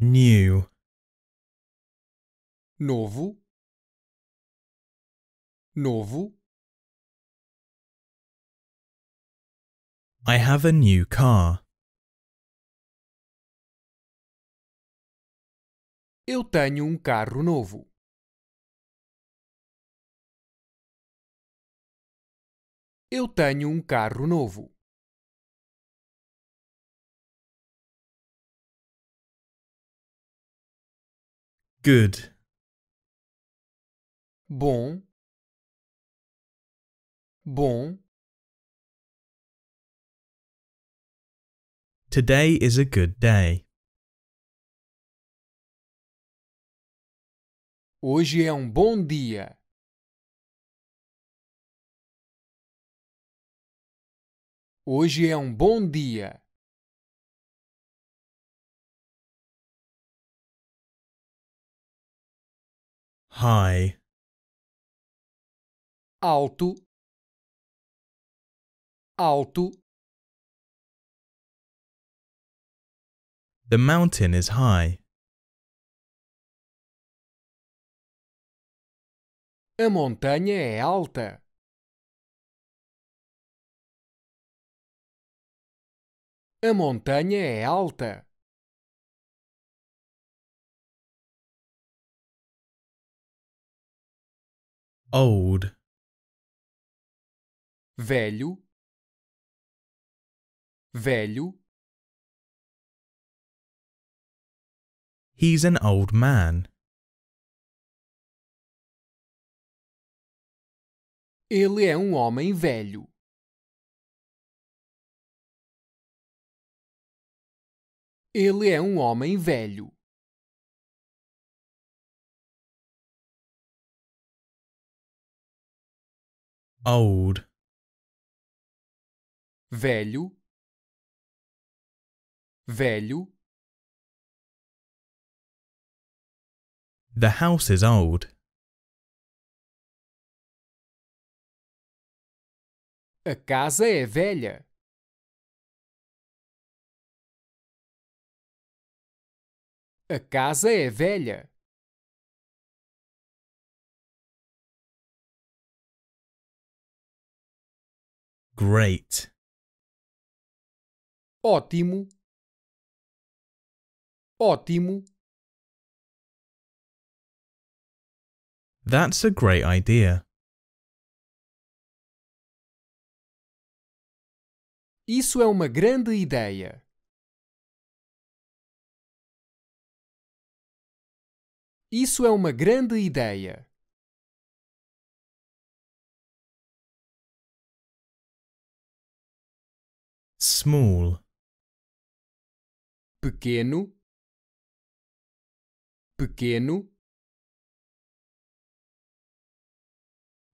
new novo novo I have a new car. Eu tenho um carro novo. Eu tenho um carro novo. good Bon. Bon. Today is a good day. Hoje é um bom dia. Hoje é um bom dia. high alto alto The mountain is high. A montanha é alta. A montanha é alta. old velho velho He's an old man. Ele é um homem velho. Ele é um homem velho. Old. Velho. Velho. The house is old. A casa é velha. A casa é velha. Great. Ótimo. Ótimo. That's a great idea. Isso é uma grande ideia. Isso é uma grande ideia. small, pequeno, pequeno.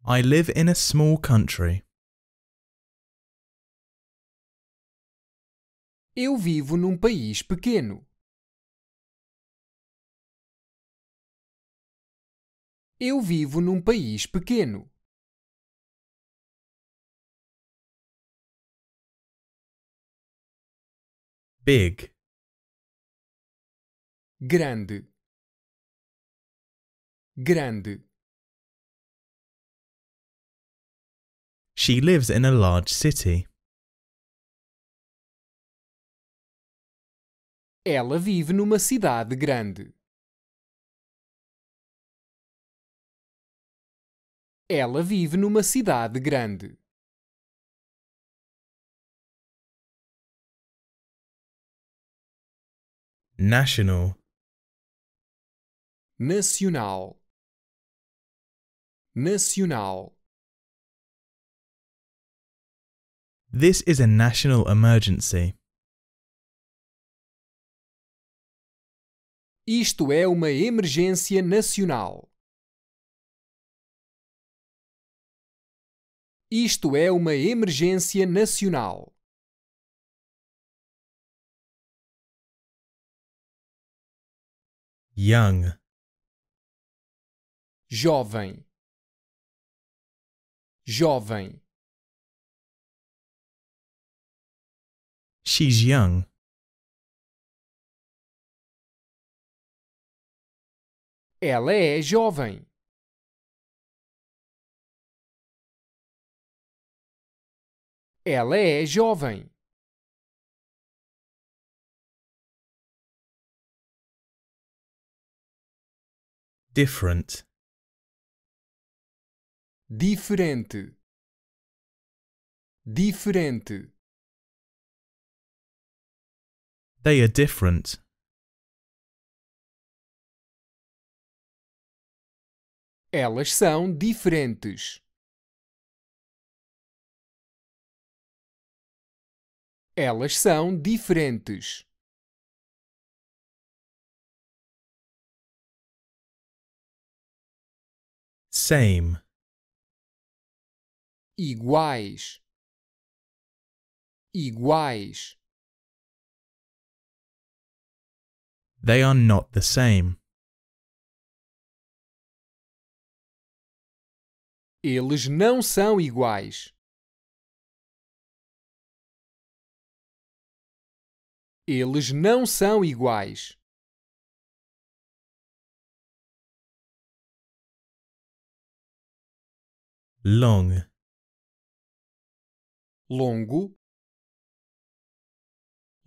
I live in a small country. Eu vivo num país pequeno. Eu vivo num país pequeno. Big. Grande. Grande. She lives in a large city. Ela vive numa cidade grande. Ela vive numa cidade grande. National. Nacional. Nacional. This is a national emergency. Isto é uma emergência nacional. Isto é uma emergência nacional. Young. Jovem. Jovem. She's young. Ela é jovem. Ela é jovem. Different. Diferente. Diferente. They are different. Elas são diferentes. Elas são diferentes. same. Iguais. Iguais. They are not the same. Eles não são iguais. Eles não são iguais. long longo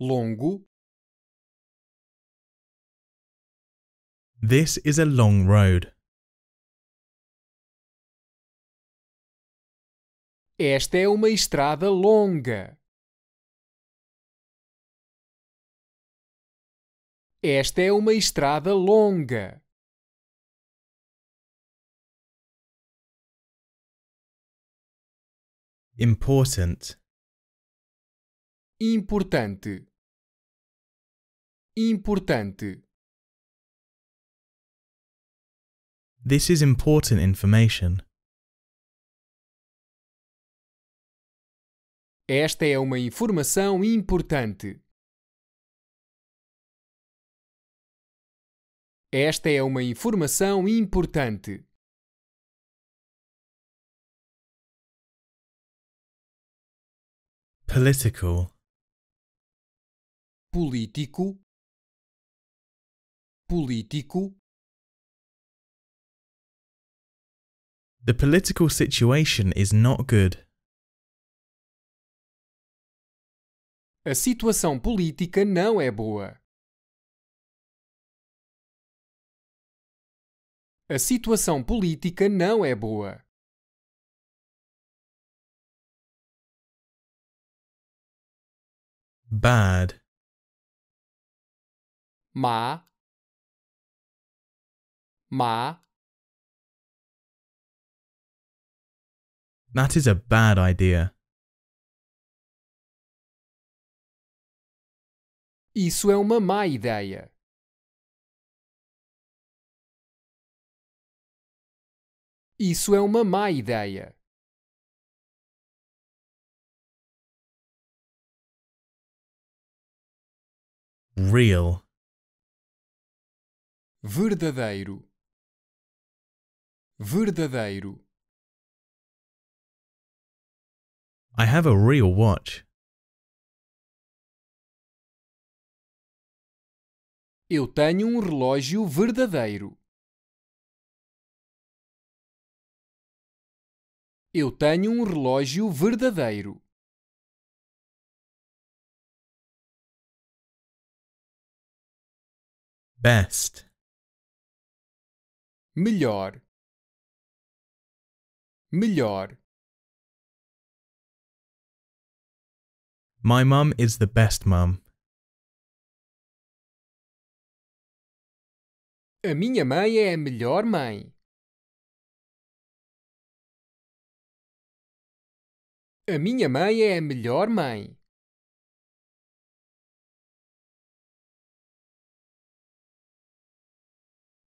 longo This is a long road. Esta é uma estrada longa. Esta é uma estrada longa. Important. Importante. Importante. This is important information. Esta é uma informação importante. Esta é uma informação importante. Political. Político. Político. The political situation is not good. A situação política não é boa. A situação política não é boa. bad Ma. Ma. That is a bad idea Isso é uma má ideia Isso é uma má ideia Real. Verdadeiro. Verdadeiro. I have a real watch. Eu tenho um relógio verdadeiro. Eu tenho um relógio verdadeiro. best melhor melhor my mum is the best mum a minha mãe é a melhor mãe a minha mãe é a melhor mãe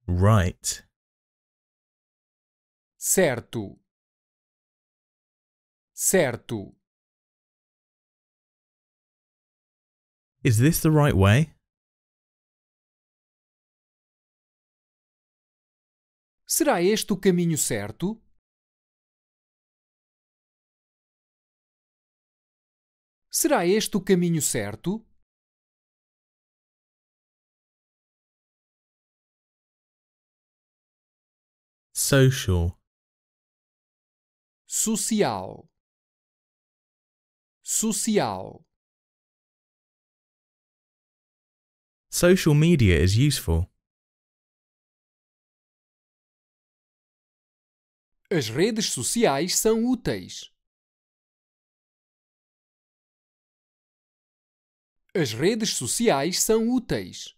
Right. Certo. Certo. Is this the right way? Será este o caminho certo? Será este o caminho certo? social social social social media is useful as redes sociais são úteis as redes sociais são úteis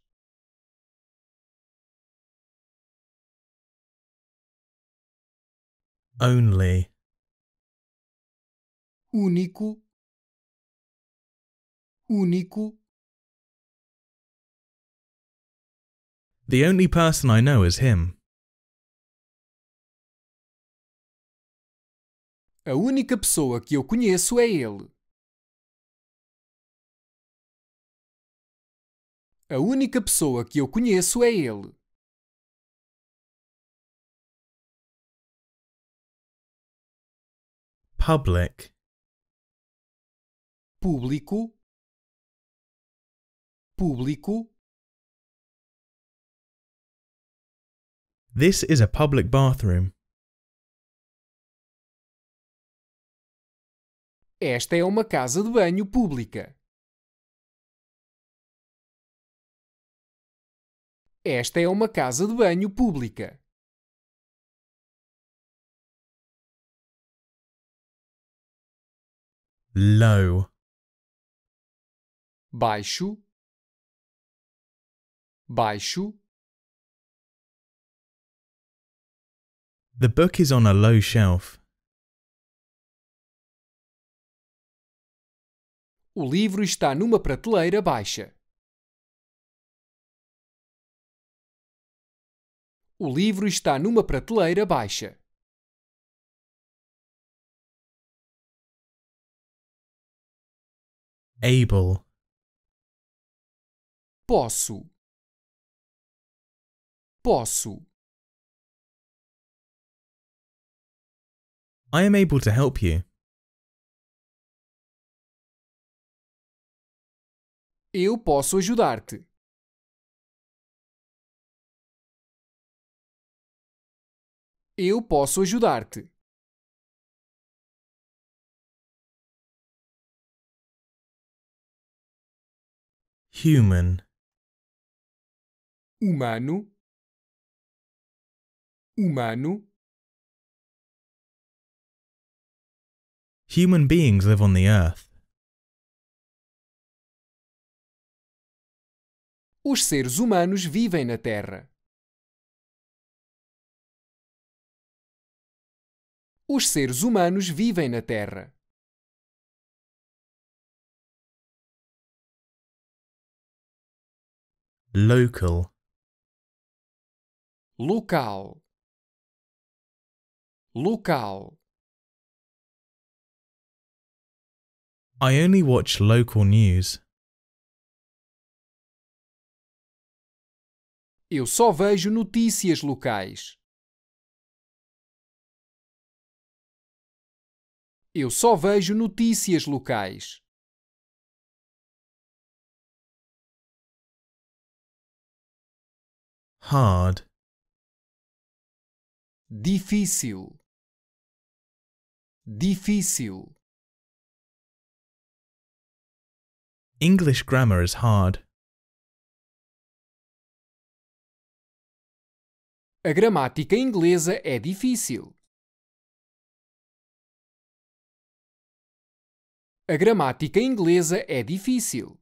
Only. Único. Único. The only person I know is him. A única pessoa que eu conheço é ele. A única pessoa que eu conheço é ele. Public. Público. Público. This is a public bathroom. Esta é uma casa de banho pública. Esta é uma casa de banho pública. low baixo baixo The book is on a low shelf. O livro está numa prateleira baixa. O livro está numa prateleira baixa. able posso posso I am able to help you eu posso ajudar-te eu posso ajudar-te Human. Humano. Humano. Human beings live on the earth. Os seres humanos vivem na Terra. Os seres humanos vivem na Terra. local local local I only watch local news. Eu só vejo notícias locais. Eu só vejo notícias locais. hard difícil difícil English grammar is hard. A gramática inglesa é difícil. A gramática inglesa é difícil.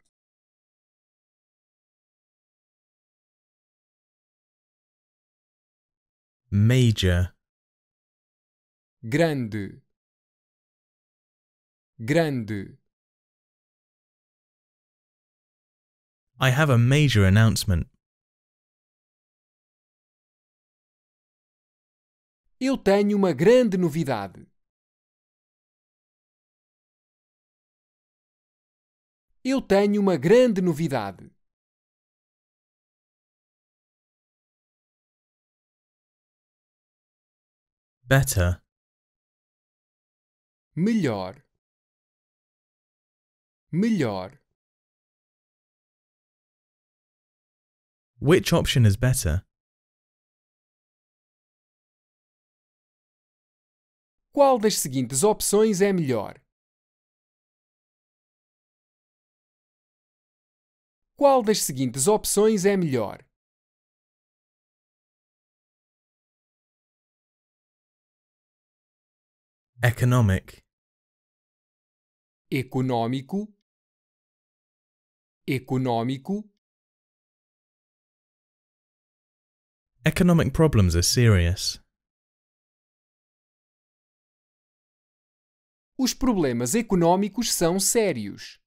major grande grande I have a major announcement. Eu tenho uma grande novidade. Eu tenho uma grande novidade. Better. Melhor. Melhor. Which option is better? Qual das seguintes opções é melhor? Qual das seguintes opções é melhor? economic econômico econômico Economic problems are serious. Os problemas econômicos são sérios.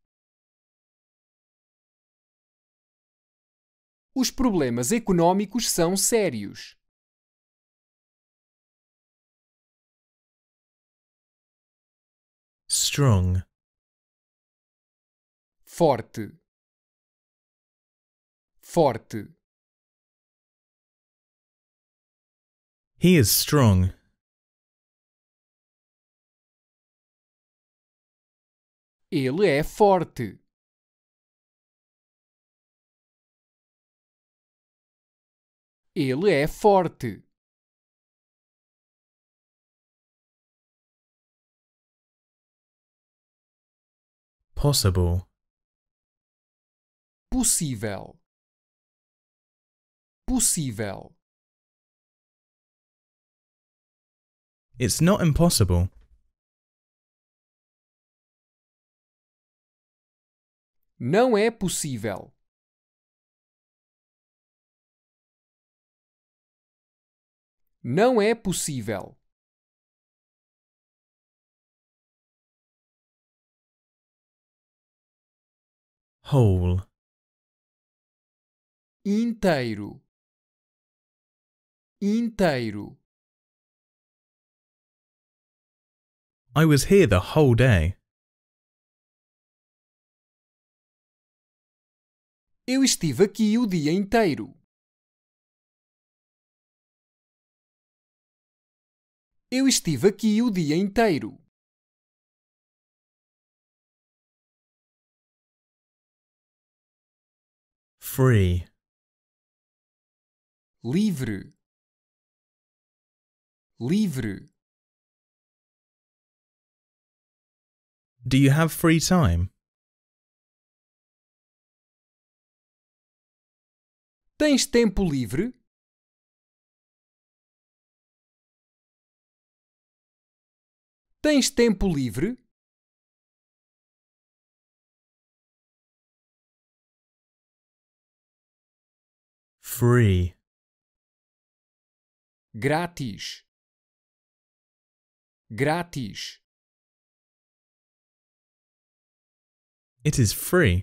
Os problemas econômicos são sérios. strong forte forte he is strong ele é forte ele é forte Possible. Possível. Possível. It's not impossible. Não é possível. Não é possível. whole inteiro inteiro I was here the whole day. Eu estive aqui o dia inteiro. Eu estive aqui o dia inteiro. free Livre. Livre. Do you have free time? Tens tempo livre? Tens tempo livre? free. Grátis. Grátis. It is free.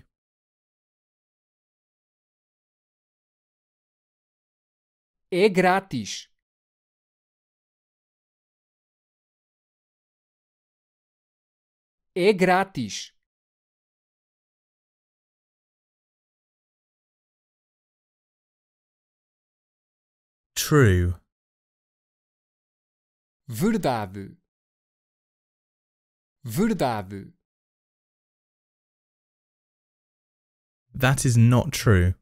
É grátis. É grátis. true. Verdade, verdade. That is not true.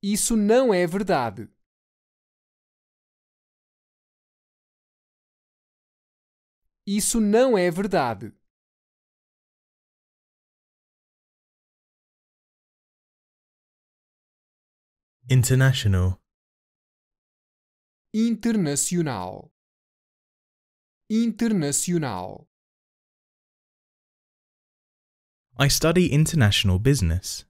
Isso não é verdade. Isso não é verdade. International. Internacional. Internacional. I study international business.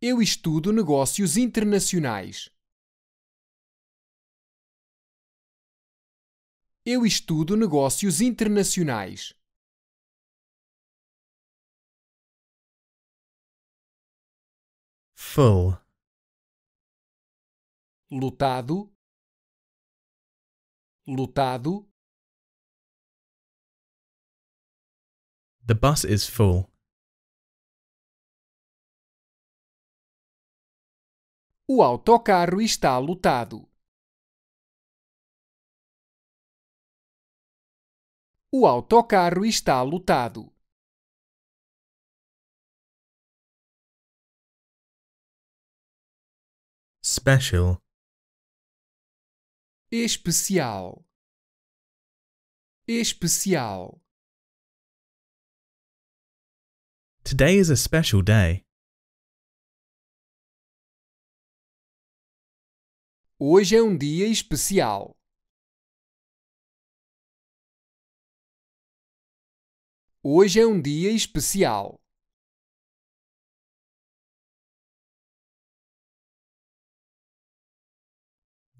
Eu estudo negócios internacionais. Eu estudo negócios internacionais. full, Lutado. Lutado. The bus is full. O autocarro está lutado. O autocarro está lutado. Special. Especial. Especial. Today is a special day. Hoje é um dia especial. Hoje é um dia especial.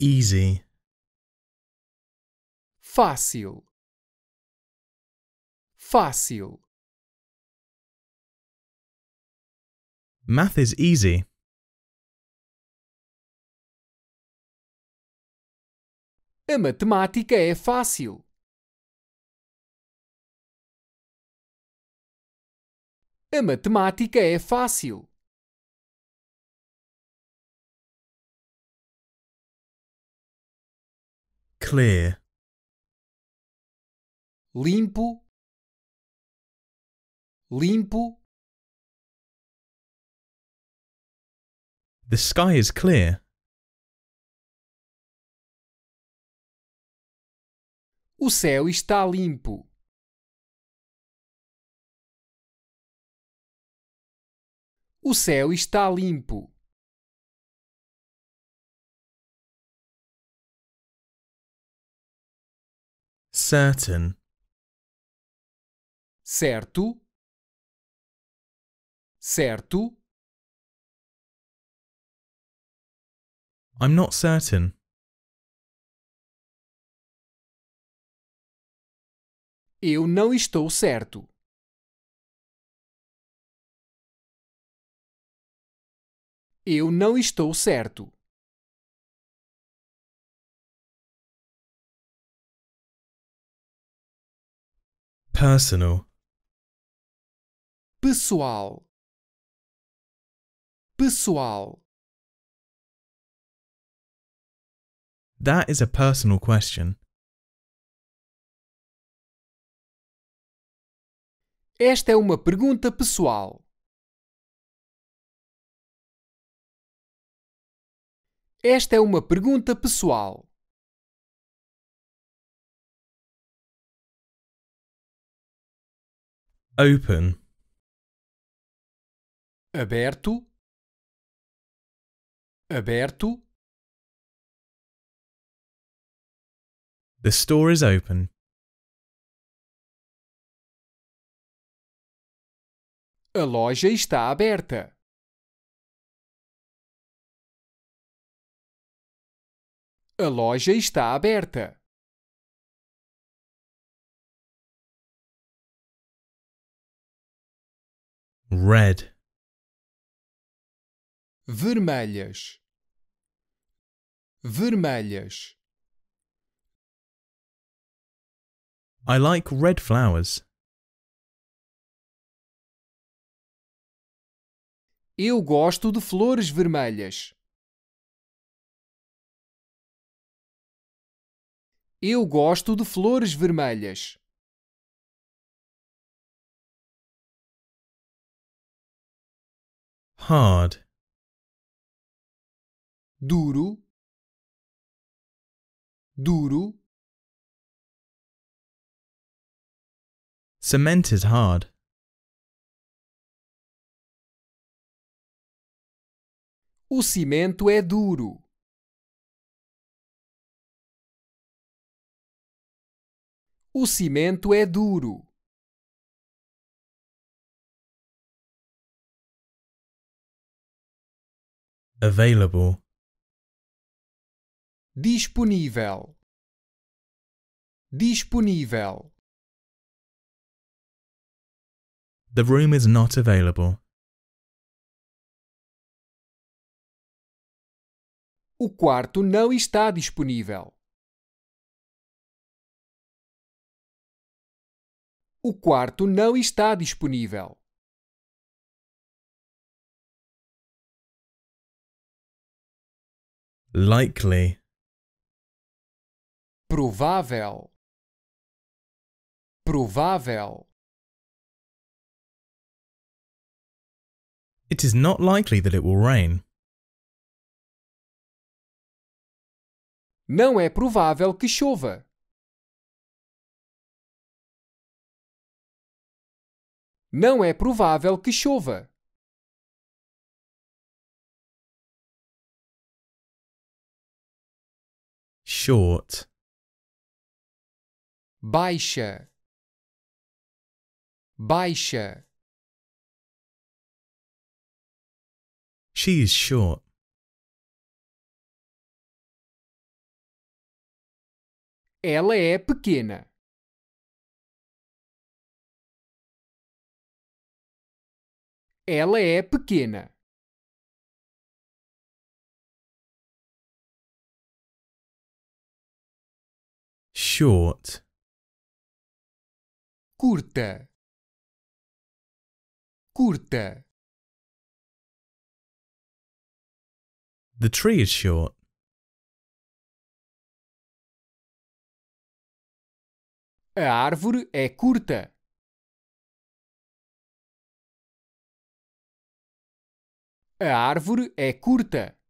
Easy. Fácil. Fácil. Math is easy. A matemática é fácil. A matemática é fácil. clear limpo limpo The sky is clear O céu está limpo O céu está limpo certain certo certo I'm not certain Eu não estou certo. Eu não estou certo. Personal. Pessoal. Pessoal. That is a personal question. Esta é uma pergunta pessoal. Esta é uma pergunta pessoal. Open. Aberto. Aberto. The store is open. A loja está aberta. A loja está aberta. red, vermelhas, vermelhas. I like red flowers. Eu gosto de flores vermelhas. Eu gosto de flores vermelhas. hard duro duro cement is hard O cimento é duro. O cimento é duro. available disponível disponível The room is not available. O quarto não está disponível. O quarto não está disponível. likely provável provável It is not likely that it will rain. Não é provável que chova. Não é provável que chova. short. Baixa. Baixa. She is short. Ela é pequena. Ela é pequena. short curte curte The tree is short. A árvore é curta. A árvore é curta.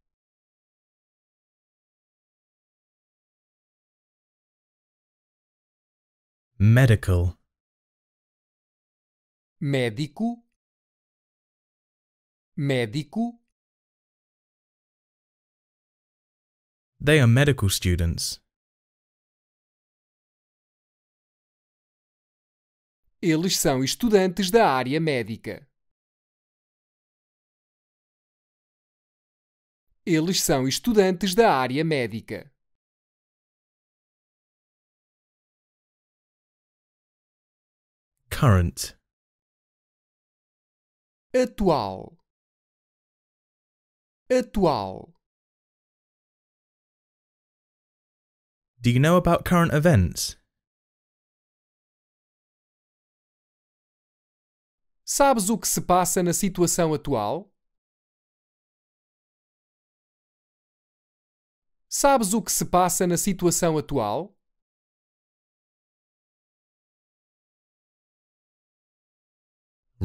medical médico médico They are medical students. Eles são estudantes da área médica. Eles são estudantes da área médica. current atual atual Do you know about current events? Sabes o que se passa na situação atual? Sabes o que se passa na situação atual?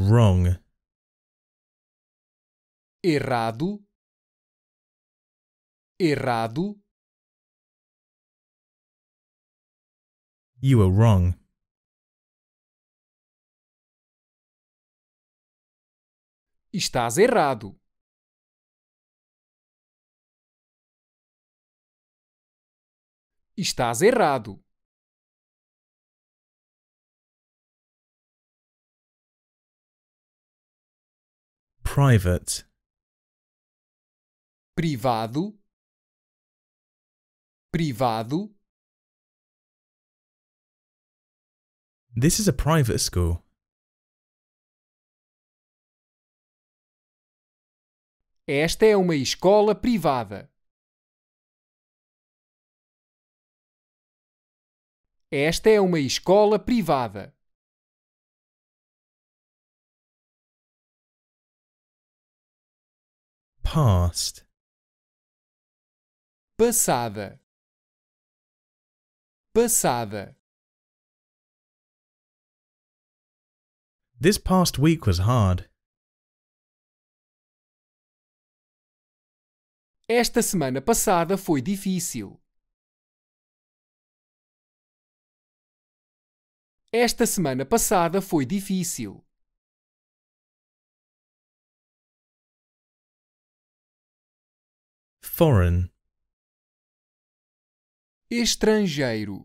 Wrong. Errado. Errado. You are wrong. Estás errado. Estás errado. private privado privado This is a private school. Esta é uma escola privada. Esta é uma escola privada. past passada passada This past week was hard. Esta semana passada foi difícil. Esta semana passada foi difícil. Foreign. Estrangeiro.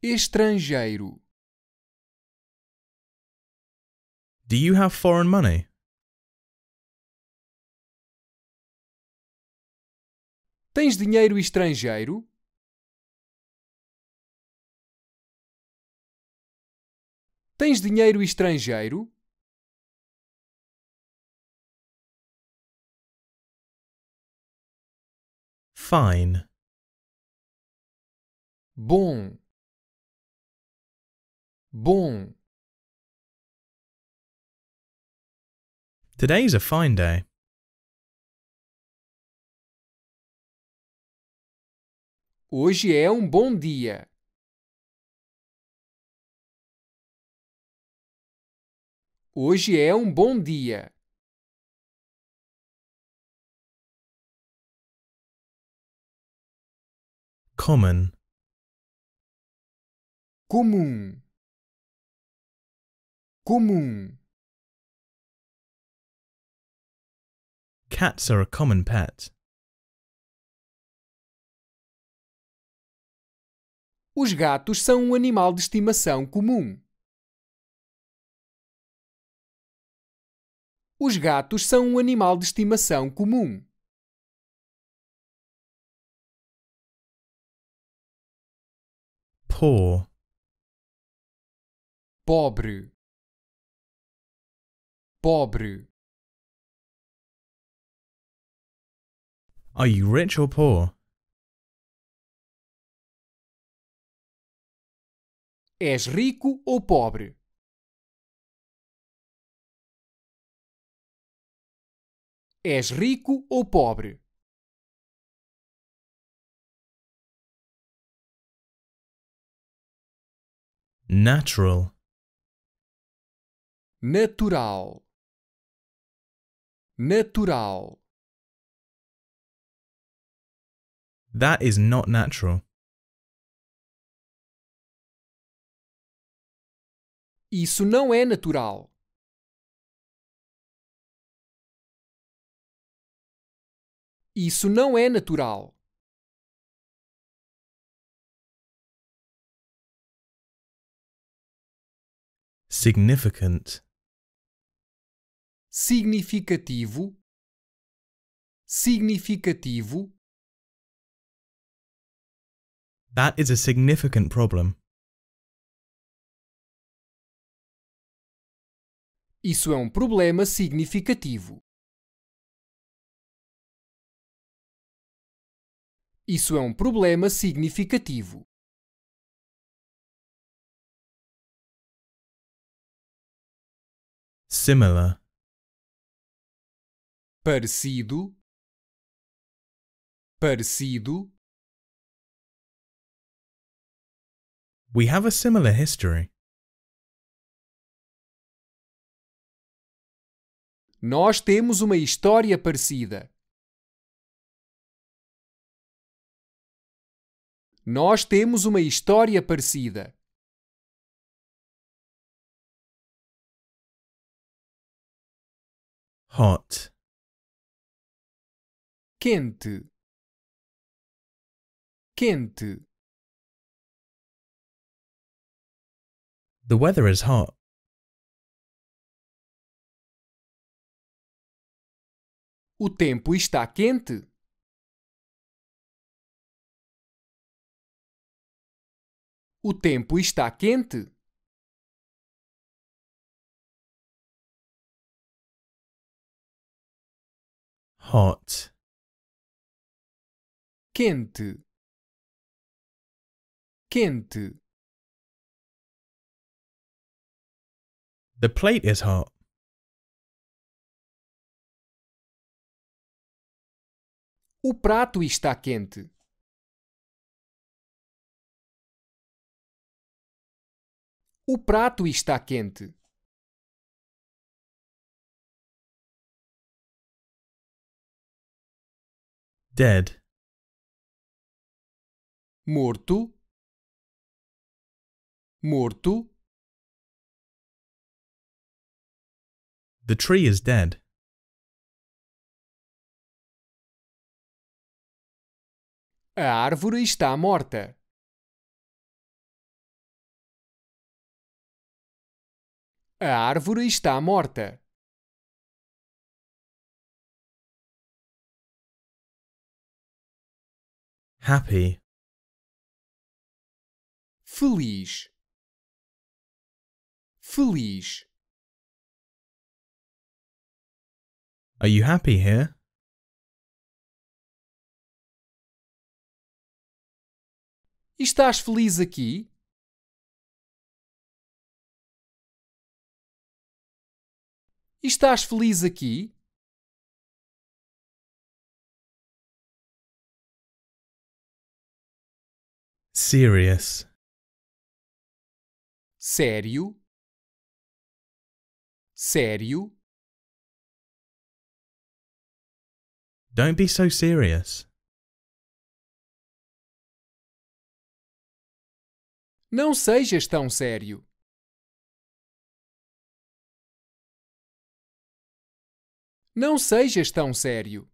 Estrangeiro. Do you have foreign money? Tens dinheiro estrangeiro? Tens dinheiro estrangeiro? Fine. Bom. Bom. Today's a fine day. Hoje é um bom dia. Hoje é um bom dia. common comum comum cats are a common pet Os gatos são um animal de estimação comum. Os gatos são um animal de estimação comum. poor Pobre. Pobre. Are you rich or poor? És rico ou pobre? És rico ou pobre? Natural. Natural. Natural. That is not natural. Isso não é natural. Isso não é natural. Significant. Significativo. Significativo. That is a significant problem. Isso é um problema significativo. Isso é um problema significativo. similar, parecido, parecido. We have a similar history. Nós temos uma história parecida. Nós temos uma história parecida. hot quente quente the weather is hot o tempo está quente o tempo está quente hot quente quente The plate is hot. O prato está quente. O prato está quente. Dead. Morto. Morto. The tree is dead. A árvore está morta. A árvore está morta. happy, feliz, feliz. Are you happy here? Estás feliz aqui? Estás feliz aqui? serious sério sério Don't be so serious. Não sejas tão sério. Não sejas tão sério.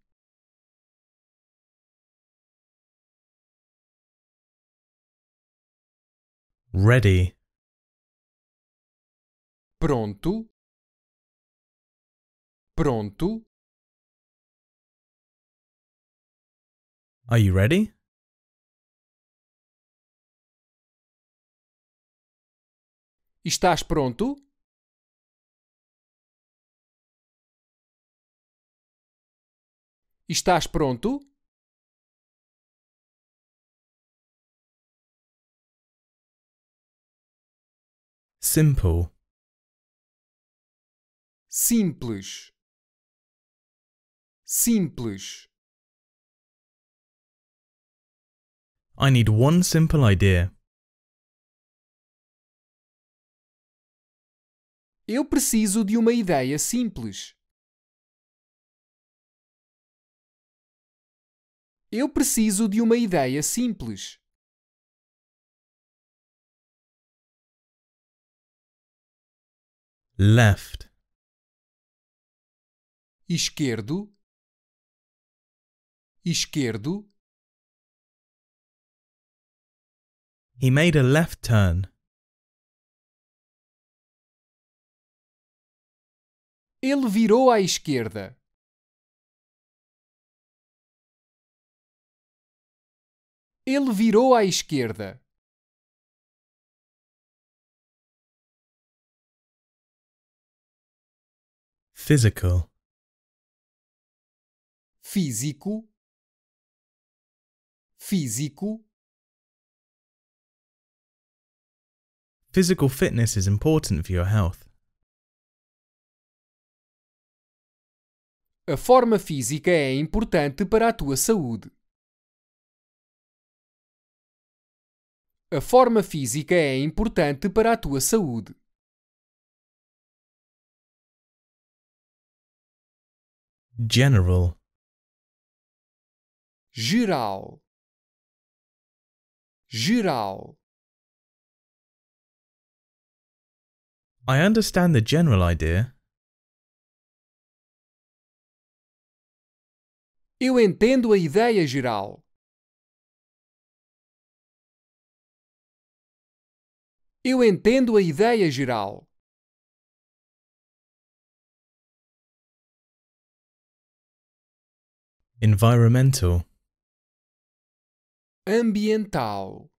Ready. Pronto. Pronto. Are you ready? Estás pronto? Estás pronto? Simple. Simples. Simples. I need one simple idea. Eu preciso de uma ideia simples. Eu preciso de uma ideia simples. left esquerdo esquerdo He made a left turn. Ele virou à esquerda. Ele virou à esquerda. Physical. Físico. Físico. Physical fitness is important for your health. A forma física é importante para a tua saúde. A forma física é importante para a tua saúde. General. Geral. Geral. I understand the general idea. Eu entendo a ideia geral. Eu entendo a ideia geral. environmental, ambiental,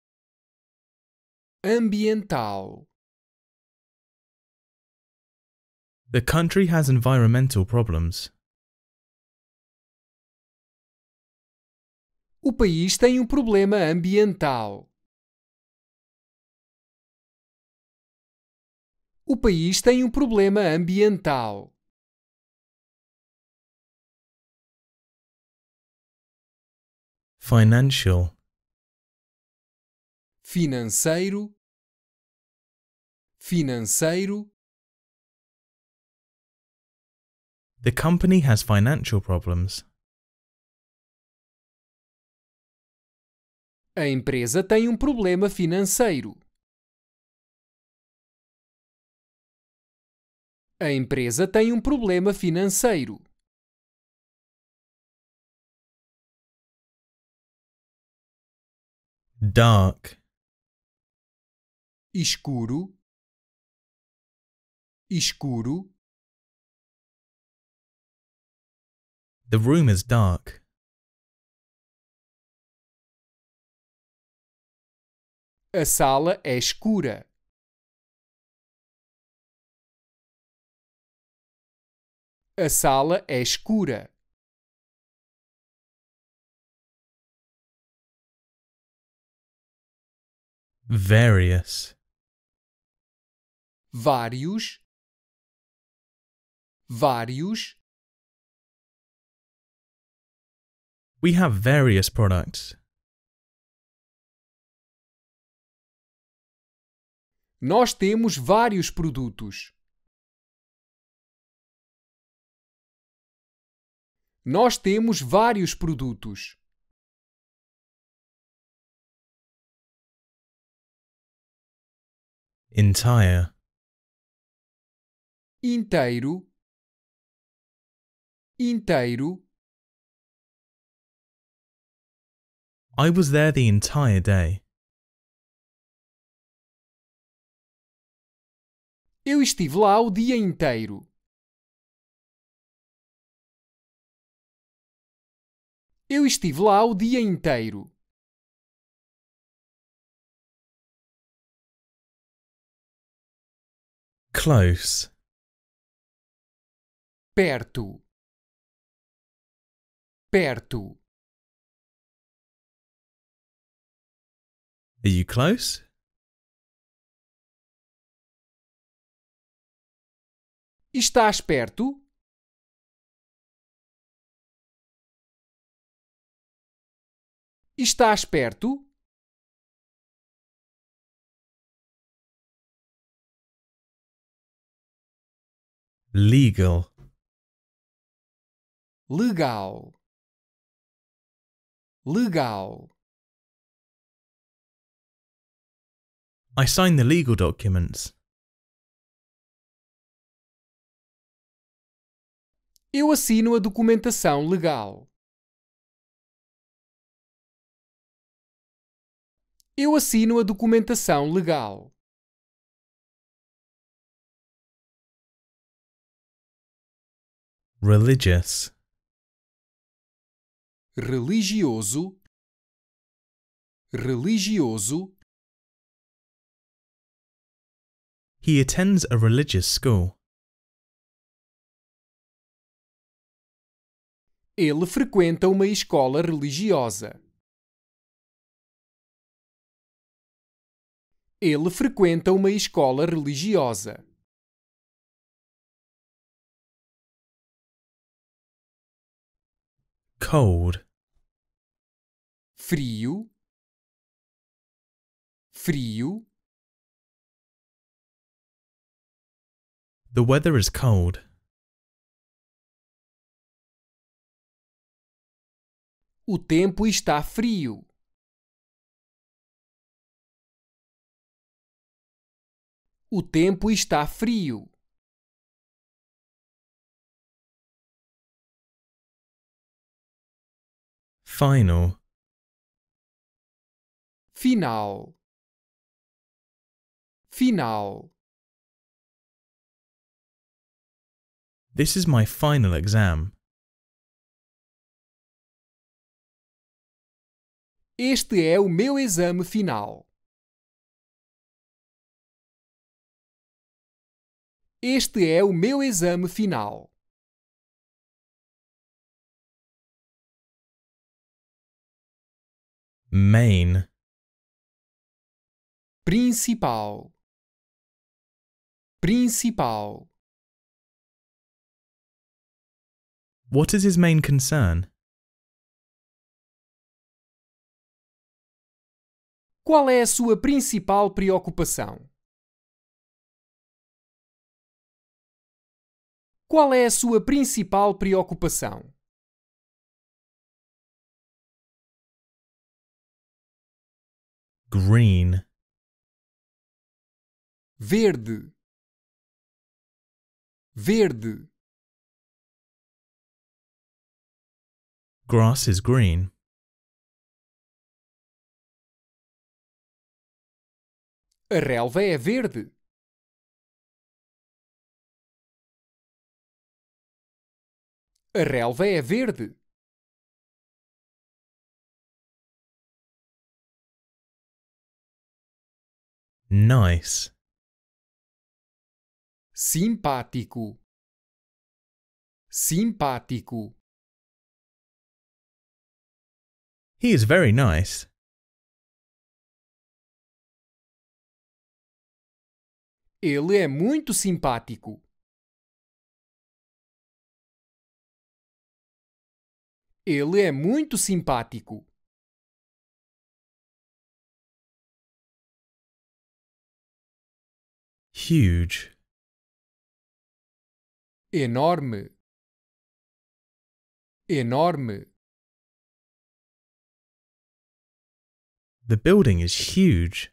ambiental. The country has environmental problems. O país tem um problema ambiental. O país tem um problema ambiental. Financial. Financeiro. Financeiro. The company has financial problems. A empresa tem um problema financeiro. A empresa tem um problema financeiro. dark escuro escuro The room is dark. A sala é escura. A sala é escura. Various. Vários. Vários. We have various products. Nós temos vários produtos. Nós temos vários produtos. entire, inteiro, inteiro. I was there the entire day. Eu estive lá o dia inteiro. Eu estive lá o dia inteiro. Close. Perto. Perto. Are you close? Estás perto? Estás perto? Legal. Legal. Legal. I signed the legal documents. Eu assino a documentação legal. Eu assino a documentação legal. religious, religioso, religioso. He attends a religious school. Ele frequenta uma escola religiosa. Ele frequenta uma escola religiosa. cold frio frio The weather is cold. O tempo está frio. O tempo está frio. Final. Final. Final. This is my final exam. Este é o meu exame final. Este é o meu exame final. main principal principal What is his main concern? Qual é a sua principal preocupação? Qual é a sua principal preocupação? green verde verde grass is green a relva é verde a relva é verde Nice. Simpático. Simpático. He is very nice. Ele é muito simpático. Ele é muito simpático. huge. Enorme. Enorme. The building is huge.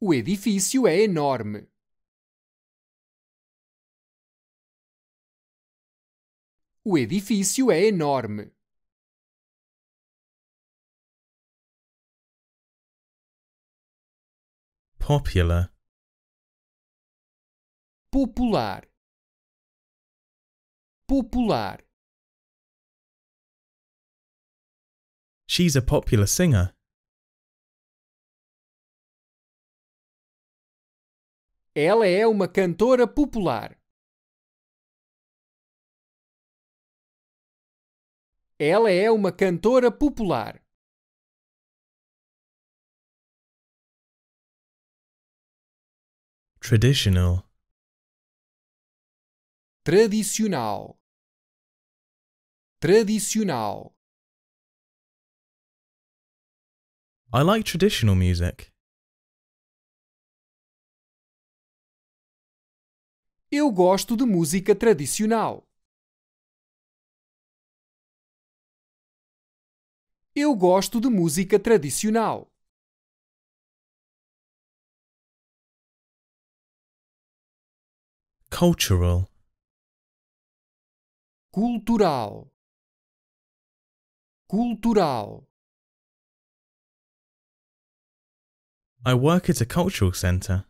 O edifício é enorme. O edifício é enorme. Popular. Popular. Popular. She's a popular singer. Ela é uma cantora popular. Ela é uma cantora popular. Traditional. Tradicional. Tradicional. I like traditional music. Eu gosto de música tradicional. Eu gosto de música tradicional. cultural cultural cultural I work at a cultural center.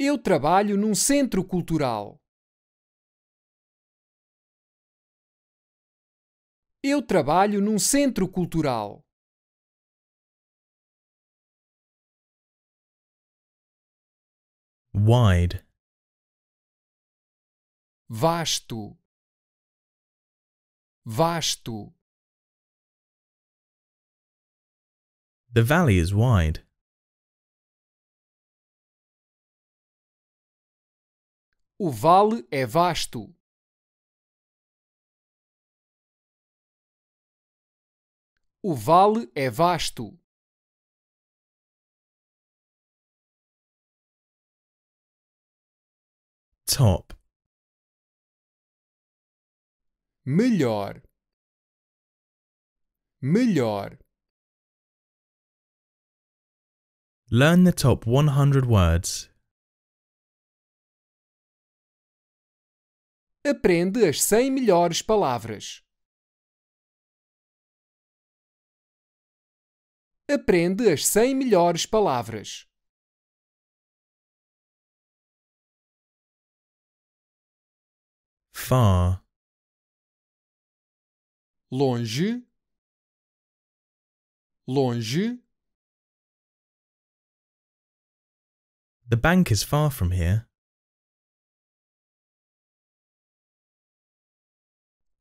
Eu trabalho num centro cultural. Eu trabalho num centro cultural. wide vasto vasto the valley is wide o vale é vasto o vale é vasto top. Melhor. Melhor. Learn the top 100 words. Aprende as 100 melhores palavras. Aprende as 100 melhores palavras. far longe longe The bank is far from here.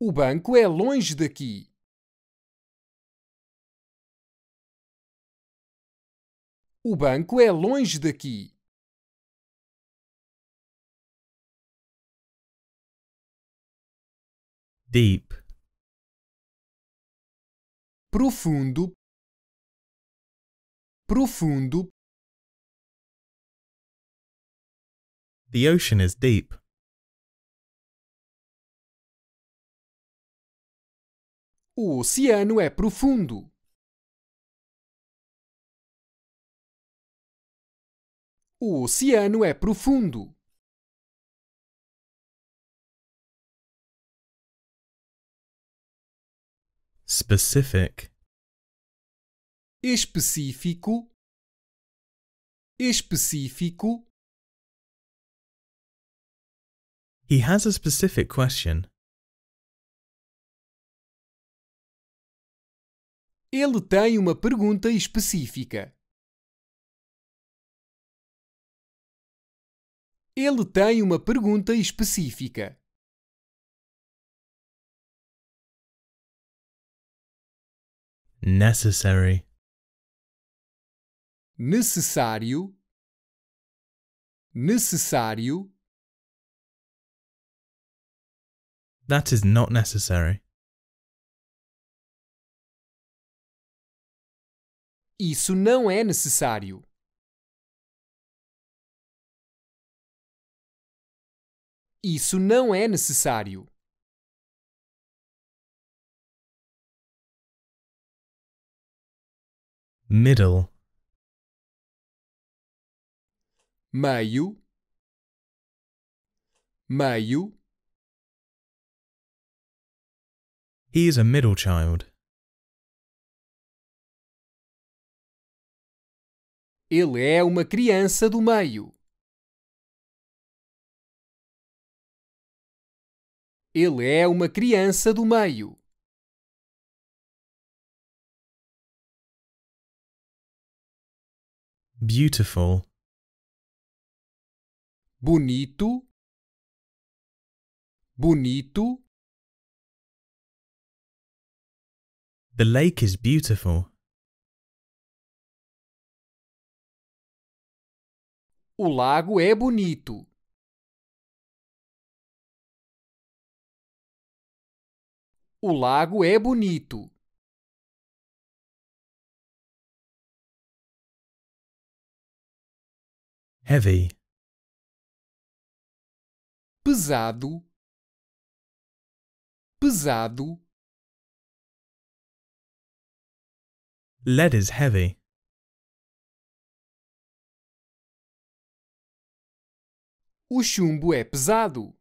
O banco é longe daqui. O banco é longe daqui. deep profundo profundo The ocean is deep. O oceano é profundo. O oceano é profundo. Specific. Específico. Específico. He has a specific question. Ele tem uma pergunta específica. Ele tem uma pergunta específica. necessary necessário necessário that is not necessary Isso não é necessário. Isso não é necessário. middle maio maio He is a middle child. Ele é uma criança do meio. Ele é uma criança do meio. beautiful bonito bonito The lake is beautiful. O lago é bonito. O lago é bonito. heavy, pesado, pesado. Lead is heavy. O chumbo é pesado.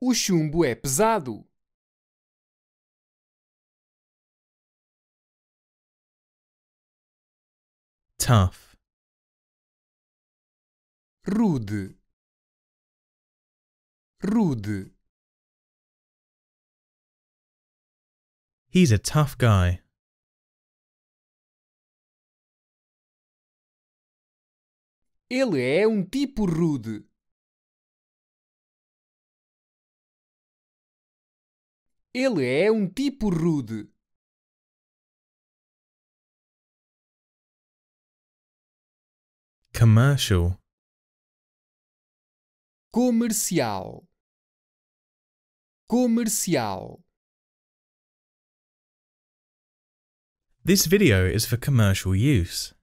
O chumbo é pesado. tough rude rude He's a tough guy. Ele é um tipo rude. Ele é um tipo rude. Commercial. Comercial. Comercial. This video is for commercial use.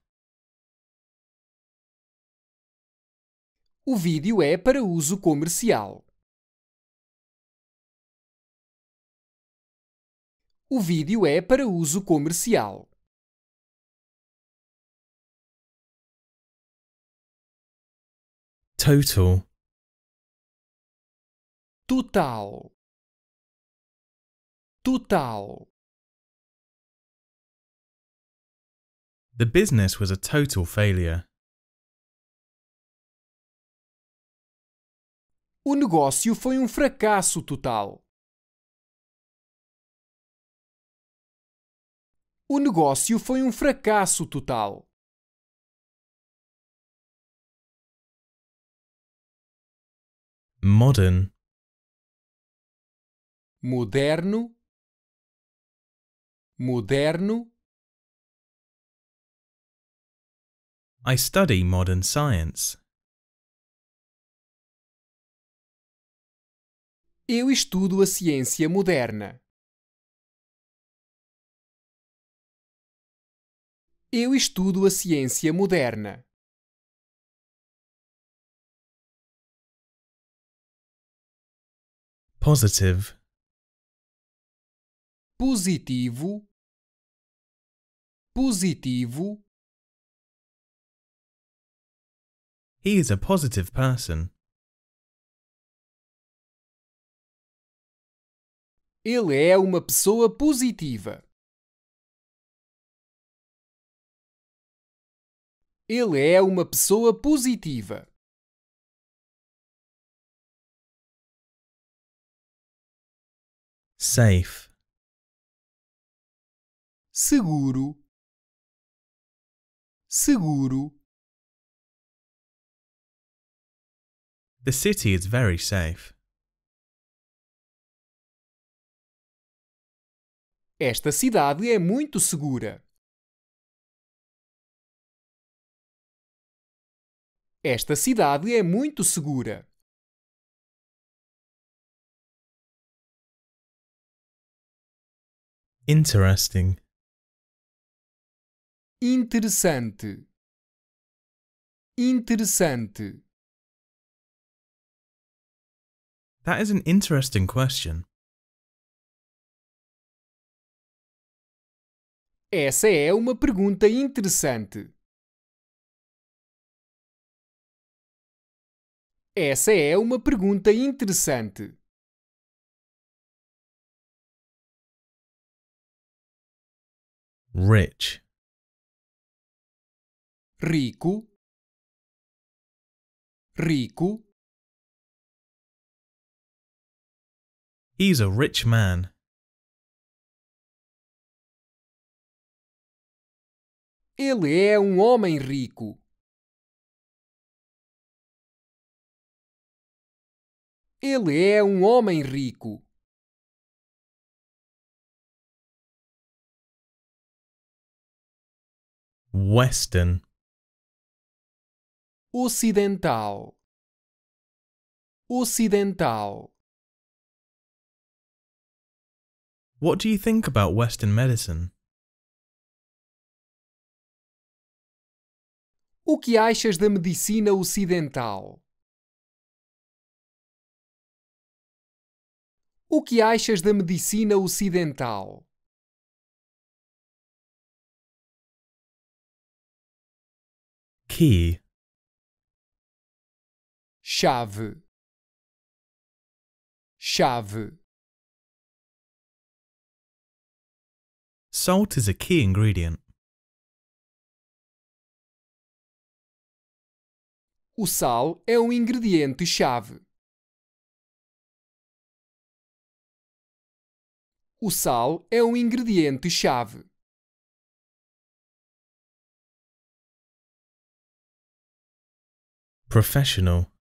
O vídeo é para uso comercial. O vídeo é para uso comercial. total. Total. Total. The business was a total failure. O negócio foi um fracasso total. O negócio foi um fracasso total. modern moderno moderno I study modern science. Eu estudo a ciência moderna. Eu estudo a ciência moderna. Positive. Positivo. Positivo. He is a positive person. Ele é uma pessoa positiva. Ele é uma pessoa positiva. safe, seguro, seguro. The city is very safe. Esta cidade é muito segura. Esta cidade é muito segura. Interesting. Interessante. Interessante. That is an interesting question. Essa é uma pergunta interessante. Essa é uma pergunta interessante. rich rico rico He's a rich man. Ele é um homem rico. Ele é um homem rico. Western. Occidental. Occidental. What do you think about Western medicine? O que achas da medicina ocidental? O que achas da medicina ocidental? key. Chave. Chave. Salt is a key ingredient. O sal é um ingrediente chave. O sal é um ingrediente chave. Professional.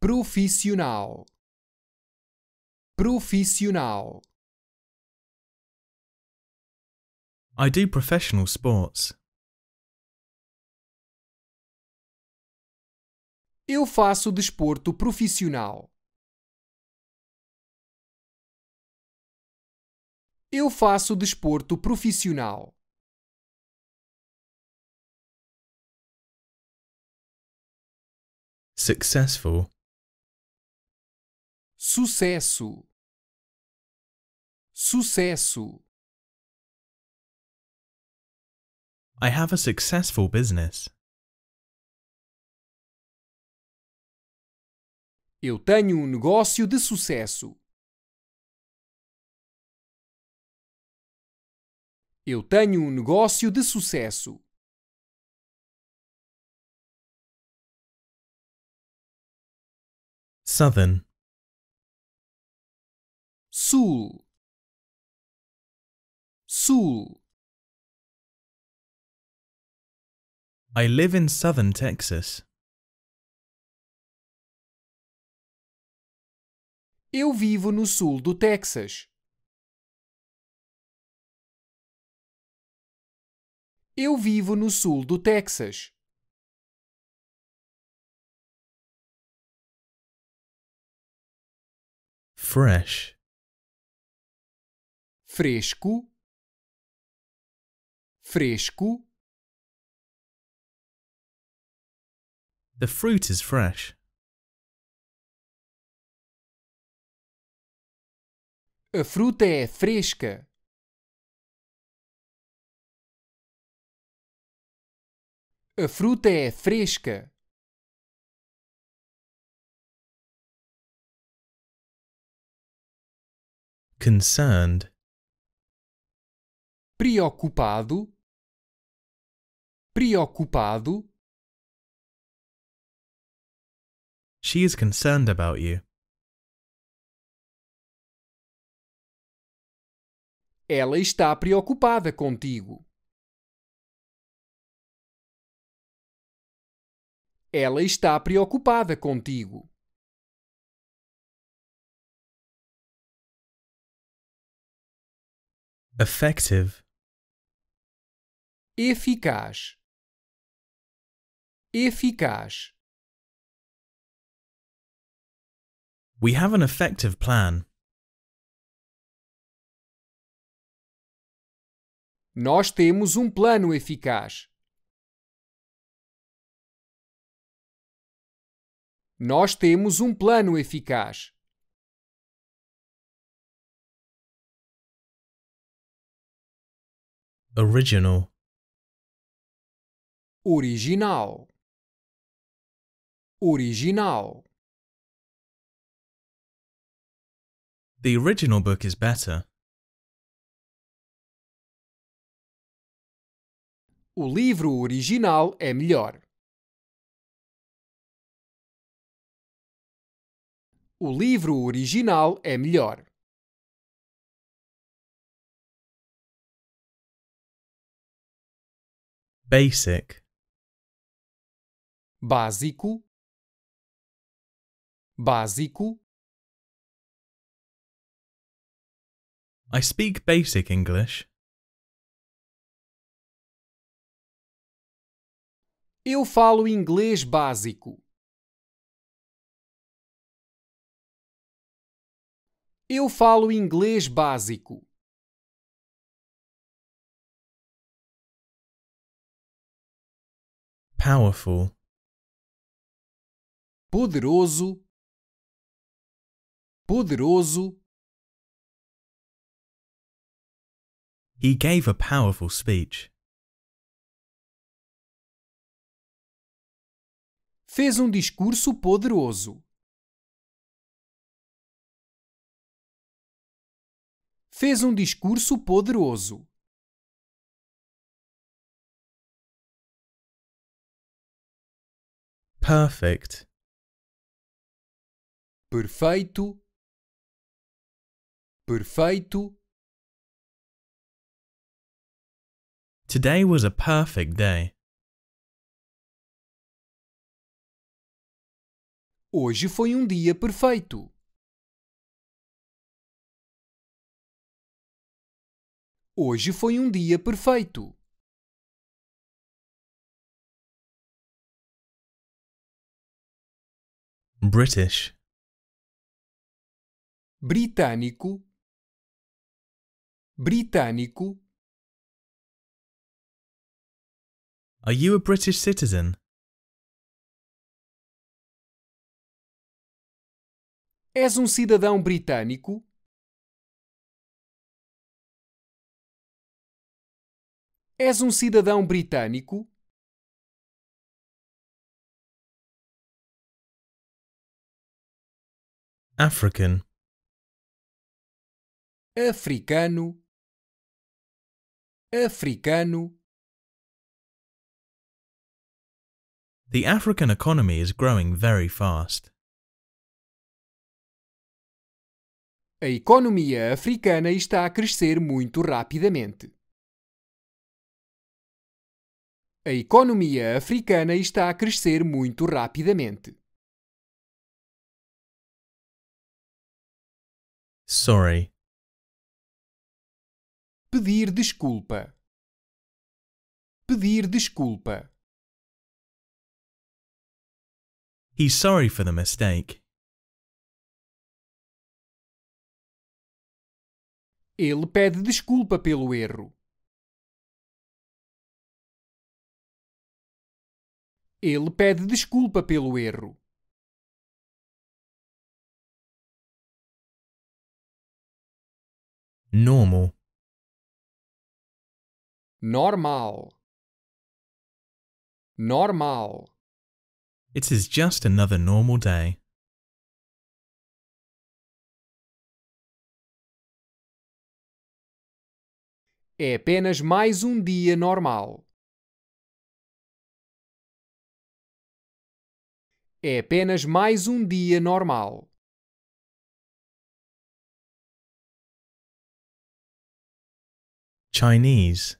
Profissional. Profissional. I do professional sports. Eu faço desporto profissional. Eu faço desporto profissional. Successful. Sucesso. Sucesso. I have a successful business. Eu tenho um negócio de sucesso. Eu tenho um negócio de sucesso. Southern. Sul. Sul. I live in southern Texas. Eu vivo no sul do Texas. Eu vivo no sul do Texas. fresh. Fresco, fresco. The fruit is fresh. A fruta é fresca. A fruta é fresca. concerned preocupado preocupado She is concerned about you. Ela está preocupada contigo. Ela está preocupada contigo. effective, eficaz, eficaz. We have an effective plan. Nós temos um plano eficaz. Nós temos um plano eficaz. original original original The original book is better. O livro original é melhor. O livro original é melhor. basic básico básico I speak basic English. Eu falo inglês básico. Eu falo inglês básico. powerful, poderoso, poderoso. He gave a powerful speech. Fez um discurso poderoso. Fez um discurso poderoso. perfect perfeito perfeito Today was a perfect day. Hoje foi um dia perfeito. Hoje foi um dia perfeito. British. Britânico. Britânico. Are you a British citizen? És um cidadão britânico? És um cidadão britânico? African. Africano. Africano. The African economy is growing very fast. A economia africana está a crescer muito rapidamente. A economia africana está a crescer muito rapidamente. Sorry. Pedir desculpa. Pedir desculpa. He's sorry for the mistake. Ele pede desculpa pelo erro. Ele pede desculpa pelo erro. normal normal normal it is just another normal day é apenas mais um dia normal é apenas mais um dia normal Chinese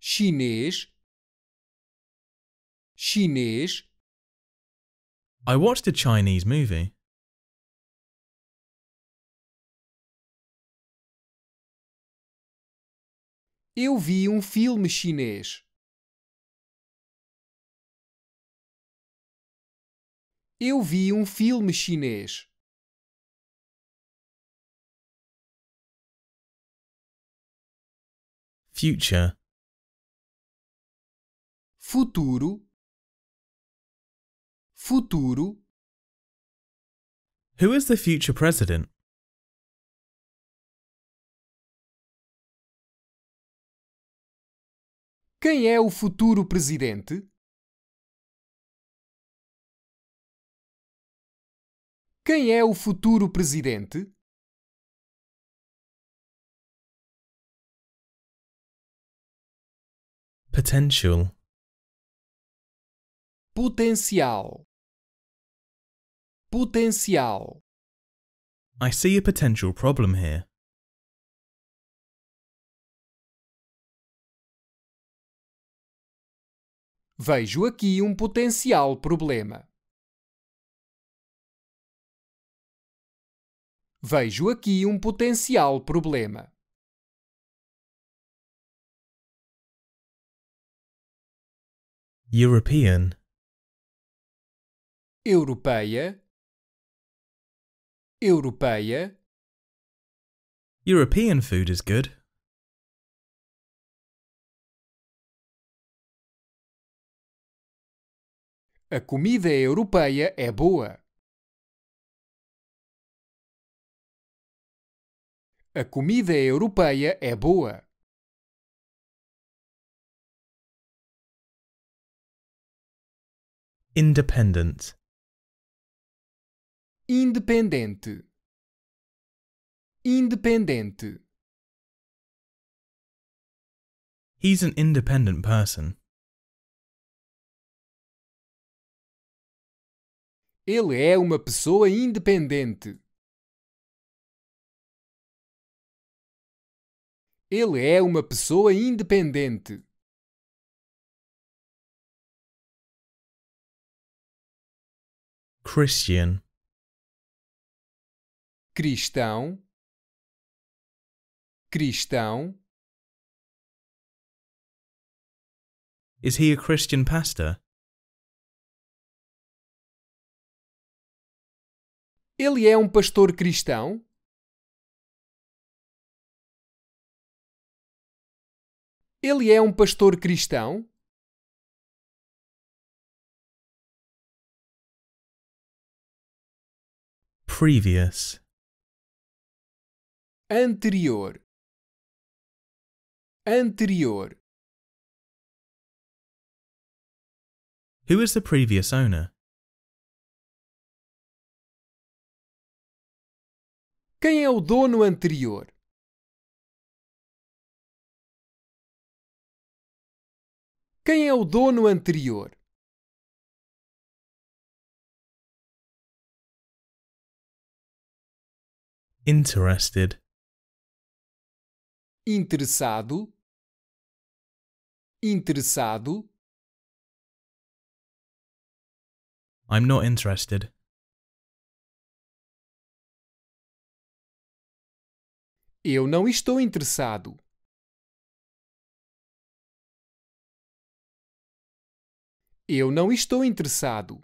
Chinese. Chinese. I watched a Chinese movie. Eu vi um filme chinês. Eu vi um filme chinês. Future. Futuro. Futuro. Who is the future president? Quem é o futuro presidente? Quem é o futuro presidente? Potential. Potencial. Potencial. I see a potential problem here. Vejo aqui um potencial problema. Vejo aqui um potencial problema. European Europeia Europeia European food is good. A comida europeia é boa. A comida europeia é boa. Independent. Independente. Independente. He's an independent person. Ele é uma pessoa independente. Ele é uma pessoa independente. Christian. Cristão. Cristão. Is he a Christian pastor? Ele é um pastor cristão? Ele é um pastor cristão? previous anterior anterior Who is the previous owner? Quem é o dono anterior? Quem é o dono anterior? interested, interessado, interessado. I'm not interested. Eu não estou interessado. Eu não estou interessado.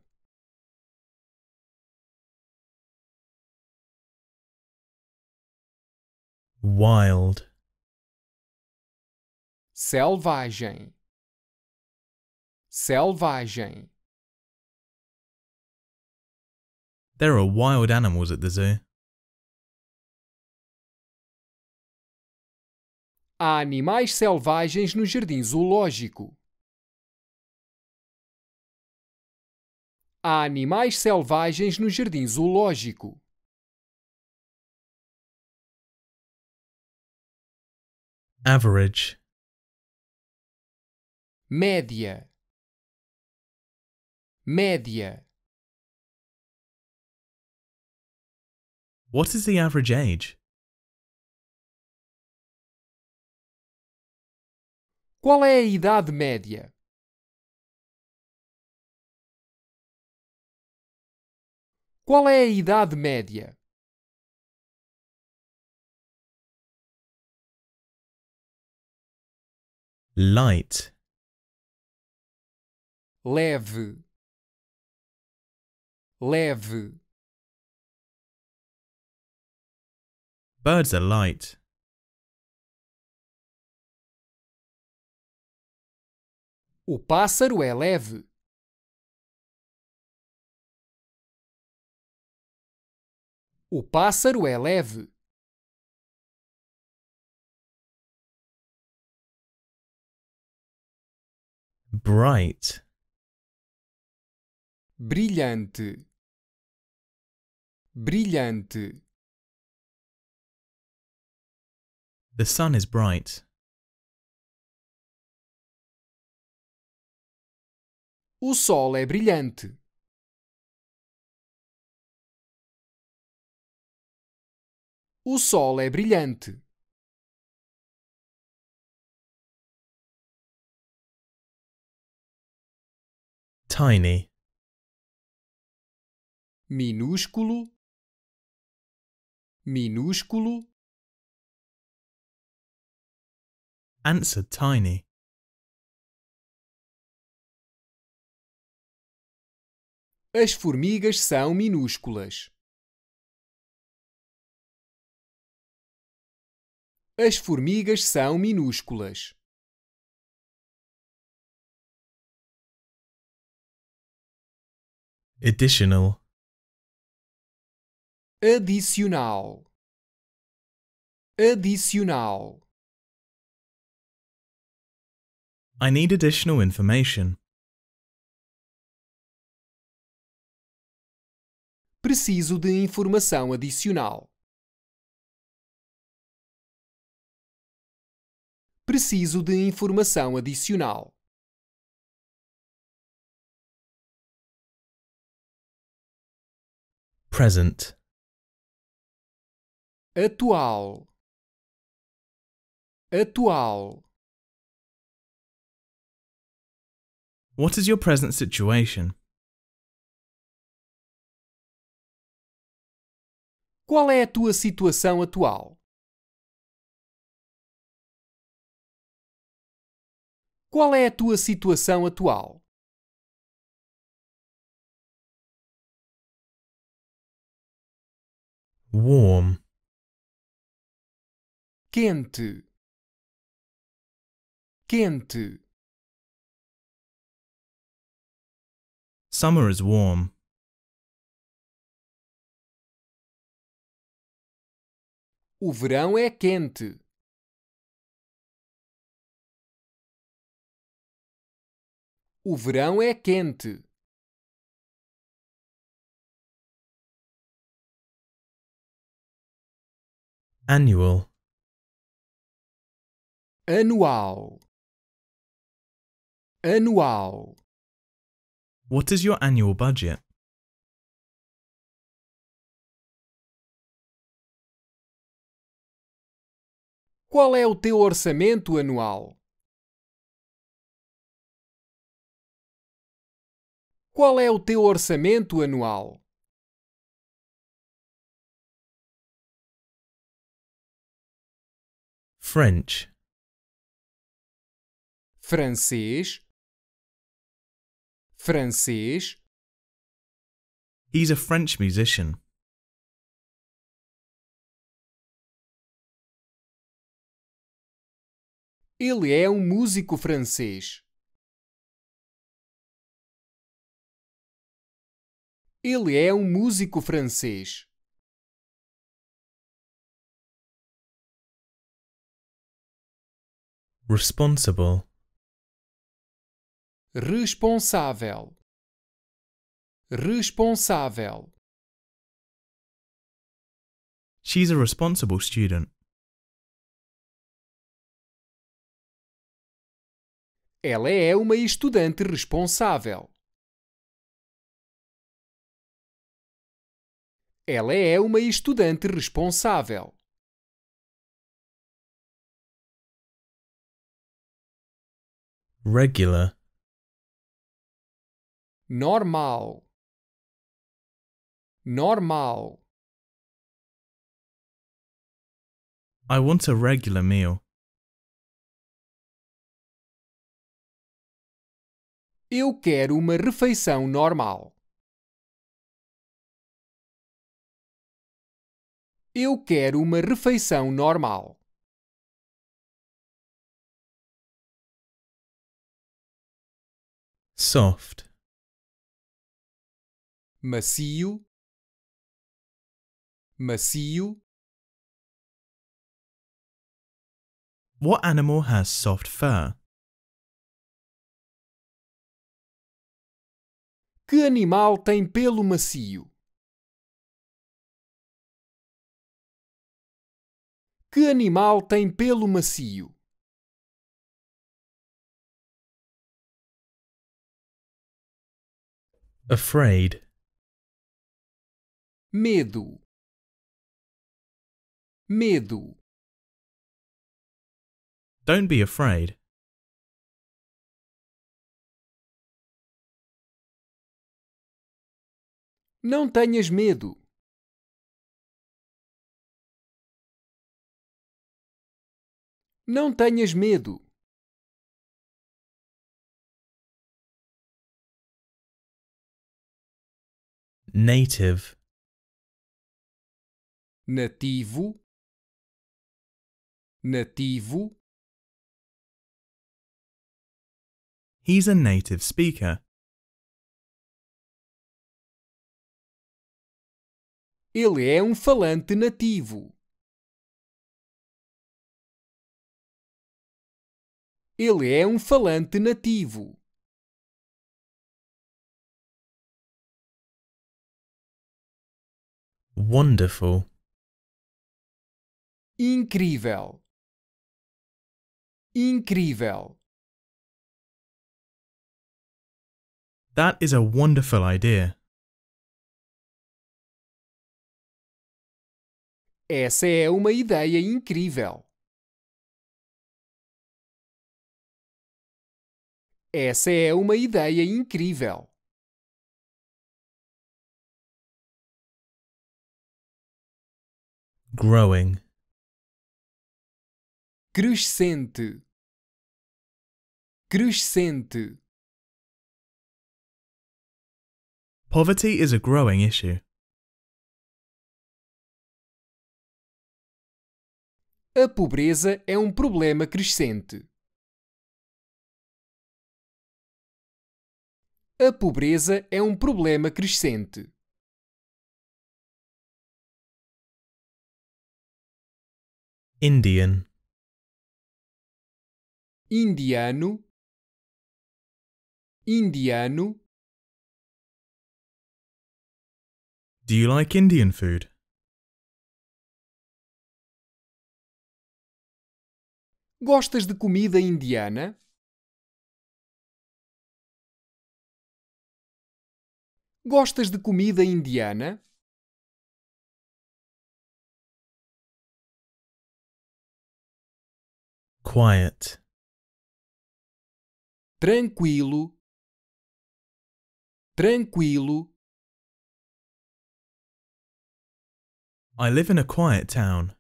wild selvagem selvagem There are wild animals at the zoo. Há animais selvagens no jardim zoológico. Há animais selvagens no jardim zoológico. Average. Média. Média. What is the average age? Qual é a idade média? Qual é a idade média? light leve leve birds are light o pássaro é leve o pássaro é leve bright brilhante brilhante the sun is bright o sol é brilhante o sol é brilhante tiny. Minúsculo, minúsculo. Answered tiny. As formigas são minúsculas. As formigas são minúsculas. Additional. Adicional. Adicional. I need additional information. Preciso de informação adicional. Preciso de informação adicional. Present. Atual. Atual. What is your present situation? Qual é a tua situação atual? Qual é a tua situação atual? warm quente quente summer is warm o verão é quente o verão é quente annual annual annual what is your annual budget Qual é o teu orçamento anual? Qual é o teu orçamento anual? French. Francês. Francês. He's a French musician. Ele é um músico francês. Ele é um músico francês. Responsible. Responsável. Responsável. She's a responsible student. Ela é uma estudante responsável. Ela é uma estudante responsável. regular normal normal I want a regular meal. Eu quero uma refeição normal. Eu quero uma refeição normal. soft macio macio What animal has soft fur? Que animal tem pelo macio? Que animal tem pelo macio? Afraid. Medo. Medo. Don't be afraid. Não tenhas medo. Não tenhas medo. native nativo nativo He's a native speaker. Ele é um falante nativo. Ele é um falante nativo. Wonderful. Incrível. Incrível. That is a wonderful idea. Essa é uma ideia incrível. Essa é uma ideia incrível. growing crescente crescente poverty is a growing issue a pobreza é um problema crescente a pobreza é um problema crescente Indian indiano indiano Do you like Indian food? Gostas de comida indiana? Gostas de comida indiana? Quiet. Tranquilo. Tranquilo. I live in a quiet town.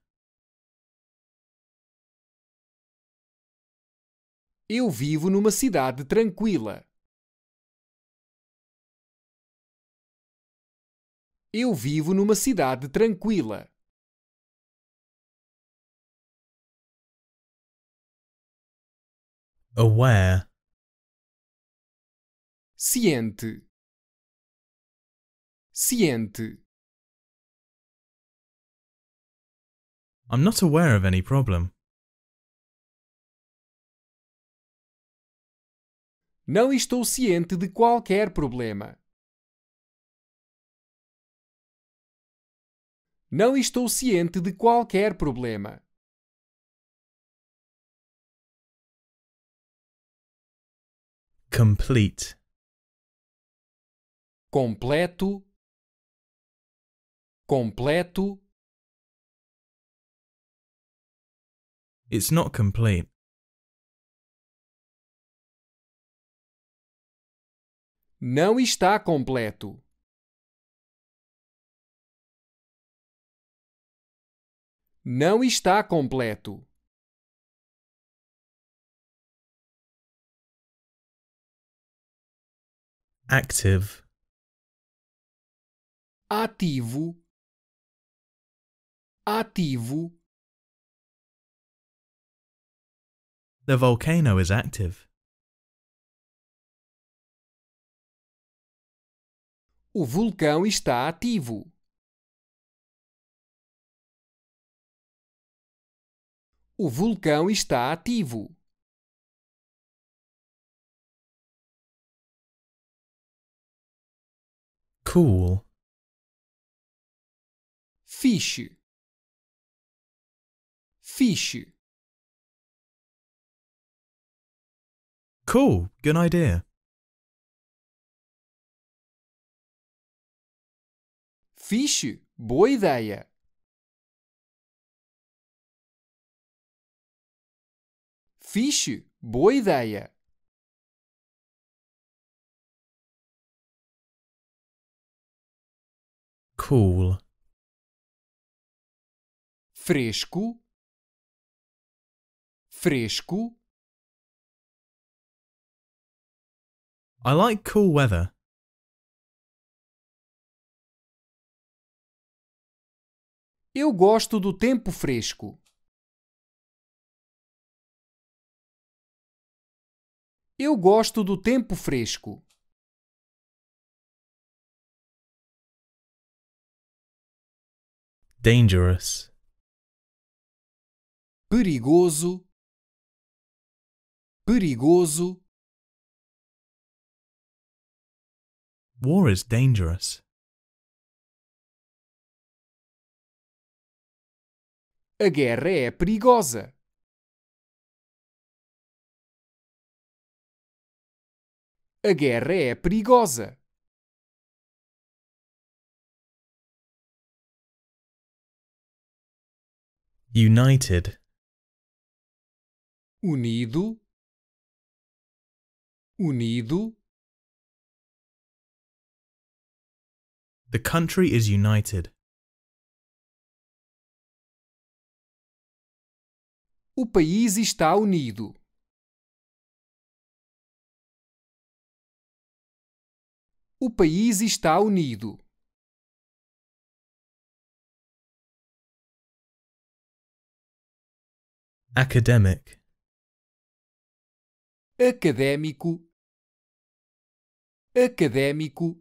Eu vivo numa cidade tranquila. Eu vivo numa cidade tranquila. aware ciente ciente I'm not aware of any problem. Não estou ciente de qualquer problema. Não estou ciente de qualquer problema. Complete. Completo. Completo. It's not complete. Não está completo. Não está completo. active ativo ativo The volcano is active. O vulcão está ativo. O vulcão está ativo. cool. Fichu. Fichu. Cool, good idea. Fichu, boa ideia. Fichu, boa ideia. cool. Fresco, fresco. I like cool weather. Eu gosto do tempo fresco. Eu gosto do tempo fresco. dangerous, perigoso, perigoso. War is dangerous. A guerra é perigosa. A guerra é perigosa. United. Unido. Unido. The country is united. O país está unido. O país está unido. Academic. Académico. Académico.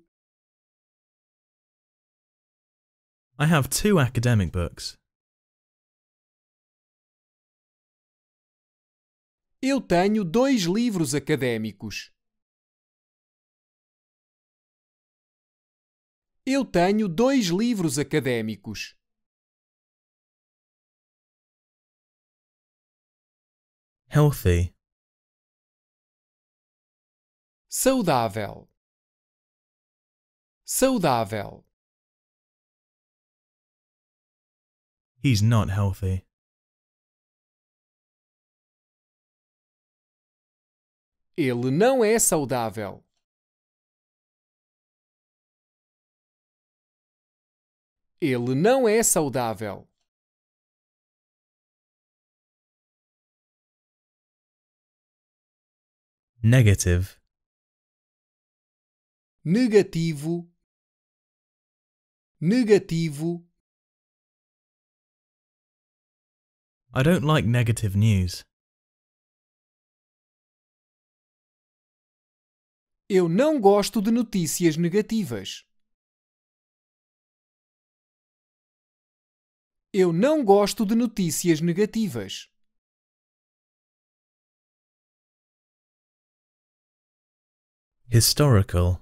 I have two academic books. Eu tenho dois livros académicos. Eu tenho dois livros académicos. healthy, saudável, saudável. He's not healthy. Ele não é saudável. Ele não é saudável. negative negativo negativo I don't like negative news. Eu não gosto de notícias negativas. Eu não gosto de notícias negativas. Historical.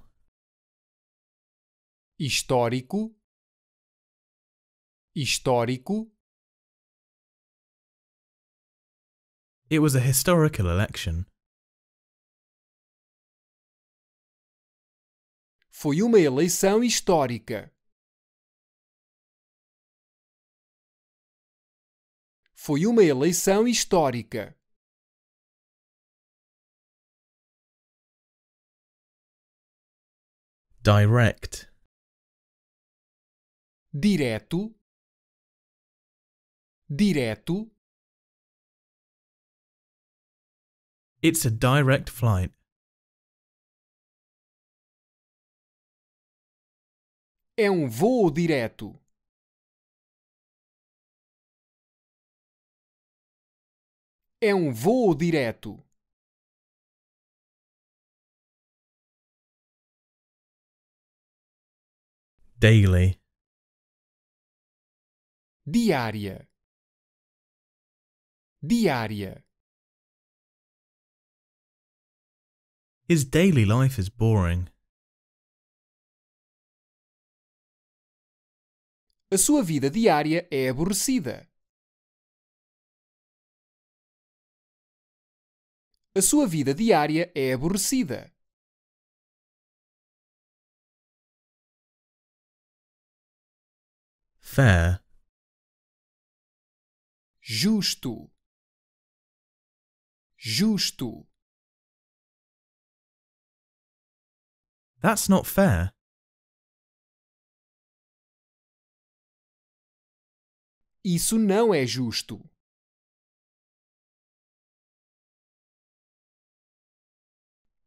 Histórico. Histórico. It was a historical election. Foi uma eleição histórica. Foi uma eleição histórica. direct direto direto It's a direct flight. É um voo direto. É um voo direto. daily diaria diaria his daily life is boring a sua vida diária é aborrecida a sua vida diária é aborrecida fair justo justo That's not fair. Isso não é justo.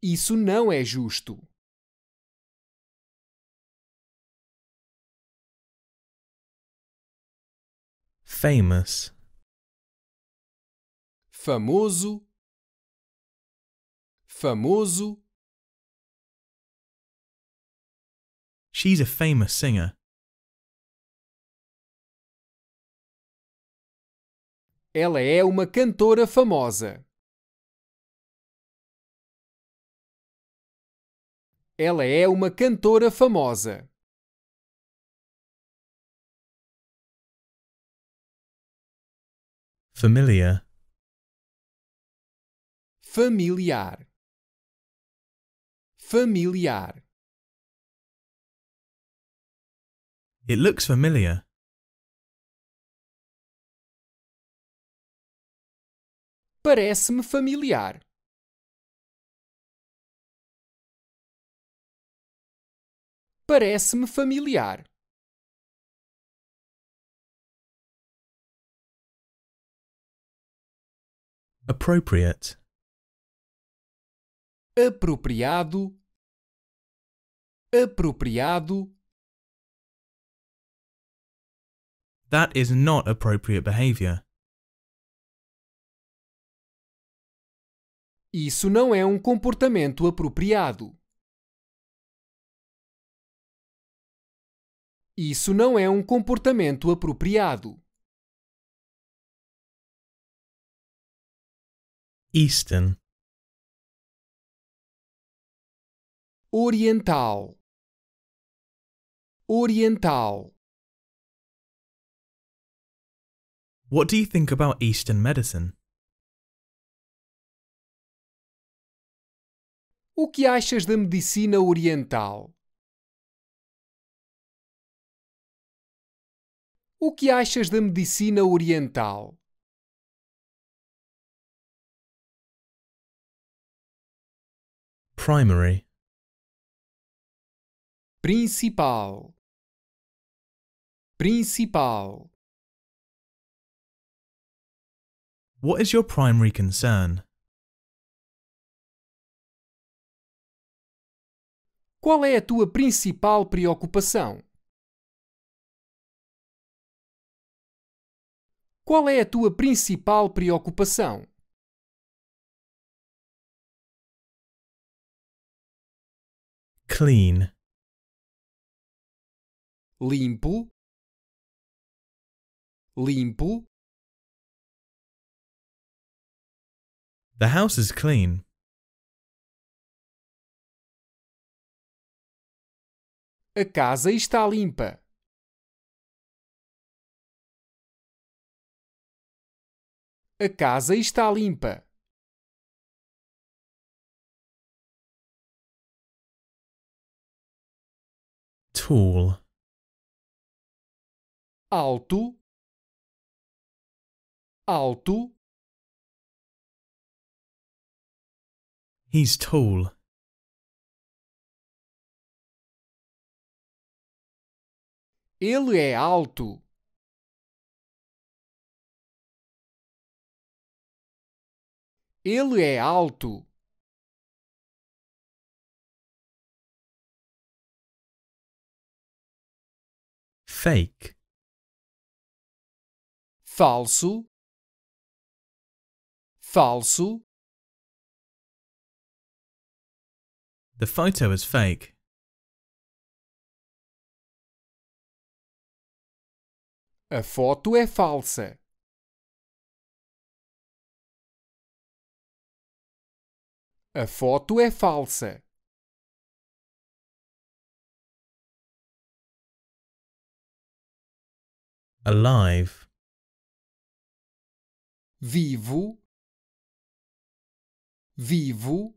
Isso não é justo. famous famoso famoso She's a famous singer. Ela é uma cantora famosa. Ela é uma cantora famosa. Familiar. Familiar. Familiar. It looks familiar. Parece-me familiar. Parece-me familiar. appropriate apropriado apropriado That is not appropriate behavior. Isso não é um comportamento apropriado. Isso não é um comportamento apropriado. Eastern. Oriental. Oriental. What do you think about Eastern medicine? O que achas da medicina oriental? O que achas da medicina oriental? Primary. Principal. Principal. What is your primary concern? Qual é a tua principal preocupação? Qual é a tua principal preocupação? clean, limpo, limpo. The house is clean. A casa está limpa. A casa está limpa. Tall. Alto. Alto. He's tall. Ele é alto. Ele é alto. fake falso falso The photo is fake. A foto é falsa. A foto é falsa. alive vivo vivo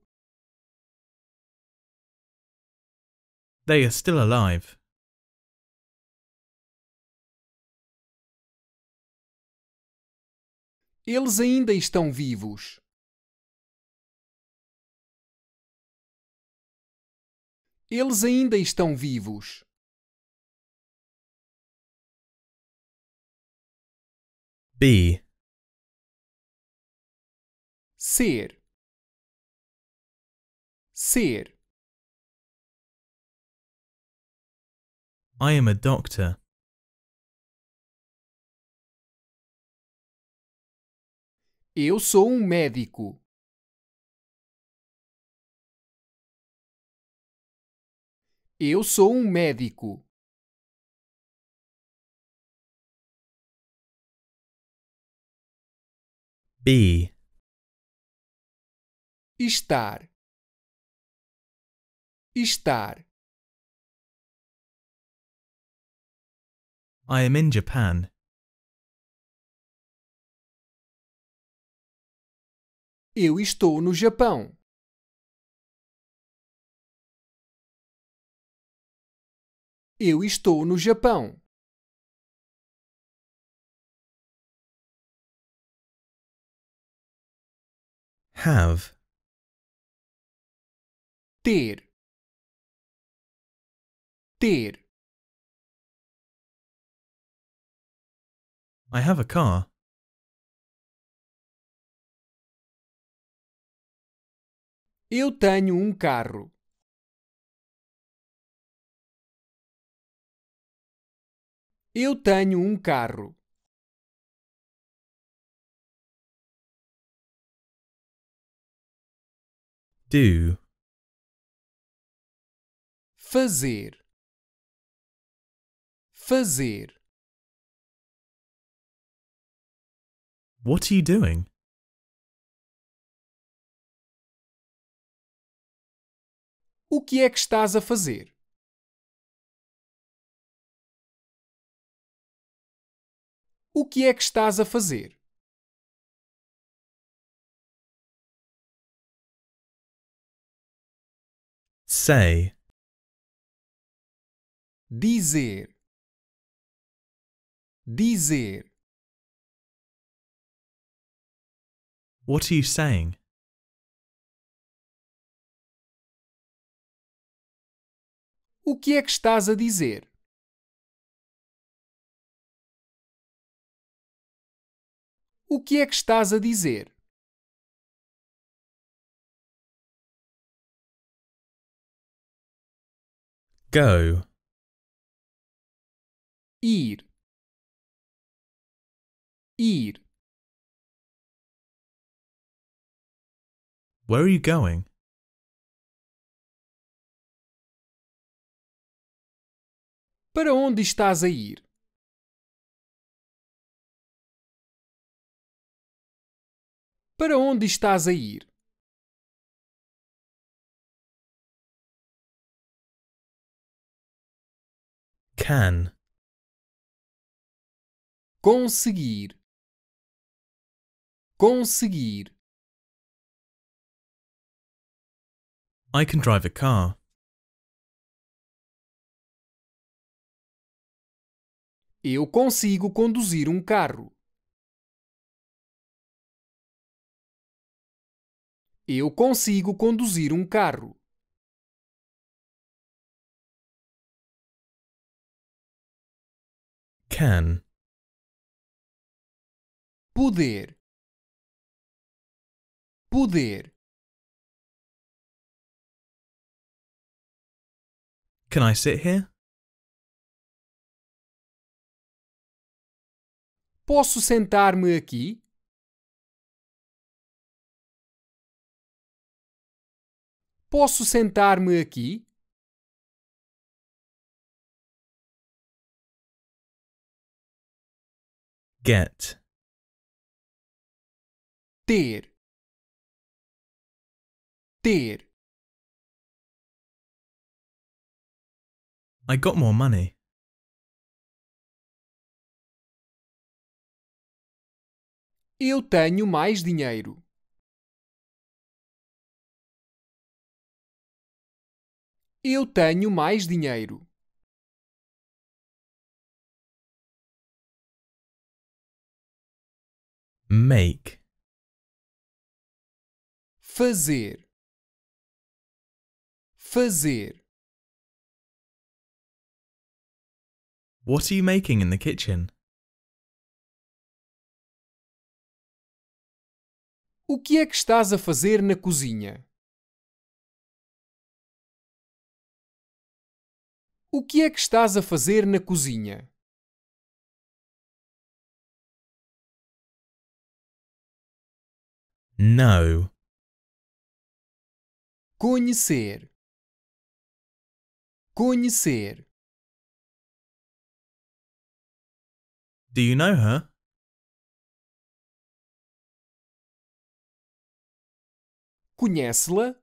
They are still alive. Eles ainda estão vivos. Eles ainda estão vivos. B. Ser. Ser. I am a doctor. Eu sou um médico. Eu sou um médico. B. Estar. Estar. I am in Japan. Eu estou no Japão. Eu estou no Japão. have ter ter I have a car. Eu tenho um carro. Eu tenho um carro. Do. Fazer. Fazer. What are you doing? O que é que estás a fazer? O que é que estás a fazer? Say. Dizer. Dizer. What are you saying? O que é que estás a dizer? O que é que estás a dizer? Go. Ir. Ir. Where are you going? Para onde estás a ir? Para onde estás a ir? Can. Conseguir. Conseguir. I can drive a car. Eu consigo conduzir um carro. Eu consigo conduzir um carro. can. Poder. Poder. Can I sit here? Posso sentar-me aqui? Posso sentar-me aqui? get. Ter. Ter. I got more money. Eu tenho mais dinheiro. Eu tenho mais dinheiro. Make. Fazer. Fazer. What are you making in the kitchen? O que é que estás a fazer na cozinha? O que é que estás a fazer na cozinha? No. Conhecer. Conhecer. Do you know her? Conhece-la?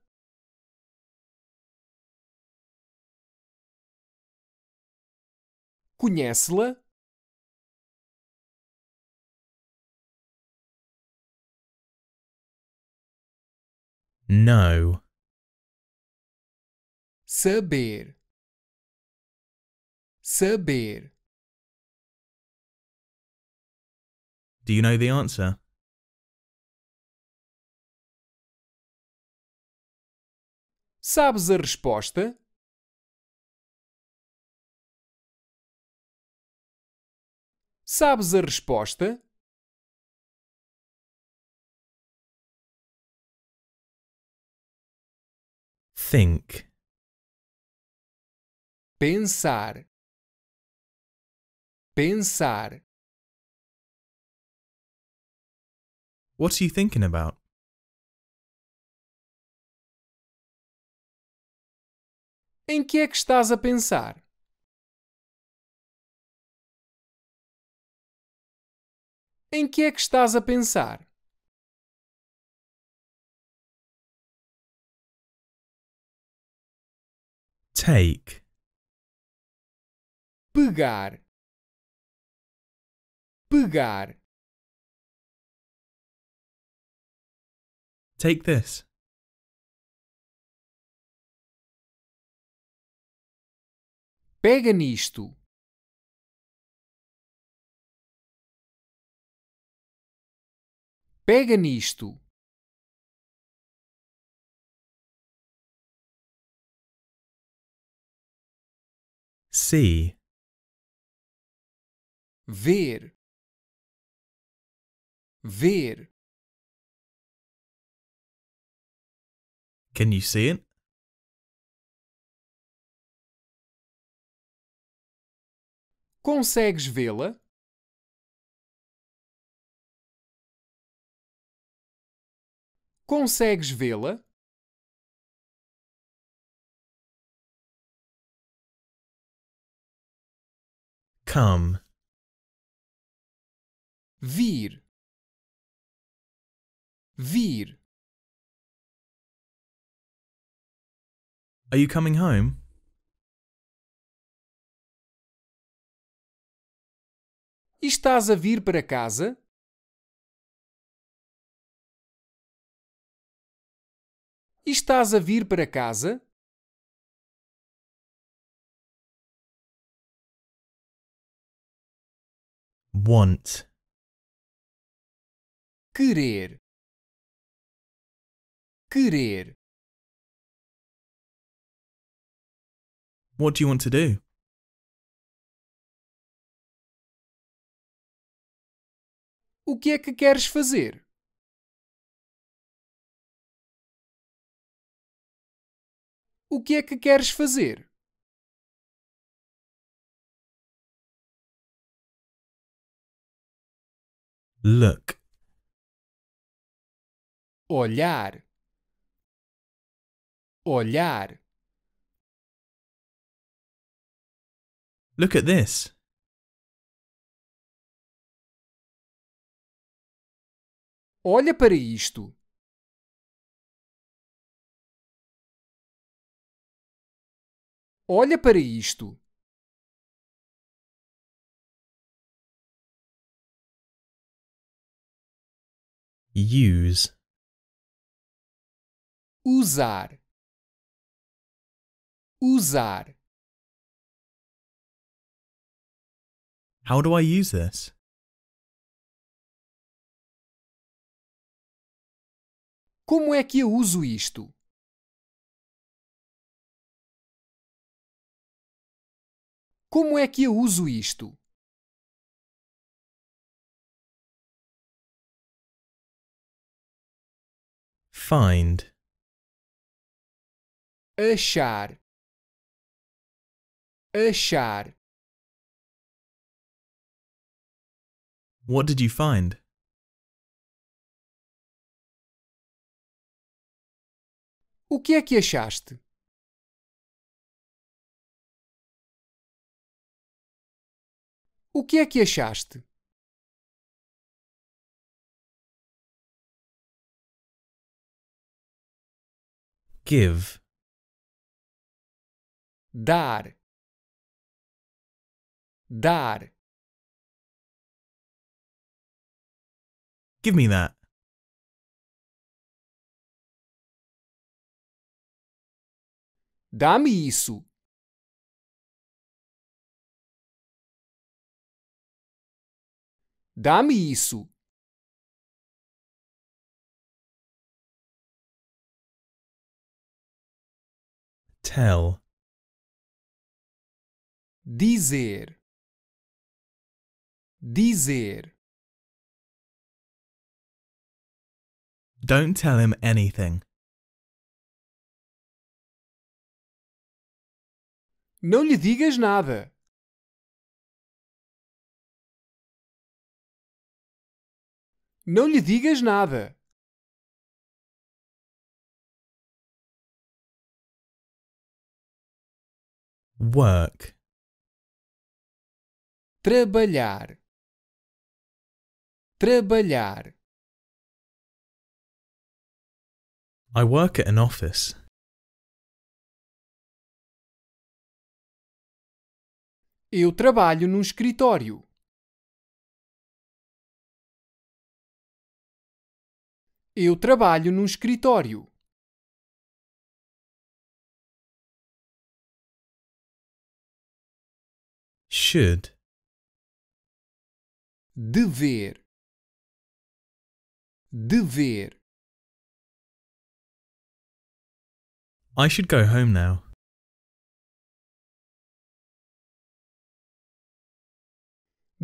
Conhece-la? No. Saber. Saber. Do you know the answer? Sabes a resposta? Sabes a resposta? Think. Pensar. Pensar. What are you thinking about? Em que é que estás a pensar? Em que é que estás a pensar? Take. Pegar. Pegar. Take this. Pega nisto. Pega nisto. see. Ver. Ver. Can you see it? Consegues vê-la? Consegues vê-la? Come. Vir. Vir. Are you coming home? Estás a vir para casa? Estás a vir para casa? want querer querer what do you want to do o que é que queres fazer o que é que queres fazer Look. Olhar. Olhar. Look at this. Olha para isto. Olha para isto. Use. Usar. Usar. How do I use this? Como é que eu uso isto? Como é que eu uso isto? Find. Achar. Achar. What did you find? O que é que achaste? O que é que achaste? Give. Dar. Dar. Give me that. Dá-me isso. Dá-me isso. tell dizer dizer Don't tell him anything. Não lhe digas nada. Não lhe digas nada. work trabalhar trabalhar I work at an office. Eu trabalho num escritório. Eu trabalho num escritório. should dever dever I should go home now.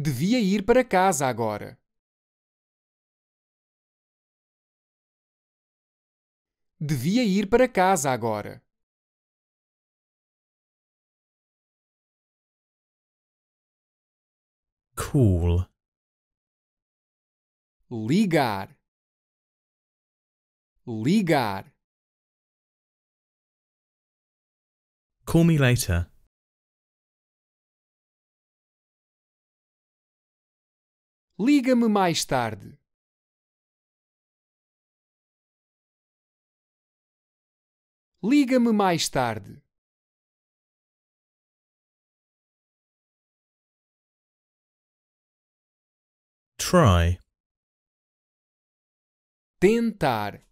Devia ir para casa agora. Devia ir para casa agora. cool. Ligar. Ligar. Call me later. Liga-me mais tarde. Liga-me mais tarde. Try. Tentar.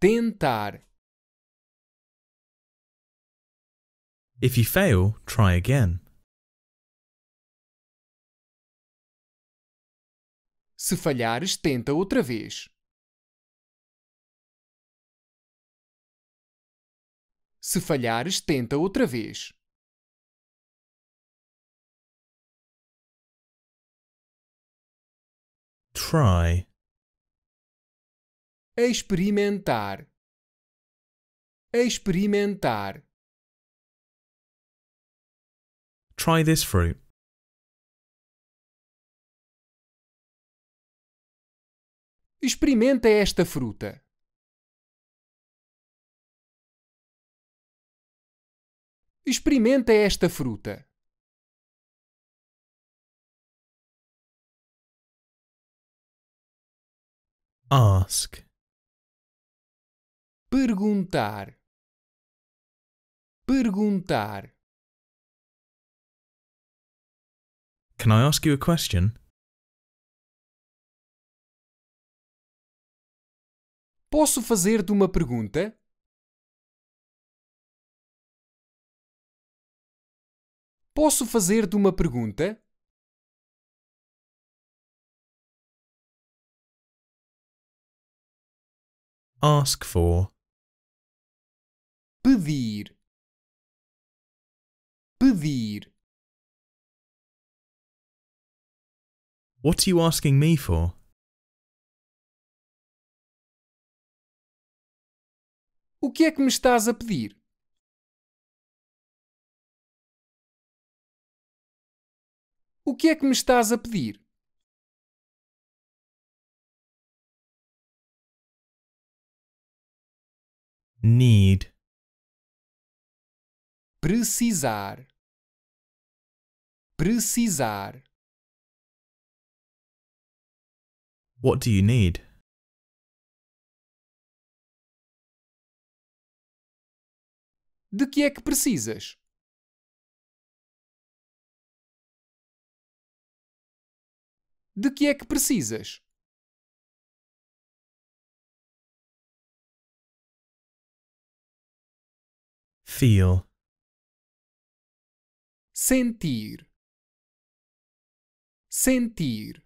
Tentar. If you fail, try again. Se falhares, tenta outra vez. Se falhares, tenta outra vez. Try. Experimentar. Experimentar. Try this fruit. Experimenta esta fruta. Experimenta esta fruta. Ask. Perguntar. Perguntar. Can I ask you a question? Posso fazer-te uma pergunta? Posso fazer-te uma pergunta? Ask for. Pedir. Pedir. What are you asking me for? O que é que me estás a pedir? O que é que me estás a pedir? need, precisar, precisar. What do you need? De que é que precisas? De que é que precisas? Feel. Sentir. Sentir.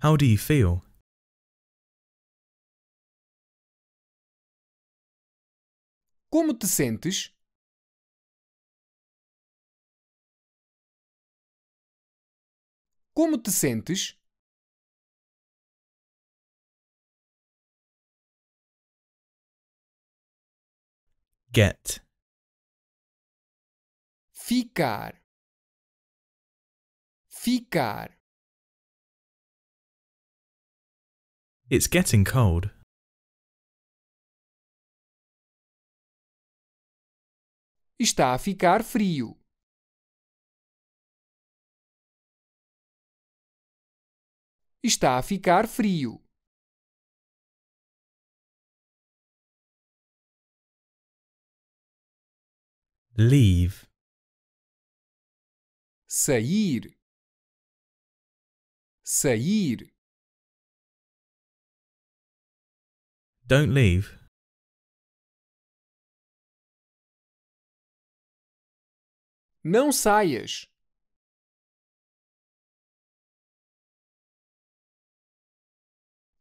How do you feel? Como te sentes? Como te sentes? get. Ficar. Ficar. It's getting cold. Está a ficar frio. Está a ficar frio. leave sair sair don't leave Não saias.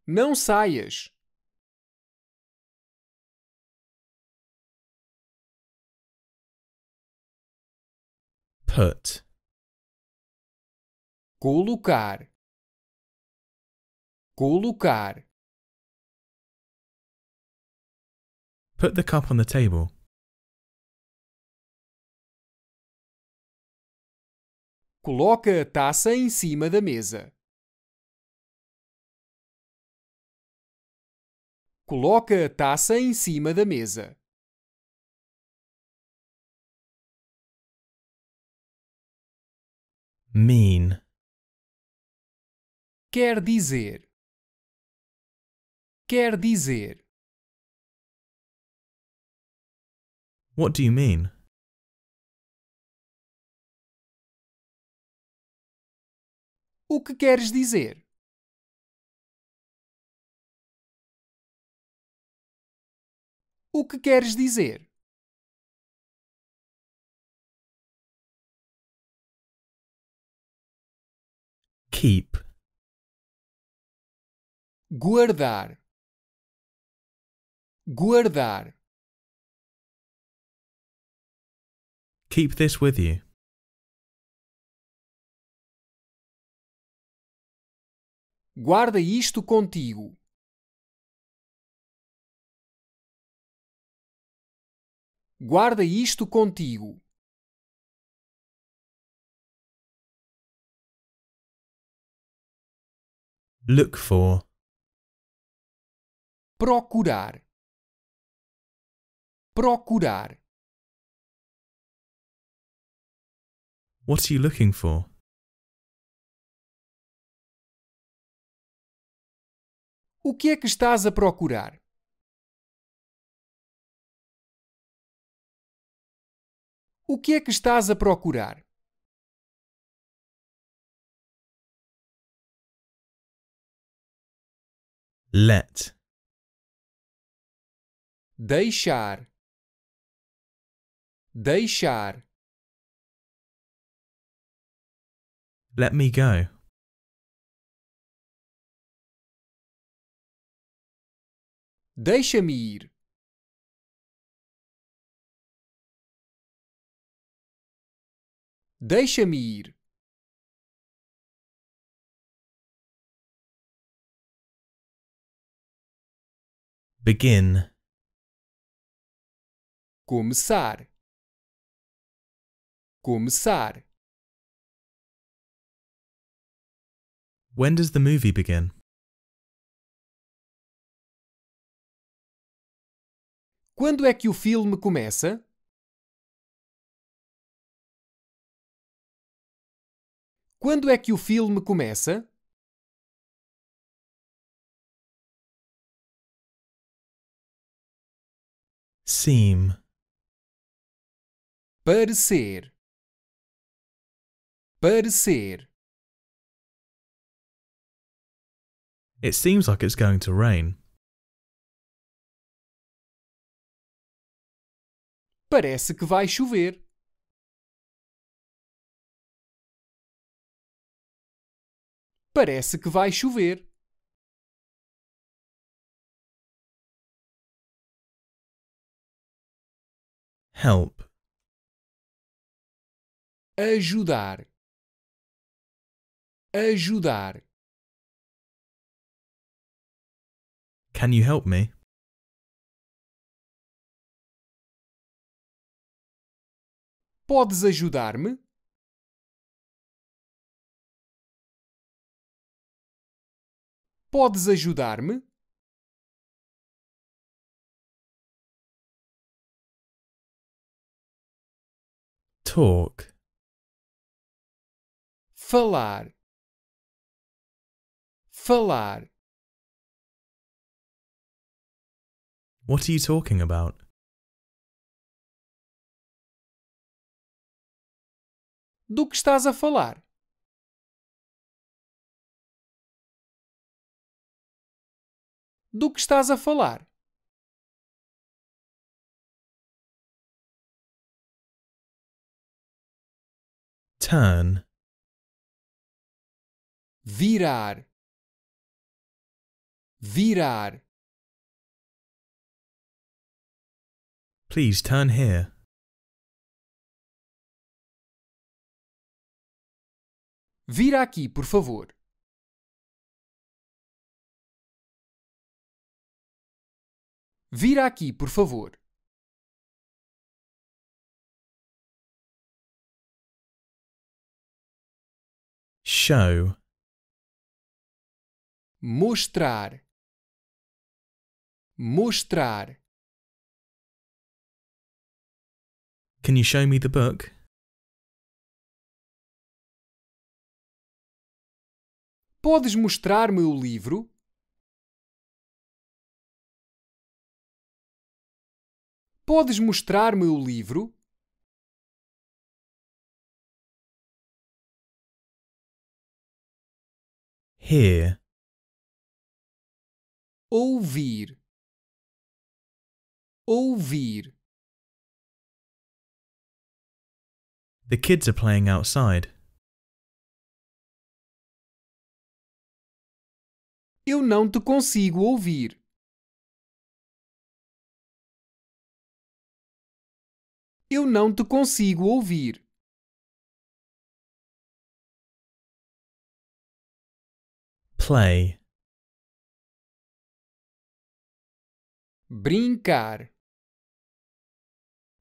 Não saias. Put. Colocar. Colocar. Put the cup on the table. Coloca a taça em cima da mesa. Coloca a taça em cima da mesa. mean quer dizer quer dizer What do you mean? O que queres dizer? O que queres dizer? keep guardar guardar keep this with you guarda isto contigo guarda isto contigo Look for. Procurar. Procurar. What are you looking for? O que é que estás a procurar? O que é que estás a procurar? let deixar deixar let me go deixa-me ir deixa-me ir Begin. Começar. Começar. When does the movie begin? Quando é que o filme começa? Quando é que o filme começa? seem parecer parecer It seems like it's going to rain. Parece que vai chover. Parece que vai chover. Help. Ajudar. Ajudar. Can you help me? Podes ajudar-me? Podes ajudar-me? Talk. Falar. Falar. What are you talking about? Do que estás a falar? Do que estás a falar? turn virar virar Please turn here. Vira aqui, por favor. Vira aqui, por favor. Show. Mostrar. Mostrar. Can you show me the book? Podes mostrar-me o livro? Podes mostrar-me o livro? Hear, Ouvir. Ouvir. The kids are playing outside. Eu não te consigo ouvir. Eu não te consigo ouvir. Play. Brincar.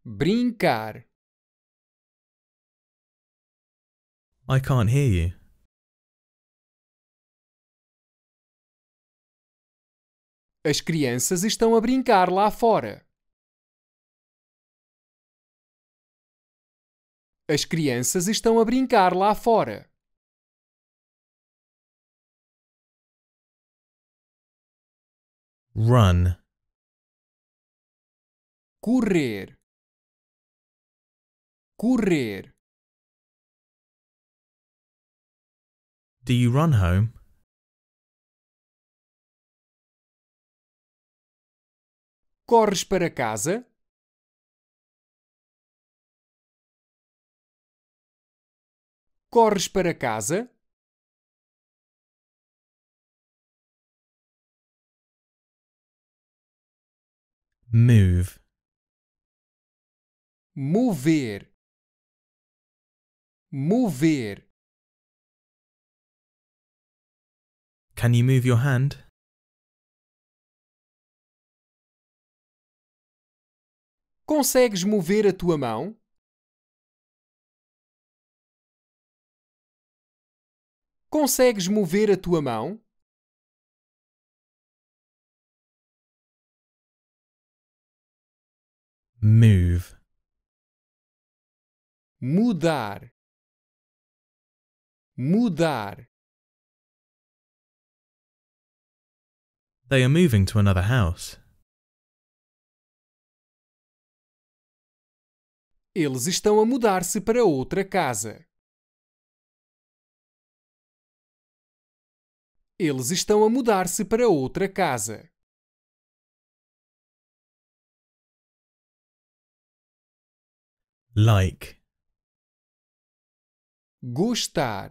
Brincar. I can't hear you. As crianças estão a brincar lá fora. As crianças estão a brincar lá fora. Run. Correr. Correr. Do you run home? Corres para casa? Corres para casa? Move. Mover. Mover. Can you move your hand? Consegues mover a tua mão? Consegues mover a tua mão? move mudar mudar They are moving to another house. Eles estão a mudar-se para outra casa. Eles estão a mudar-se para outra casa. like gostar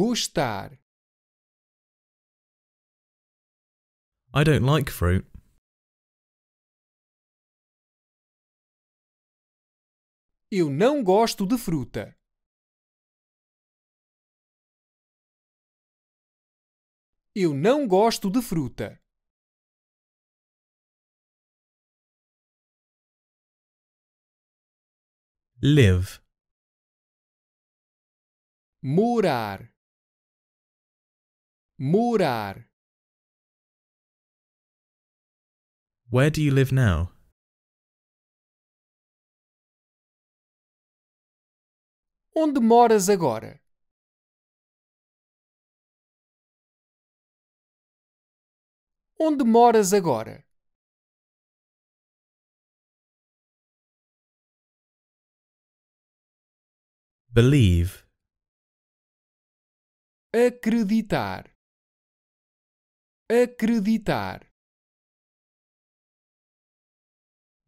gostar I don't like fruit Eu não gosto de fruta. Eu não gosto de fruta. live. Morar. Morar. Where do you live now? Onde moras agora? Onde moras agora? Believe. Acreditar. Acreditar.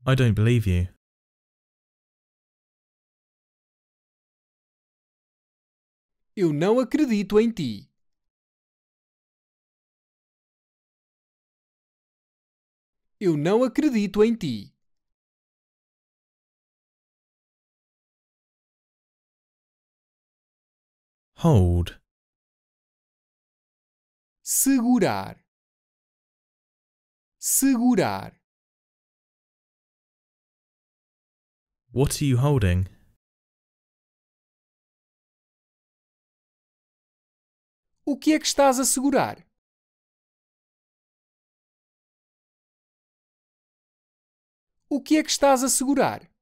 I don't believe you. Eu não acredito em ti. Eu não acredito em ti. Hold. Segurar. Segurar. What are you holding? O que é que estás a segurar? O que é que estás a segurar?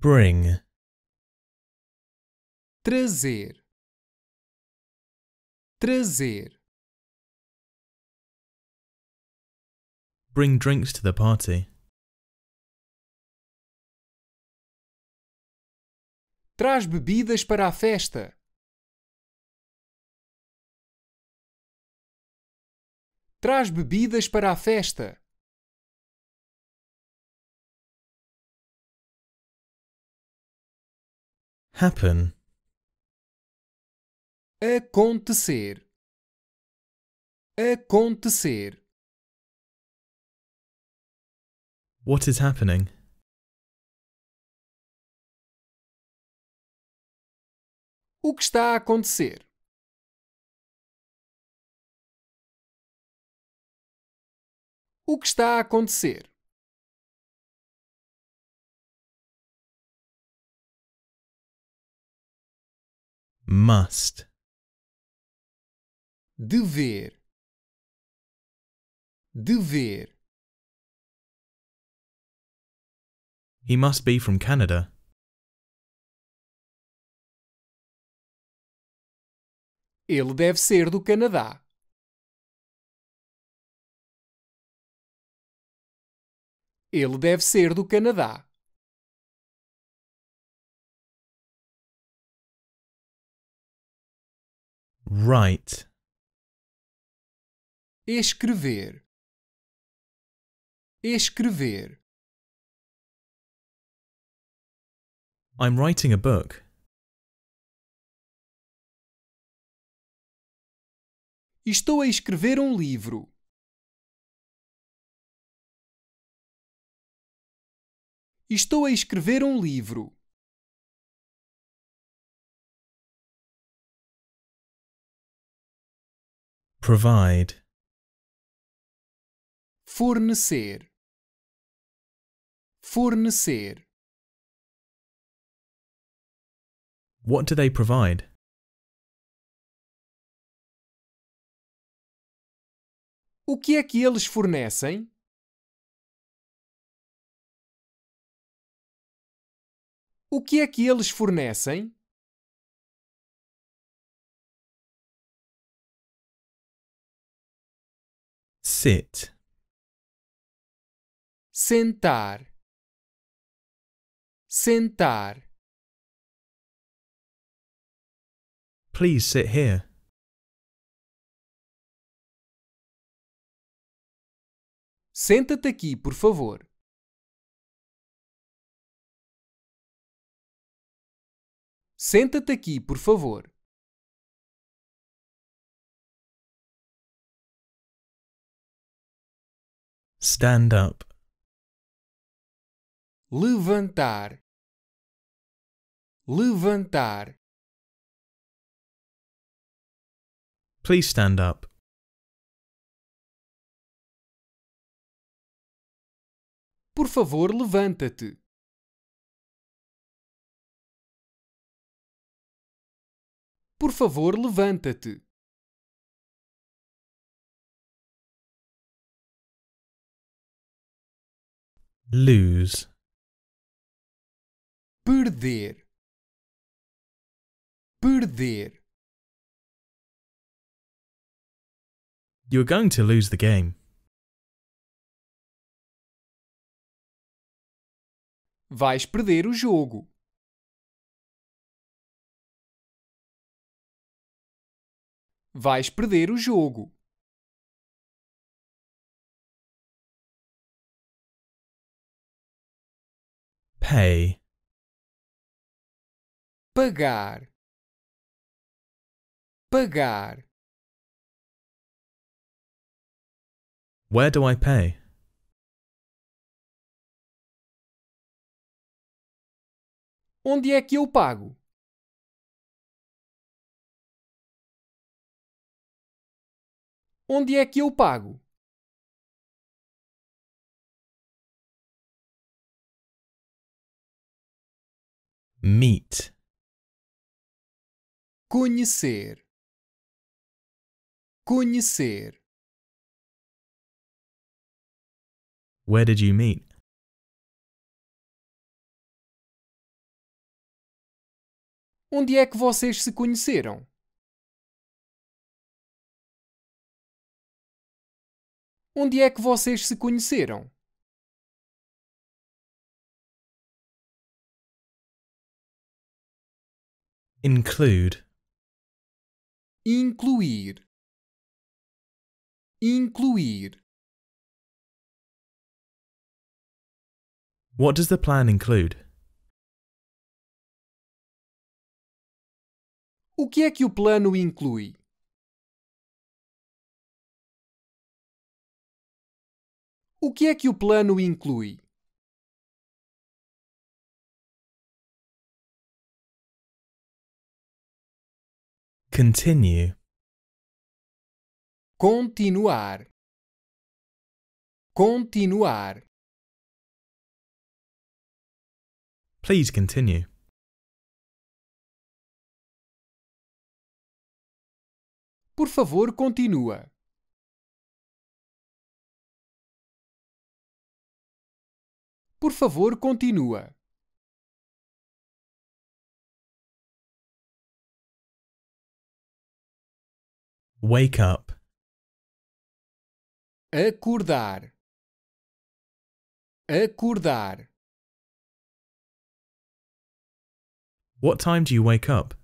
Bring. Trazer. Trazer. Bring drinks to the party. Traz bebidas para a festa. Traz bebidas para a festa. happen acontecer acontecer what is happening o que está a acontecer o que está a acontecer must. Dever, dever. He must be from Canada. Ele deve ser do Canadá. Ele deve ser do Canadá. Write. Escrever. Escrever. I'm writing a book. Estou a escrever um livro. Estou a escrever um livro. Provide. Fornecer. Fornecer. What do they provide? O que é que eles fornecem? O que é que eles fornecem? sit sentar sentar please sit here senta-te aqui por favor senta-te aqui por favor Stand up. Levantar. Levantar. Please stand up. Por favor, levanta-te. Por favor, levanta-te. lose perder perder You're going to lose the game. Vais perder o jogo. Vais perder o jogo. pay pagar pagar Where do I pay? Onde é que eu pago? Onde é que eu pago? meet conhecer conhecer Where did you meet? Onde é que vocês se conheceram? Onde é que vocês se conheceram? Include. Incluir. Incluir. What does the plan include? O que é que o plano inclui? O que é que o plano inclui? Continue. Continuar. Continuar. Please continue. Por favor, continua. Por favor, continua. Wake up. Acordar. Acordar. What time do you wake up?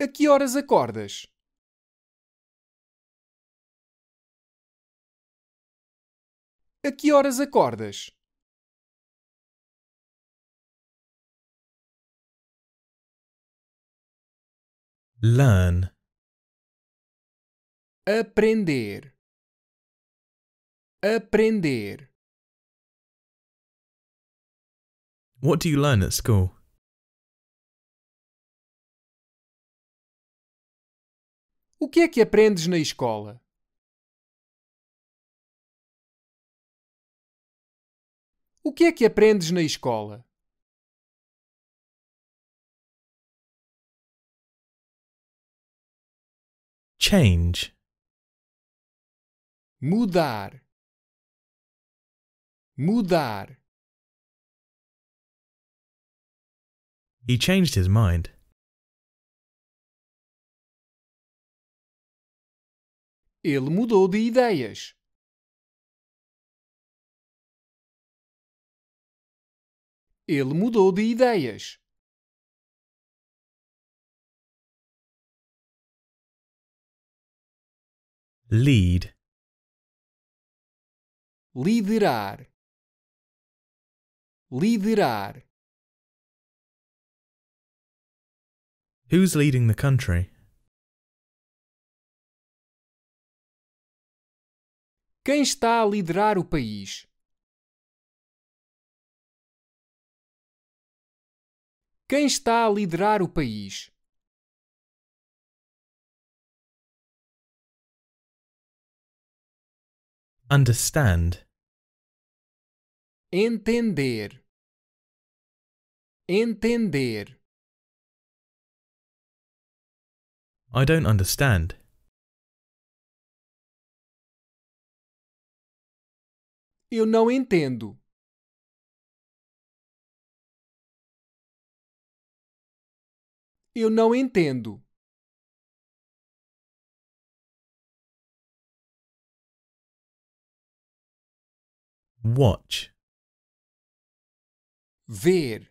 A que horas acordas? A que horas acordas? Learn. Aprender. Aprender. What do you learn at school? O que é que aprendes na escola? O que é que aprendes na escola? Change. Mudar. Mudar. He changed his mind. Ele mudou de ideias. Ele mudou de ideias. lead liderar liderar Who's leading the country? Quem está a liderar o país? Quem está a liderar o país? Understand. Entender. Entender. I don't understand. Eu não entendo. Eu não entendo. Watch. Ver.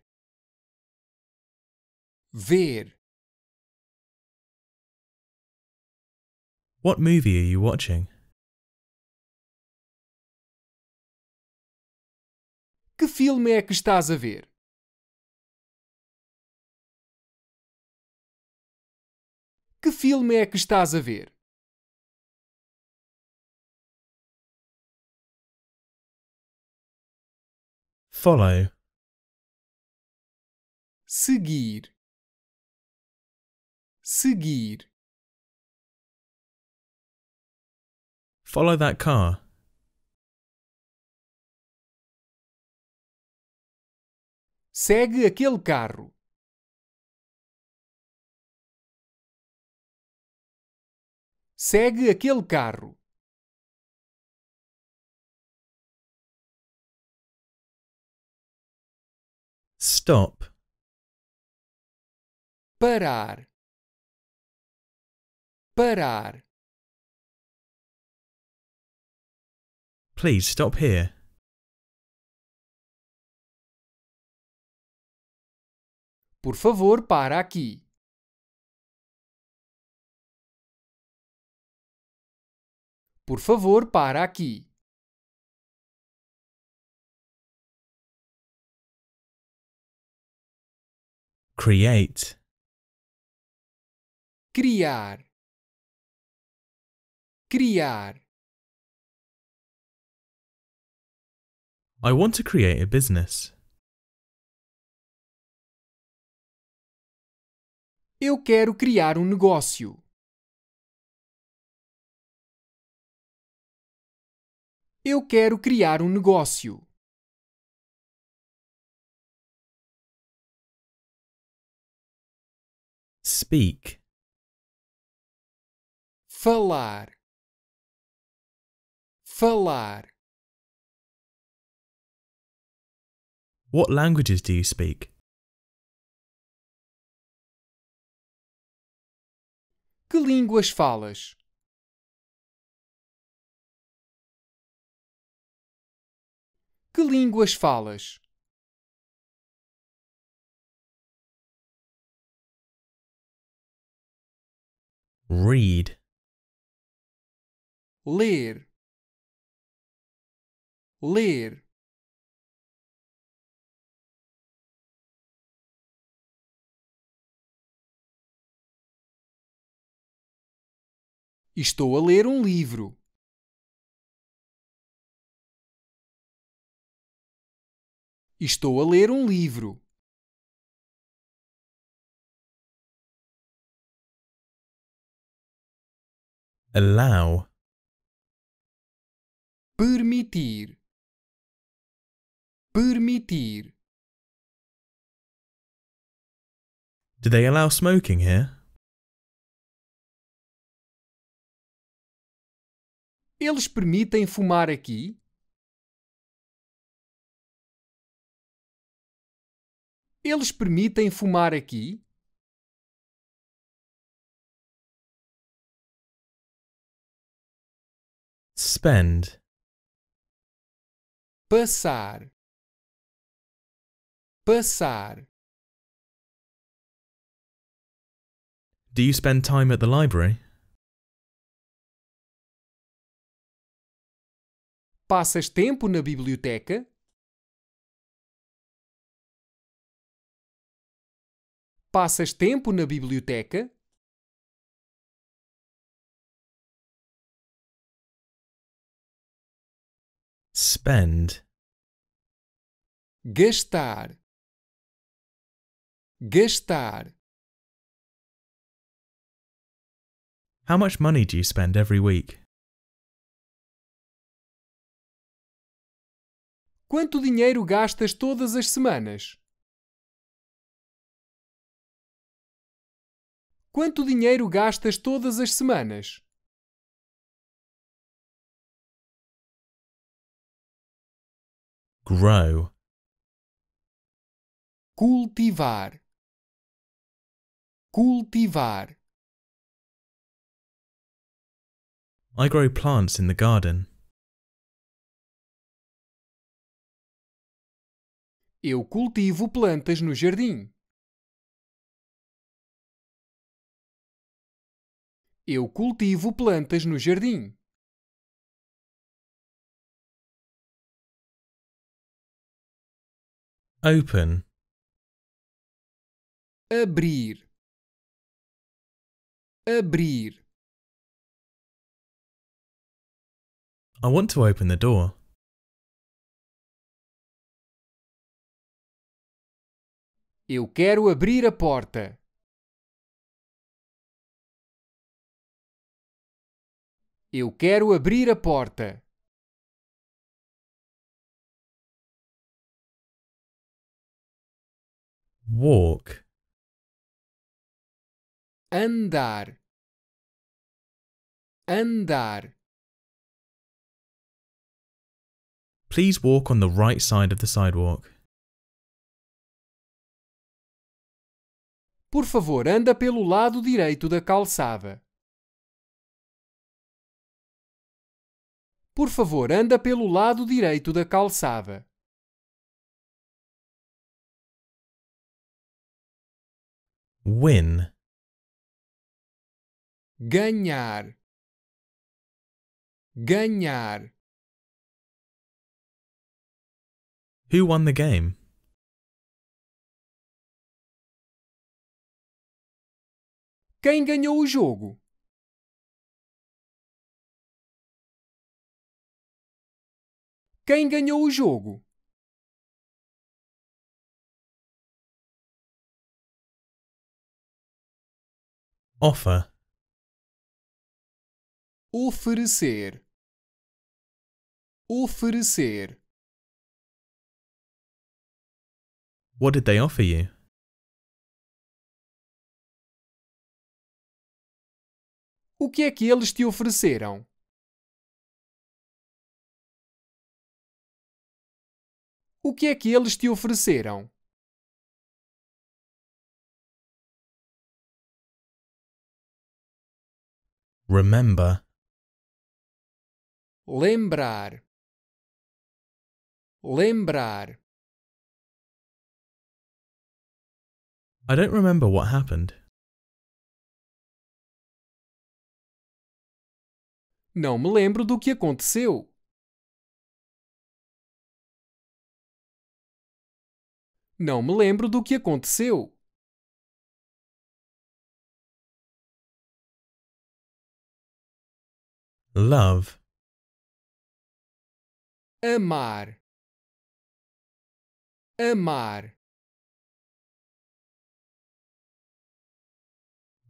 Ver. What movie are you watching? Que filme é que estás a ver? Que filme é que estás a ver? follow seguir seguir follow that car segue aquele carro segue aquele carro Stop. Parar. Parar. Please stop here. Por favor, para aqui. Por favor, para aqui. create criar criar I want to create a business. Eu quero criar um negócio. Eu quero criar um negócio. Speak. Falar. Falar. What languages do you speak? Que línguas falas? Que línguas falas? read, ler, ler. Estou a ler um livro. Estou a ler um livro. allow permitir permitir Do they allow smoking here? Eles permitem fumar aqui? Eles permitem fumar aqui? Spend. Passar. Passar. Do you spend time at the library? Passas tempo na biblioteca? Passas tempo na biblioteca? Spend. Gastar. Gastar. How much money do you spend every week? Quanto dinheiro gastas todas as semanas? Quanto dinheiro gastas todas as semanas? grow cultivar cultivar I grow plants in the garden. Eu cultivo plantas no jardim. Eu cultivo plantas no jardim. Open. Abrir. Abrir. I want to open the door. Eu quero abrir a porta. Eu quero abrir a porta. walk andar andar Please walk on the right side of the sidewalk. Por favor, anda pelo lado direito da calçada. Por favor, anda pelo lado direito da calçada. Win. Ganhar. Ganhar. Who won the game? Quem ganhou o jogo? Quem ganhou o jogo? offer oferecer oferecer What did they offer you? O que é que eles te ofereceram? O que é que eles te ofereceram? Remember. Lembrar. Lembrar. I don't remember what happened. Não me lembro do que aconteceu. Não me lembro do que aconteceu. love, amar, amar.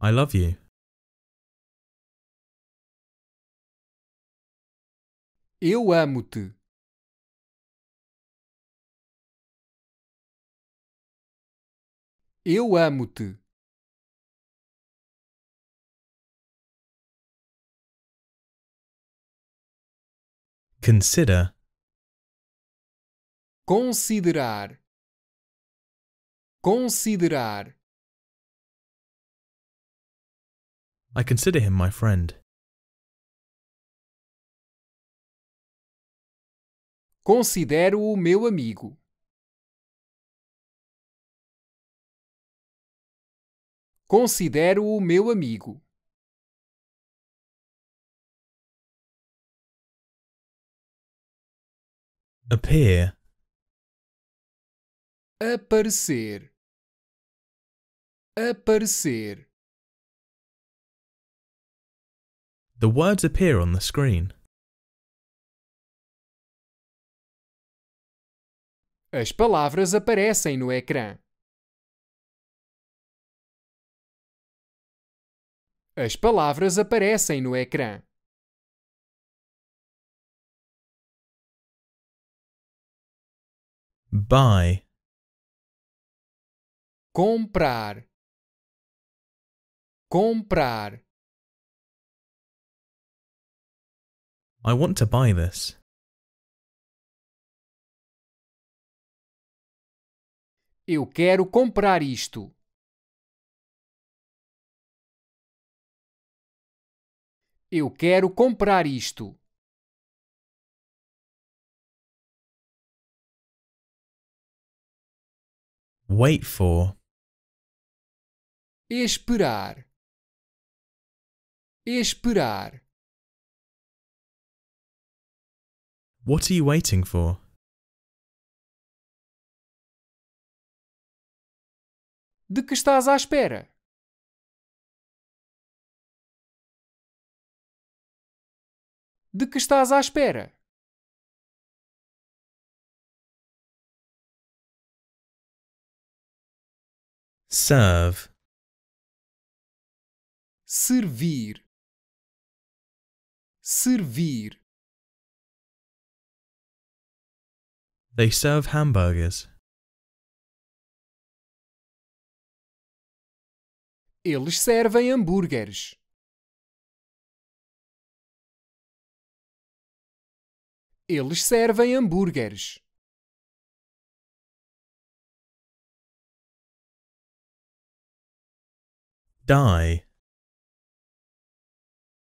I love you. Eu amo-te. Eu amo-te. Consider. Considerar. Considerar. I consider him my friend. Considero-o meu amigo. Considero-o meu amigo. appear aparecer aparecer The words appear on the screen. As palavras aparecem no ecrã. As palavras aparecem no ecrã. Buy. Comprar. Comprar. I want to buy this. Eu quero comprar isto. Eu quero comprar isto. Wait for. Esperar. Esperar. What are you waiting for? De que estás à espera? De que estás à espera? serve servir servir They serve hamburgers. Eles servem hambúrgueres. Eles servem hambúrgueres. Die.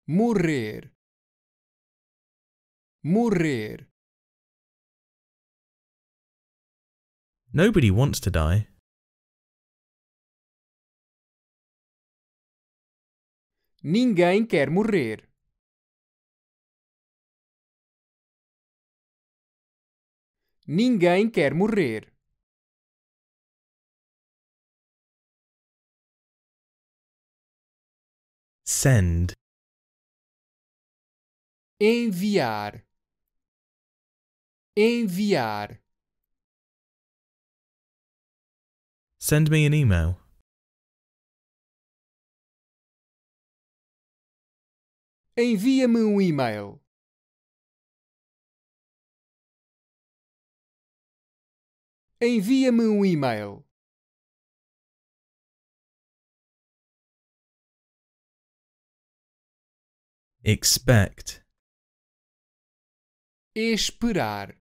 Morrer. Morrer. Nobody wants to die. Ninguém quer morrer. Ninguém quer morrer. Send. Enviar. Enviar. Send me an email. Envia-me um e-mail. Envia-me um e-mail. expect esperar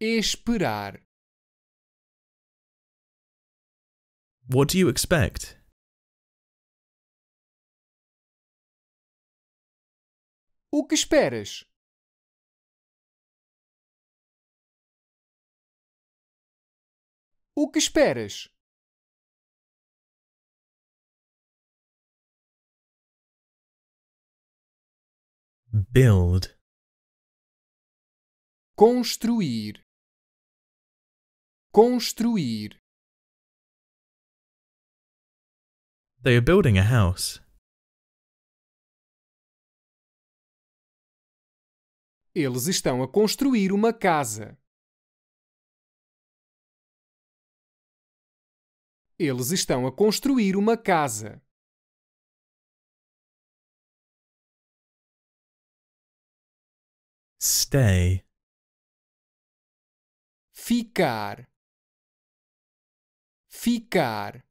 esperar What do you expect? O que esperas? O que esperas? Build. Construir. Construir. They are building a house. Eles estão a construir uma casa. Eles estão a construir uma casa. Stay. Ficar. Ficar.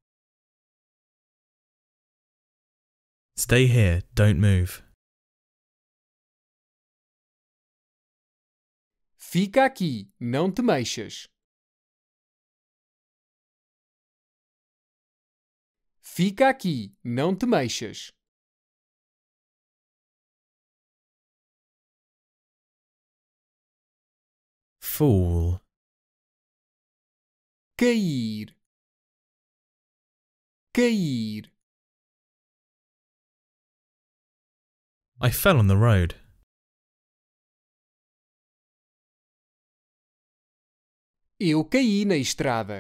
Stay here, don't move. Fica aqui, não te mexas. Fica aqui, não te mexas. fool cair cair I fell on the road. Eu caí na estrada.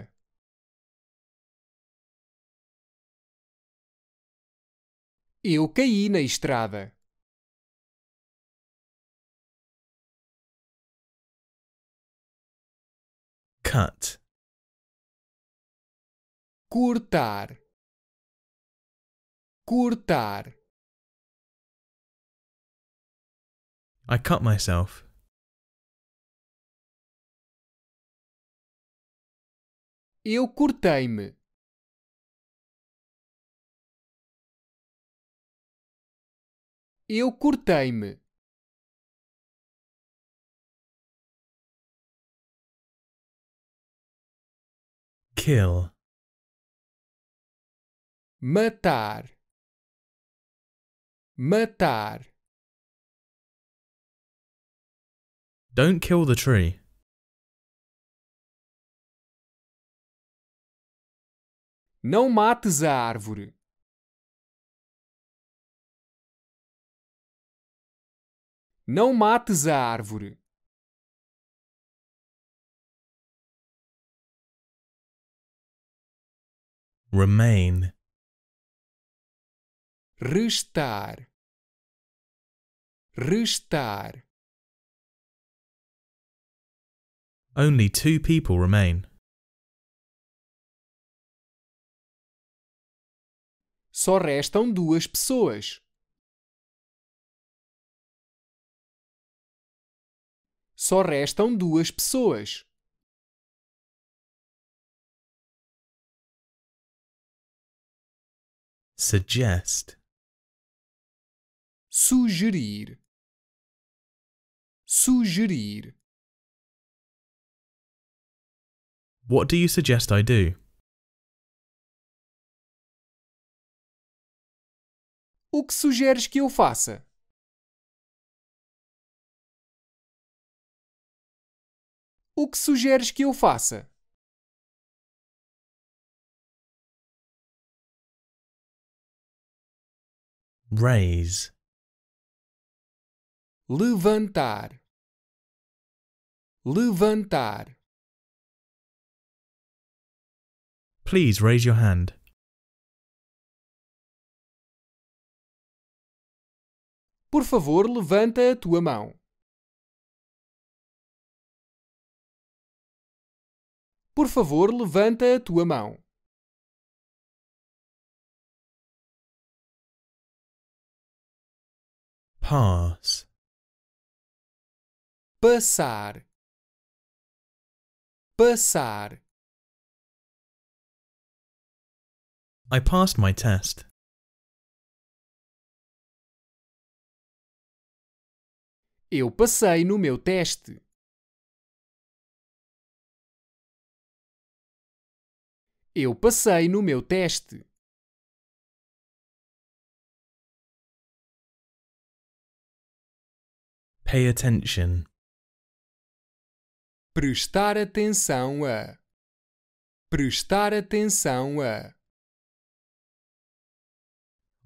Eu caí na estrada. cut curtar curtar I cut myself Eu cortei-me. Eu cortei-me. Kill. Matar. Matar. Don't kill the tree. Não mates a árvore. Não mates a árvore. remain restar restar only two people remain só restam duas pessoas só restam duas pessoas Suggest. Sugerir. Sugerir. What do you suggest I do? O que sugeres que eu faça? O que sugeres que eu faça? raise levantar levantar Please raise your hand. Por favor, levanta a tua mão. Por favor, levanta a tua mão. Pass. Passar. Passar. I passed my test. Eu passei no meu teste. Eu passei no meu teste. pay attention. Prestar atenção a. Prestar atenção a.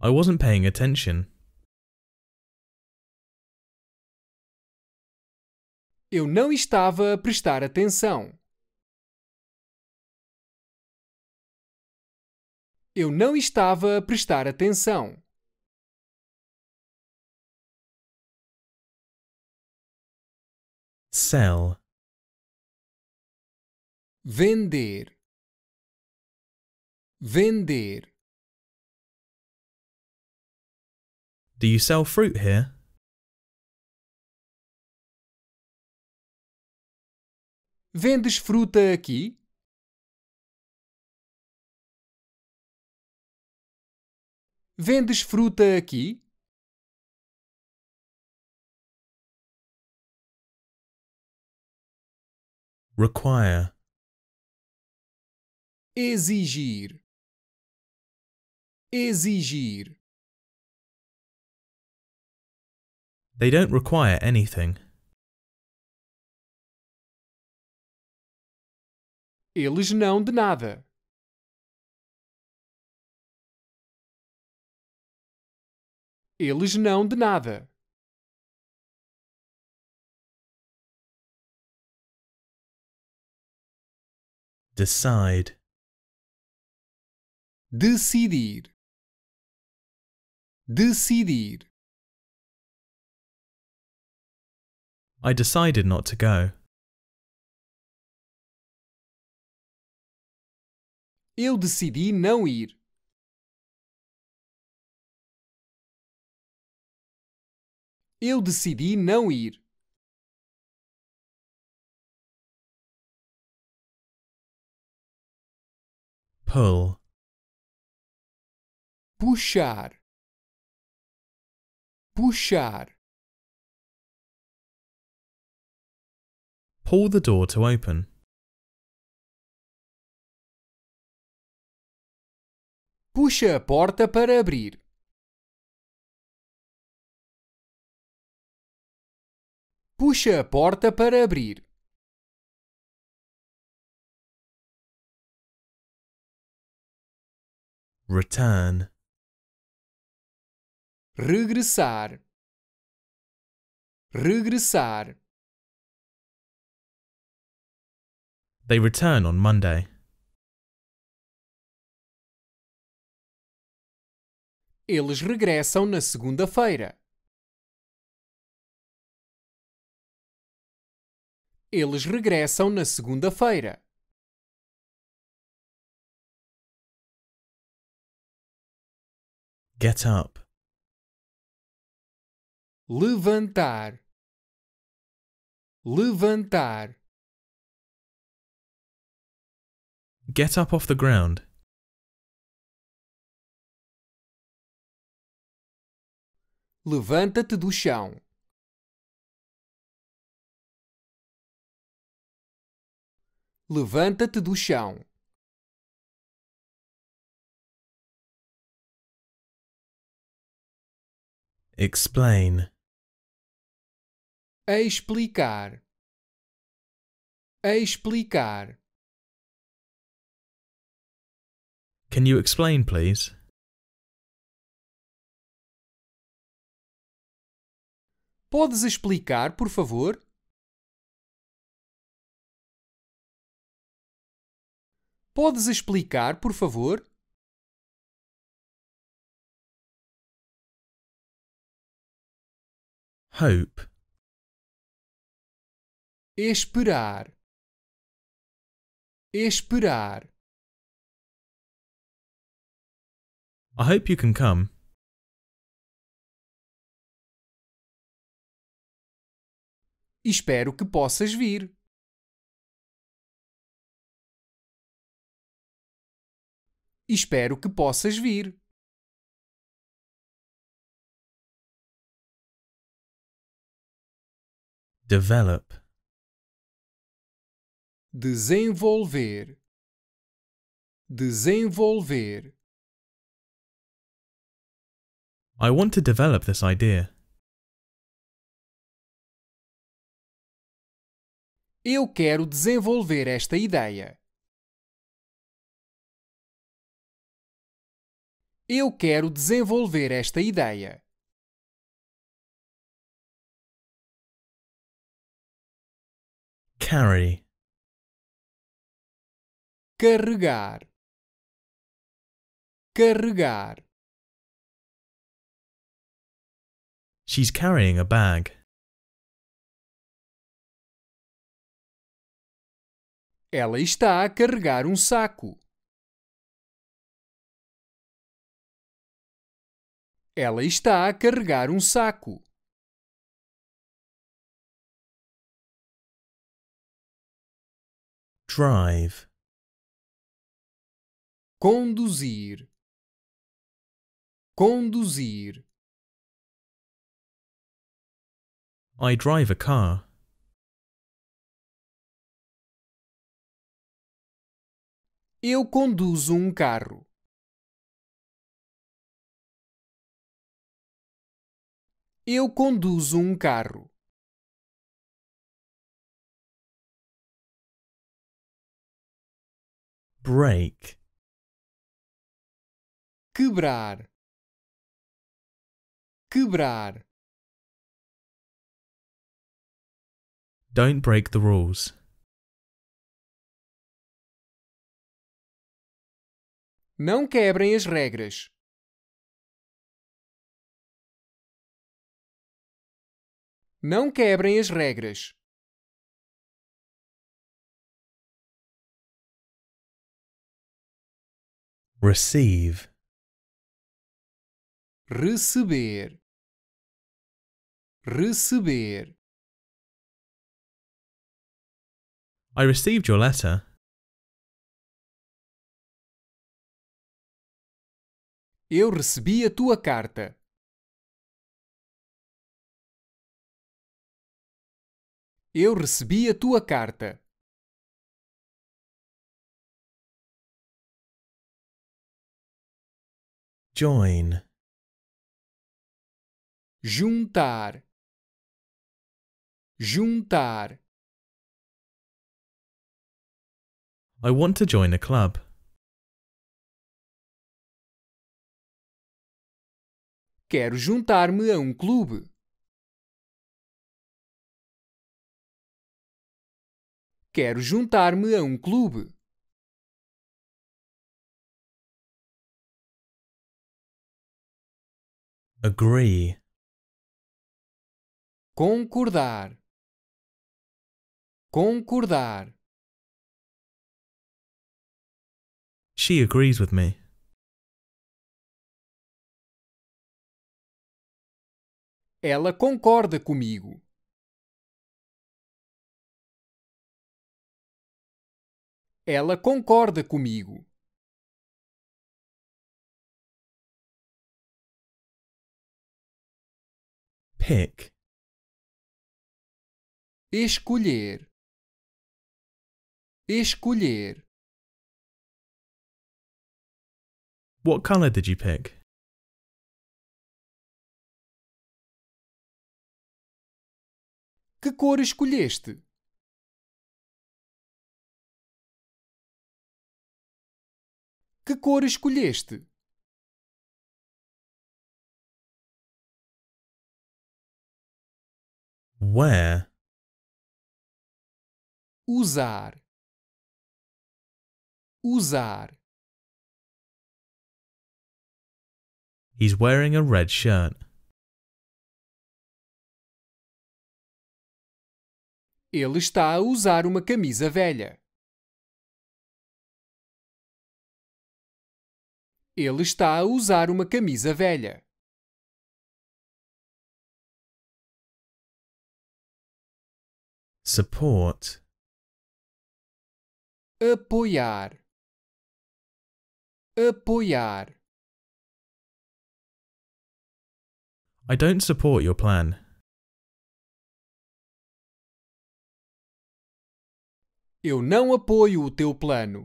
I wasn't paying attention. Eu não estava a prestar atenção. Eu não estava a prestar atenção. sell vender vender Do you sell fruit here? Vendes fruta aqui? Vendes fruta aqui? require exigir exigir They don't require anything. Eles não de nada. Eles não de nada. Decide. Decidir. Decidir. I decided not to go. Eu decidi não ir. Eu decidi não ir. pull puxar puxar pull the door to open puxa a porta para abrir puxa a porta para abrir Return. Regressar. Regressar. They return on Monday. Eles regressam na segunda-feira. Eles regressam na segunda-feira. Get up. Levantar. Levantar. Get up off the ground. Levanta-te do chão. Levanta-te do chão. Explain. Explicar. Explicar. Can you explain, please? Podes explicar, por favor? Podes explicar, por favor? hope esperar esperar I hope you can come. Espero que possas vir. Espero que possas vir. Develop. Desenvolver. Desenvolver. I want to develop this idea. Eu quero desenvolver esta ideia. Eu quero desenvolver esta ideia. carry carregar carregar She's carrying a bag. Ela está a carregar um saco. Ela está a carregar um saco. Drive. Conduzir. Conduzir. I drive a car. Eu conduzo um carro. Eu conduzo um carro. break quebrar quebrar don't break the rules não quebrem as regras não quebrem as regras receive receber receber I received your letter. Eu recebi a tua carta. Eu recebi a tua carta. Join. Juntar. Juntar. I want to join a club. Quero juntar-me a um clube. Quero juntar-me a um clube. agree concordar concordar she agrees with me ela concorda comigo ela concorda comigo Pick. Escolher. Escolher. What color did you pick? Que cor escolheste? Que cor escolheste? Wear. Usar. Usar. He's wearing a red shirt. Ele está a usar uma camisa velha. Ele está a usar uma camisa velha. support apoiar apoiar I don't support your plan. Eu não apoio o teu plano.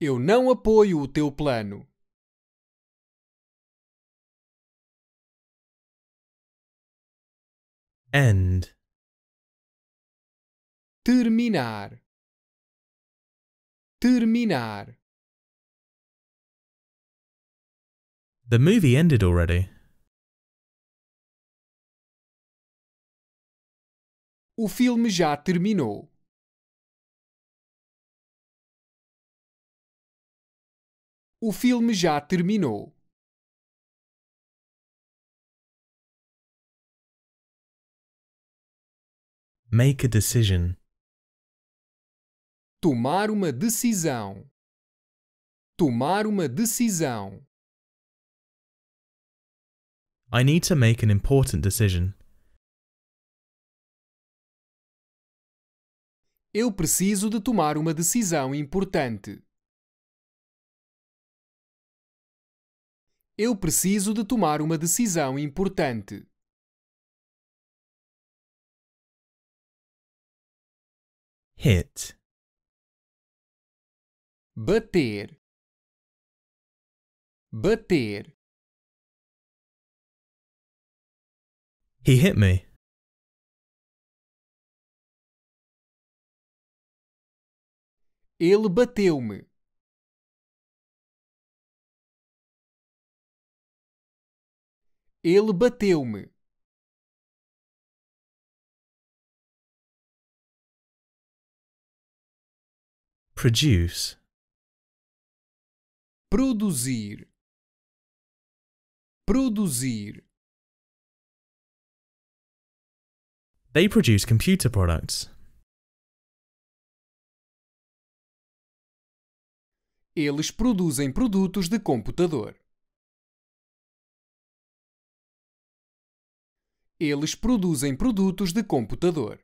Eu não apoio o teu plano. End. Terminar. Terminar. The movie ended already. O filme já terminou. O filme já terminou. Make a decision. Tomar uma decisão. Tomar uma decisão. I need to make an important decision. Eu preciso de tomar uma decisão importante. Eu preciso de tomar uma decisão importante. hit bater bater he hit me ele bateu-me ele bateu-me Produce. Produzir. Produzir. They produce computer products. Eles produzem produtos de computador. Eles produzem produtos de computador.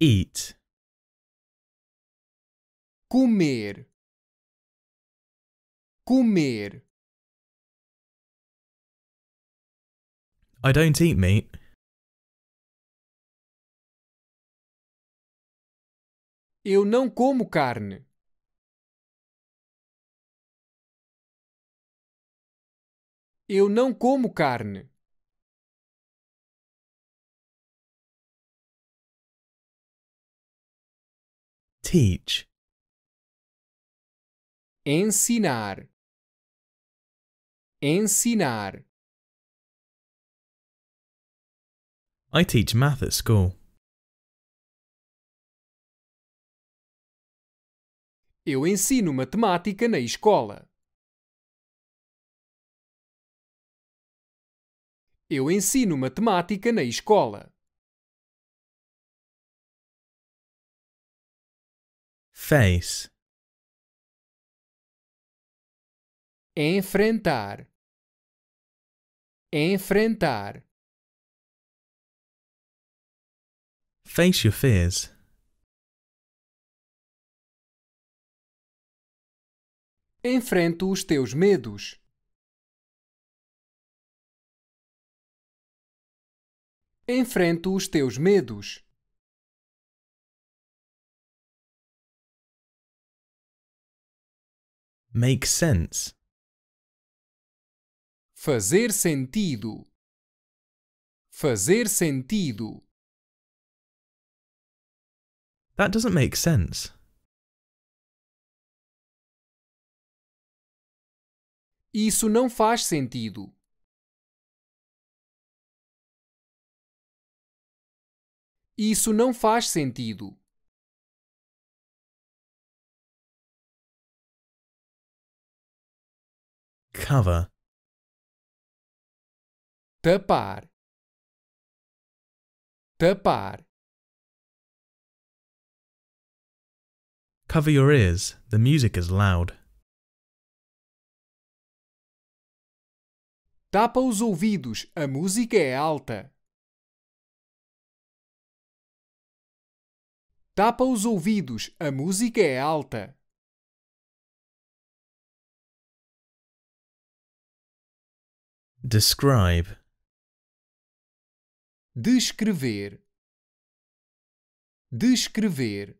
eat comer comer I don't eat meat Eu não como carne. Eu não como carne. Teach. Ensinar. Ensinar. I teach math at school. Eu ensino matemática na escola. Eu ensino matemática na escola. face enfrentar enfrentar face your fears enfrento os teus medos enfrento os teus medos make sense. Fazer sentido. Fazer sentido. That doesn't make sense. Isso não faz sentido. Isso não faz sentido. cover tapar tapar cover your ears the music is loud tapa os ouvidos a música é alta tapa os ouvidos a música é alta Describe. Descrever. Descrever.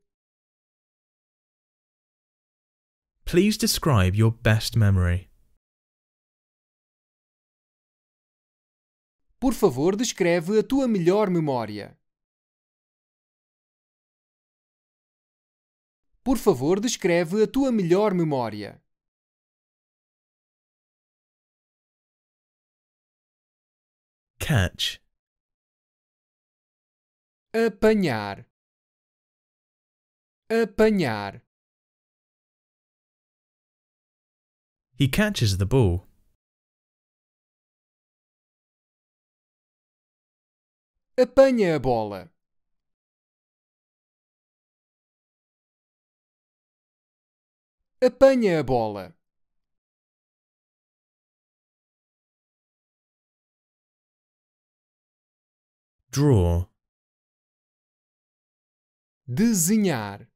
Please describe your best memory. Por favor, descreve a tua melhor memória. Por favor, descreve a tua melhor memória. Catch. Apanhar. Apanhar. He catches the ball. Apanha a bola. Apanha a bola. Draw. Desenhar.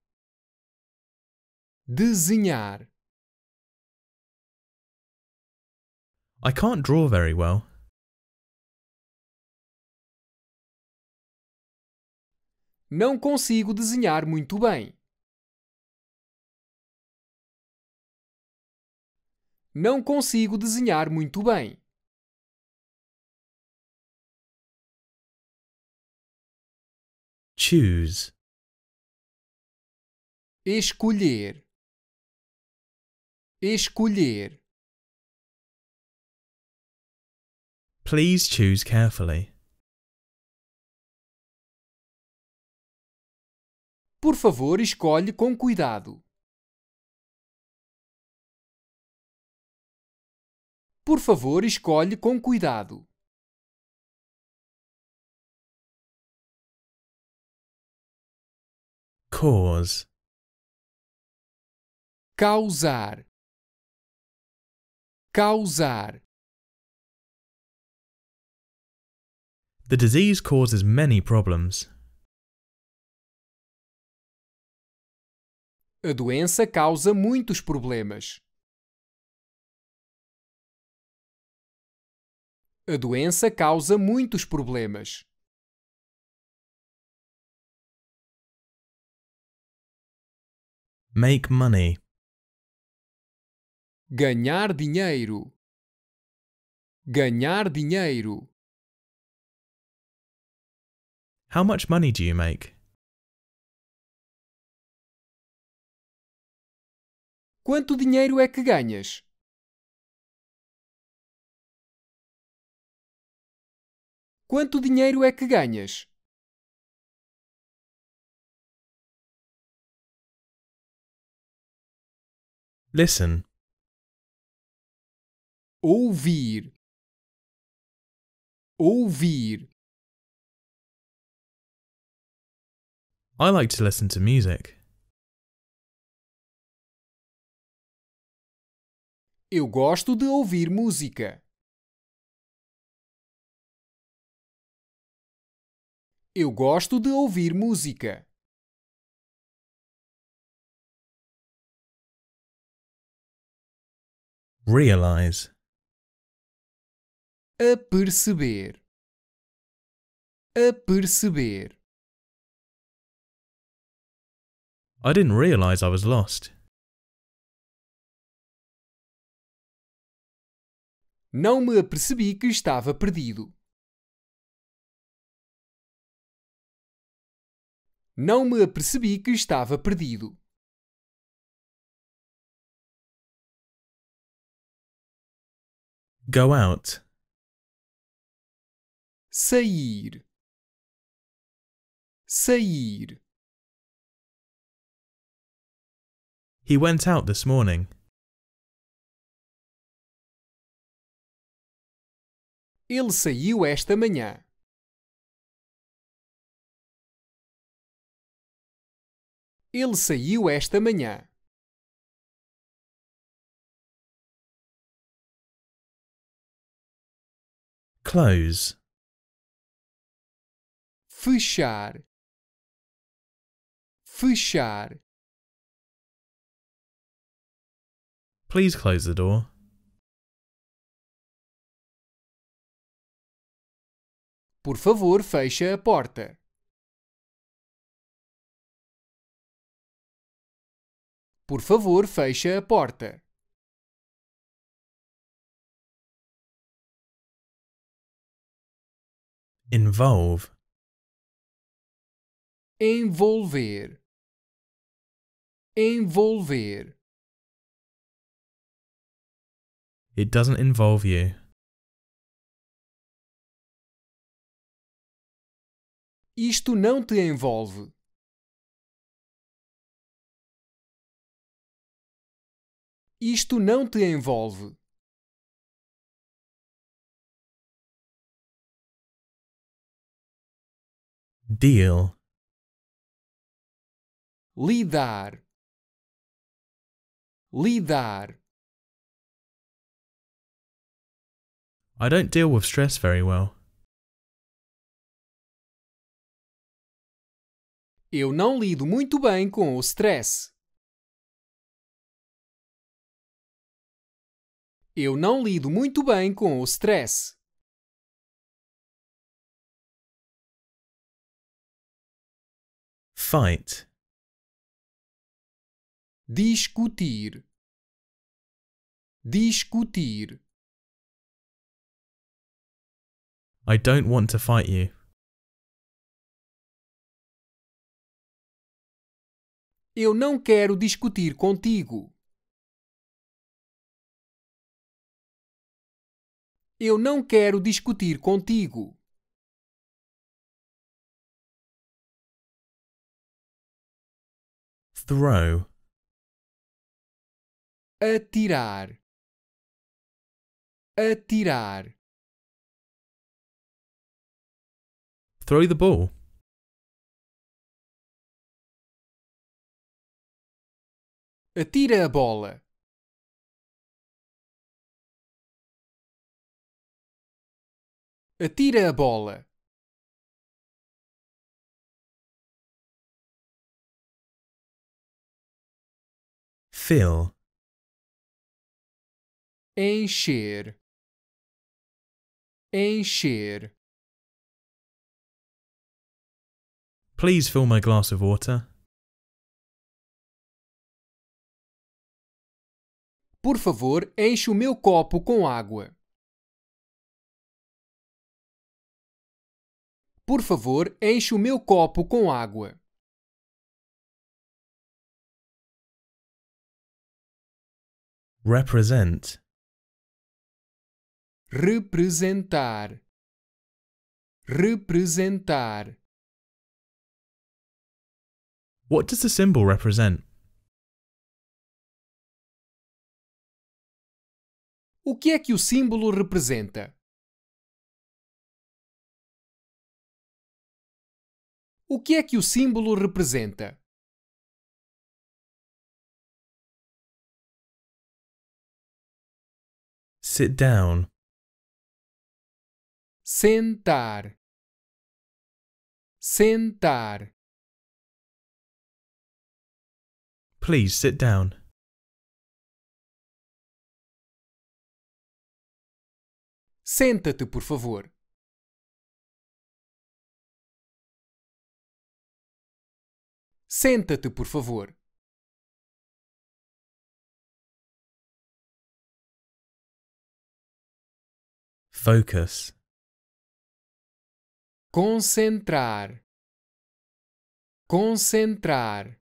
Desenhar. I can't draw very well. Não consigo desenhar muito bem. Não consigo desenhar muito bem. Choose. Escolher. Escolher. Please choose carefully. Por favor, escolhe com cuidado. Por favor, escolhe com cuidado. Cause. Causar. Causar. The disease causes many problems. A doença causa muitos problemas. A doença causa muitos problemas. Make money. Ganhar dinheiro. Ganhar dinheiro. How much money do you make? Quanto dinheiro é que ganhas? Quanto dinheiro é que ganhas? Listen. Ouvir. Ouvir. I like to listen to music. Eu gosto de ouvir música. Eu gosto de ouvir música. realize, a perceber, a perceber. I didn't realize I was lost. Não me apercebi que estava perdido. Não me apercebi que estava perdido. Go out. Saír. Saír. He went out this morning. Ele saiu esta manhã. Ele saiu esta manhã. Close. Fechar. Fechar. Please close the door. Por favor, feche a porta. Por favor, feche a porta. envolve Envolver. Envolver. It doesn't involve you. Isto não te envolve. Isto não te envolve. Deal. Lidar. Lidar. I don't deal with stress very well. Eu não lido muito bem com o stress. Eu não lido muito bem com o stress. Fight. Discutir. Discutir. I don't want to fight you. Eu não quero discutir contigo. Eu não quero discutir contigo. Throw. Atirar. Atirar. Throw the ball. Atira a bola. Atira a bola. Fill. Encher. Encher. Please fill my glass of water. Por favor, enche o meu copo com água. Por favor, enche o meu copo com água. Represent. Representar. Representar. What does the symbol represent? O que é que o símbolo representa? O que é que o símbolo representa? sit down. Sentar. Sentar. Please sit down. Senta-te, por favor. Senta-te, por favor. Focus. Concentrar. Concentrar.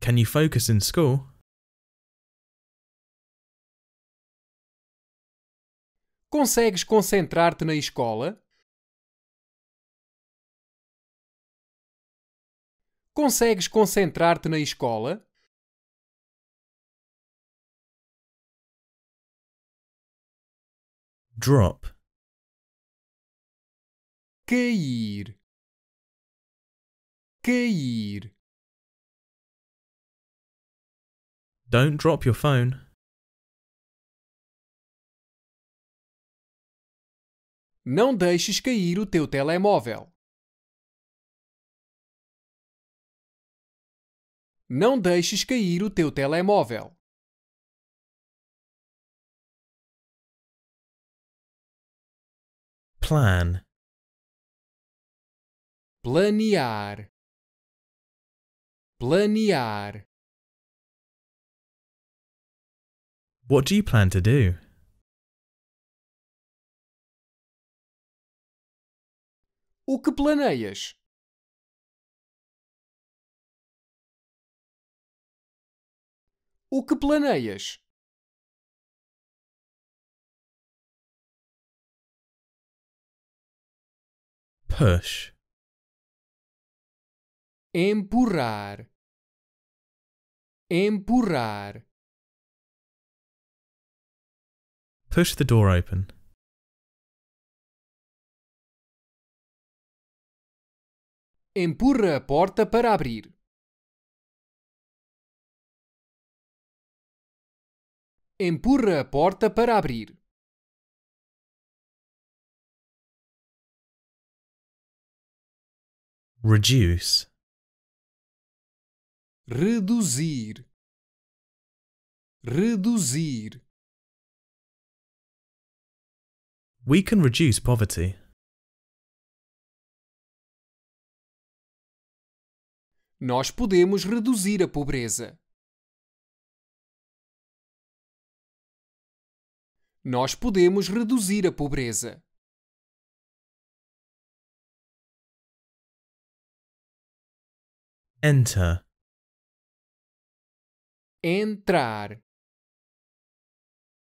Can you focus in school? Consegues concentrar-te na escola? Consegues concentrar-te na escola? drop cair cair don't drop your phone não deixes cair o teu telemóvel não deixes cair o teu telemóvel Plan. Planear. Planear. What do you plan to do? O que planeias? O que planeias? push empurrar empurrar push the door open empurra a porta para abrir empurra a porta para abrir Reduce. Reduzir. Reduzir. We can reduce poverty. Nós podemos reduzir a pobreza. Nós podemos reduzir a pobreza. Enter. Entrar.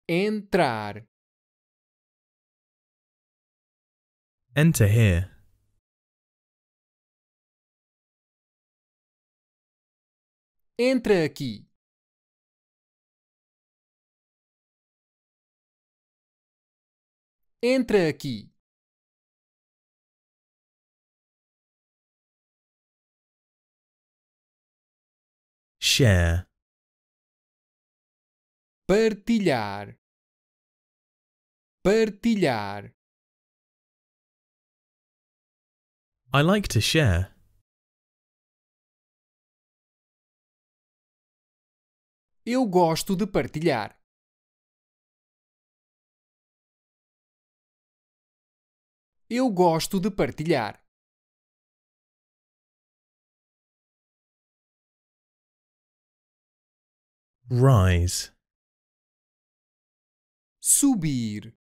Entrar. Enter here. Entra aqui. Entra aqui. share, partilhar, partilhar. I like to share. Eu gosto de partilhar. Eu gosto de partilhar. rise subir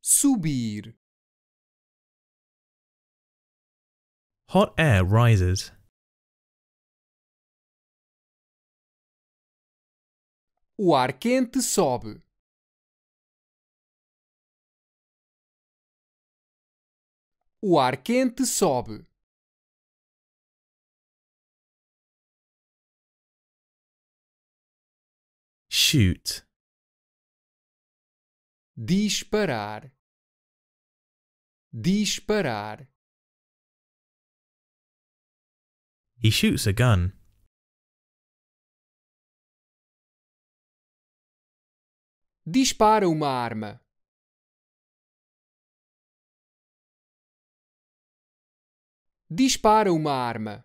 subir hot air rises o ar quente sobe o ar quente sobe shoot disparar disparar he shoots a gun dispara uma arma dispara uma arma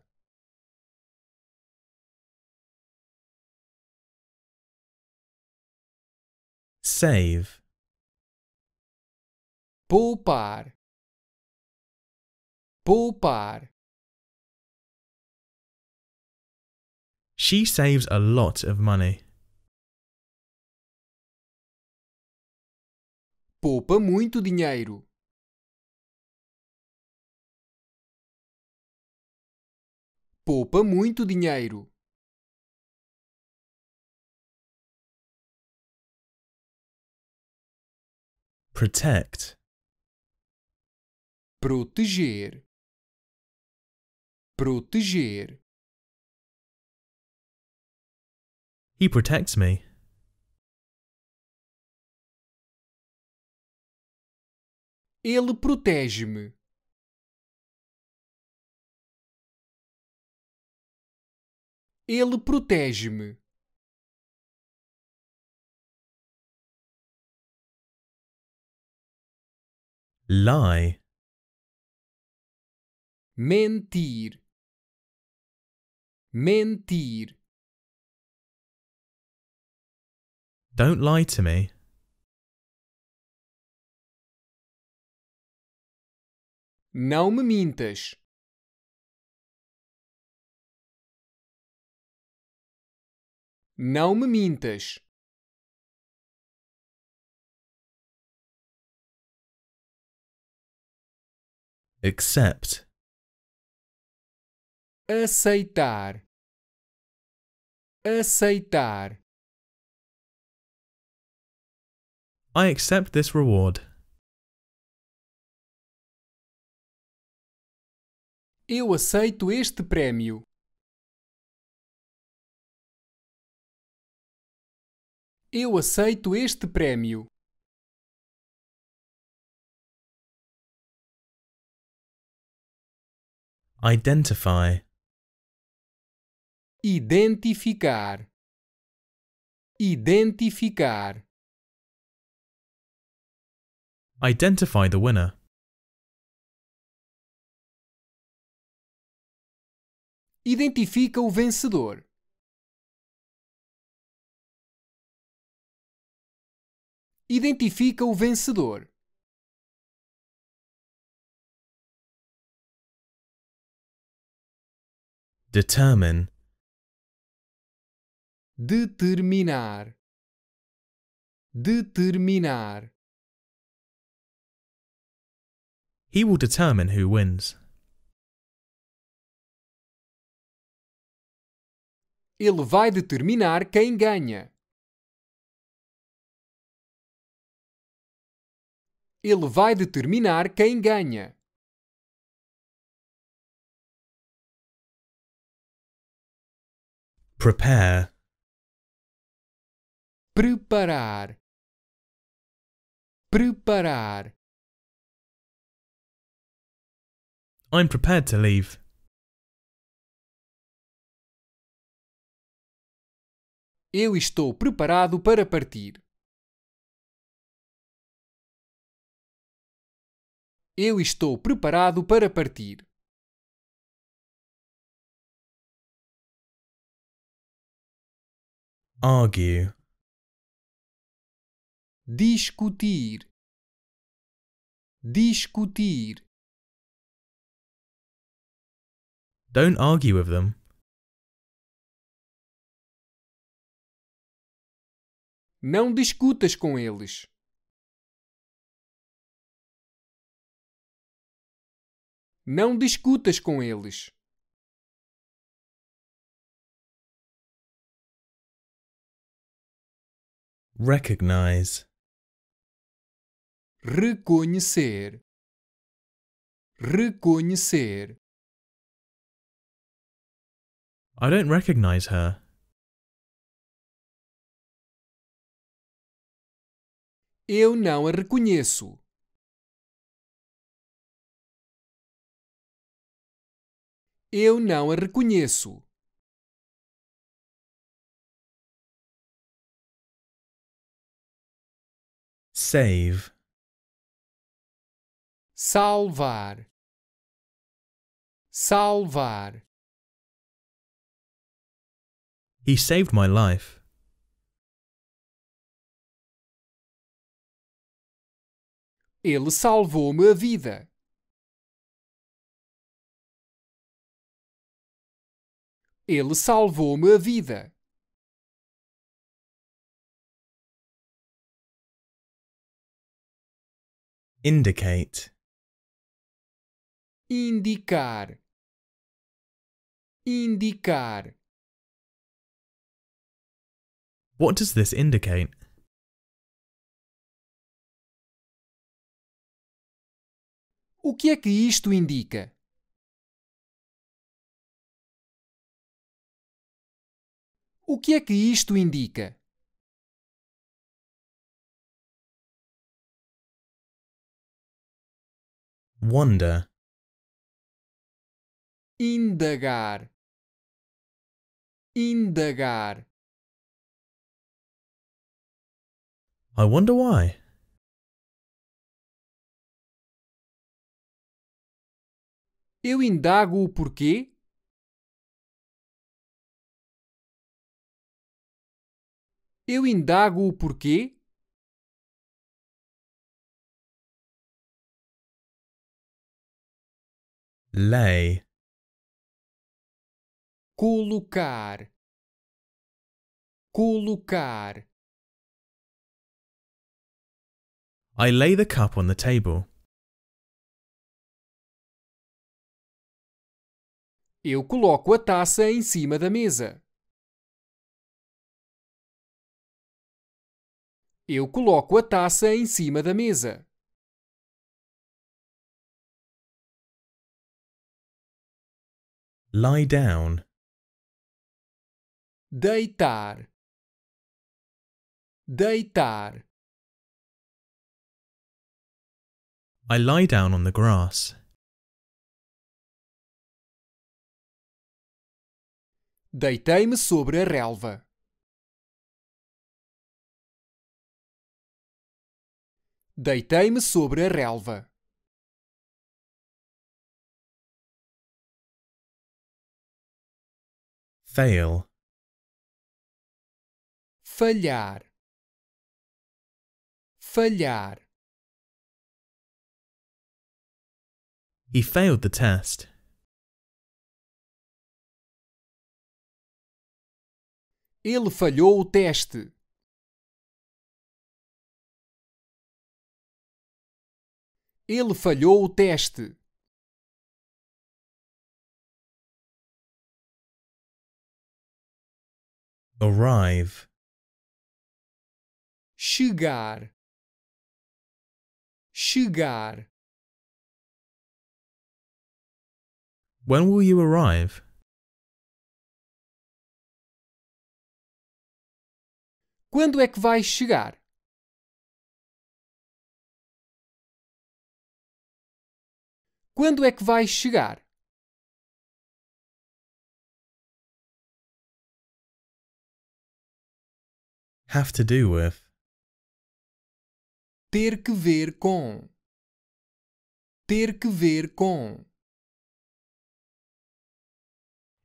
Save. Poupar. Poupar. She saves a lot of money. Poupa muito dinheiro. Poupa muito dinheiro. protect proteger proteger He protects me. Ele protege-me. Ele protege-me. Lie. Mentir. Mentir. Don't lie to me. Não me mintas. Não me mintas. accept aceitar aceitar I accept this reward. Eu aceito este prémio. Eu aceito este prémio. Identify. Identificar. Identificar. Identify the winner. Identifica o vencedor. Identifica o vencedor. determine determinar determinar He will determine who wins. Ele vai determinar quem ganha. Ele vai determinar quem ganha. Prepare. Preparar. Preparar. I'm prepared to leave. Eu estou preparado para partir. Eu estou preparado para partir. argue discutir discutir don't argue with them não discutas com eles não discutas com eles Recognize. Reconhecer. Reconhecer. I don't recognize her. Eu não a reconheço. Eu não a reconheço. Save. Salvar. Salvar. He saved my life. Ele salvou-me a vida. Ele salvou-me a vida. Indicate. Indicar. Indicar. What does this indicate? O que é que isto indica? O que é que isto indica? Wonder. Indagar. Indagar. I wonder why. Eu indago o porquê? Eu indago o porquê? Lei. Colocar. Colocar. I lay the cup on the table. Eu coloco a taça em cima da mesa. Eu coloco a taça em cima da mesa. Lie down. Deitar. Deitar. I lie down on the grass. Deitei-me sobre a relva. Deitei-me sobre a relva. fail falhar falhar He failed the test. Ele falhou o teste. Ele falhou o teste. arrive chegar chegar When will you arrive? Quando é que vais chegar? Quando é que vais chegar? have to do with ter que ver com ter que ver com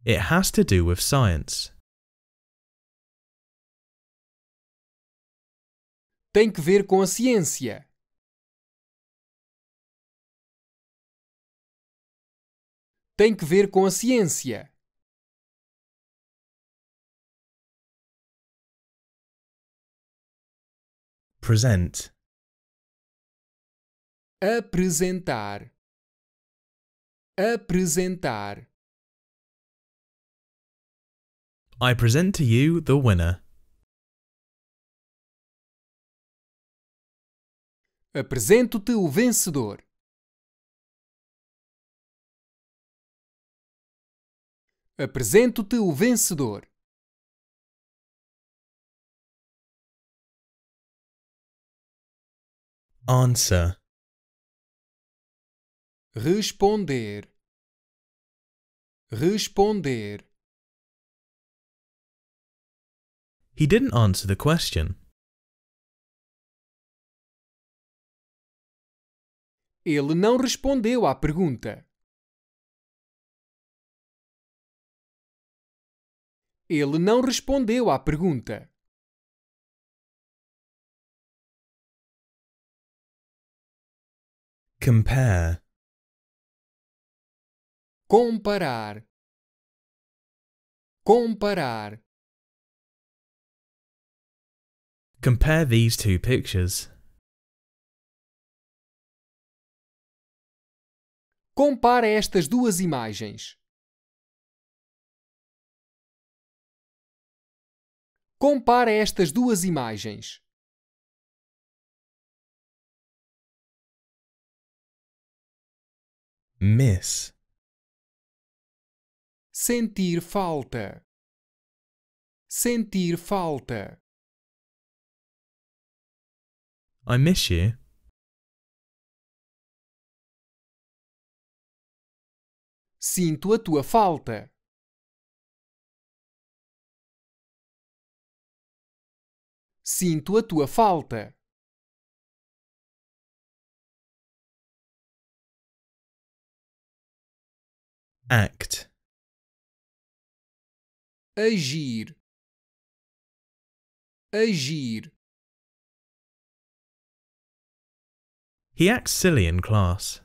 it has to do with science tem que ver com a ciência tem que ver com a ciência Present. Apresentar. Apresentar. I present to you the winner. Apresento-te o vencedor. Apresento-te o vencedor. Answer. Responder. Responder. He didn't answer the question. Ele não respondeu à pergunta. Ele não respondeu à pergunta. Compare. Comparar. Comparar. Compare these two pictures. Compare estas duas imagens. Compare estas duas imagens. miss. Sentir falta. Sentir falta. I miss you. Sinto a tua falta. Sinto a tua falta. act agir agir He acts silly in class.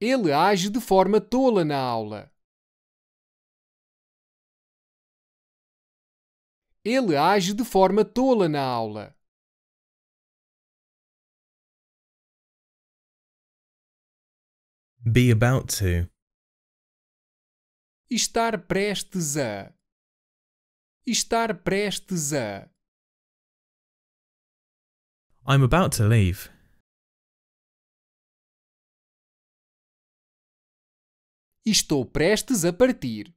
Ele age de forma tola na aula. Ele age de forma tola na aula. Be about to. Estar prestes a. Estar prestes a. I'm about to leave. Estou prestes a partir.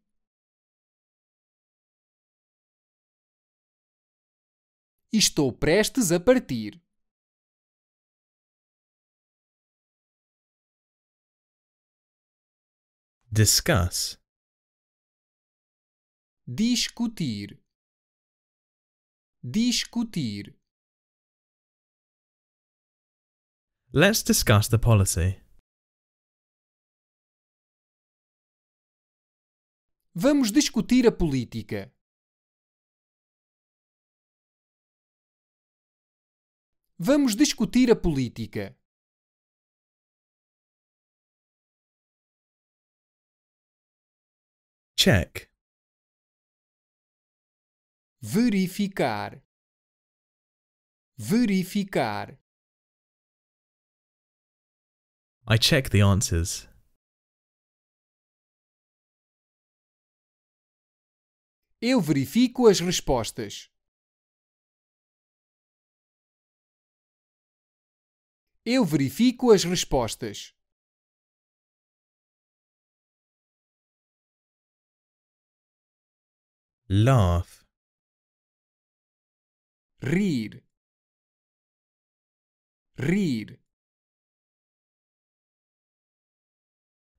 Estou prestes a partir. Discuss. Discutir. Discutir. Let's discuss the policy. Vamos discutir a política. Vamos discutir a política. Check. Verificar. Verificar. I check the answers. Eu verifico as respostas. Eu verifico as respostas. laugh read read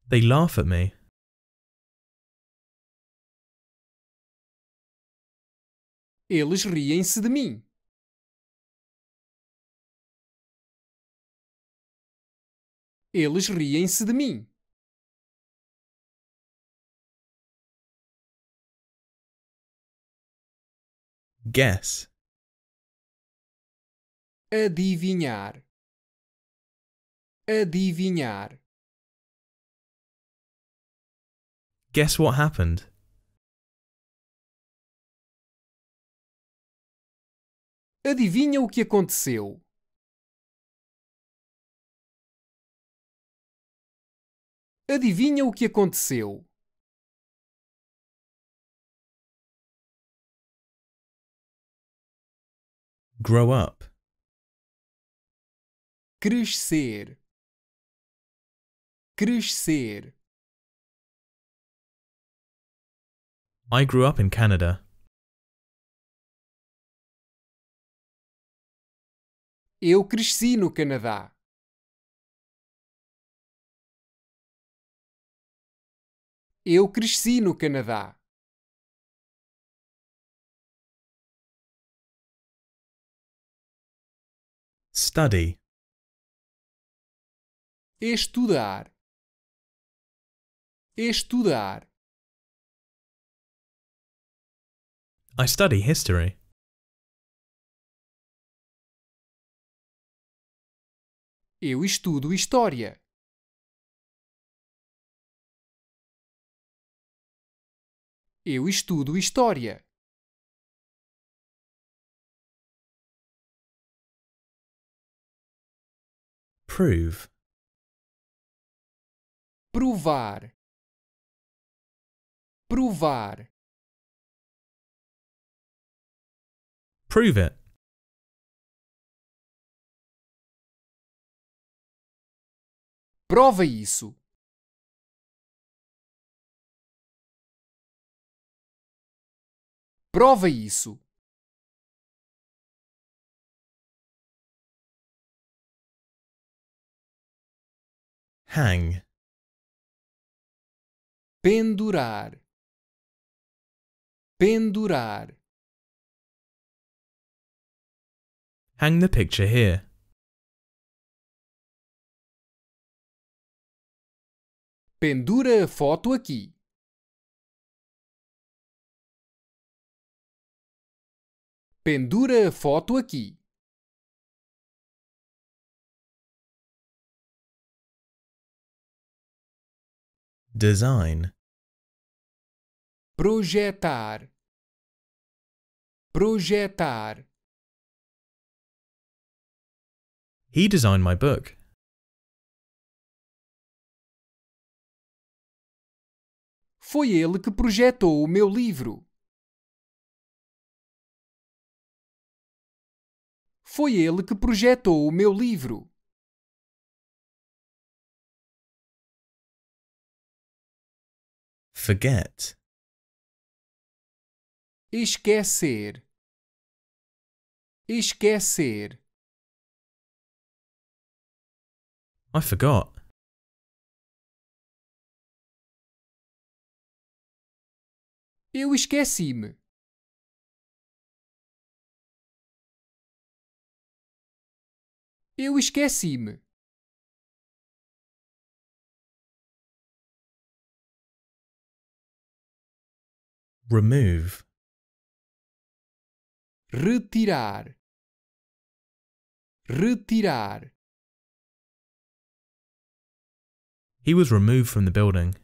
they laugh at me eles riem-se de mim eles riem-se de mim Guess. Adivinhar. Adivinhar. Guess what happened? Adivinha o que aconteceu? Adivinha o que aconteceu? Grow up. Crescer. Crescer. I grew up in Canada. Eu cresci no Canadá. Eu cresci no Canadá. Study. Estudar. Estudar. I study history. Eu estudo história. Eu estudo história. Prove. Provar. Provar. Prove it. Prova isso. Prova isso. hang pendurar pendurar hang the picture here pendura a foto aqui pendura a foto aqui design projetar projetar He designed my book. Foi ele que projetou o meu livro. Foi ele que projetou o meu livro. Forget. Esquecer. Esquecer. I forgot. Eu esqueci-me. Eu esqueci-me. remove retirar retirar He was removed from the building.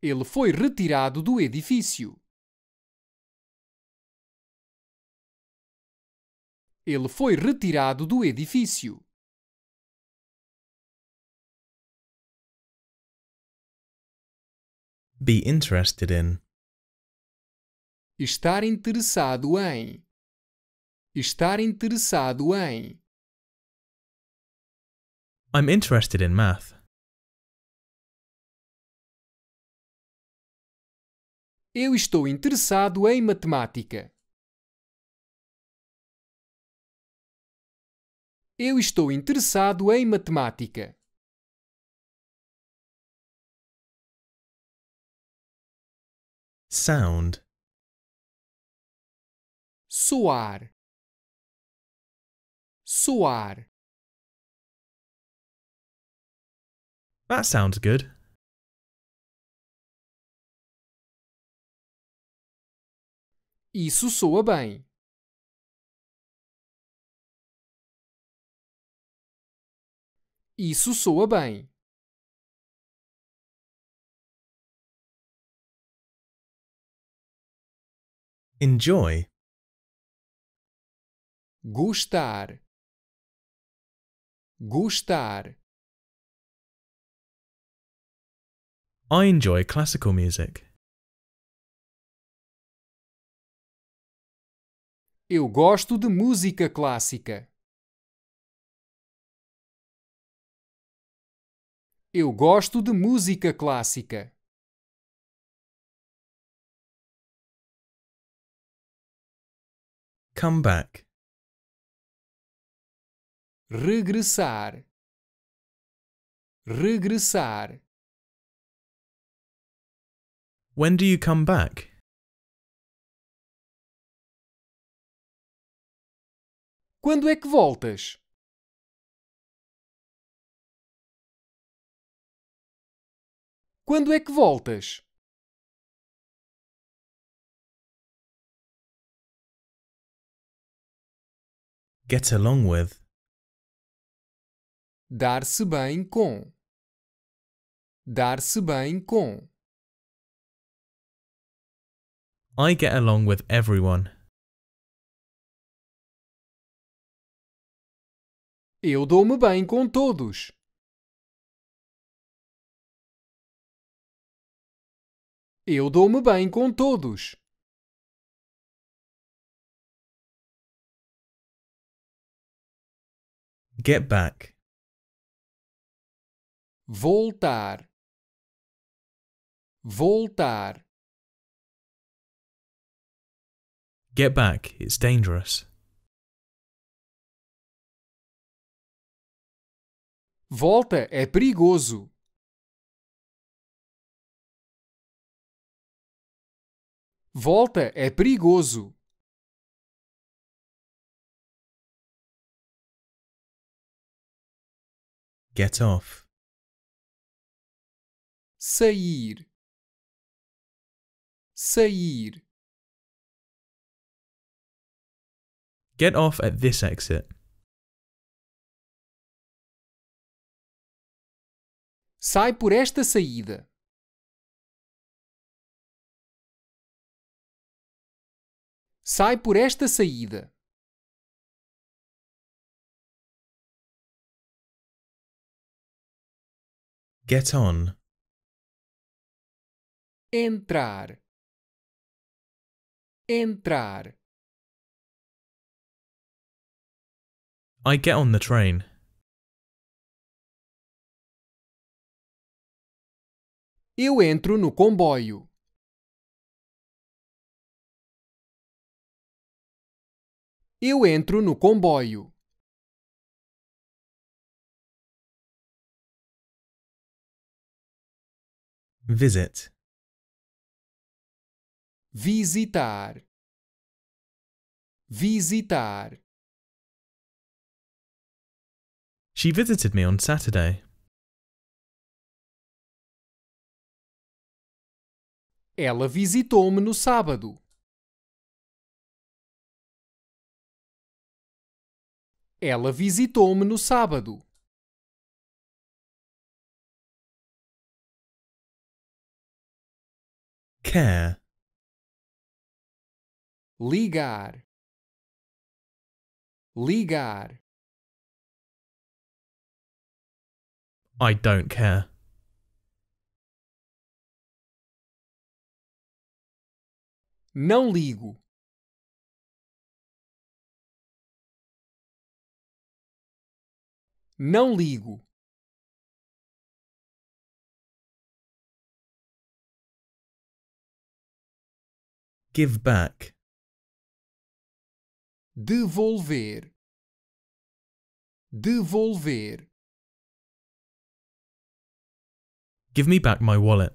Ele foi retirado do edifício. Ele foi retirado do edifício. Be interested in. Estar interessado em. Estar interessado em. I'm interested in math. Eu estou interessado em matemática. Eu estou interessado em matemática. sound suar suar that sounds good isso soa bem isso soa bem Enjoy. Gostar. Gostar. I enjoy classical music. Eu gosto de música clássica. Eu gosto de música clássica. Come back. Regressar. Regressar. When do you come back? Quando é que voltas? Quando é que voltas? Get along with. Dar-se bem com. Dar-se bem com. I get along with everyone. Eu dou-me bem com todos. Eu dou-me bem com todos. Get back. Voltar. Voltar. Get back, it's dangerous. Volta, é perigoso. Volta, é perigoso. Get off. Sair. Sair. Get off at this exit. Sai por esta saída. Sai por esta saída. Get on. Entrar. Entrar. I get on the train. Eu entro no comboio. Eu entro no comboio. Visit. Visitar. Visitar. She visited me on Saturday. Ela visitou-me no sábado. Ela visitou-me no sábado. care ligar ligar I don't care não ligo não ligo Give back. Devolver. Devolver. Give me back my wallet.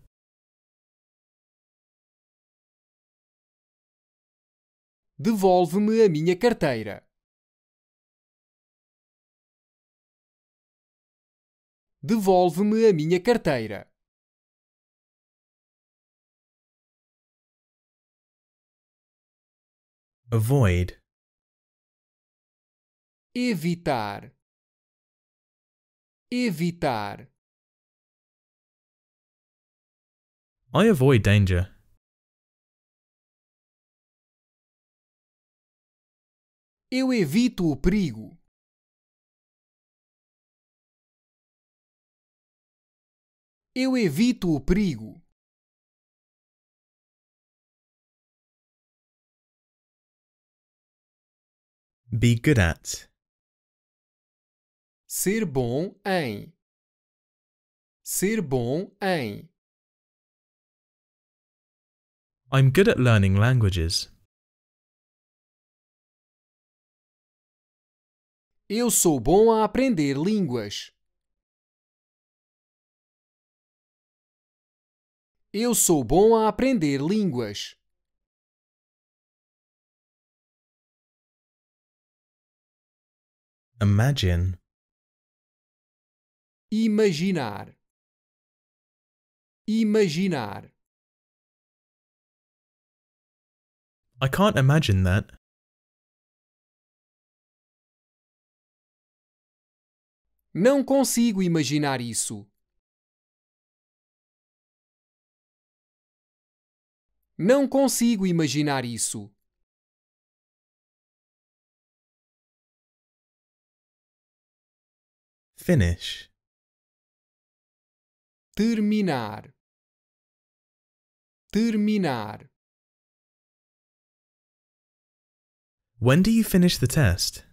Devolve-me a minha carteira. Devolve-me a minha carteira. Avoid. Evitar. Evitar. I avoid danger. Eu evito o perigo. Eu evito o perigo. Be good at. Ser bom em. Ser bom em. I'm good at learning languages. Eu sou bom a aprender línguas. Eu sou bom a aprender línguas. Imagine. Imaginar. Imaginar. I can't imagine that. Não consigo imaginar isso. Não consigo imaginar isso. Finish. Terminar. Terminar. When do you finish the test?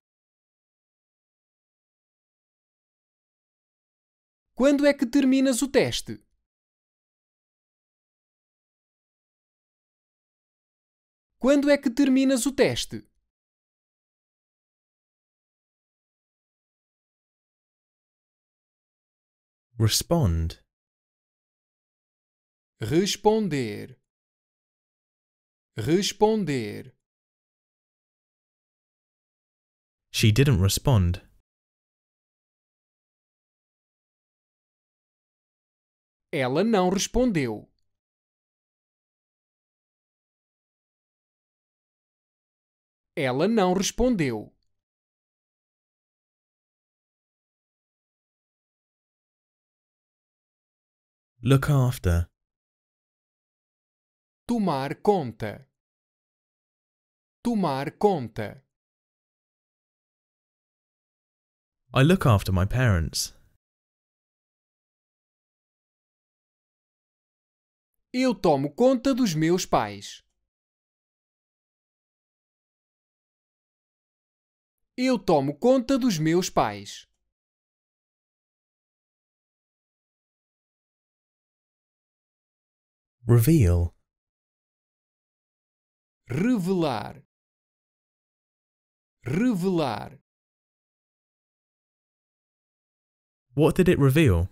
Quando é que terminas o teste? Quando é que terminas o teste? Respond. Responder. Responder. She didn't respond. Ela não respondeu. Ela não respondeu. Look after. Tomar conta. Tomar conta. I look after my parents. Eu tomo conta dos meus pais. Eu tomo conta dos meus pais. Reveal. Revelar. Revelar. What did it reveal?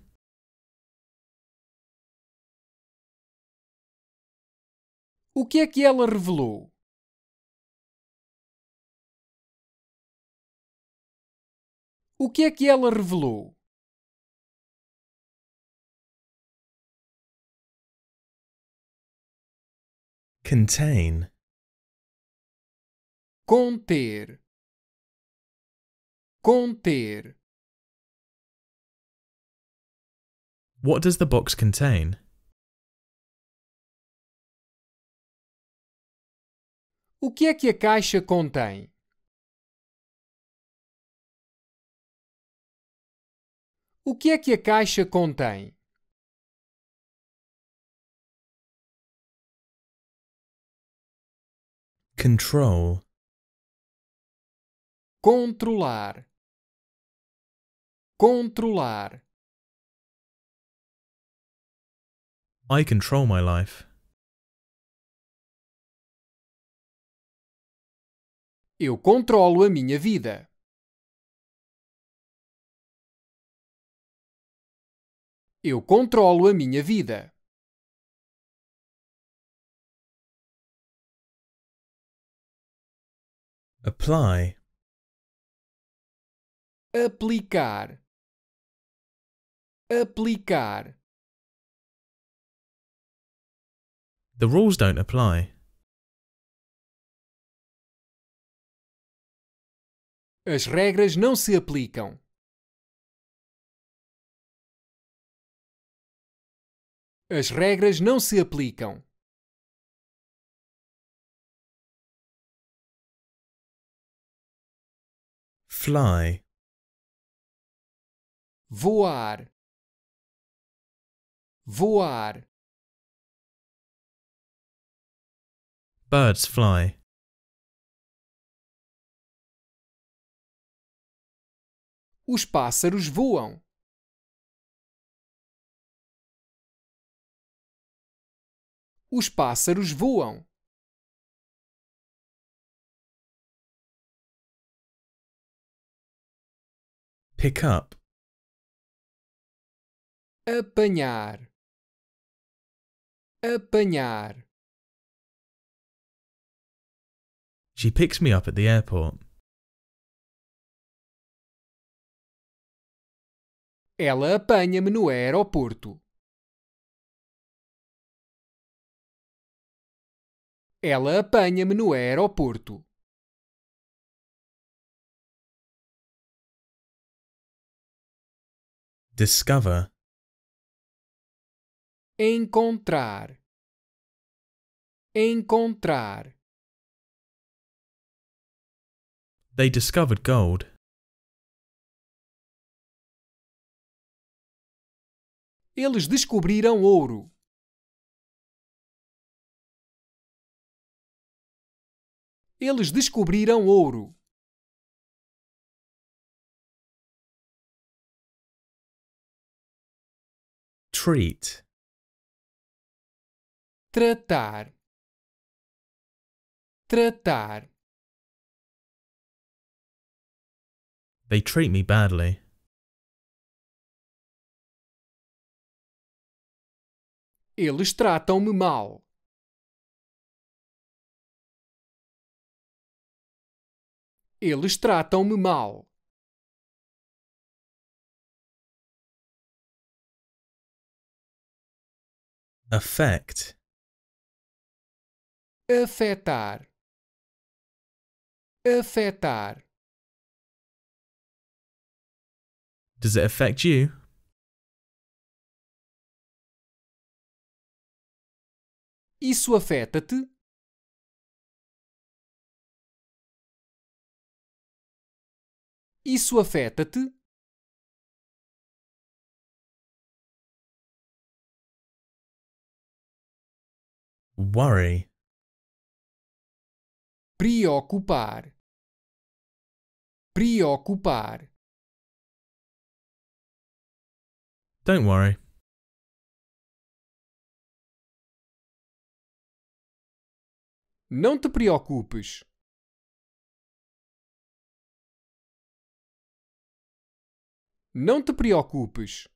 O que é que ela revelou? O que é que ela revelou? Contain. Conter. Conter. What does the box contain? O que é que a caixa contém? O que é que a caixa contém? Control. Controlar. Controlar. I control my life. Eu controlo a minha vida. Eu controlo a minha vida. Apply. Aplicar. Aplicar. The rules don't apply. As regras não se aplicam. As regras não se aplicam. Fly. Voar. Voar. Birds fly. Os pássaros voam. Os pássaros voam. Pick up. Apanhar. Apanhar. She picks me up at the airport. Ela apanha-me no aeroporto. Ela apanha-me no aeroporto. Discover. Encontrar. Encontrar. They discovered gold. Eles descobriram ouro. Eles descobriram ouro. treat. Tratar. Tratar. They treat me badly. Eles tratam-me mal. Eles tratam-me mal. affect afetar afetar does it affect you isso afeta-te isso afeta-te Worry. Preoccupar. Preoccupar. Don't worry. Não te preocupes. Não te preocupes.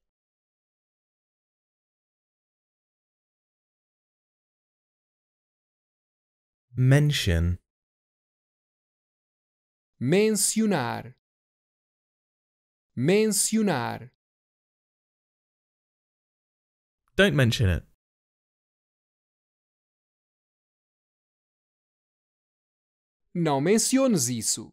mention mencionar mencionar don't mention it não menciones isso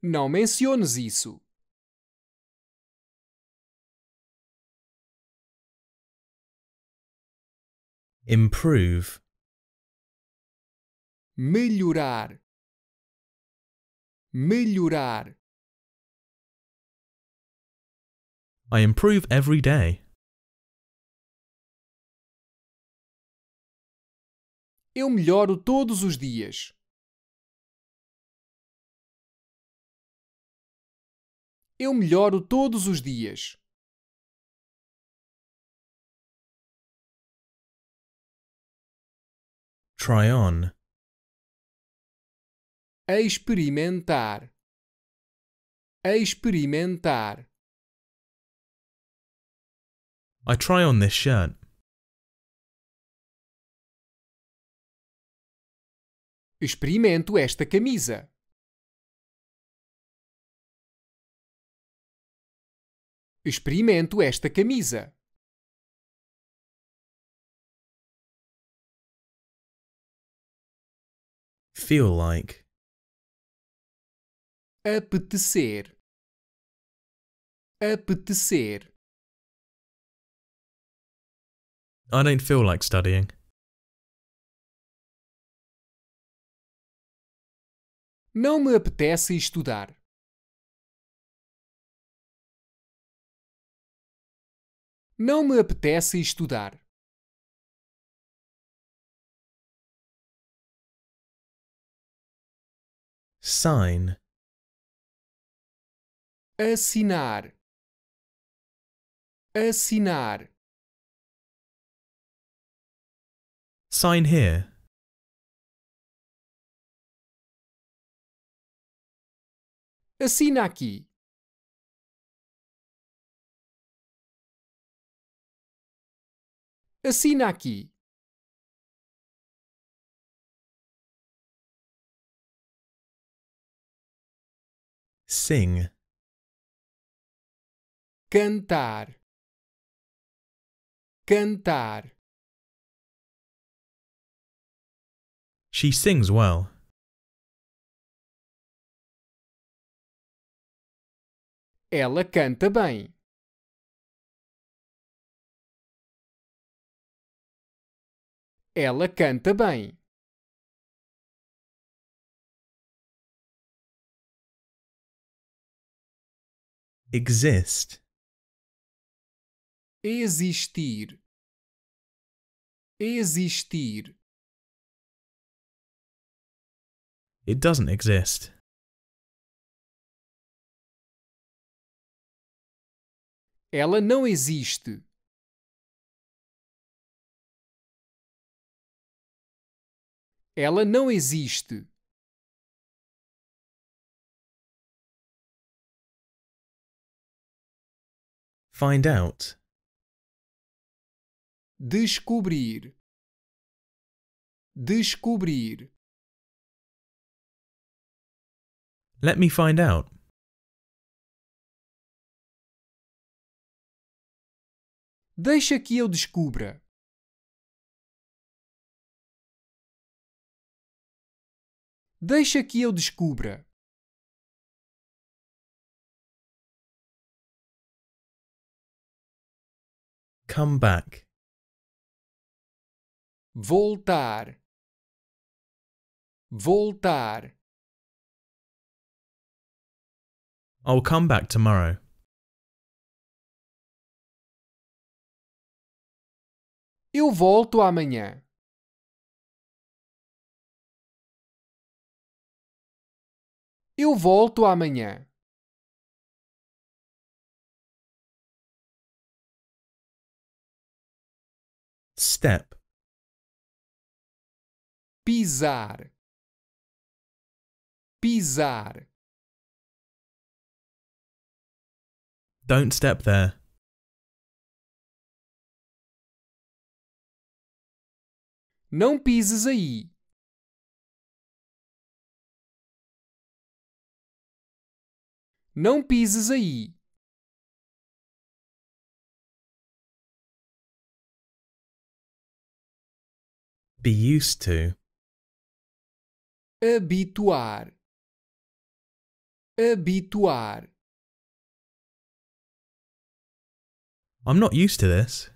não menciones isso improve melhorar melhorar I improve every day. Eu melhoro todos os dias. Eu melhoro todos os dias. Try on. Experimentar. Experimentar. I try on this shirt. Experimento esta camisa. Experimento esta camisa. feel like. Apetecer. Apetecer. I don't feel like studying. Não me apetece estudar. Não me apetece estudar. sign assinar assinar sign here assina aqui assina aqui Sing. Cantar. Cantar. She sings well. Ela canta bem. Ela canta bem. exist existir existir it doesn't exist ela não existe ela não existe Find out. Descobrir. Descobrir. Let me find out. Deixa que eu descubra. Deixa que eu descubra. Come back. Voltar. Voltar. I'll come back tomorrow. Eu volto amanhã. Eu volto amanhã. step. Pisar. Pisar. Don't step there. Não pises aí. Não pises aí. Be used to. Habituar. Habituar. I'm not used to this.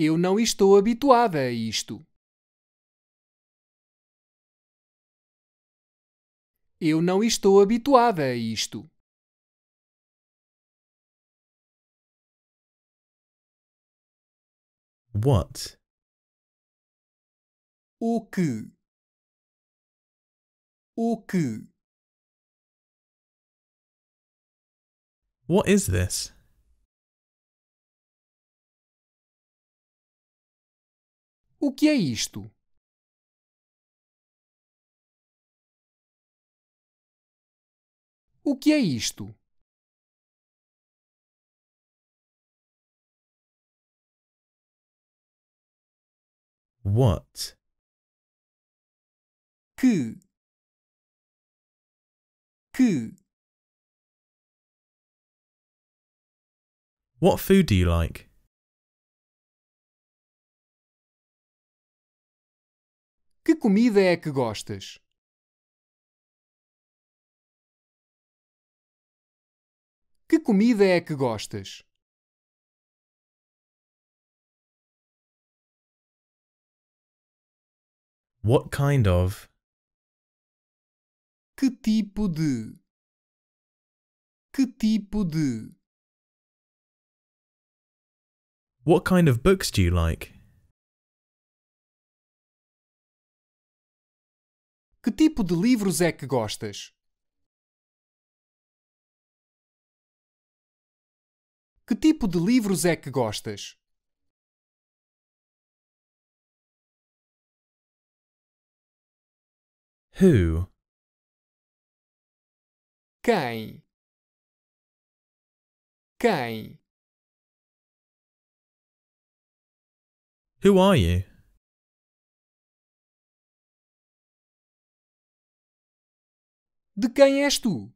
Eu não estou habituada a isto. Eu não estou habituada a isto. What? 奥奥 What is this? O que é isto? O que é isto? What? Ku. Ku. What food do you like? Que comida é que gostas? Que comida é que gostas? What kind of? Que tipo de? Que tipo de? What kind of books do you like? Que tipo de livros é que gostas? Que tipo de livros é que gostas? Who? Quem? Quem? Who are you? De quem és tu?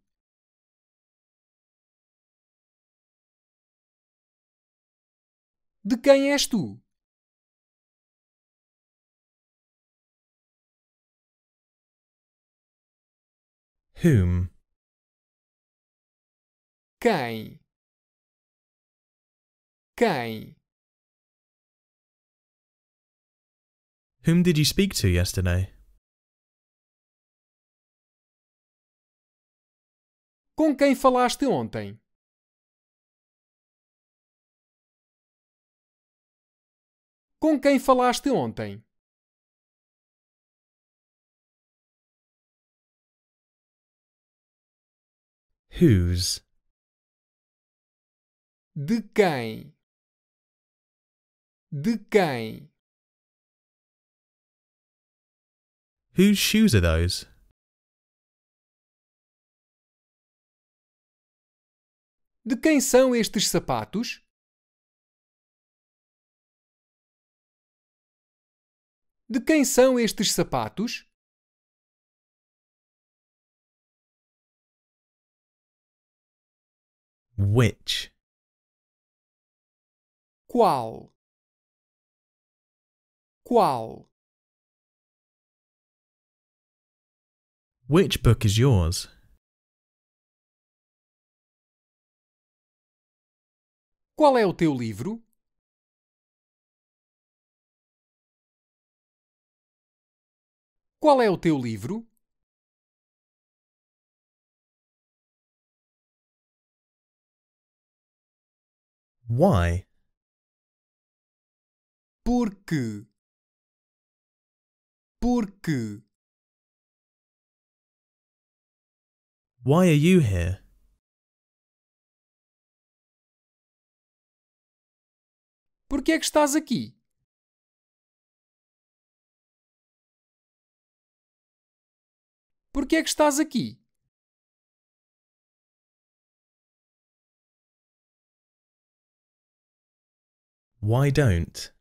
De quem és tu? Whom? Cai. Cai. Whom did you speak to yesterday? Com quem falaste ontem? Com quem falaste ontem? Whose? De quem? De quem? Whose shoes are those? De quem são estes sapatos? De quem são estes sapatos? Which? Qual? Qual? Which book is yours? Qual é o teu livro? Qual é o teu livro? Why? Porque. Porque. Why are you here? Por que é que estás aqui? Por que é que estás aqui? Why don't?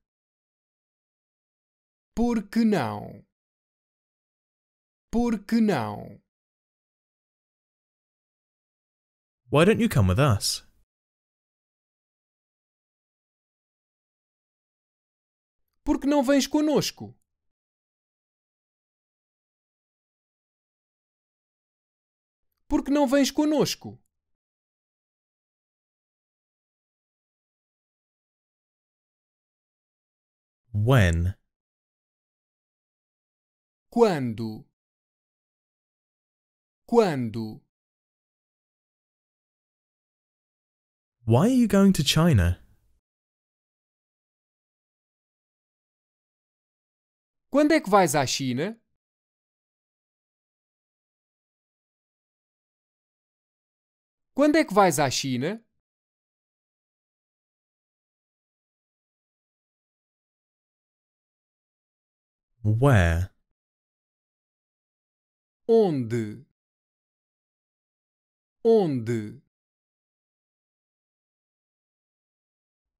Por que não? Por que não? Why don't you come with us? Por que não vens conosco? Por que não vens conosco? When? Quando? Quando? Why are you going to China? Quando é que vais à China? Quando é que vais à China? Where? Onde? Onde?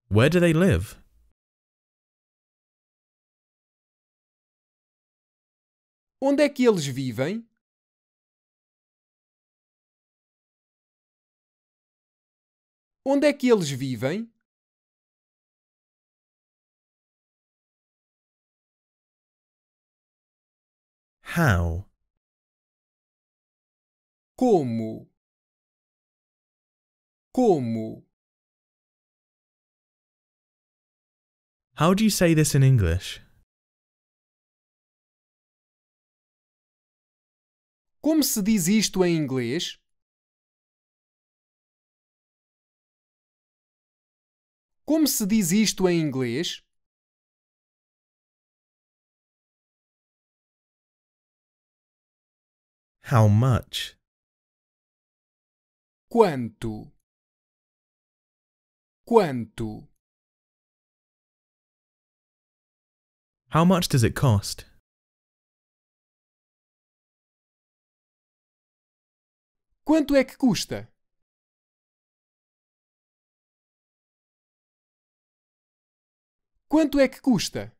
Where do they live? Onde é que eles vivem? Onde é que eles vivem? How? Como? Como? How do you say this in English? Como se diz isto em inglês? Como se diz isto em inglês? How much? Quanto? Quanto? How much does it cost? Quanto é que custa? Quanto é que custa?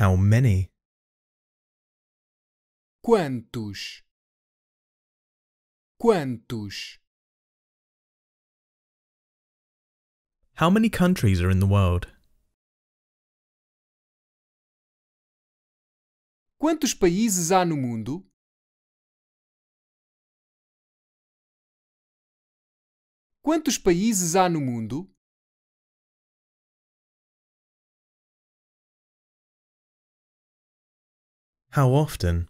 How many? Quantos? Quantos? How many countries are in the world? Quantos países há no mundo? Quantos países há no mundo? How often?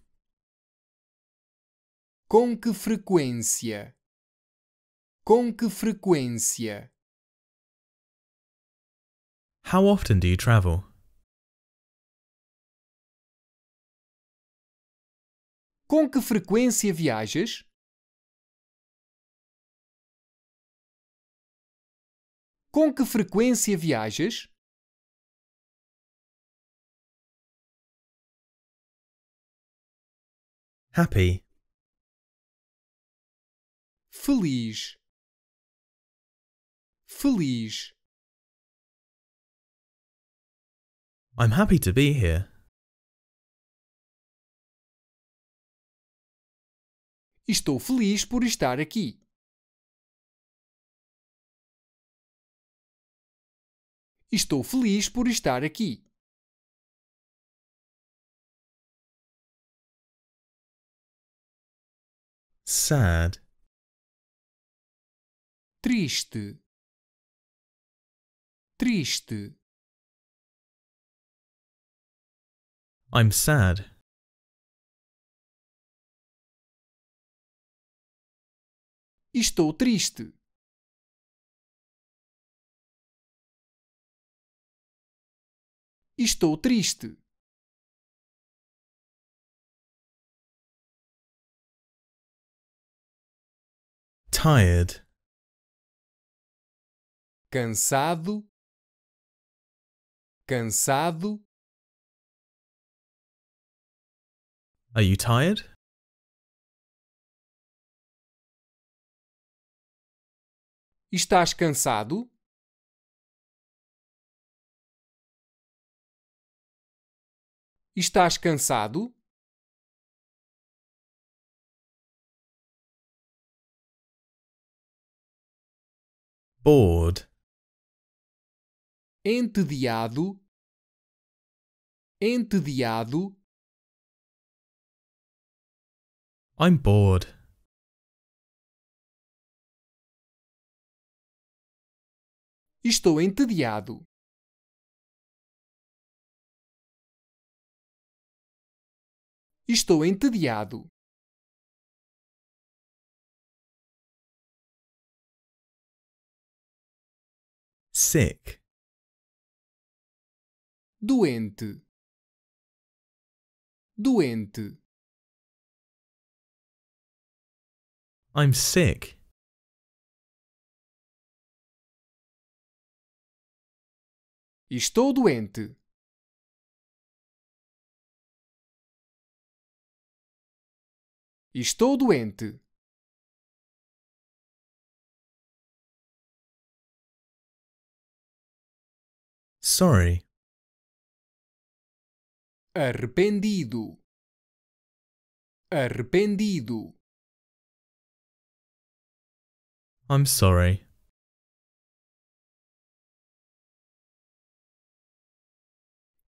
Com que frequência? Com que frequência? How often do you travel? Com que frequência viajas? Com que frequência viajas? Happy. Feliz. Feliz. I'm happy to be here. Estou feliz por estar aqui. Estou feliz por estar aqui. sad triste triste I'm sad Estou triste. Estou triste. tired. Cansado, cansado. Are you tired? Estás cansado? Estás cansado? bored, entediado, entediado. I'm bored. Estou entediado. Estou entediado. sick doente doente I'm sick estou doente estou doente Sorry. Arrependido. Arrependido. I'm sorry.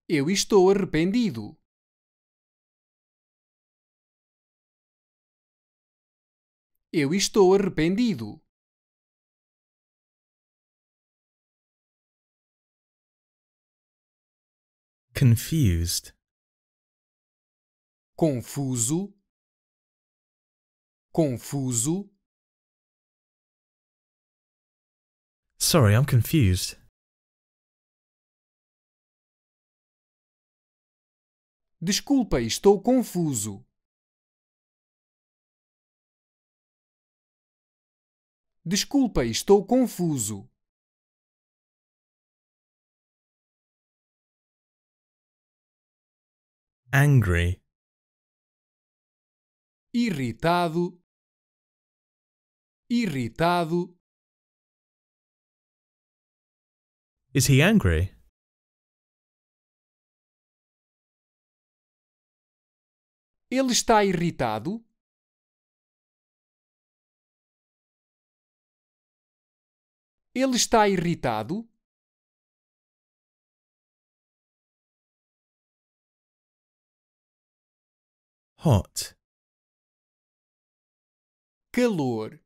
Eu estou arrependido. Eu estou arrependido. confused, confuso, confuso. Sorry, I'm confused. Desculpa, estou confuso. Desculpa, estou confuso. angry, irritado, irritado. Is he angry? Ele está irritado? Ele está irritado? hot calor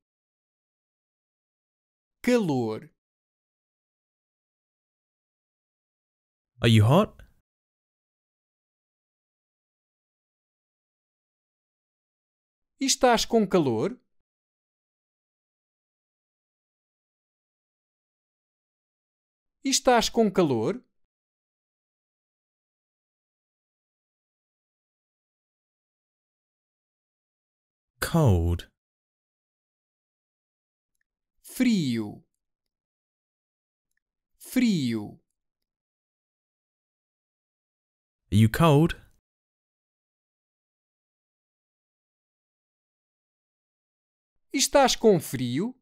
calor Are you hot? Estás com calor? Estás com calor? cold frio frio Are you cold? Estás com frio?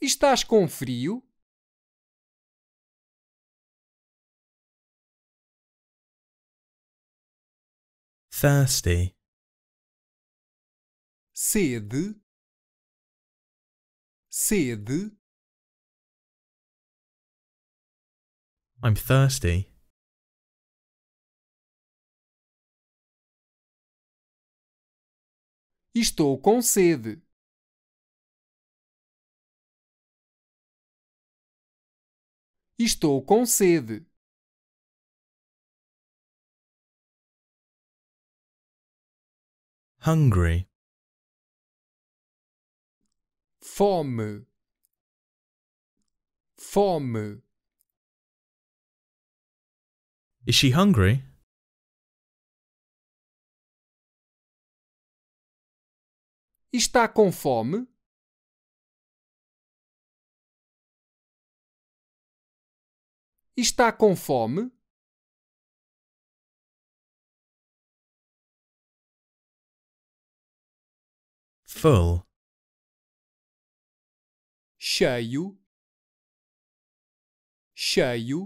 Estás com frio? thirsty sede sede I'm thirsty Estou com sede. Estou com sede. hungry fome fome is she hungry está com fome está com fome full Cheio. Cheio.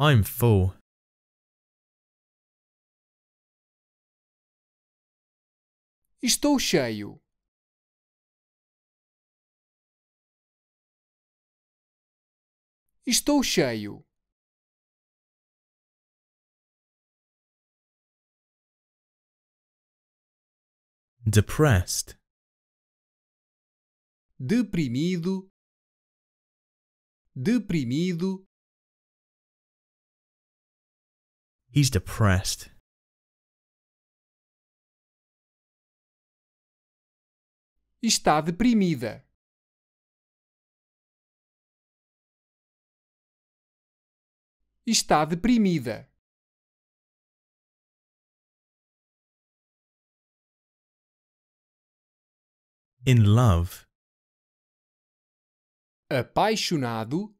I'm full. Estou cheio. Estou cheio. depressed deprimido deprimido he's depressed está deprimida está deprimida in love. Apaixonado,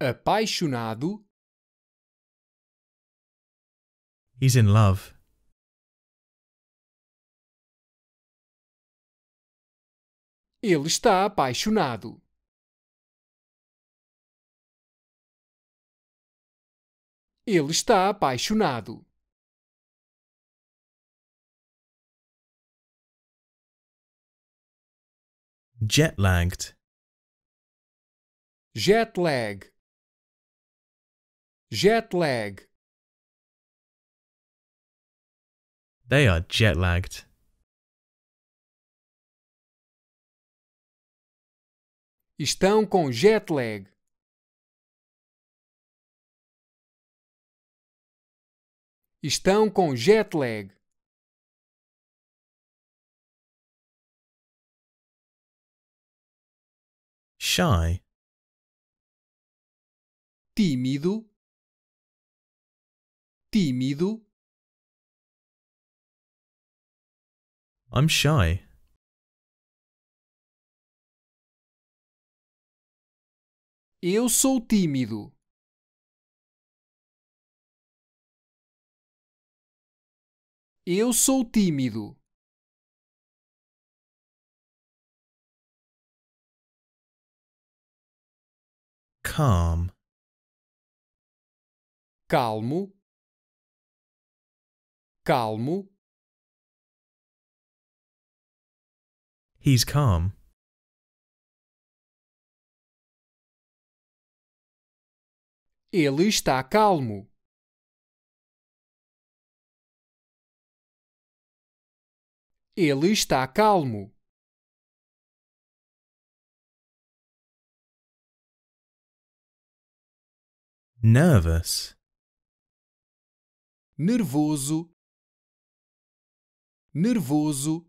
apaixonado. He's in love. Ele está apaixonado. Ele está apaixonado. jet lagged jet lag jet lag they are jet lagged estão com jet lag estão com jet lag shy timido timido I'm shy Eu sou tímido. Eu sou tímido. calm calmo calmo He's calm. Ele está calmo. Ele está calmo. nervous, nervoso, nervoso.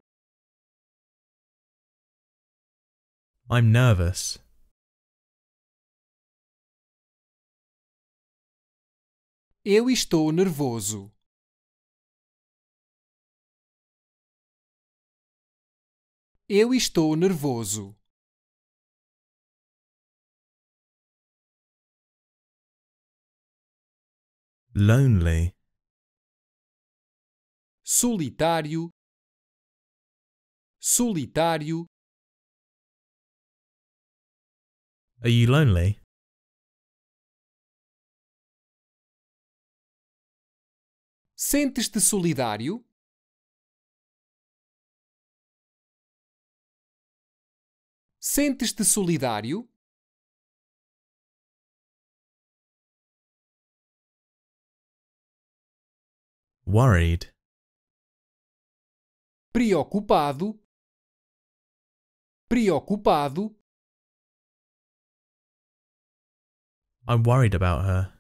I'm nervous. Eu estou nervoso. Eu estou nervoso. lonely, solitário, solitário. Are you lonely? Sentes-te solidário? Sentes-te solidário? worried, preocupado, preocupado. I'm worried about her.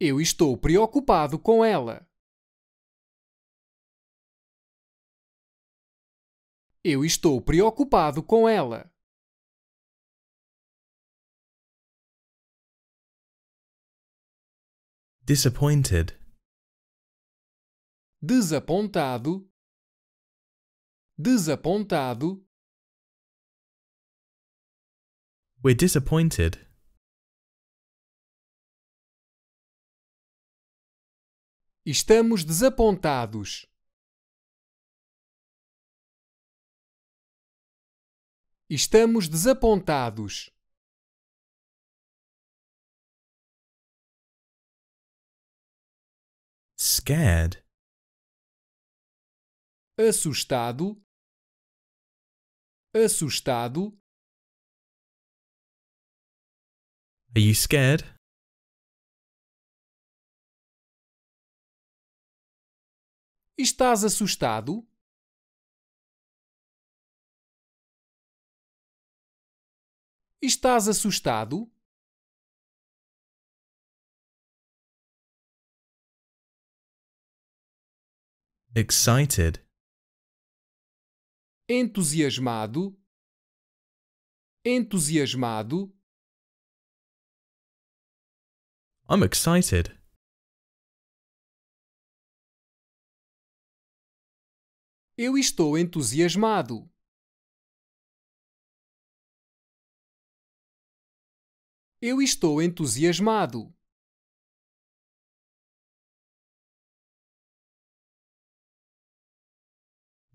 Eu estou preocupado com ela. Eu estou preocupado com ela. disappointed, desapontado, desapontado. We're disappointed. Estamos desapontados. Estamos desapontados. scared. Assustado. Assustado. Are you scared? Estás assustado? Estás assustado? excited, entusiasmado, entusiasmado. I'm excited. Eu estou entusiasmado. Eu estou entusiasmado.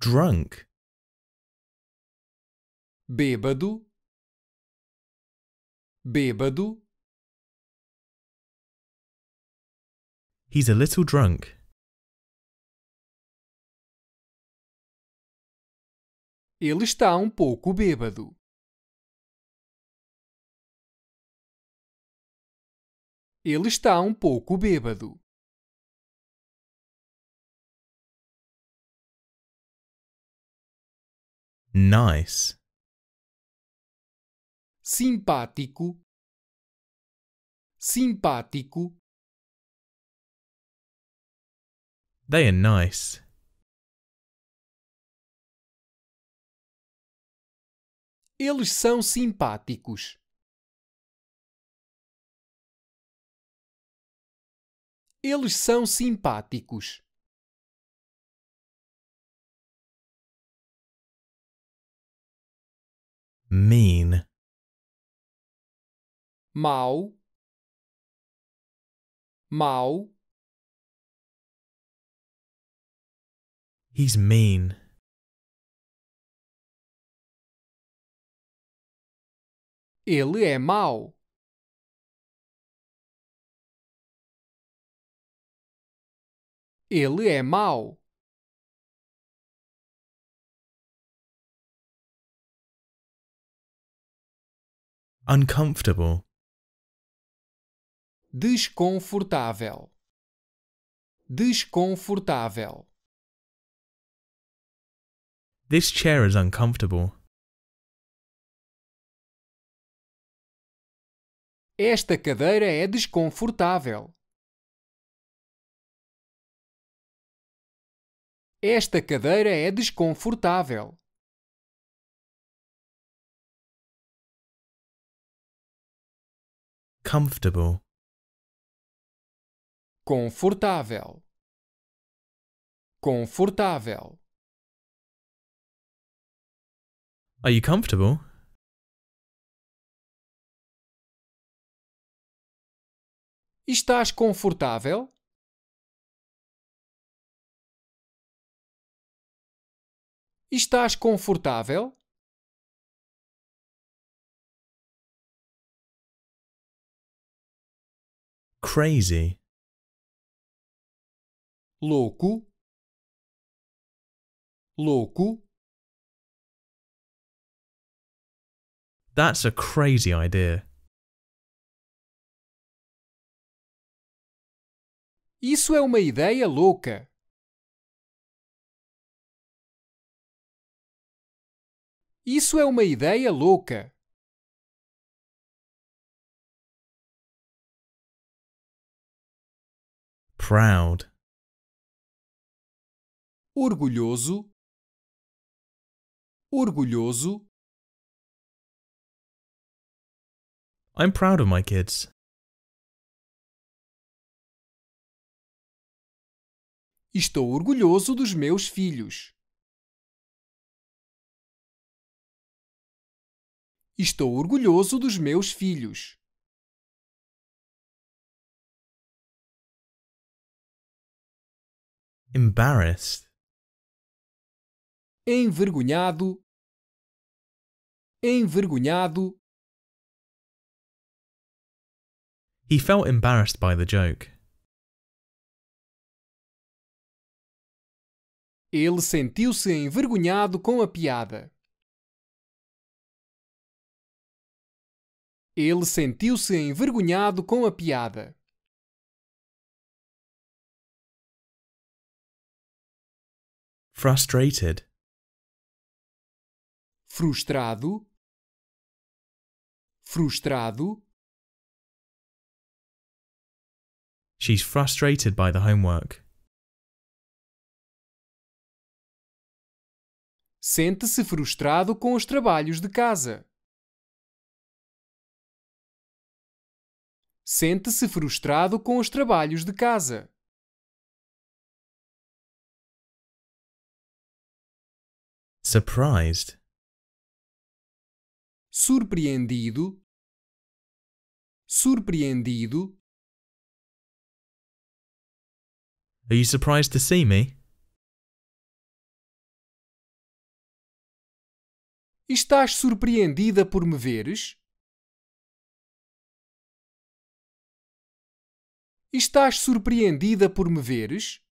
drunk. Bêbado, bêbado. He's a little drunk. Ele está um pouco bêbado. Ele está um pouco bêbado. Nice. Simpático. Simpático. They are nice. Eles são simpáticos. Eles são simpáticos. mean Mao Mao He's mean. Ele é mau. Ele é mau. uncomfortable, desconfortável, desconfortável. This chair is uncomfortable. Esta cadeira é desconfortável. Esta cadeira é desconfortável. comfortable confortável confortável Are you comfortable? Estás confortável? Estás confortável? crazy louco louco That's a crazy idea. Isso é uma ideia louca. Isso é uma ideia louca. proud, orgulhoso, orgulhoso. I'm proud of my kids. Estou orgulhoso dos meus filhos. Estou orgulhoso dos meus filhos. embarrassed, envergonhado, envergonhado. He felt embarrassed by the joke. Ele sentiu-se envergonhado com a piada. Ele sentiu-se envergonhado com a piada. Frustrated. Frustrado. Frustrado. She's frustrated by the homework. Sente-se frustrado com os trabalhos de casa. Sente-se frustrado com os trabalhos de casa. Surprised. Surpreendido. Surpreendido. Are you surprised to see me? Estás surpreendida por me veres? Estás surpreendida por me veres?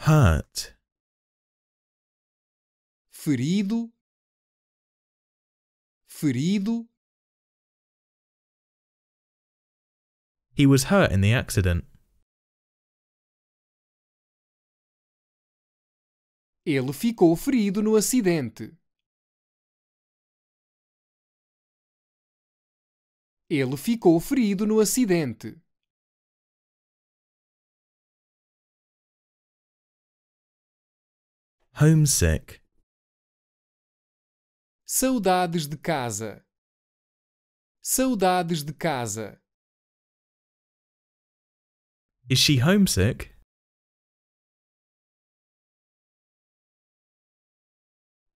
hurt ferido ferido He was hurt in the accident. Ele ficou ferido no acidente. Ele ficou ferido no acidente. homesick. Saudades de casa. Saudades de casa. Is she homesick?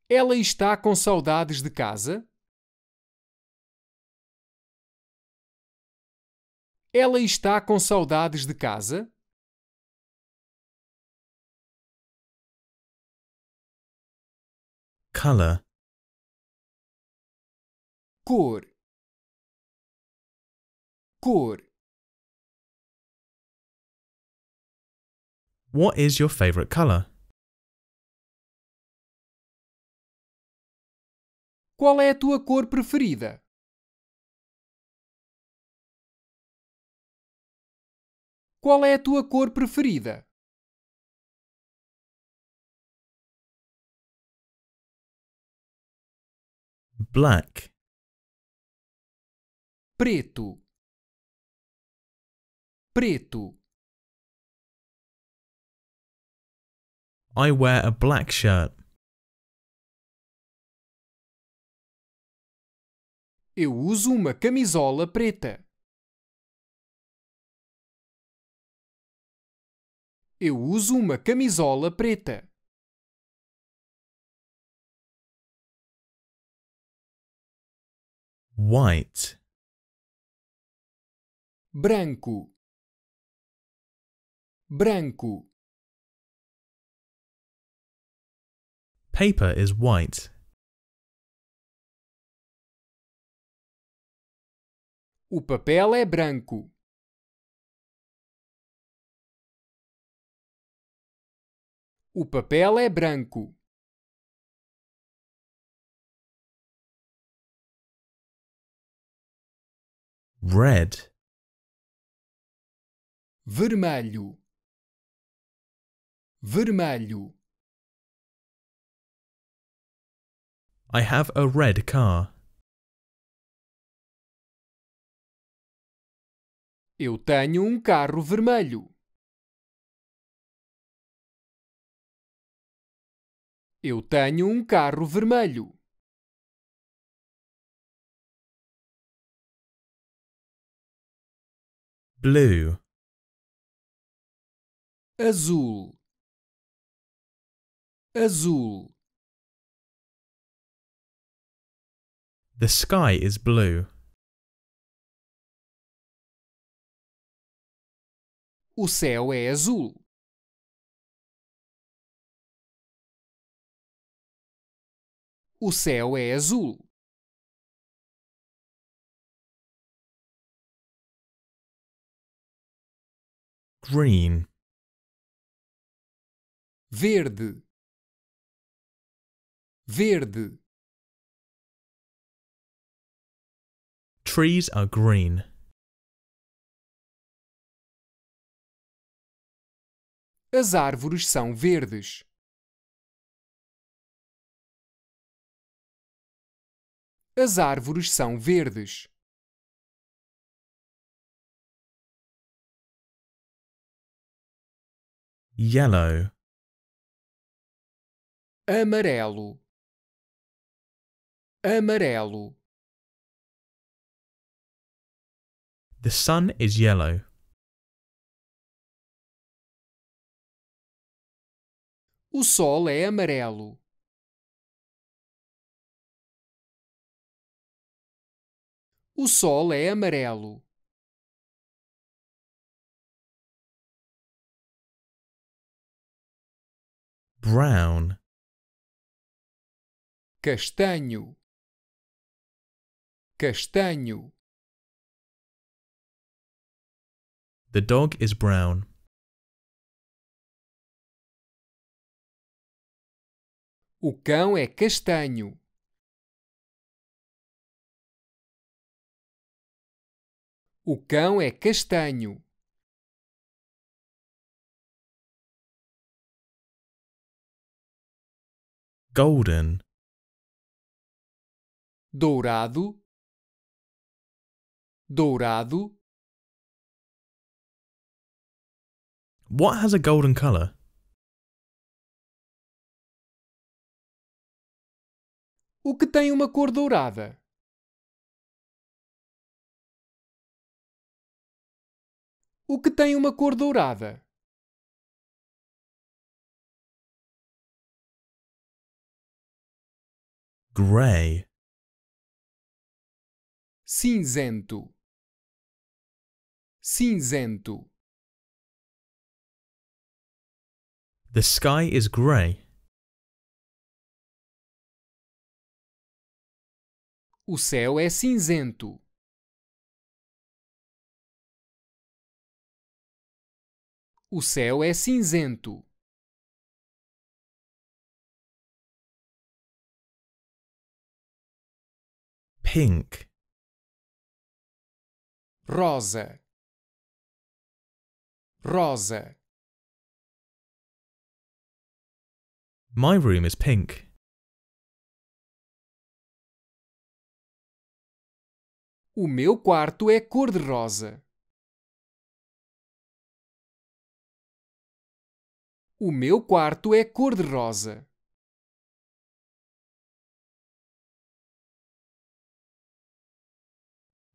Ela está com saudades de casa? Ela está com saudades de casa? color cor cor What is your favorite color? Qual é a tua cor preferida? Qual é a tua cor preferida? black, preto, preto. I wear a black shirt. Eu uso uma camisola preta. Eu uso uma camisola preta. white branco branco paper is white o papel é branco o papel é branco Red. Vermelho. Vermelho. I have a red car. Eu tenho um carro vermelho. Eu tenho um carro vermelho. blue azul azul the sky is blue o céu é azul o céu é azul green verde verde trees are green as árvores são verdes as árvores são verdes yellow, amarelo, amarelo. The sun is yellow. O sol é amarelo. O sol é amarelo. brown castanho castanho The dog is brown. O cão é castanho. O cão é castanho. golden, dourado, dourado. What has a golden color? O que tem uma cor dourada? O que tem uma cor dourada? gray cinzento cinzento The sky is grey. O céu é cinzento. O céu é cinzento. pink, rosa, rosa. My room is pink. O meu quarto é cor-de-rosa. O meu quarto é cor-de-rosa.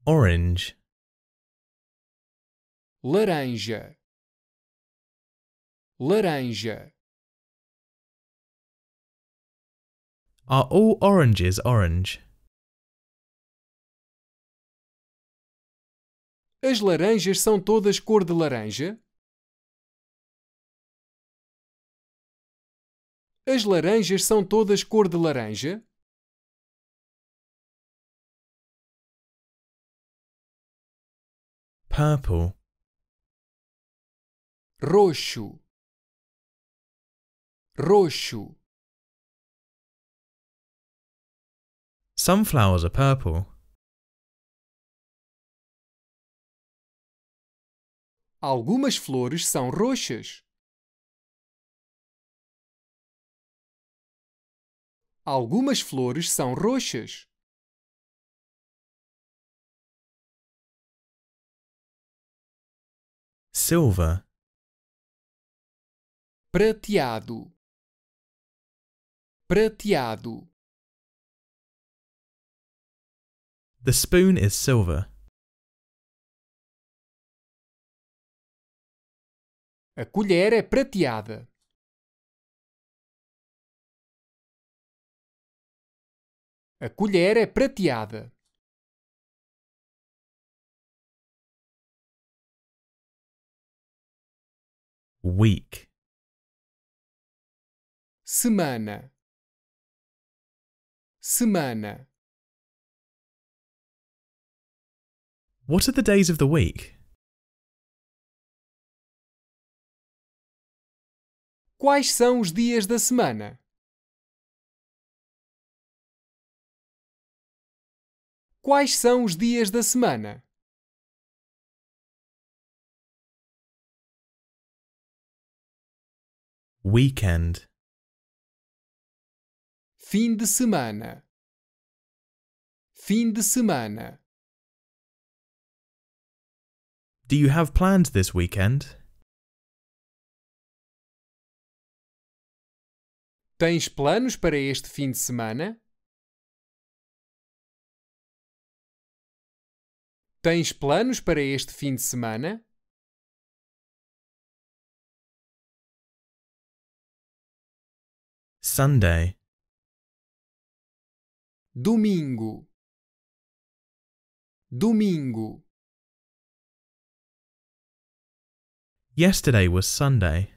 orange, laranja, laranja. Are all oranges orange? As laranjas são todas cor de laranja? As laranjas são todas cor de laranja? purple roxo roxo Some flowers are purple. Algumas flores são roxas. Algumas flores são roxas. Silva. Prateado. Prateado. The spoon is silver. A colher é prateada. A colher é prateada. week semana semana What are the days of the week? Quais são os dias da semana? Quais são os dias da semana? Weekend. Fim de semana. Fim de semana. Do you have plans this weekend? Tens planos para este fim de semana? Tens planos para este fim de semana? Sunday. Domingo. Domingo. Yesterday was Sunday.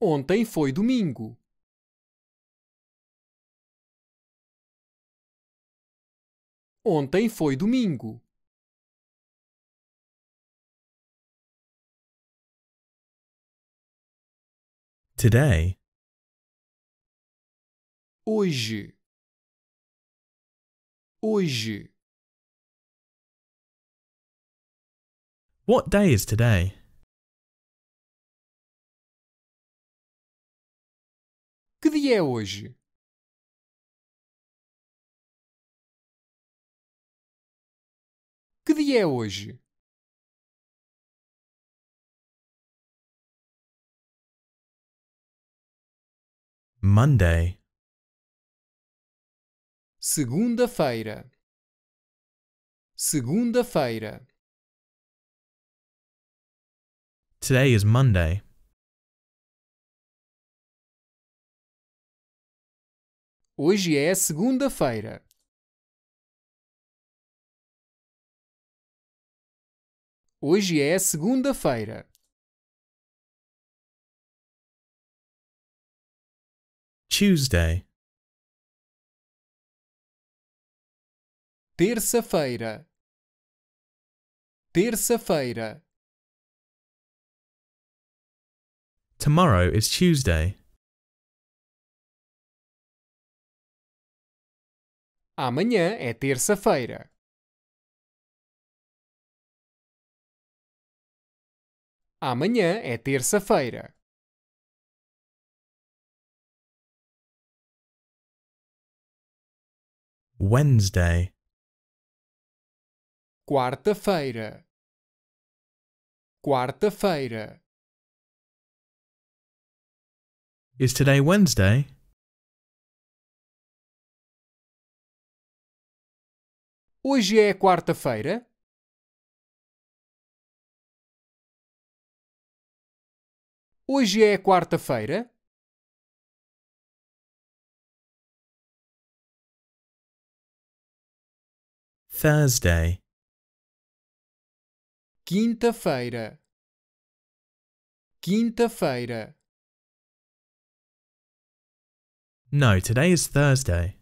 Ontem foi domingo. Ontem foi domingo. Today. Hoje. Hoje. What day is today? Que dia é hoje? Que dia é hoje? Monday. Segunda-feira. Segunda-feira. Today is Monday. Hoje é segunda-feira. Hoje é segunda-feira. Tuesday. Terça-feira. Terça-feira. Tomorrow is Tuesday. Amanhã é terça-feira. Amanhã é terça-feira. Wednesday. Quarta-feira. Quarta-feira. Is today Wednesday? Hoje é quarta-feira? Hoje é quarta-feira? Thursday. Quinta-feira. Quinta-feira. No, today is Thursday.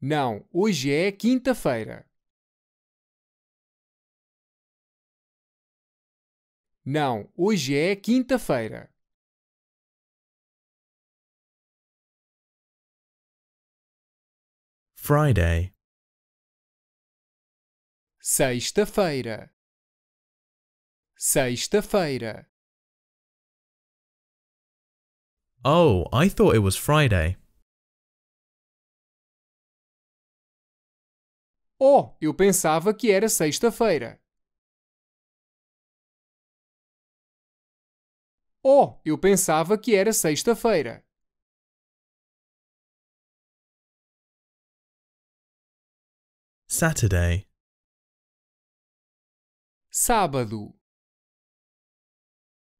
Não, hoje é quinta-feira. Não, hoje é quinta-feira. Friday. Sexta-feira. Sexta-feira. Oh, I thought it was Friday. Oh, eu pensava que era sexta-feira. Oh, eu pensava que era sexta-feira. Saturday. Sábado.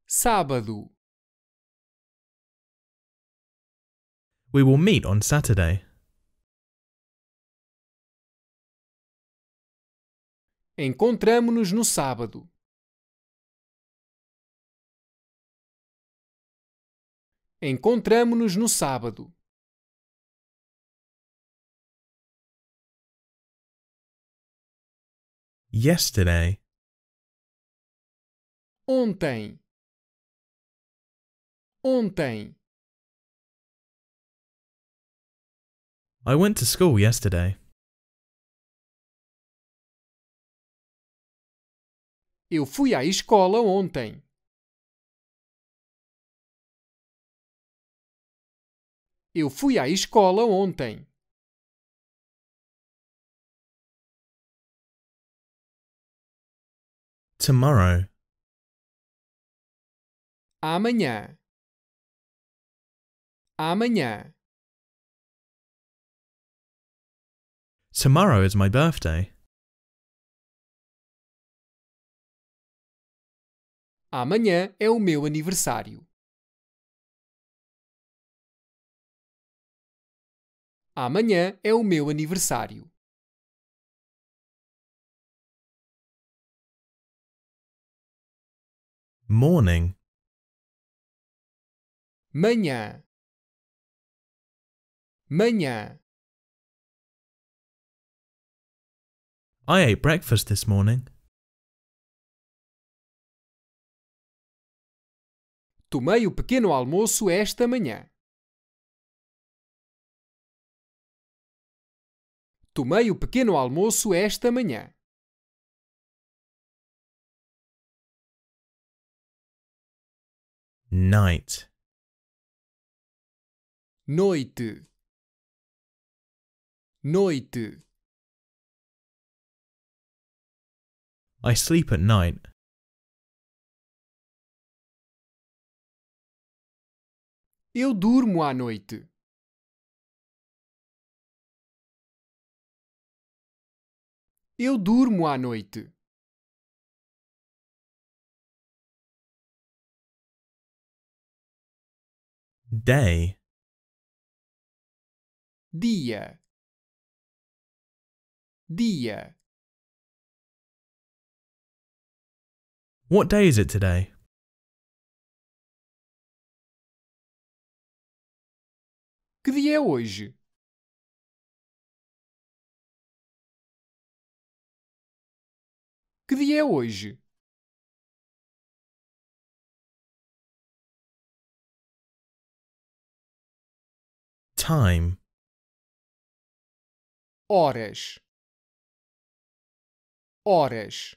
Sábado. We will meet on Saturday. Encontramo-nos no sábado. Encontramo-nos no sábado. yesterday, ontem, ontem. I went to school yesterday. Eu fui à escola ontem. Eu fui à escola ontem. Tomorrow. Amanhã. Amanhã. Tomorrow is my birthday. Amanhã é o meu aniversário. Amanhã é o meu aniversário. Morning. Manhã. Manhã. I ate breakfast this morning. Tomei o pequeno almoço esta manhã. Tomei o pequeno almoço esta manhã. night noite noite I sleep at night Eu durmo à noite. Eu durmo à noite. Day. Dia. Dia. What day is it today? Que dia é hoje? Que dia é hoje? time آرش آرش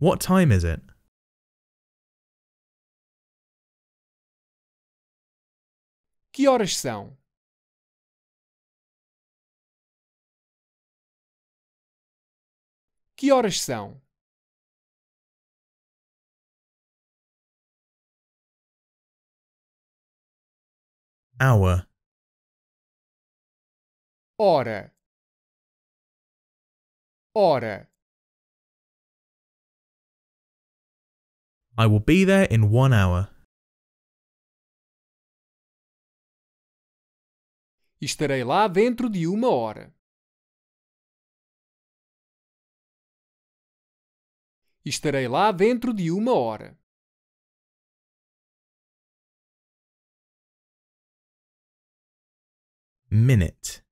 What time is it? Que horas são? Que horas são? hour hora hora I will be there in one hour. Estarei lá dentro de uma hora. Estarei lá dentro de uma hora. minute.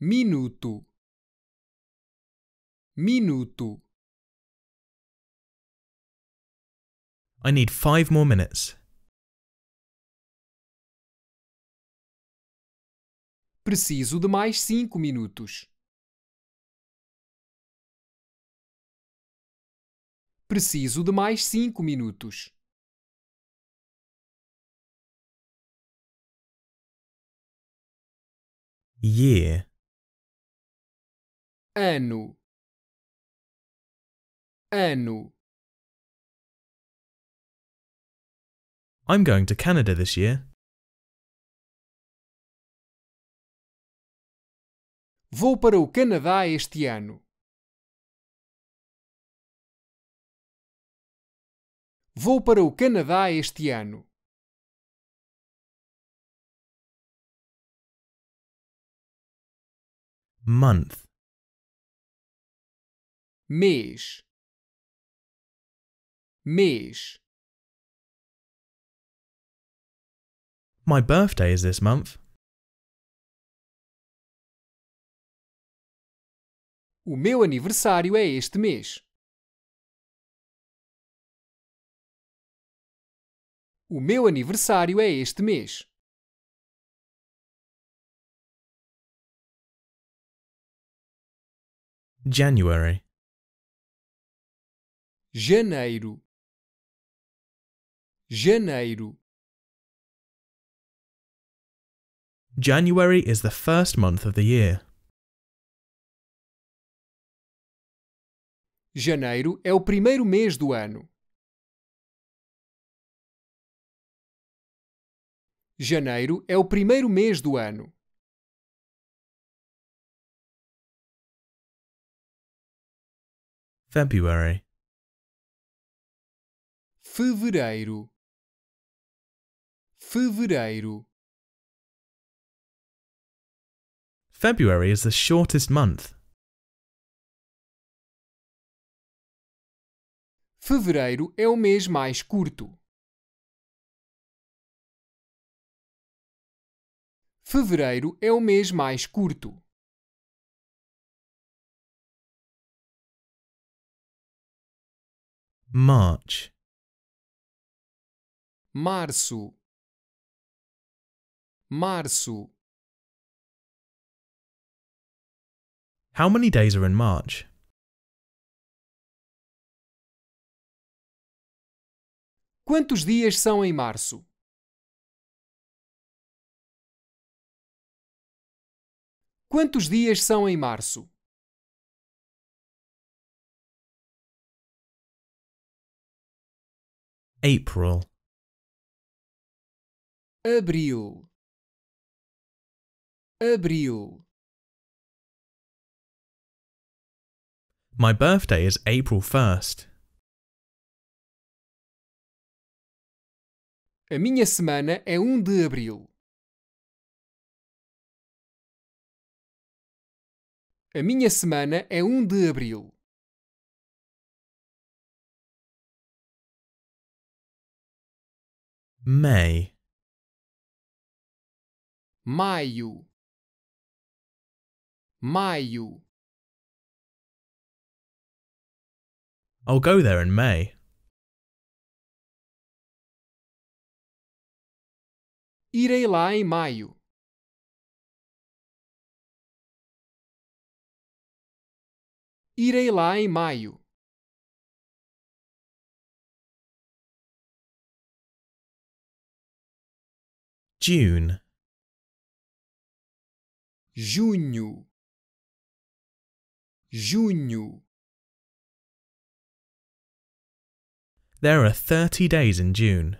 Minuto. Minuto. I need five more minutes. Preciso de mais cinco minutos. Preciso de mais cinco minutos. year ano ano I'm going to Canada this year. Vou para o Canadá este ano. Vou para o Canadá este ano. month mês mês My birthday is this month. O meu aniversário é este mês. O meu aniversário é este mês. January. Janeiro. Janeiro. January is the first month of the year. Janeiro é o primeiro mês do ano. Janeiro é o primeiro mês do ano. February. Fevereiro. Fevereiro. February is the shortest month. Fevereiro é o mês mais curto. Fevereiro é o mês mais curto. March. Março. Março. How many days are in March? Quantos dias são em março? Quantos dias são em março? April Abril Abril My birthday is April 1st. A minha semana é 1 um de abril. A minha semana é 1 um de abril. May. Maio. Maio. I'll go there in May. Irei lá em maio. Irei lá em maio. June. Junho. Junho. There are 30 days in June.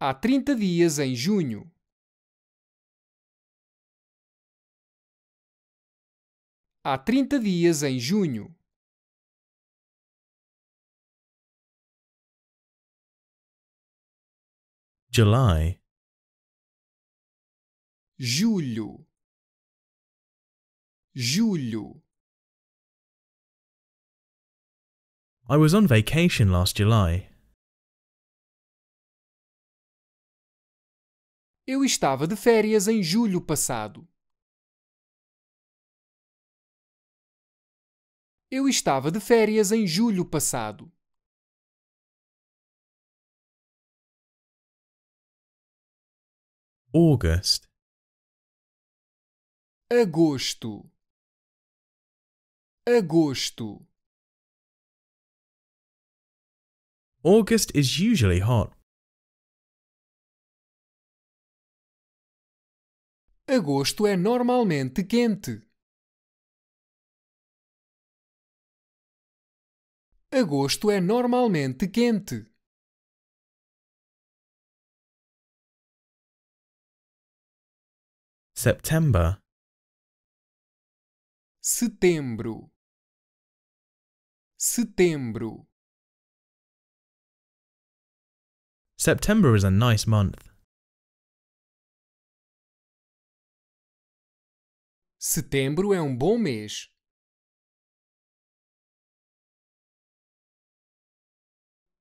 Há 30 dias em junho. Há 30 dias em junho. July. Julho. Julho. I was on vacation last July. Eu estava de férias em julho passado. Eu estava de férias em julho passado. August. Agosto. Agosto. August is usually hot. Agosto é normalmente quente. Agosto é normalmente quente. September. Setembro. Setembro. September is a nice month. Setembro é um bom mês.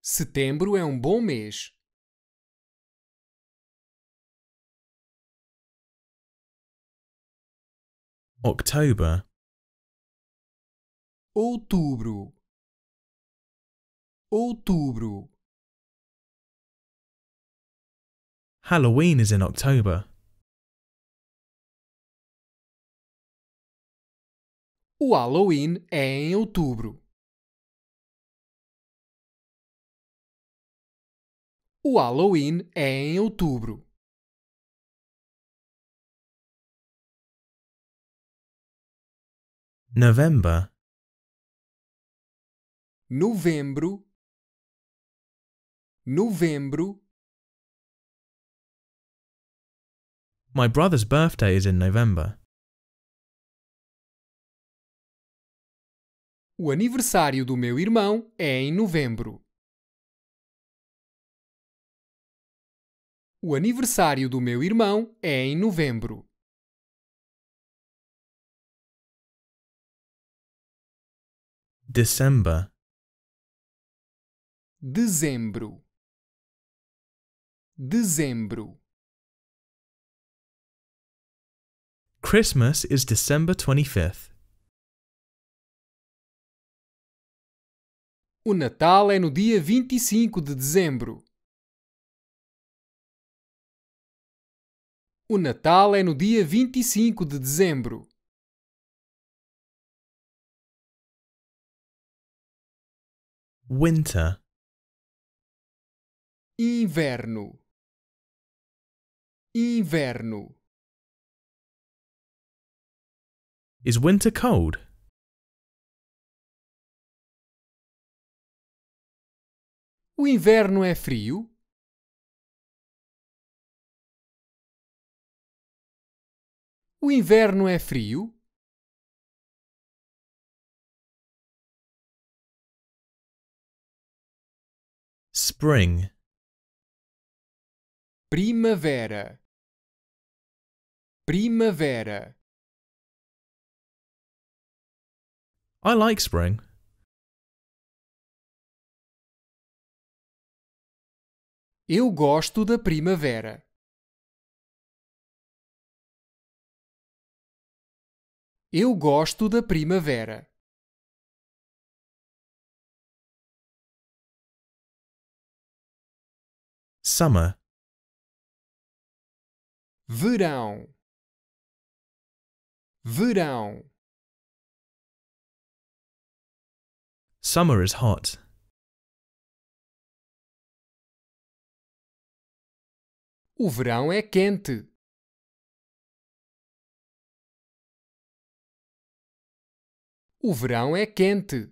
Setembro é um bom mês. October. Outubro. Outubro. Halloween is in October. O Halloween é em outubro. O Halloween é em outubro. November. Novembro. Novembro. My brother's birthday is in November. O aniversário do meu irmão é em novembro. O aniversário do meu irmão é em novembro. December. Dezembro. Dezembro. Christmas is December 25th. O Natal é no dia 25 de dezembro. O Natal é no dia 25 de dezembro. winter inverno inverno Is winter cold? O inverno é frio? O inverno é frio? Spring. Primavera. Primavera. I like spring. Eu gosto da primavera. Eu gosto da primavera. summer. Verão, verão. Summer is hot. O verão é quente. O verão é quente.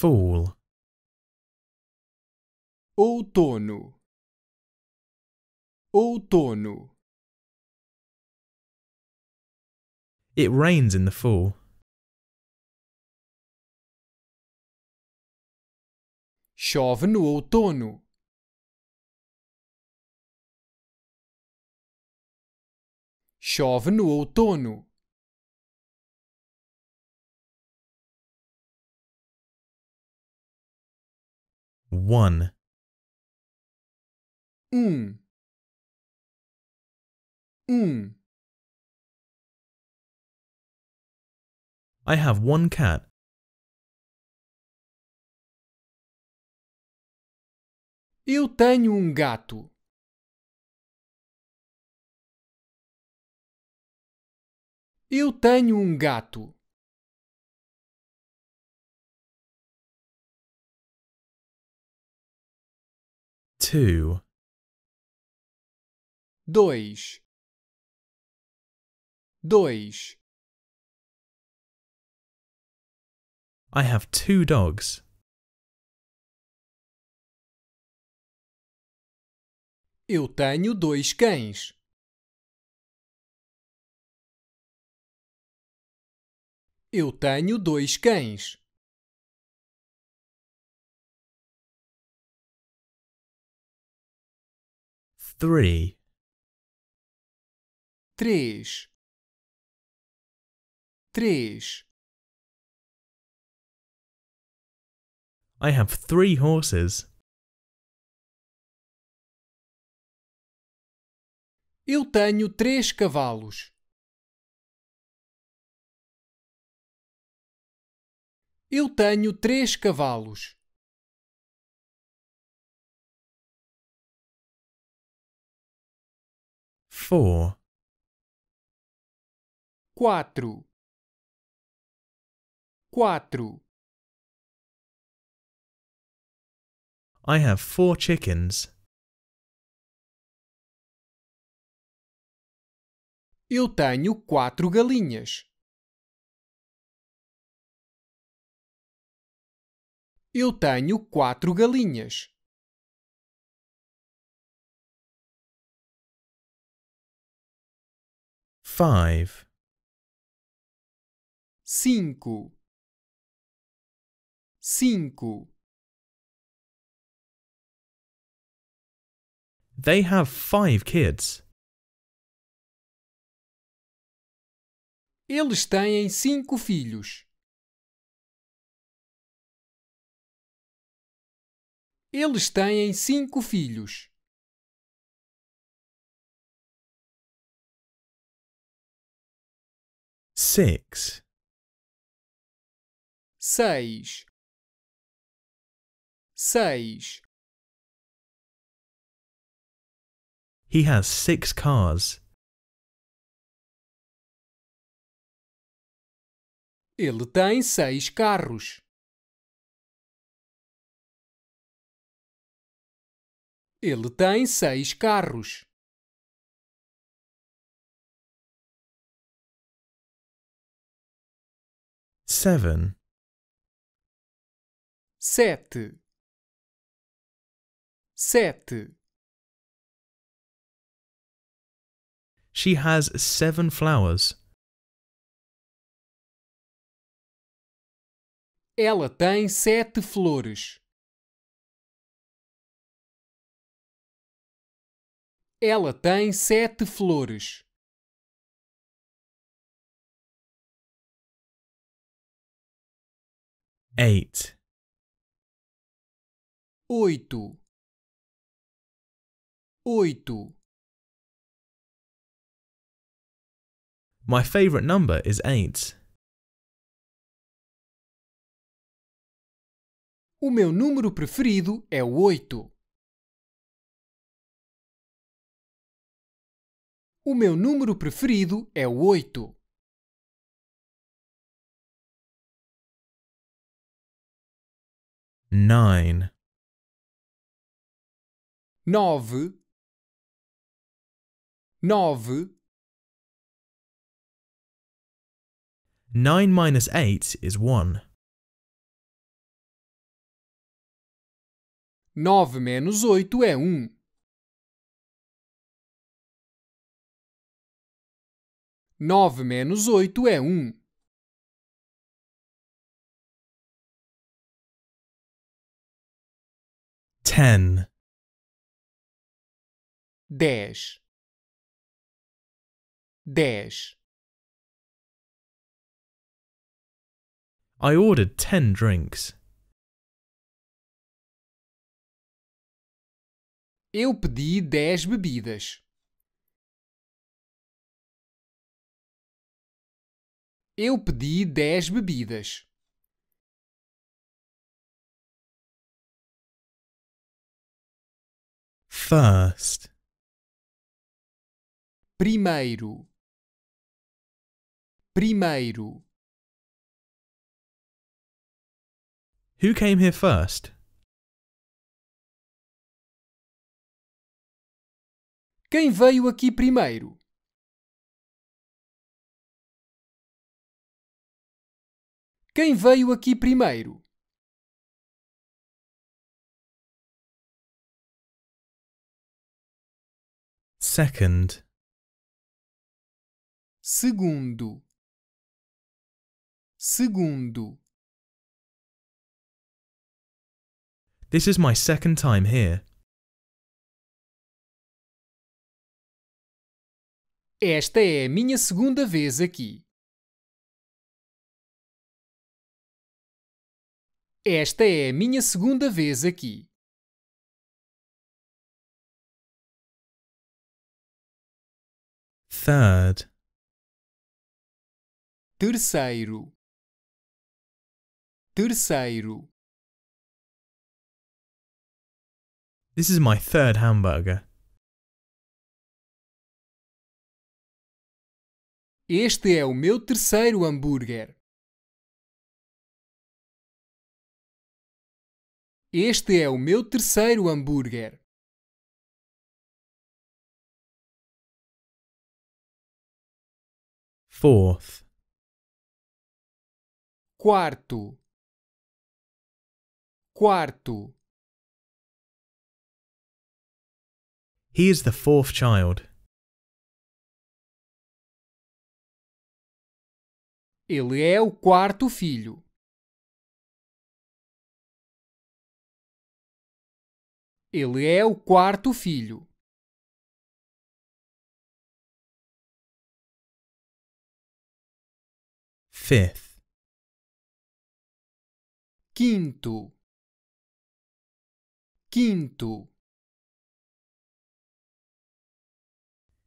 Fool. Outono. Outono. It rains in the fall. Chove no outono. Chove no outono. One. Un. Mm. Un. Mm. I have one cat. Eu tenho um gato. Eu tenho um gato. two dois dois I have two dogs. Eu tenho dois cães. Eu tenho dois cães. three. Três. Três. I have three horses. Eu tenho três cavalos. Eu tenho três cavalos. Four. Quatro. Quatro. I have four chickens. Eu tenho quatro galinhas. Eu tenho quatro galinhas. Five. Cinco. Cinco. They have five kids. Eles têm cinco filhos. Eles têm cinco filhos. Six. Seis. Seis. He has six cars. Ele tem seis carros. Ele tem seis carros. Seven. Sete. Sete. She has seven flowers. Ela tem sete flores. Ela tem sete flores. Eight. Oito. Oito. My favorite number is eight. O meu número preferido é o oito. O meu número preferido é o oito. nine nove nove nine minus eight is one nove menos oito é um nove menos oito é um ten dez dez I ordered ten drinks. Eu pedi dez bebidas. Eu pedi dez bebidas. first. Primeiro. Primeiro. Who came here first? Quem veio aqui primeiro? Quem veio aqui primeiro? Second. Segundo. Segundo. This is my second time here. Esta é a minha segunda vez aqui. Esta é a minha segunda vez aqui. third terceiro terceiro This is my third hamburger. Este é o meu terceiro hambúrguer. Este é o meu terceiro hambúrguer. Fourth. Quarto. Quarto. He is the fourth child. Ele é o quarto filho. Ele é o quarto filho. Fifth. Quinto. Quinto.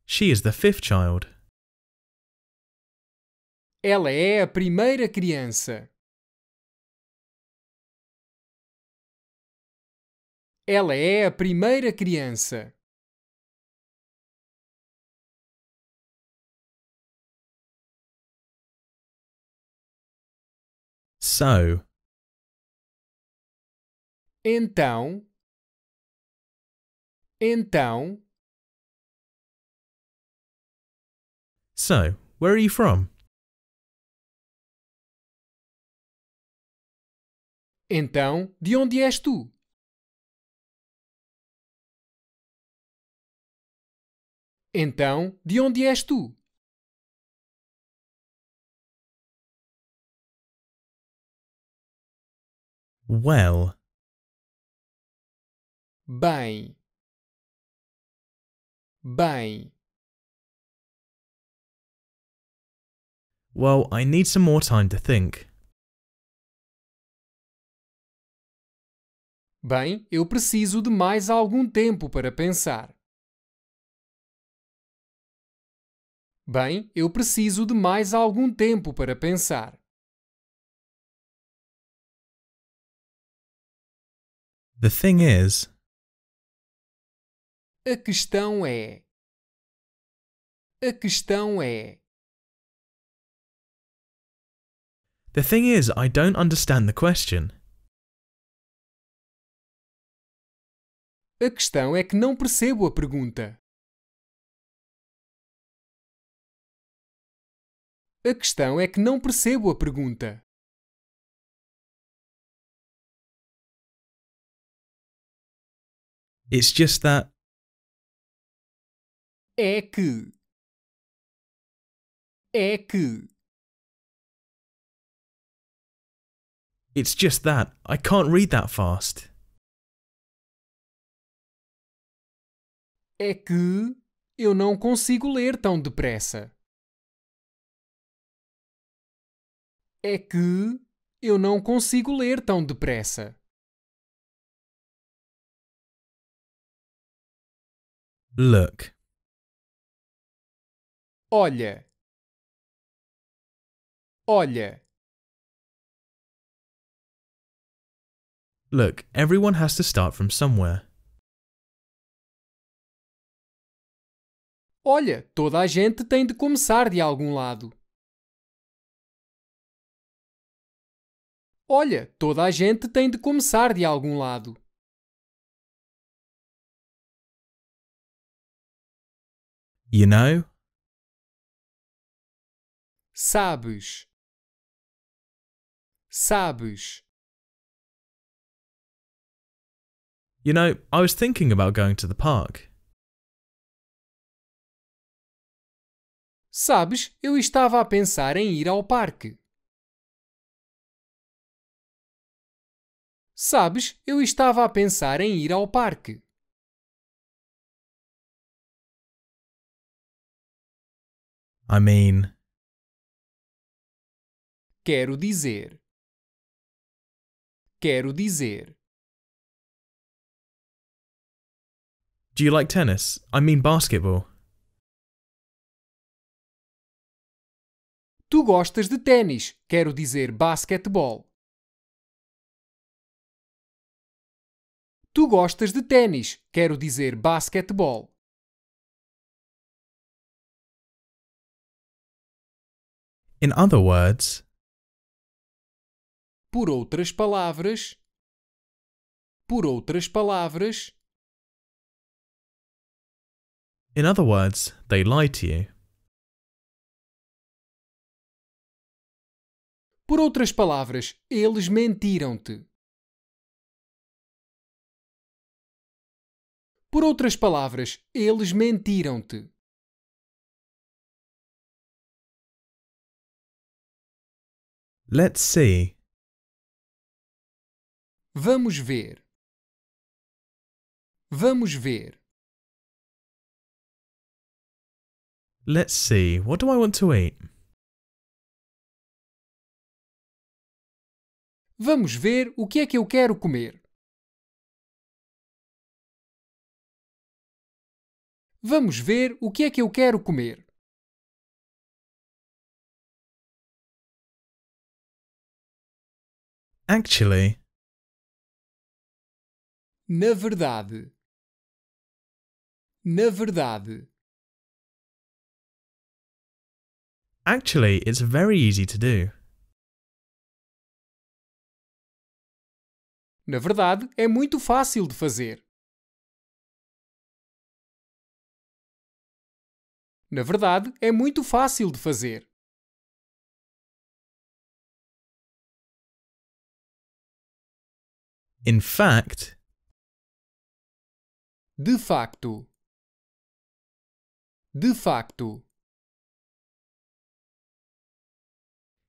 She is the fifth child. Ela é a primeira criança. Ela é a primeira criança. So. Então. Então. So, where are you from? Então, de onde és tu? Então, de onde és tu? Well. Bem. Bem. Well, I need some more time to think. Bem, eu preciso de mais algum tempo para pensar. Bem, eu preciso de mais algum tempo para pensar. The thing is. A questão é. A questão é. The thing is, I don't understand the question. A questão é que não percebo a pergunta. A questão é que não percebo a pergunta. It's just that. Eku. Eku. It's just that. I can't read that fast. É que eu não consigo ler tão depressa. É que eu não consigo ler tão depressa. Look. Olha. Olha. Look, everyone has to start from somewhere. Olha, toda a gente tem de começar de algum lado. Olha, toda a gente tem de começar de algum lado. You know? Sabes. Sabes. You know, I was thinking about going to the park. Sabes, eu estava a pensar em ir ao parque. Sabes, eu estava a pensar em ir ao parque. I mean. Quero dizer. Quero dizer. Do you like tennis? I mean basketball. Tu gostas de ténis, quero dizer basquetebol. Tu gostas de ténis, quero dizer basquetebol. In other words, por outras palavras, por outras palavras. In other words, they lie to you. Por outras palavras, eles mentiram-te. Por outras palavras, eles mentiram-te. Let's see. Vamos ver. Vamos ver. Let's see. What do I want to eat? Vamos ver o que é que eu quero comer. Vamos ver o que é que eu quero comer. Actually. Na verdade. Na verdade. Actually, it's very easy to do. Na verdade, é muito fácil de fazer. Na verdade, é muito fácil de fazer. In fact, de facto, de facto.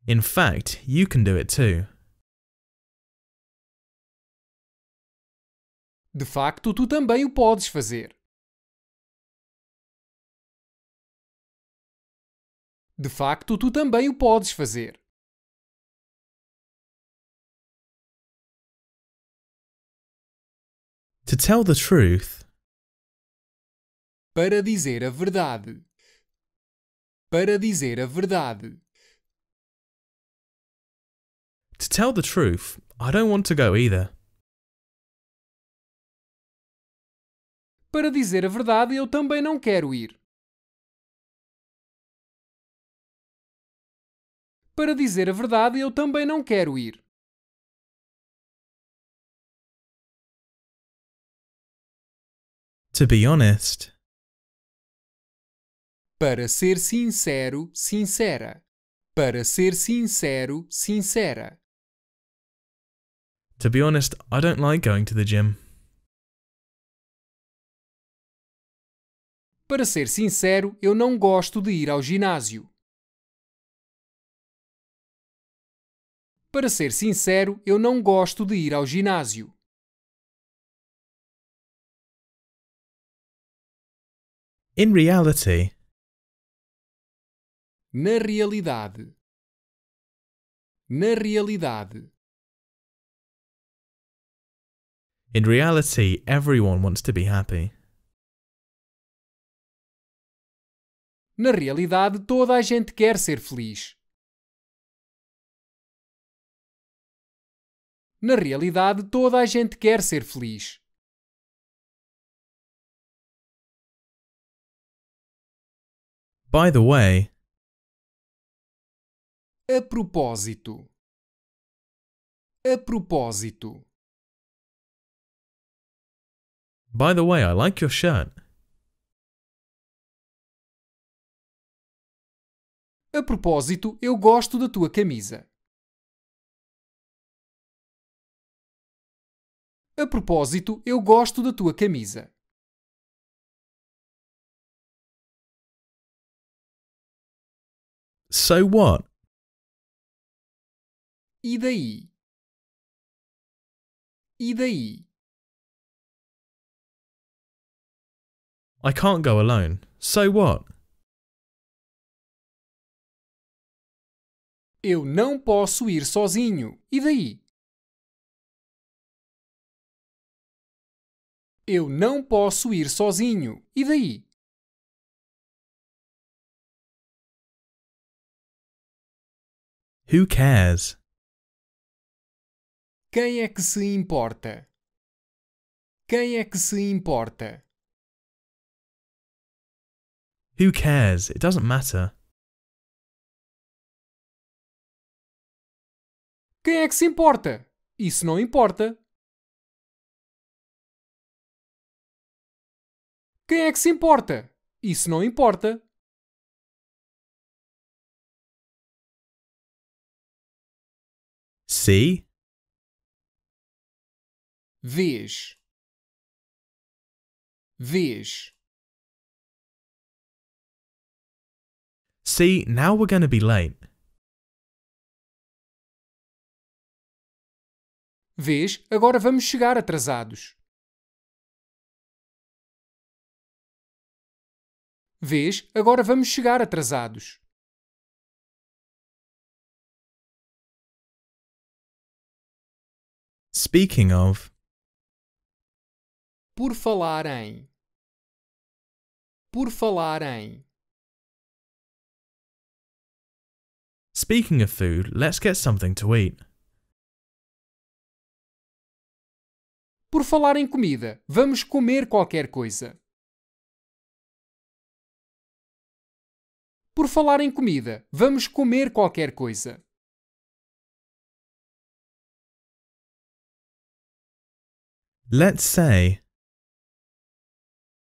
In fact, you can do it too. De facto, tu também o podes fazer. De facto, tu também o podes fazer. To tell the truth. Para dizer a verdade. Para dizer a verdade. To tell the truth, I don't want to go either. Para dizer a verdade, eu também não quero ir. Para dizer a verdade, eu também não quero ir. To be honest. Para ser sincero, sincera. Para ser sincero, sincera. To be honest, I don't like going to the gym. Para ser sincero, eu não gosto de ir ao ginásio. Para ser sincero, eu não gosto de ir ao ginásio. In reality. Na realidade. Na realidade. In reality, everyone wants to be happy. Na realidade, toda a gente quer ser feliz. Na realidade, toda a gente quer ser feliz. By the way. A propósito. A propósito. By the way, I like your shirt. A propósito, eu gosto da tua camisa. A propósito, eu gosto da tua camisa. So what? E daí? E daí? I can't go alone. So what? Eu não posso ir sozinho. E daí? Eu não posso ir sozinho. E daí? Who cares? Quem é que se importa? Quem é que se importa? Who cares? It doesn't matter. Quem é que se importa? Isso não importa. Quem é que se importa? Isso não importa. Sei. Vez. Vez. See, now we're going to be late. Vês, agora vamos chegar atrasados. Vês, agora vamos chegar atrasados. Speaking of. Por falar em. Por falar em. Speaking of food, let's get something to eat. Por falar em comida, vamos comer qualquer coisa. Por falar em comida, vamos comer qualquer coisa. Let's say.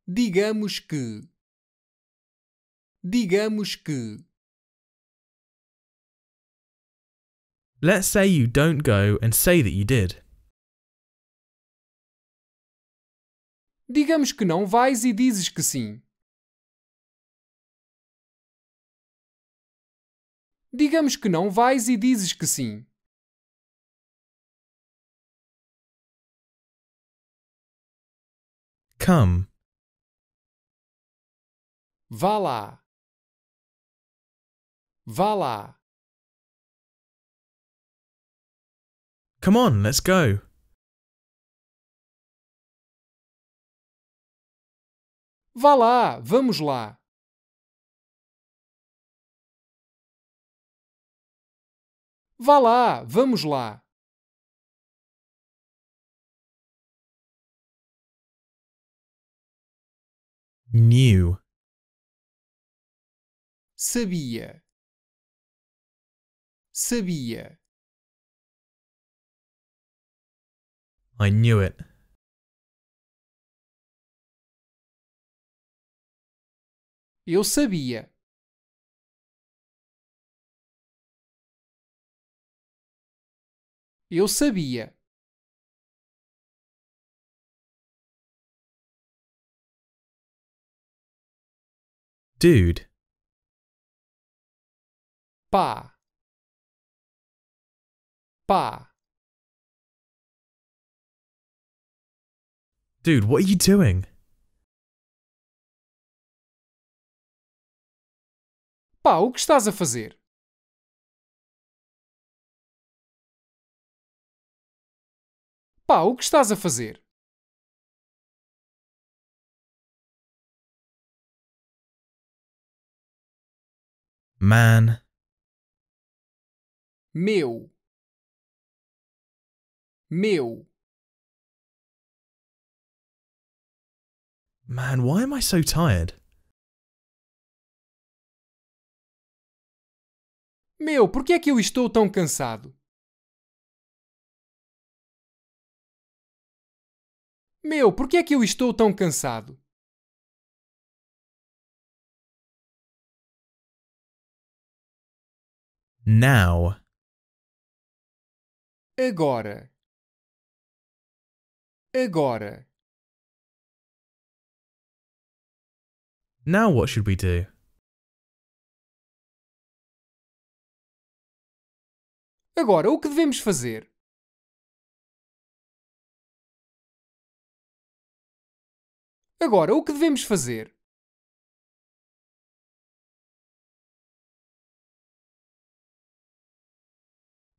Digamos que. Digamos que. Let's say you don't go and say that you did. Digamos que não vais e dizes que sim. Digamos que não vais e dizes que sim. Come. Vala. Vala. Come on, let's go. Vá lá, vamos lá. Vá lá, vamos lá. new Sabia. Sabia. I knew it. Eu sabia. Eu sabia. Dude. Pá. Pá. Dude, what are you doing? Pá, o que estás a fazer? Pá, o que estás a fazer? man, meu, meu. Man, why am I so tired? Meu, por que é que eu estou tão cansado? Meu, por que é que eu estou tão cansado? Now. Agora. Agora. Now what should we do? Agora, o que devemos fazer? Agora, o que devemos fazer?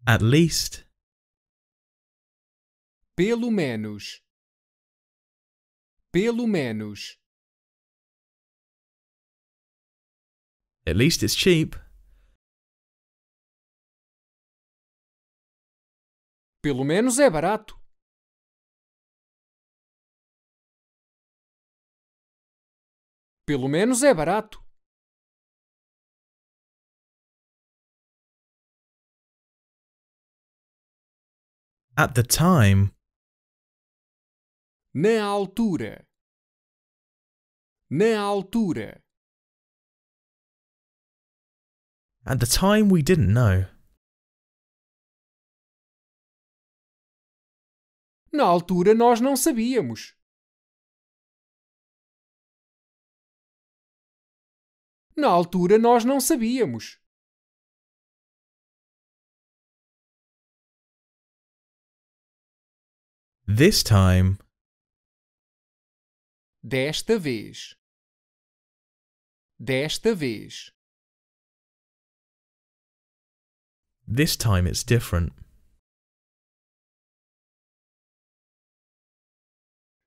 At least. Pelo menos. Pelo menos. At least it's cheap. Pelo menos é barato. Pelo menos é barato. At the time. Na altura. Na altura. At the time, we didn't know. Na altura, nós não sabíamos. Na altura, nós não sabíamos. This time. Desta vez. Desta vez. This time it's different.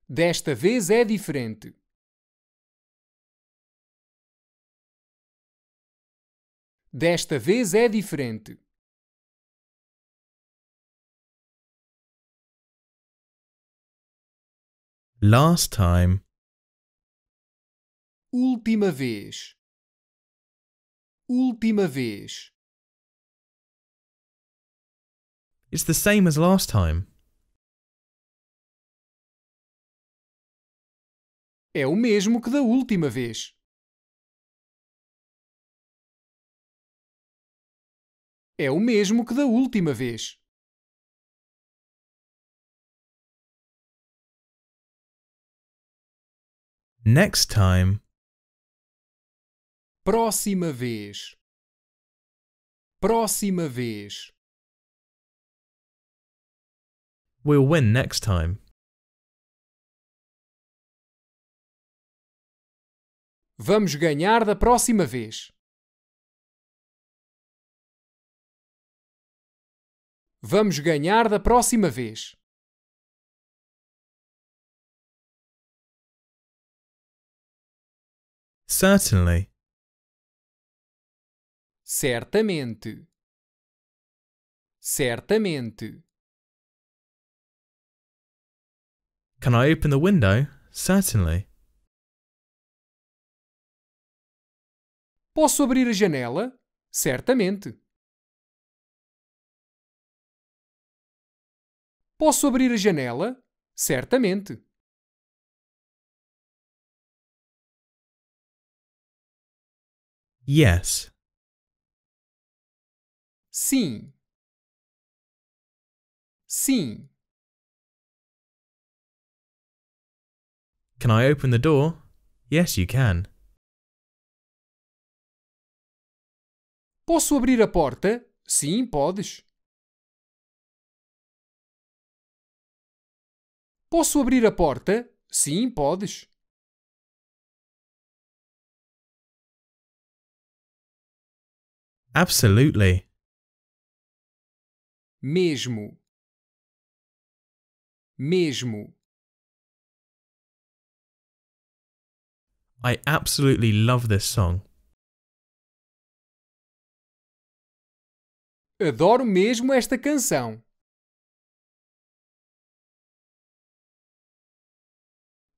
Desta vez é diferente. Desta vez é diferente. Last time. Última vez. Última vez. It's the same as last time. É o mesmo que da última vez. É o mesmo que da última vez. Next time. Próxima vez. Próxima vez. We'll win next time. Vamos ganhar da próxima vez. Vamos ganhar da próxima vez. Certainly. Certamente. Certamente. Can I open the window? Certainly. Posso abrir a janela? Certamente. Posso abrir a janela? Certamente. Yes. Sim. Sim. Can I open the door? Yes, you can. Posso abrir a porta? Sim, podes. Posso abrir a porta? Sim, podes. Absolutely. Mesmo. Mesmo. I absolutely love this song. Adoro mesmo esta canção.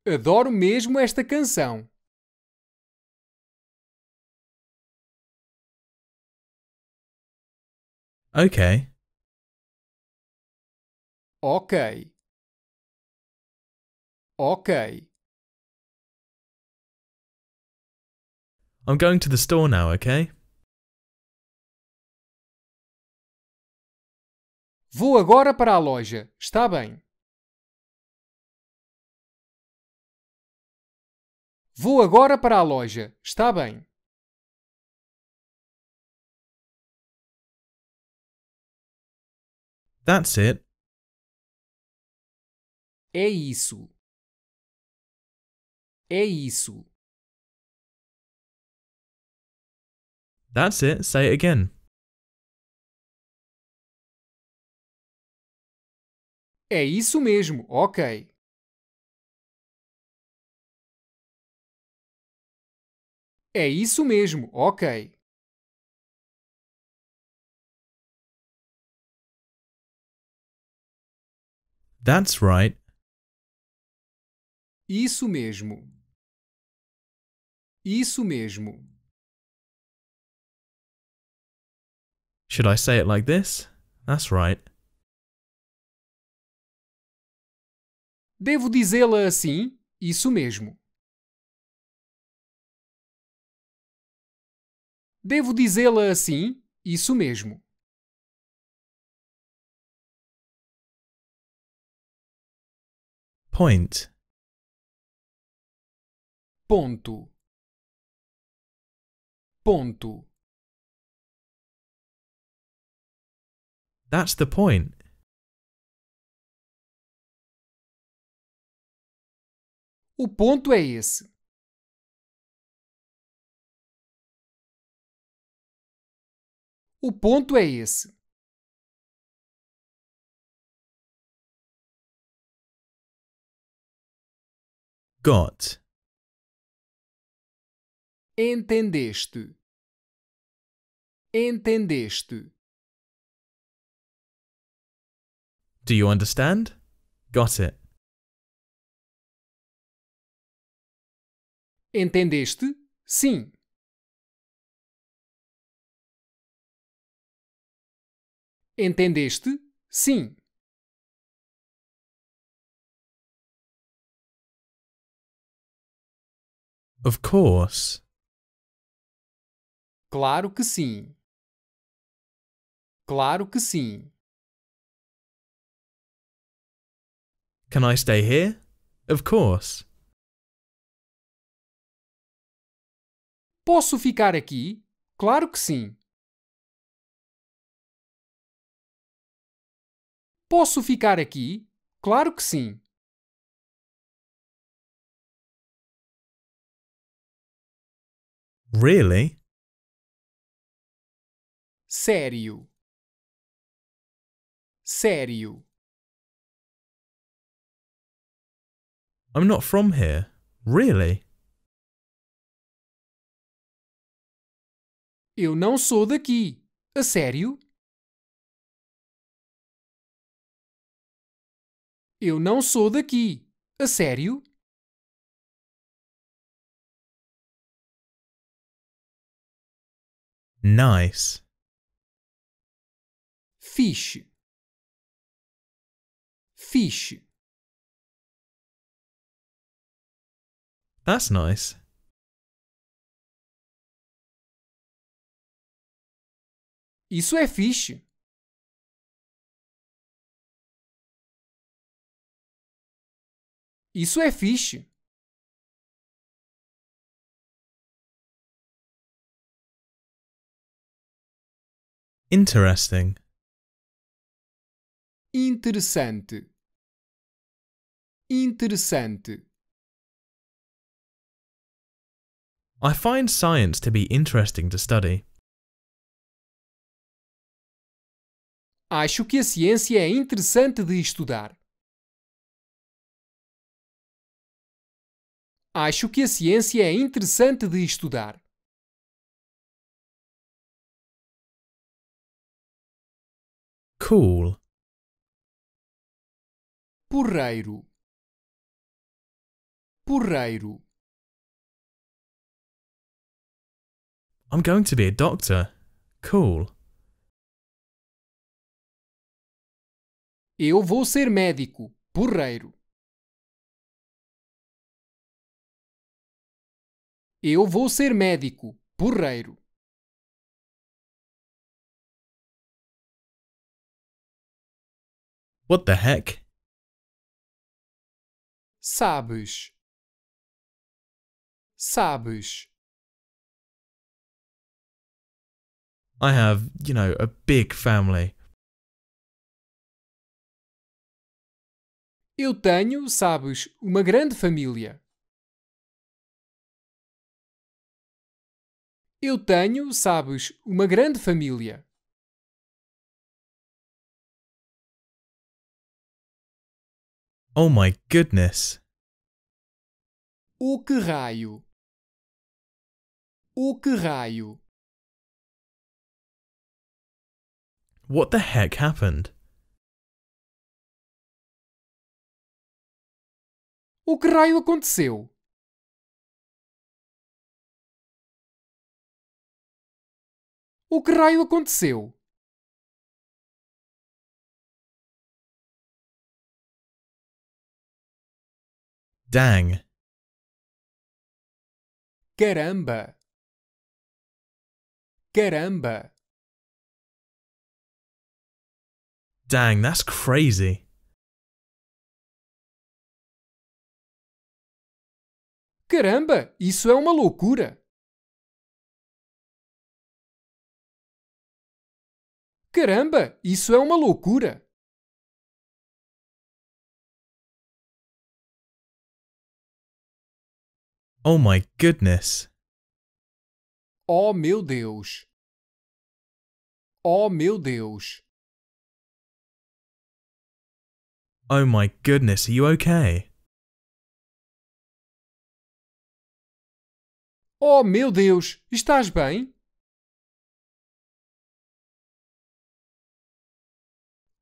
Adoro mesmo esta canção. Okay. Ok. Ok. I'm going to the store now, okay? Vou agora para a loja. Está bem. Vou agora para a loja. Está bem. That's it. É isso. É isso. That's it. Say it again. É isso mesmo. Ok. É isso mesmo. Ok. That's right. Isso mesmo. Isso mesmo. Should I say it like this? That's right. Devo dizê-la assim? Isso mesmo. Devo dizê-la assim? Isso mesmo. Point. Ponto. Ponto. That's the point. O ponto é esse. O ponto é esse. got. Entendeste. Entendeste. Do you understand? Got it. Entendeste? Sim. Entendeste? Sim. Of course. Claro que sim. Claro que sim. Can I stay here? Of course. Posso ficar aqui? Claro que sim. Posso ficar aqui? Claro que sim. Really? Sério. Sério. I'm not from here. Really? Eu não sou daqui. A sério? Eu não sou daqui. A sério? Nice. Fish. Fish. That's nice. Isso é fish. Isso é fish. Interesting. Interessante. Interessante. I find science to be interesting to study. Acho que a ciência é interessante de estudar. Acho que a ciência é interessante de estudar. Cool. Porreiro. Porreiro. I'm going to be a doctor. Cool. Eu vou ser médico. Porreiro. Eu vou ser médico. Porreiro. What the heck? Sabes. Sabes. I have, you know, a big family. Eu tenho, sabes, uma grande família. Eu tenho, sabes, uma grande família. Oh my goodness. O que raio? O que raio? What the heck happened? O que raio aconteceu? O que raio aconteceu? Dang. Caramba. Caramba. Dang, that's crazy. Caramba, isso é uma loucura. Caramba, isso é uma loucura. Oh my goodness. Oh meu Deus. Oh meu Deus. Oh my goodness, are you okay? Oh meu Deus, estás bem?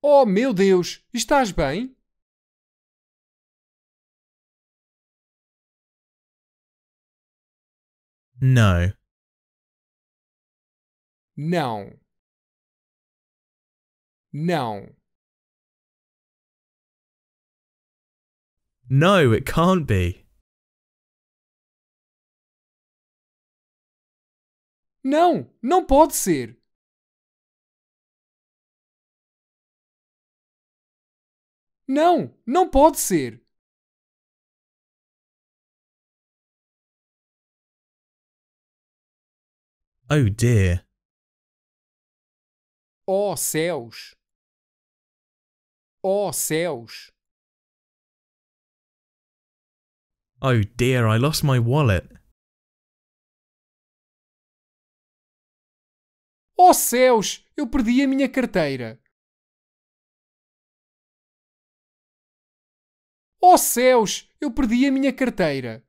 Oh meu Deus, estás bem? No. Não. Não. No, it can't be. Não, não pode ser. Não, não pode ser. Oh dear. Oh céus. Oh céus. Oh dear, I lost my wallet. Oh céus, eu perdi a minha carteira. Oh céus, eu perdi a minha carteira.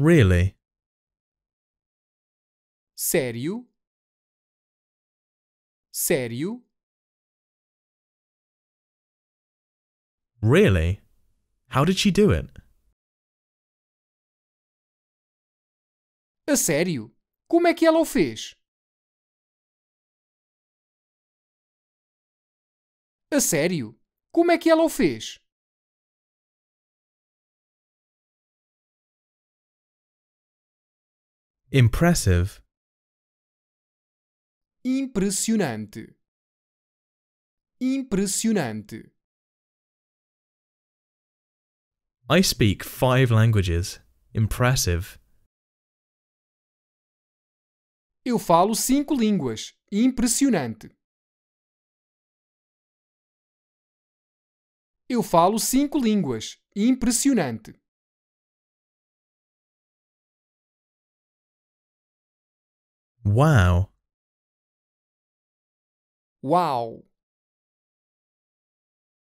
Really? Sério? Sério? Really? How did she do it? A sério? Como é que ela o fez? A sério? Como é que ela o fez? Impressive. Impressionante. Impressionante. I speak five languages. Impressive. Eu falo cinco línguas. Impressionante. Eu falo cinco línguas. Impressionante. Wow. Wow.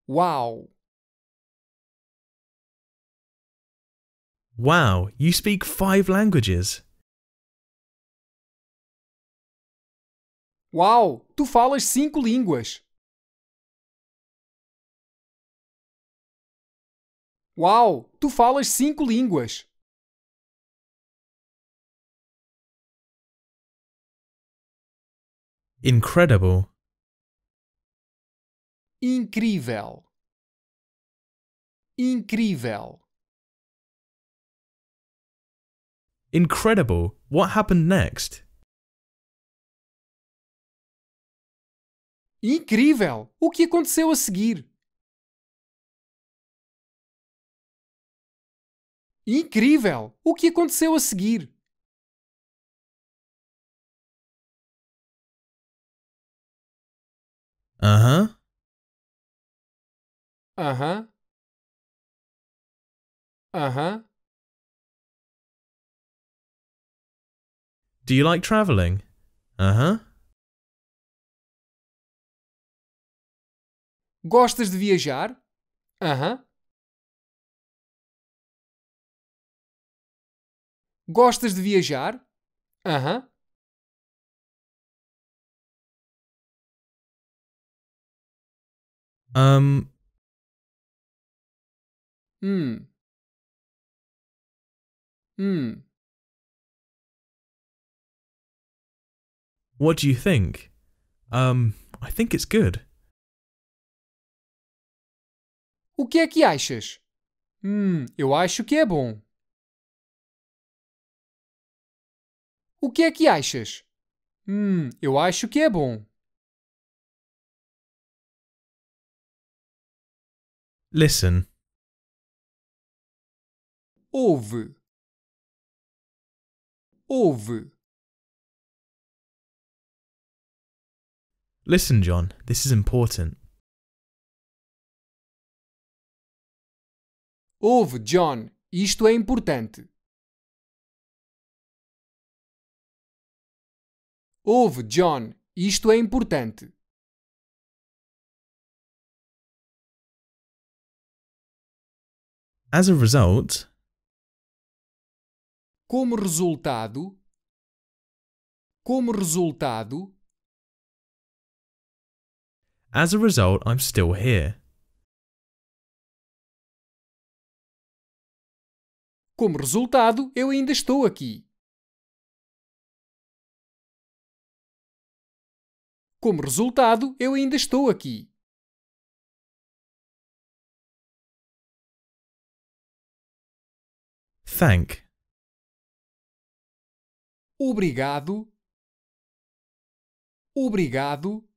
Wow. Wow, you speak five languages. Wow! tu falas cinco línguas. Wow! tu falas cinco línguas. Incredible. Incrível. Incrível. Incredible. What happened next? Incrível! O que aconteceu a seguir? Incrível! O que aconteceu a seguir? Aham. Uh Aham. -huh. Uh -huh. Uh-huh. Do you like traveling? Uh-huh. Gostas de viajar? Uh-huh. Gostas de viajar? Uh-huh. Um, hum. Hum. What do you think? Um, I think it's good. O que é que achas? Hum, eu acho que é bom. O que é que achas? Hum, eu acho que é bom. Listen. Ouve. Ouve. Listen, John, this is important. Ouve, John, isto é importante. Ouve, John, isto é importante. As a result, como resultado, como resultado, as a result, I'm still here. Como resultado, eu ainda estou aqui. Como resultado, eu ainda estou aqui. Thank. Obrigado. Obrigado.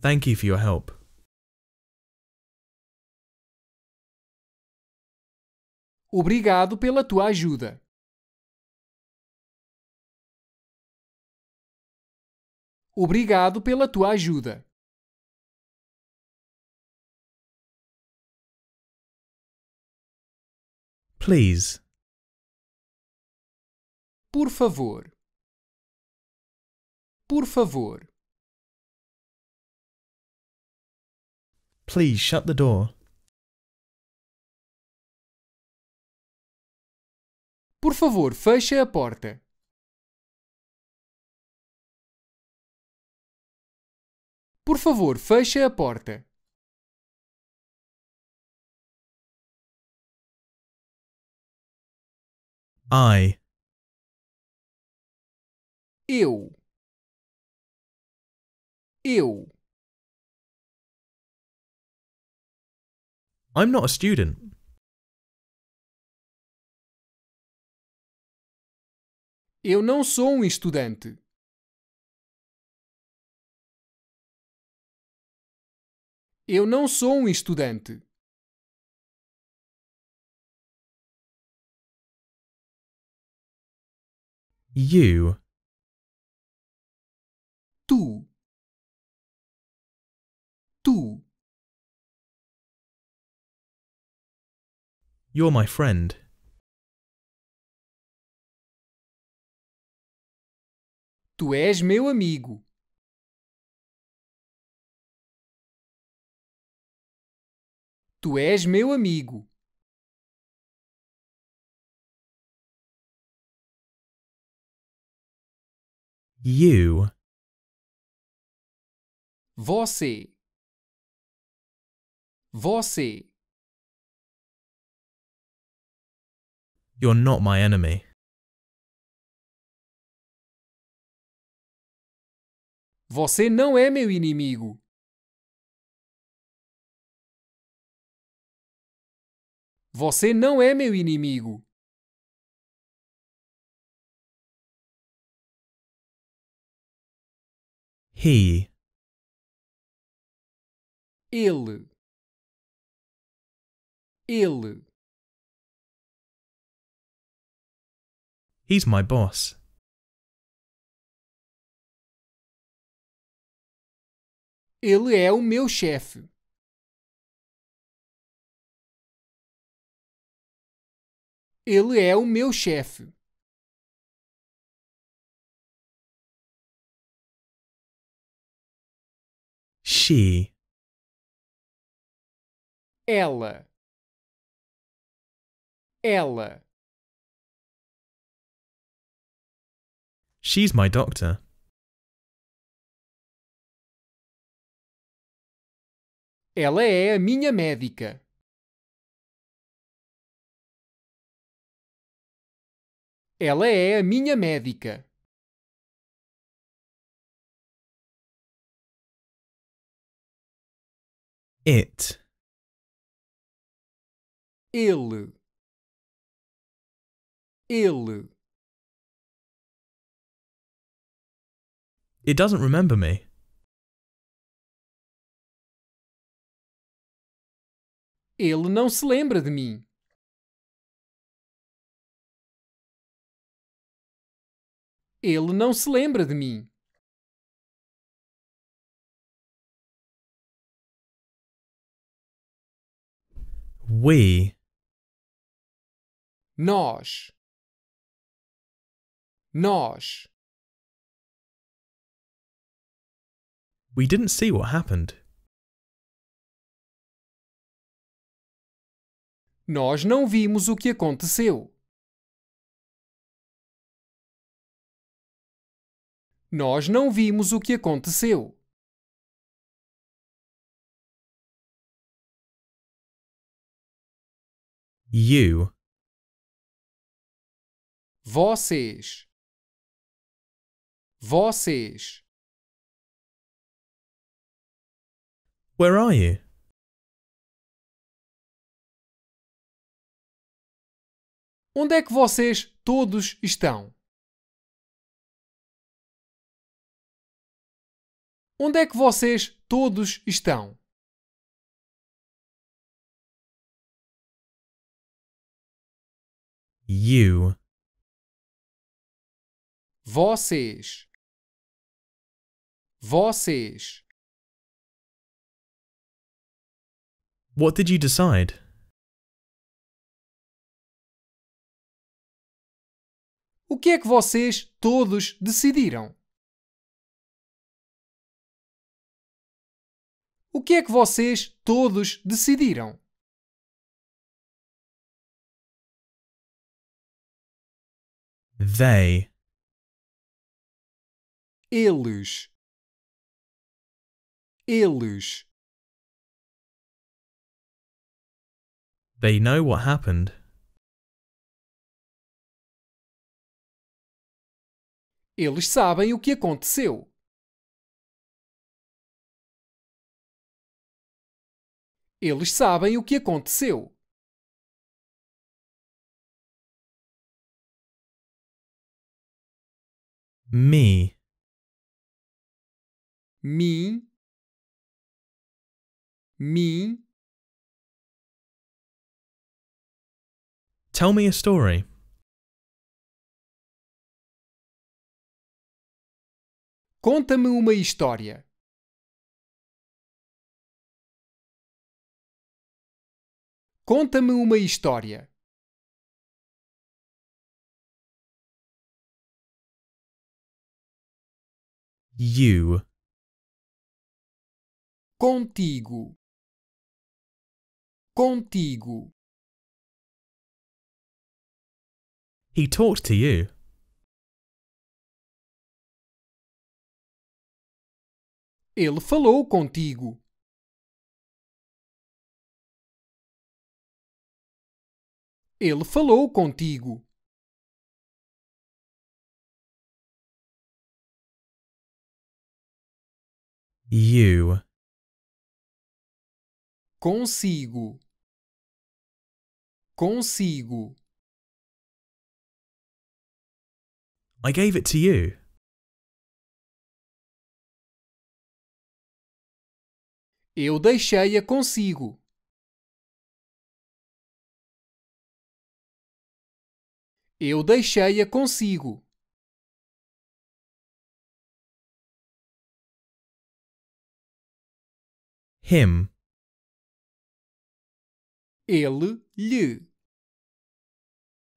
Thank you for your help. Obrigado pela tua ajuda. Obrigado pela tua ajuda. Please. Por favor. Por favor. Please shut the door. Por favor, feche a porta. Por favor, feche a porta. I. Eu. Eu. I'm not a student. Eu não sou um estudante. Eu não sou um estudante. You. Tu. Tu. You're my friend. Tu és meu amigo. Tu és meu amigo. you você você You're not my enemy. Você não é meu inimigo. Você não é meu inimigo. He. Ele. Ele. He's my boss. Ele é o meu chefe. Ele é o meu chefe. she. Ela. Ela. She's my doctor. Ela é a minha médica. Ela é a minha médica. It. Ele. Ele. It doesn't remember me. Ele não se lembra de mim. Ele não se lembra de mim. We. Nós. Nós. We didn't see what happened. Nós não vimos o que aconteceu. Nós não vimos o que aconteceu. You. Vocês. Vocês. Where are you? Onde é que vocês todos estão? Onde é que vocês todos estão? You. Vocês. Vocês. What did you decide? O que é que vocês todos decidiram? O que é que vocês todos decidiram? They. Eles. Eles. They know what happened. Eles sabem o que aconteceu. Eles sabem o que aconteceu. Me. Me. Me. Tell me a story. Conta-me uma história. Conta-me uma história. you contigo contigo He talked to you. Ele falou contigo. Ele falou contigo. you. Consigo. Consigo. I gave it to you. Eu deixei-a consigo. Eu deixei-a consigo. him. Ele, lhe.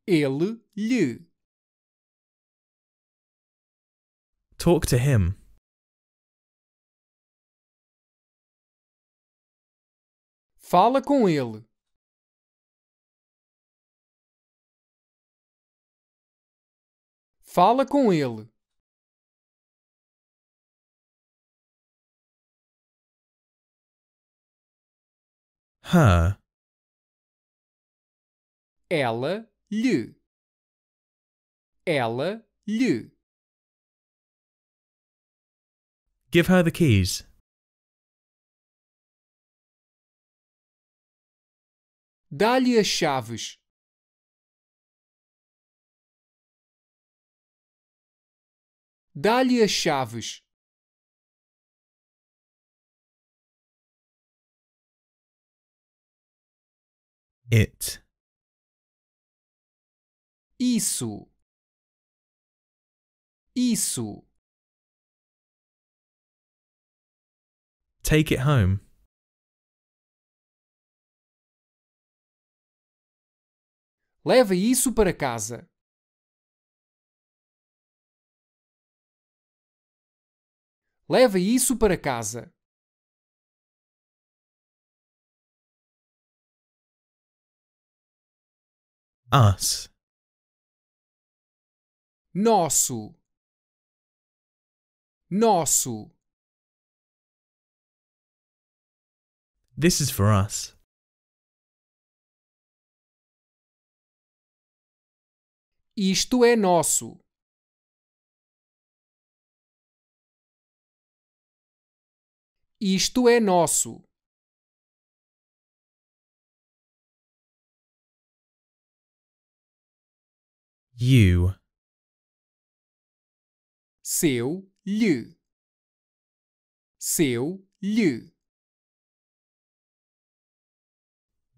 Ele, lhe. Talk to him. Fala com ele. Fala com ele. Her. Ela lhe. Ela lhe. Give her the keys. Dá-lhe as chaves. Dá-lhe as chaves. it. Isso. Isso. Take it home. Leve isso para casa. Leve isso para casa. us. Nosso. Nosso. This is for us. Isto é nosso. Isto é nosso. you seu lư seu lư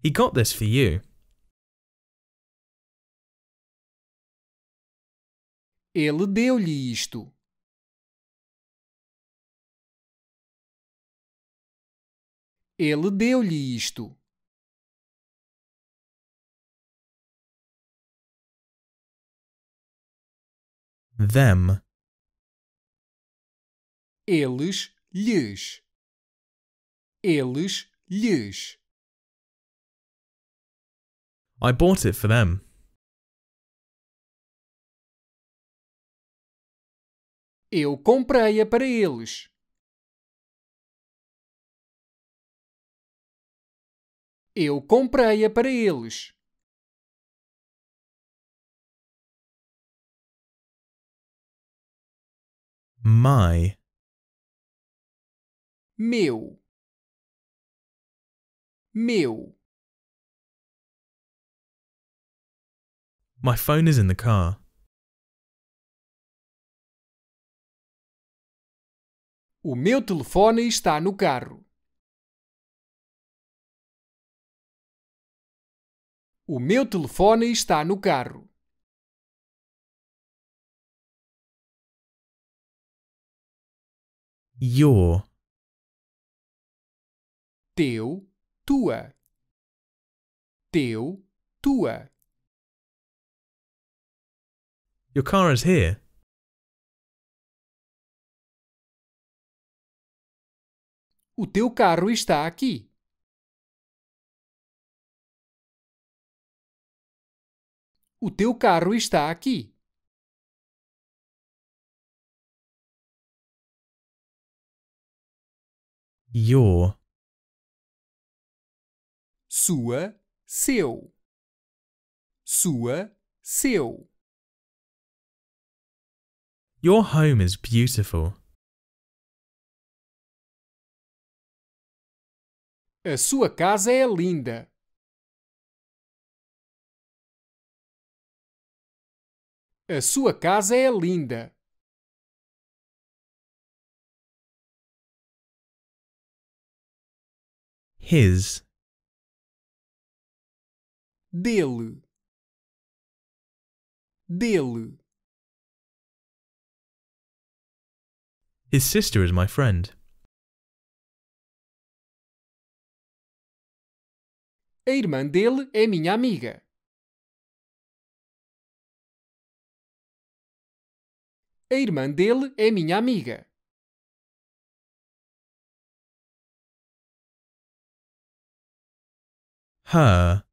He got this for you. Ele deu-lhe isto. Ele deu-lhe isto. them. Eles, lhes. Eles, lhes. I bought it for them. Eu comprei-a para eles. Eu comprei-a para eles. My. Meu. Meu. My phone is in the car. O meu telefone está no carro. O meu telefone está no carro. Your. Teu, tua. Teu, tua. Your car is here. O teu carro está aqui. O teu carro está aqui. your sua, seu sua, seu Your home is beautiful. A sua casa é linda. A sua casa é linda. his dele dele his sister is my friend a irmã dele é minha amiga a irmã dele é minha amiga her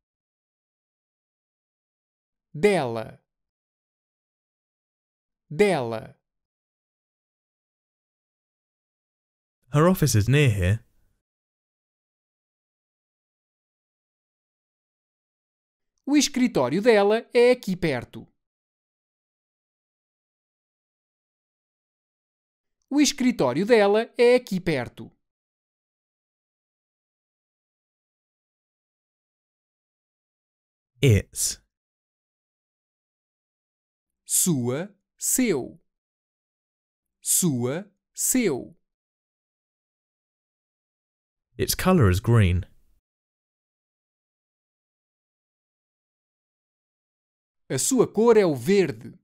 dela dela Her office is near here. O escritório dela é aqui perto. O escritório dela é aqui perto. its. Sua, seu. Sua, seu. Its color is green. A sua cor é o verde.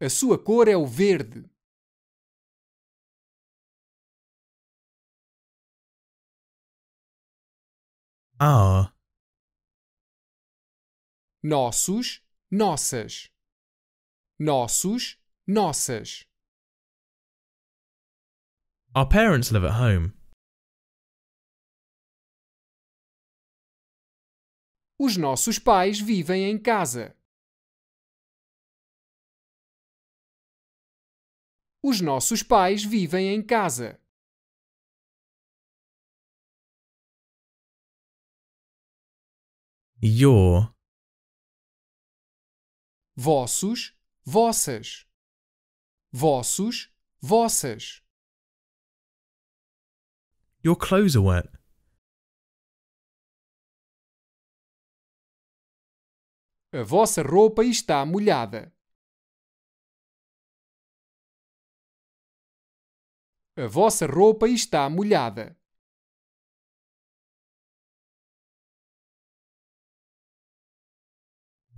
A sua cor é o verde. our, ah, nossos, nossas, nossos, nossas. Our parents live at home. Os nossos pais vivem em casa. Os nossos pais vivem em casa. your, vossos, vossas, vossos, vossas. Your clothes are wet. A vossa roupa está molhada. A vossa roupa está molhada.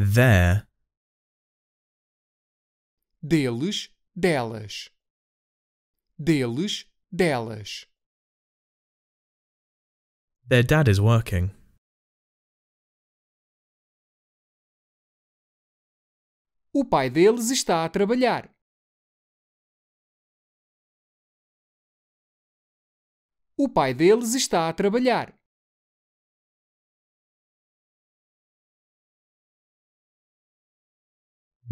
There. Deles, delas. Deles, delas. Their dad is working. O pai deles está a trabalhar. O pai deles está a trabalhar.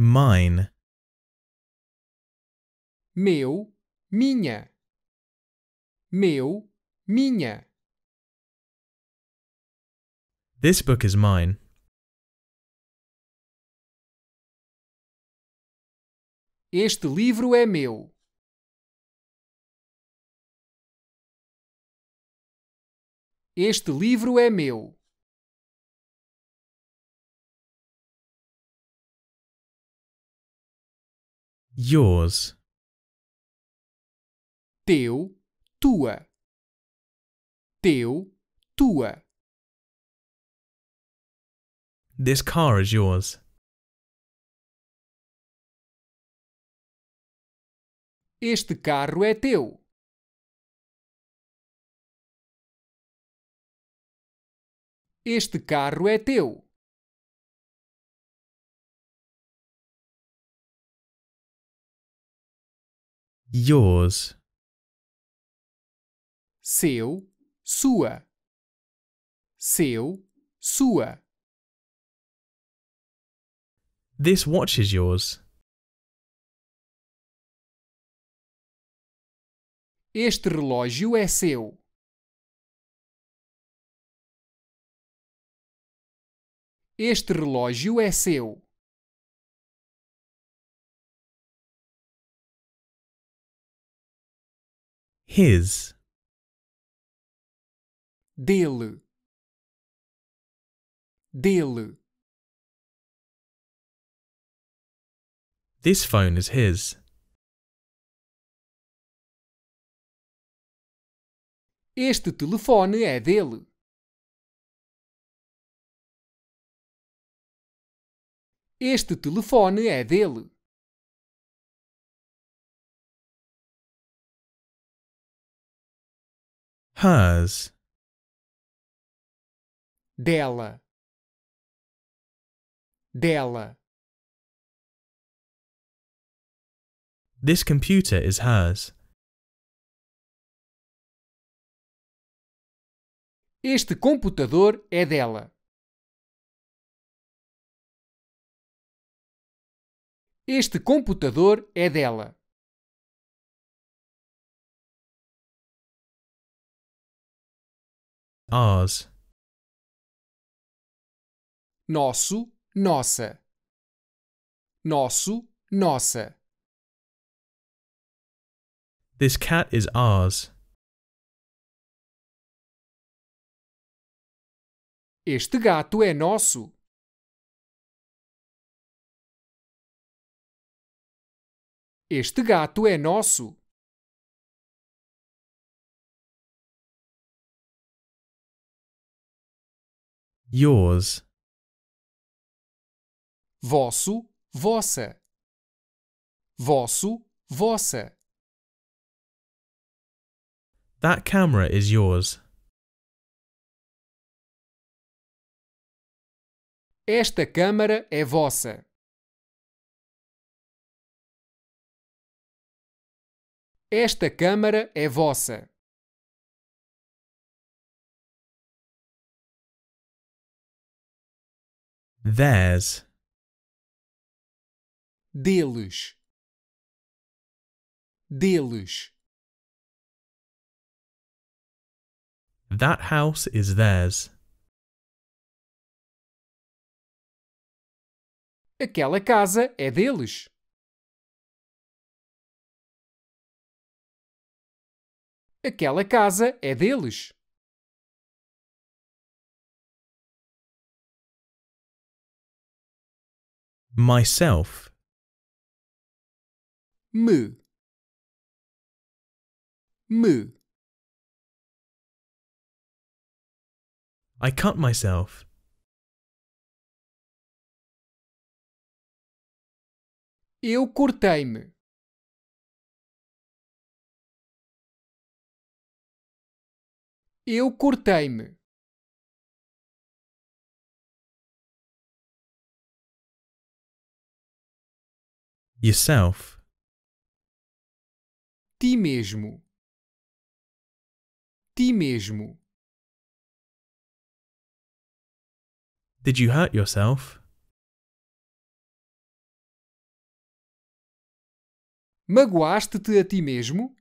Mine. Meu, minha. Meu, minha. This book is mine. Este livro é meu. Este livro é meu. Yours. Teu, tua. Teu, tua. This car is yours. Este carro é teu. Este carro é teu. yours, seu, sua, seu, sua. This watch is yours. Este relógio é seu. Este relógio é seu. his dele dele This phone is his. Este telefone é dele. Este telefone é dele. Hers. Dela. Dela. This computer is hers. Este computador é dela. Este computador é dela. ours nosso nossa nosso nossa this cat is ours este gato é nosso este gato é nosso yours, vosso, vossa, vosso, vossa. That camera is yours. Esta câmara é vossa. Esta câmara é vossa. Theirs. Deles. Deles. That house is theirs. Aquela casa é deles. Aquela casa é deles. myself. Mu. Mu. I cut myself. Eu cortei-me. Eu cortei-me. Yourself. Ti mesmo. Ti mesmo. Did you hurt yourself? Magoaste-te a ti mesmo?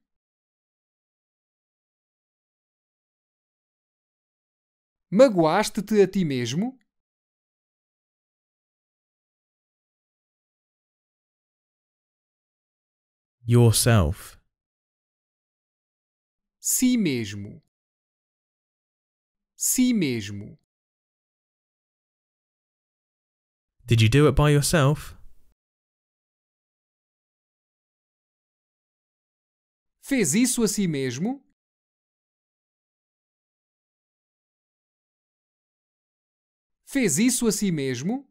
Magoaste-te a ti mesmo? yourself. Si mesmo. Si mesmo. Did you do it by yourself? Fez isso a si mesmo? Fez isso a si mesmo?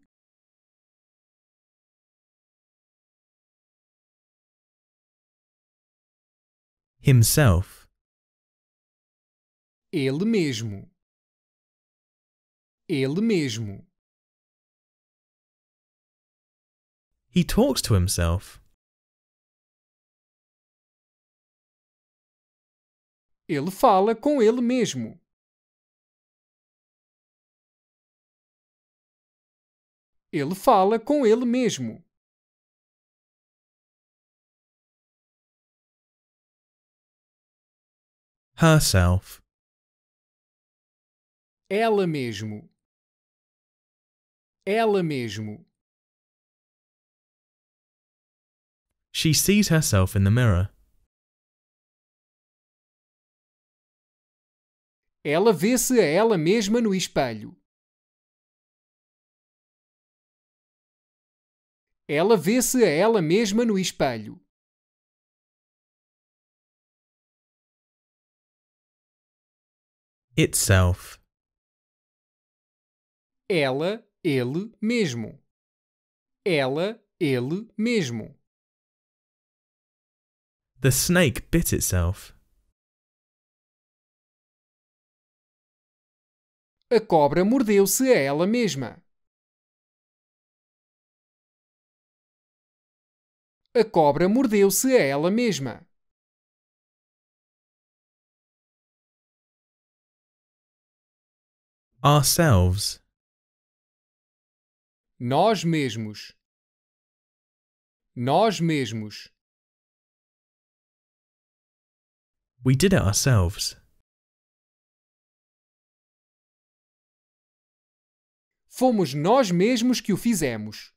himself. Ele mesmo. Ele mesmo. He talks to himself. Ele fala com ele mesmo. Ele fala com ele mesmo. herself. Ela mesmo. Ela mesmo. She sees herself in the mirror. Ela vê-se a ela mesma no espelho. Ela vê-se a ela mesma no espelho. itself. Ela, ele mesmo. Ela, ele mesmo. The snake bit itself. A cobra mordeu-se a ela mesma. A cobra mordeu-se a ela mesma. ourselves. Nós mesmos. Nós mesmos. We did it ourselves. Fomos nós mesmos que o fizemos.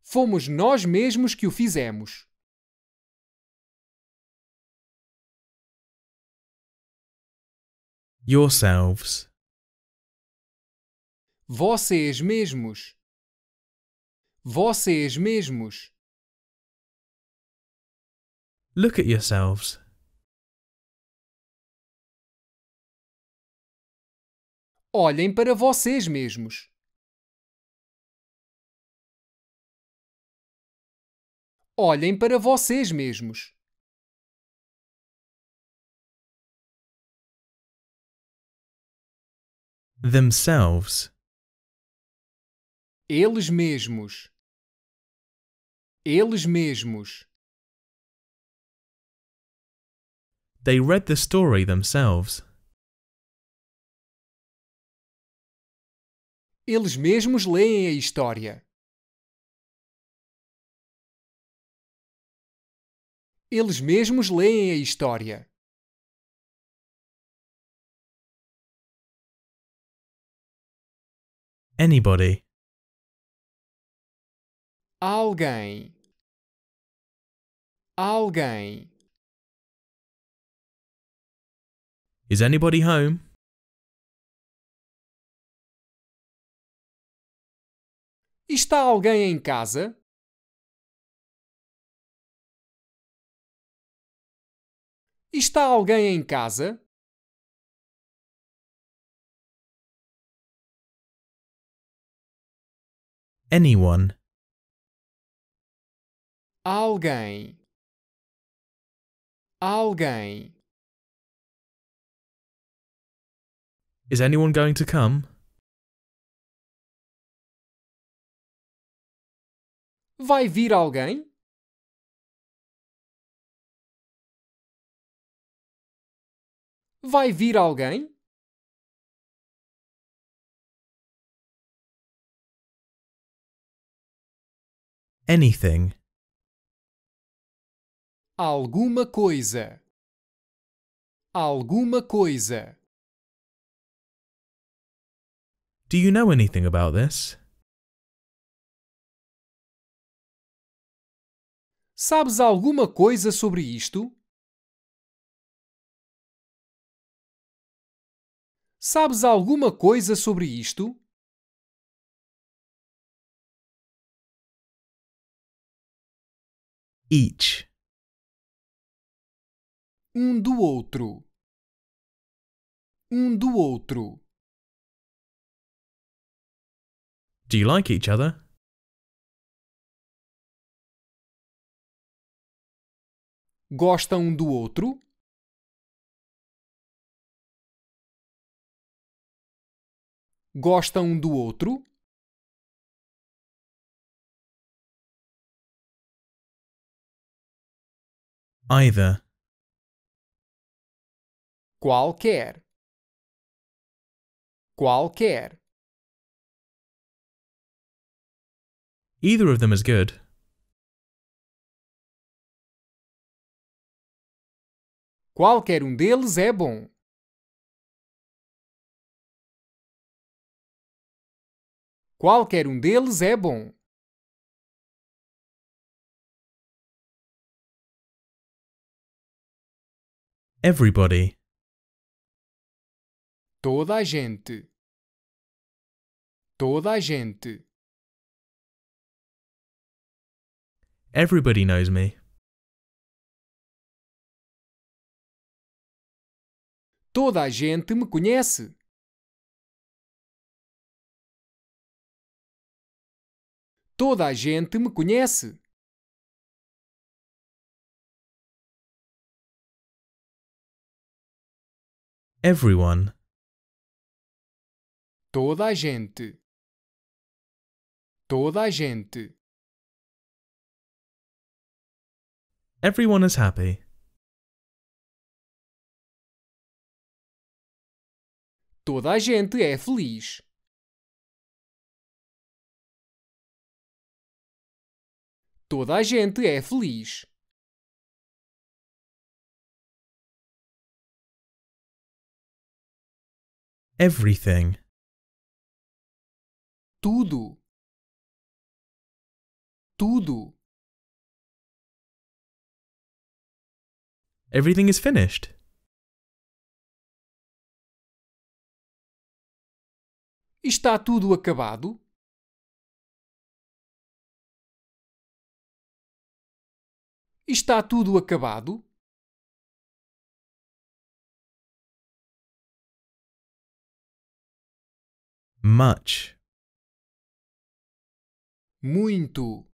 Fomos nós mesmos que o fizemos. yourselves. Vocês mesmos. Vocês mesmos. Look at yourselves. Olhem para vocês mesmos. Olhem para vocês mesmos. themselves. Eles mesmos. Eles mesmos. They read the story themselves. Eles mesmos leem a história. Eles mesmos leem a história. Anybody. Alguém. Alguém. Is anybody home? Está alguém em casa? Está alguém em casa? anyone alguém alguém Is anyone going to come? Vai vir alguém? Vai vir alguém? anything. Alguma coisa. Alguma coisa. Do you know anything about this? Sabes alguma coisa sobre isto? Sabes alguma coisa sobre isto? each. Um do outro. Um do outro. Do you like each other? Gostam um do outro? Gostam um do outro? Either. Qualquer. Qualquer. Either of them is good. Qualquer um deles é bom. Qualquer um deles é bom. Everybody. Toda a gente. Toda a gente. Everybody knows me. Toda a gente me conhece. Toda a gente me conhece. Everyone. Toda a gente. Toda a gente. Everyone is happy. Toda a gente é feliz. Toda a gente é feliz. Everything. Tudo. Tudo. Everything is finished. Está tudo acabado? Está tudo acabado? Much. Muito.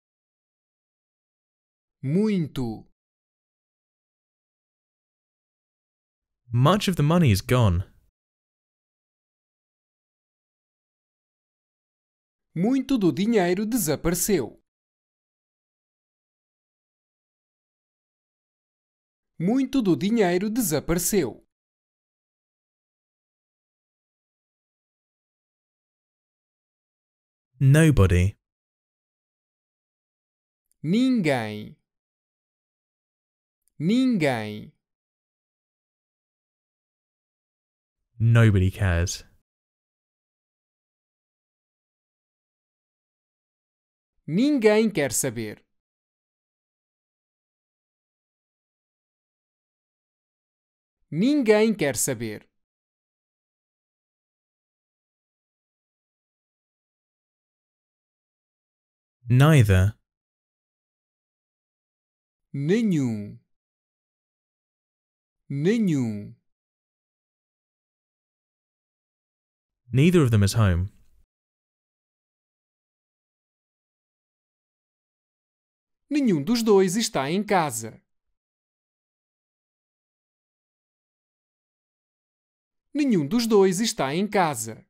Muito. Much of the money is gone. Muito do dinheiro desapareceu. Muito do dinheiro desapareceu. Nobody. Ninguém. Ninguém. Nobody cares. Ninguém quer saber. Ninguém quer saber. Neither. Nenhum. Nenhum. Neither of them is home. Nenhum dos dois está em casa. Nenhum dos dois está em casa.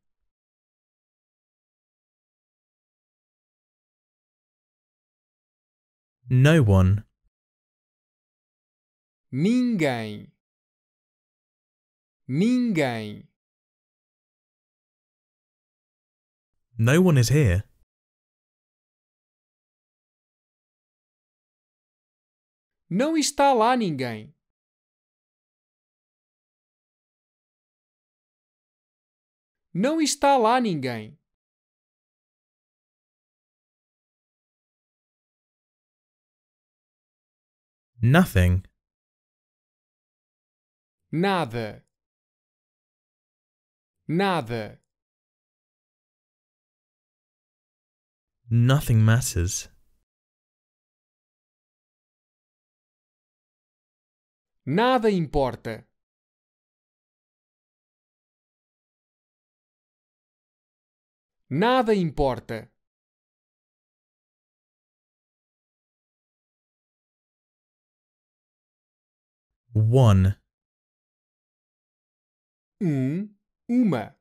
No one. Ninguém. Ninguém. No one is here. Não está lá ninguém. Não está lá ninguém. Nothing. Nada. Nada. Nothing matters. Nada importa. Nada importa. One. Um, uma.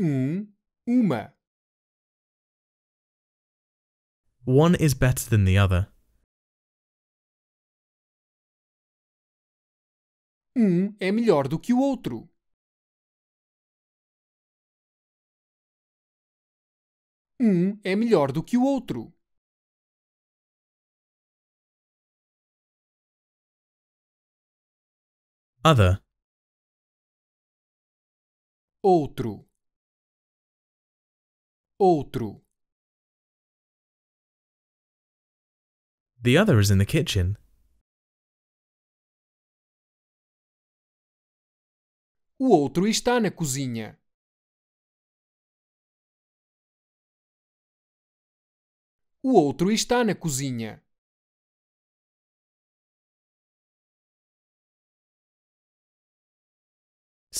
Um, uma. One is better than the other. Um é melhor do que o outro. Um é melhor do que o outro. Other. Outro. Outro. The other is in the kitchen. O outro está na cozinha. O outro está na cozinha.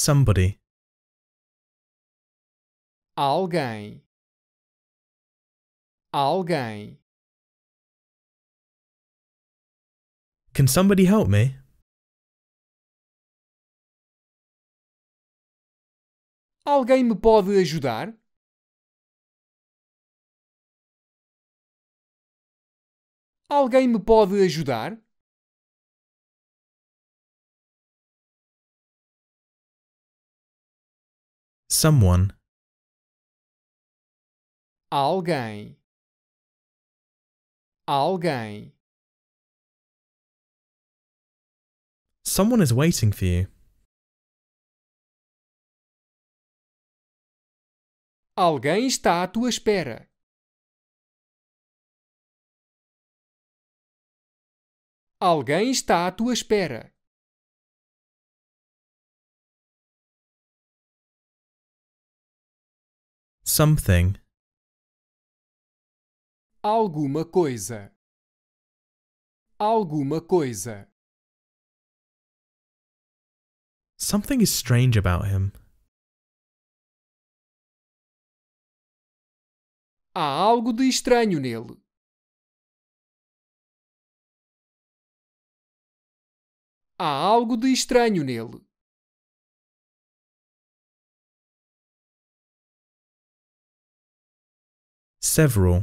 somebody. Alguém. Alguém. Can somebody help me? Alguém me pode ajudar? Alguém me pode ajudar? Someone. Alguém. Alguém. Someone is waiting for you. Alguém está à tua espera. Alguém está à tua espera. Something. Alguma coisa. Alguma coisa. Something is strange about him. Há algo de estranho nele. Há algo de estranho nele. several.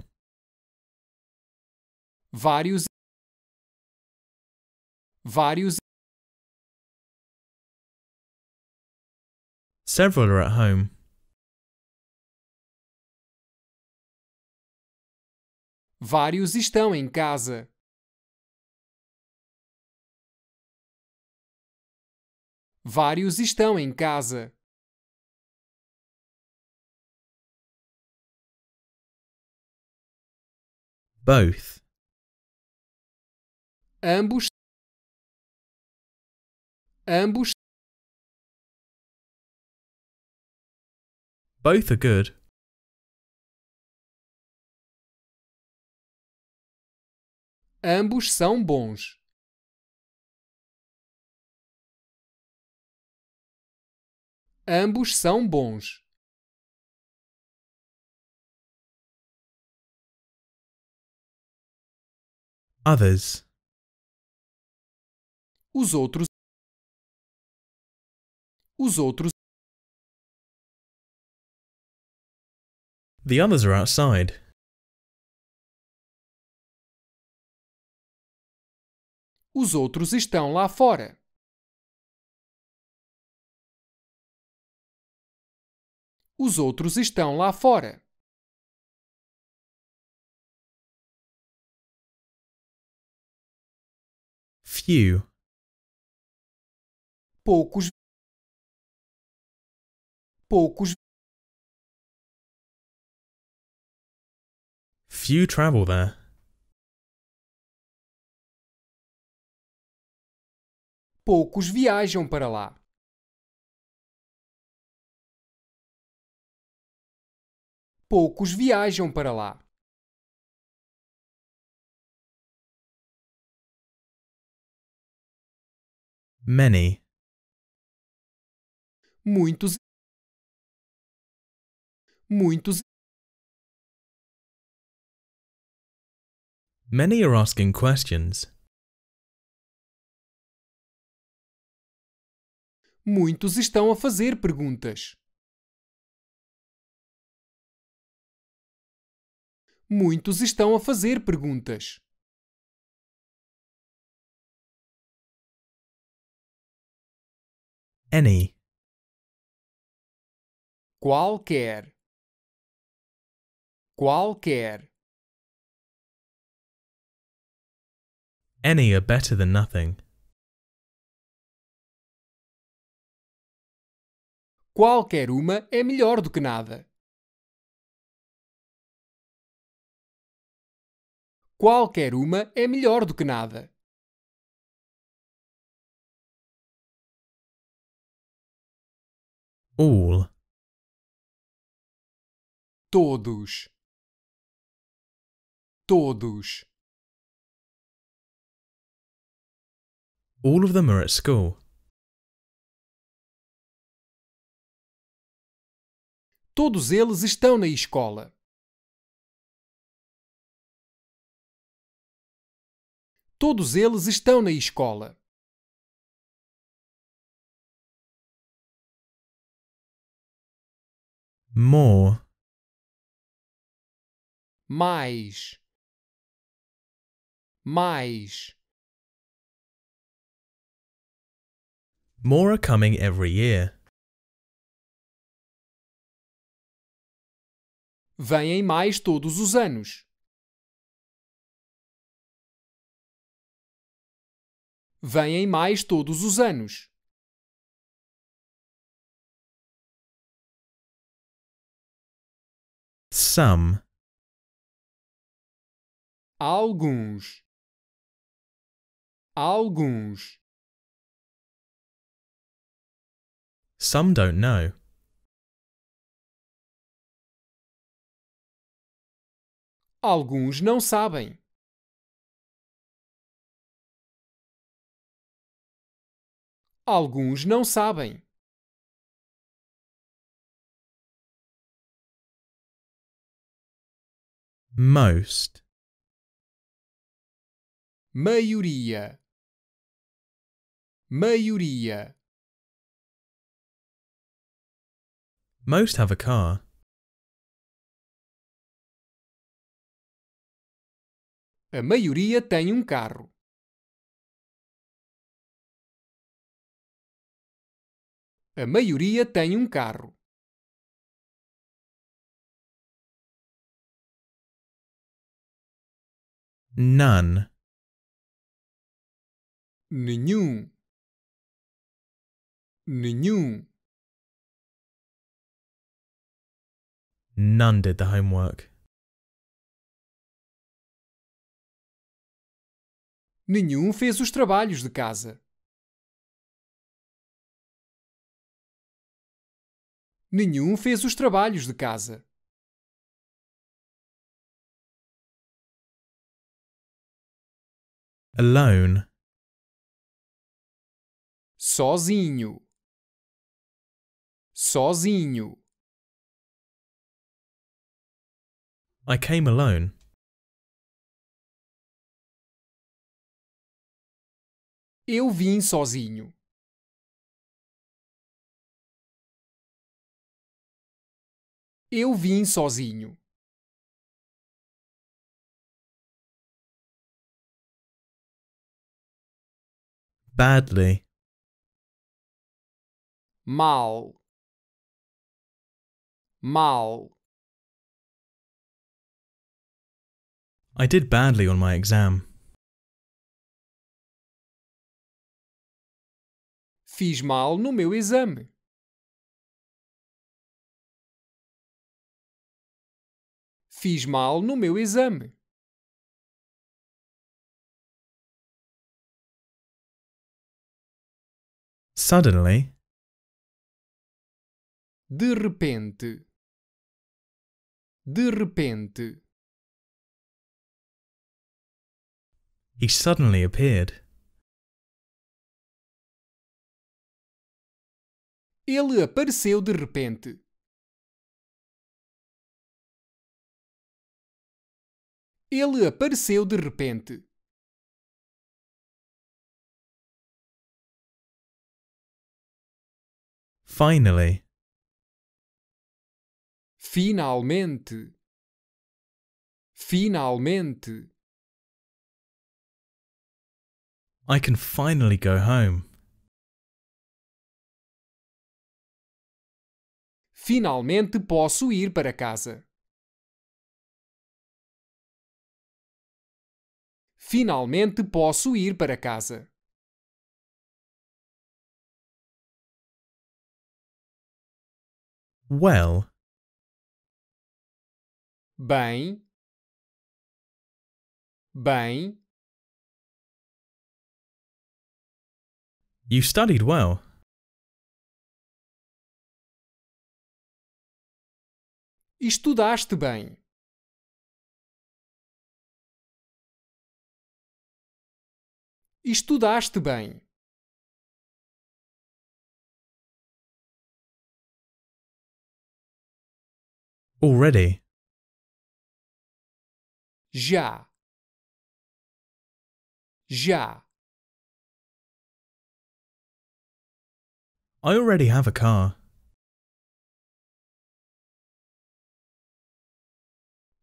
Vários. Vários. Several are at home. Vários estão em casa. Vários estão em casa. both. Ambos Ambos Both are good. Ambos são bons. Ambos são bons. others. Os outros. Os outros. The others are outside. Os outros estão lá fora. Os outros estão lá fora. poucos poucos few travel there poucos viajam para lá poucos viajam para lá Many. Muitos. Muitos. Many are asking questions. Muitos estão a fazer perguntas. Muitos estão a fazer perguntas. Any. Qualquer. Qualquer. Any are better than nothing. Qualquer uma é melhor do que nada. Qualquer uma é melhor do que nada. All. Todos. Todos. All of them are at school. Todos eles estão na escola. Todos eles estão na escola. more mais mais more are coming every year vêm mais todos os anos vêm mais todos os anos Some. Alguns. Alguns. Some don't know. Alguns não sabem. Alguns não sabem. most maioria maioria most have a car a maioria tem um carro a maioria tem um carro none, nenhum, nenhum. None did the homework. Nenhum fez os trabalhos de casa. Nenhum fez os trabalhos de casa. alone. Sozinho. Sozinho. I came alone. Eu vim sozinho. Eu vim sozinho. badly. Mal. Mal. I did badly on my exam. Fiz mal no meu exame. Fiz mal no meu exame. Suddenly. De repente. De repente. He suddenly appeared. Ele apareceu de repente. Ele apareceu de repente. Finally. Finalmente. Finalmente. I can finally go home. Finalmente posso ir para casa. Finalmente posso ir para casa. Well. Bem. Bem. You studied well. Estudaste bem. Estudaste bem. Already. Já. Já. I already have a car.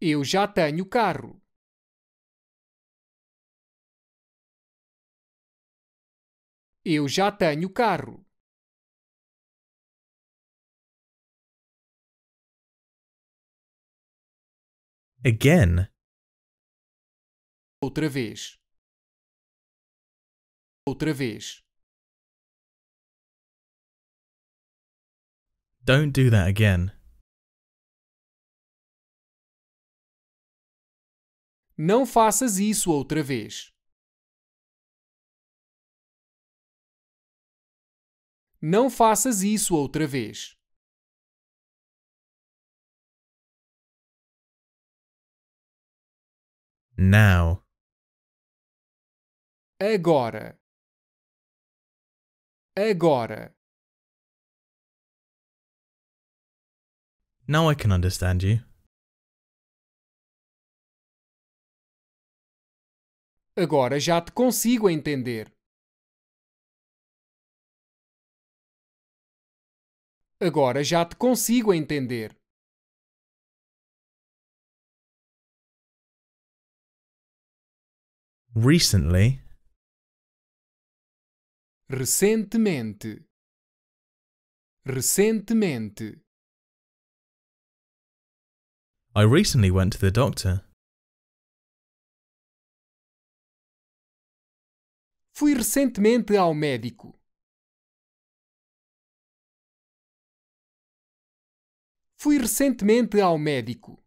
Eu já tenho carro. Eu já tenho carro. Again. Outra vez. Outra vez. Don't do that again. Não faças isso outra vez. Não faças isso outra vez. Now. Agora. Agora. Now I can understand you. Agora já te consigo entender. Agora já te consigo entender. recently recentemente recentemente I recently went to the doctor. Fui recentemente ao médico. Fui recentemente ao médico.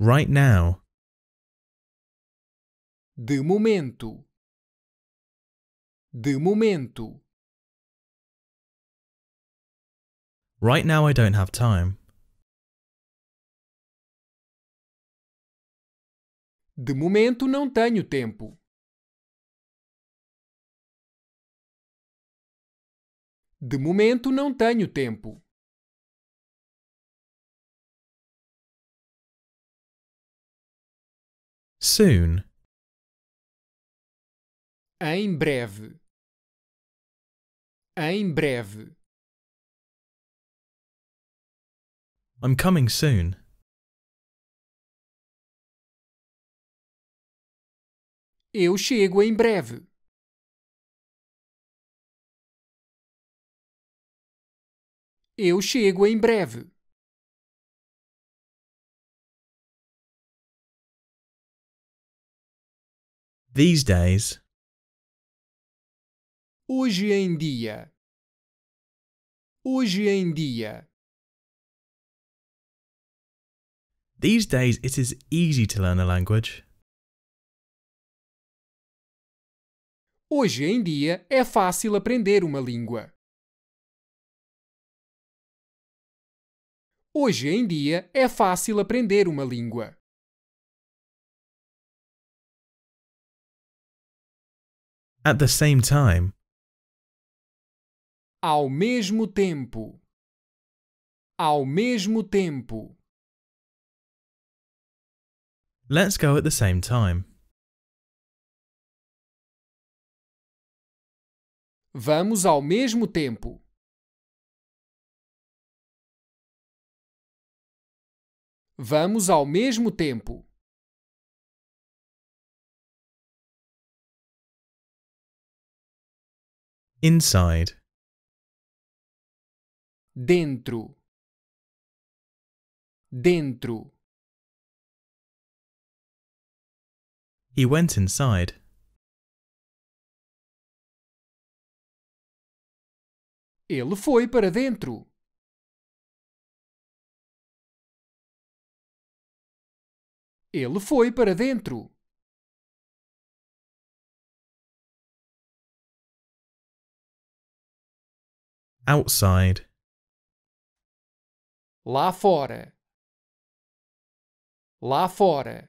right now. De momento. De momento. Right now I don't have time. De momento não tenho tempo. De momento não tenho tempo. Soon. Em breve. Em breve. I'm coming soon. Eu chego em breve. Eu chego em breve. These days. Hoje em dia. Hoje em dia. These days it is easy to learn a language. Hoje em dia é fácil aprender uma língua. Hoje em dia é fácil aprender uma língua. At the same time. Ao mesmo tempo. Ao mesmo tempo. Let's go at the same time. Vamos ao mesmo tempo. Vamos ao mesmo tempo. Inside. Dentro. Dentro. He went inside. Ele foi para dentro. Ele foi para dentro. outside, lá fora, lá fora.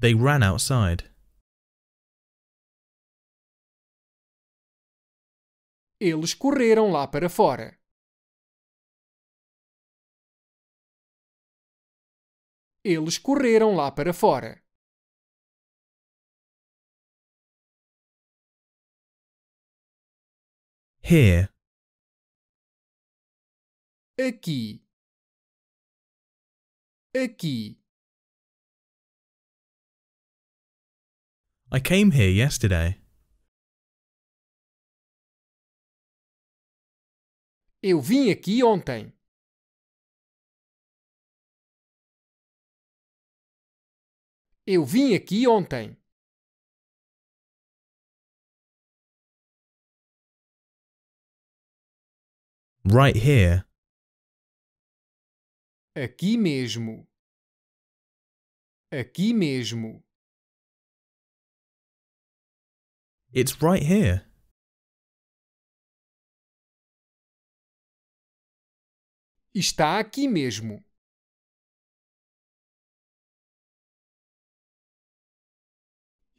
They ran outside. Eles correram lá para fora. Eles correram lá para fora. Here. Aqui. Aqui. I came here yesterday. Eu vim aqui ontem. Eu vim aqui ontem. Right here. Aqui mesmo. Aqui mesmo. It's right here. Está aqui mesmo.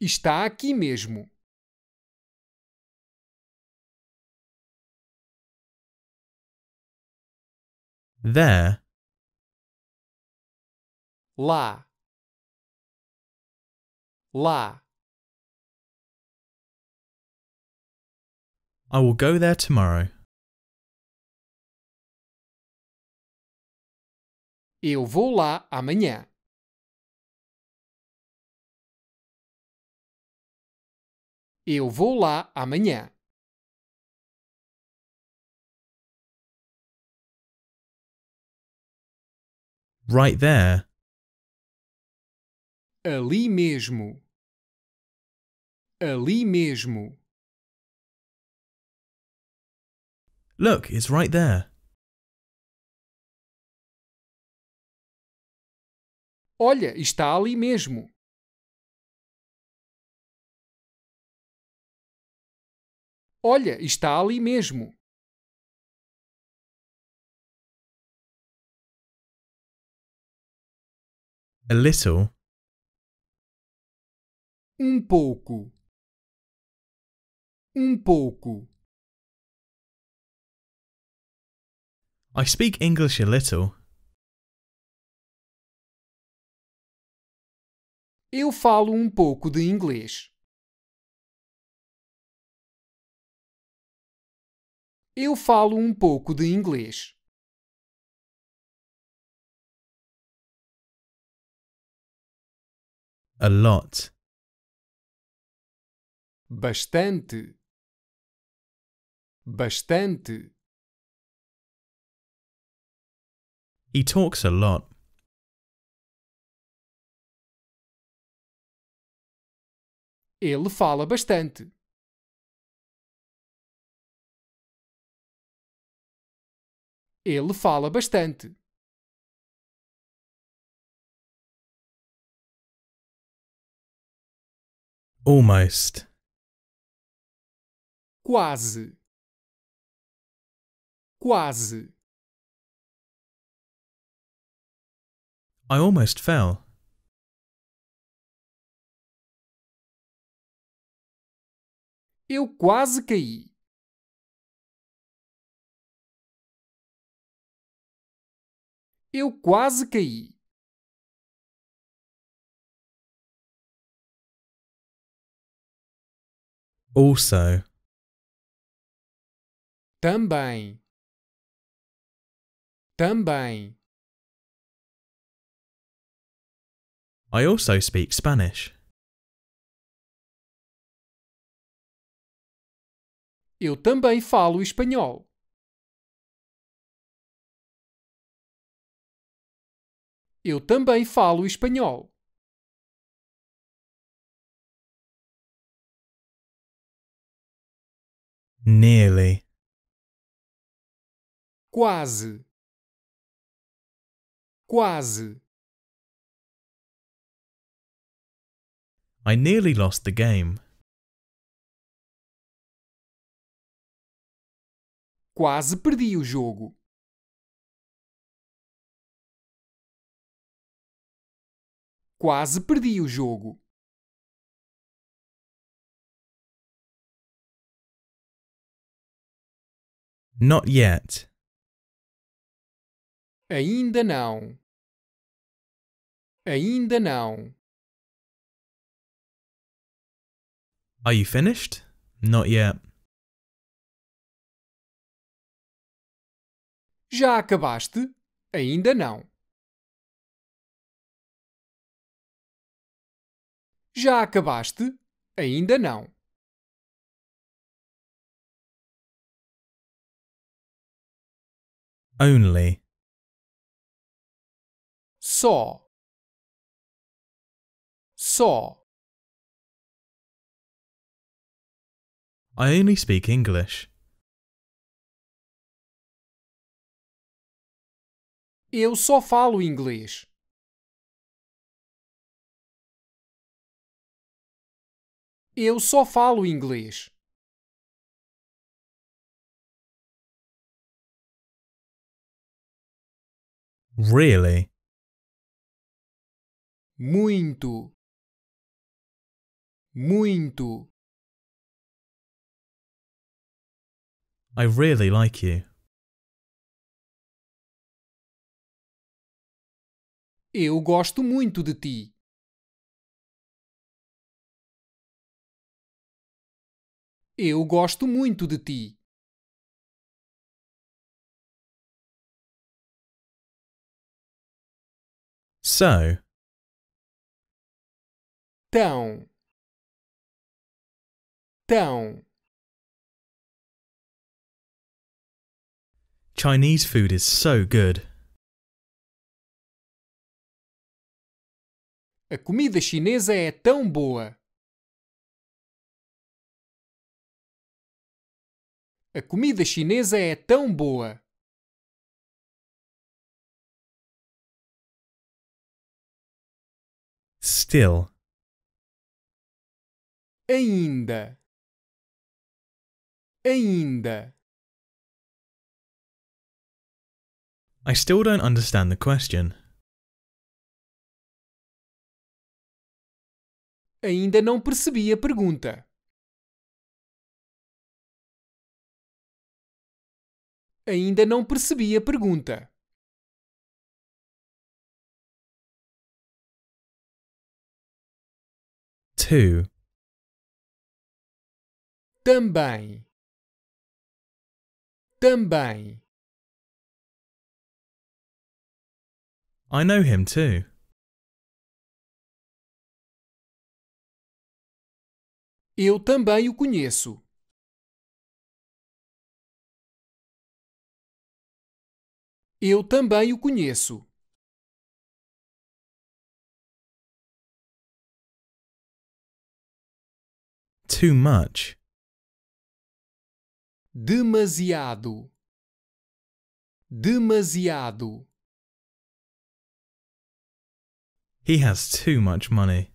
Está aqui mesmo. There. La. La. I will go there tomorrow. Eu vou lá amanhã. Eu vou lá amanhã. Right there. Ali mesmo. Ali mesmo. Look, it's right there. Olha, está ali mesmo. Olha, está ali mesmo. A little. Um pouco. Um pouco. I speak English a little. Eu falo um pouco de inglês. Eu falo um pouco de inglês. A lot. Bastante. Bastante. He talks a lot. Ele fala bastante. Ele fala bastante. Almost. Quase. Quase. I almost fell. Eu quase caí. Eu quase caí. Also. Também. Também. I also speak Spanish. Eu também falo espanhol. Eu também falo espanhol. Nearly. Quase. Quase. I nearly lost the game. Quase perdi o jogo. Quase perdi o jogo. Not yet. Ainda não. Ainda não. Are you finished? Not yet. Já acabaste? Ainda não. Já acabaste? Ainda não. only saw saw I only speak English. Eu só falo inglês. Eu só falo inglês. Really? Muito. Muito. I really like you. Eu gosto muito de ti. Eu gosto muito de ti. So. Down. Down. Chinese food is so good. A comida chinesa é tão boa. A comida chinesa é tão boa. Still. Ainda. Ainda. I still don't understand the question. Ainda não percebi a pergunta. Ainda não percebi a pergunta. two. Também. Também. I know him too. Eu também o conheço. Eu também o conheço. Too much. Demasiado. Demasiado. He has too much money.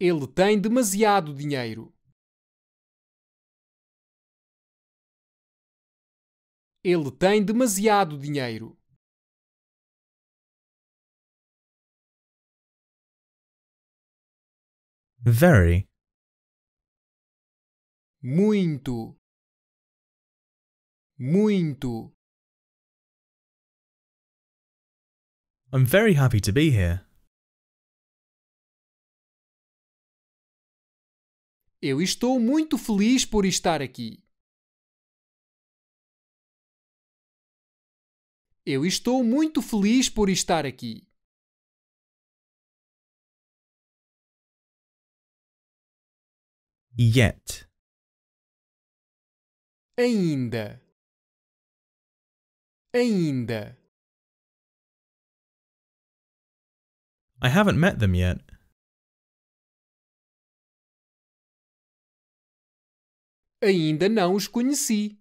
Ele tem demasiado dinheiro. Ele tem demasiado dinheiro. Very. Muito. Muito. I'm very happy to be here. Eu estou muito feliz por estar aqui. Eu estou muito feliz por estar aqui. yet. Ainda. Ainda. I haven't met them yet. Ainda não os conheci.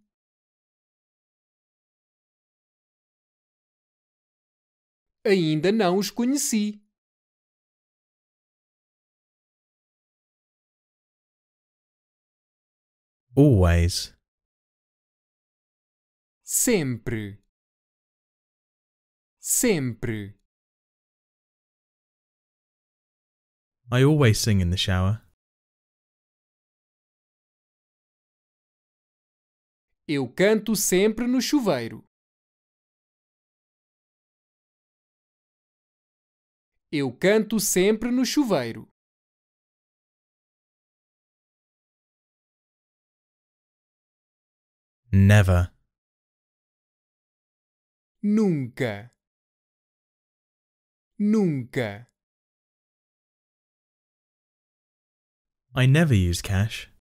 Ainda não os conheci. Always. Sempre. Sempre. I always sing in the shower. Eu canto sempre no chuveiro. Eu canto sempre no chuveiro. Never. Nunca. Nunca. I never use cash.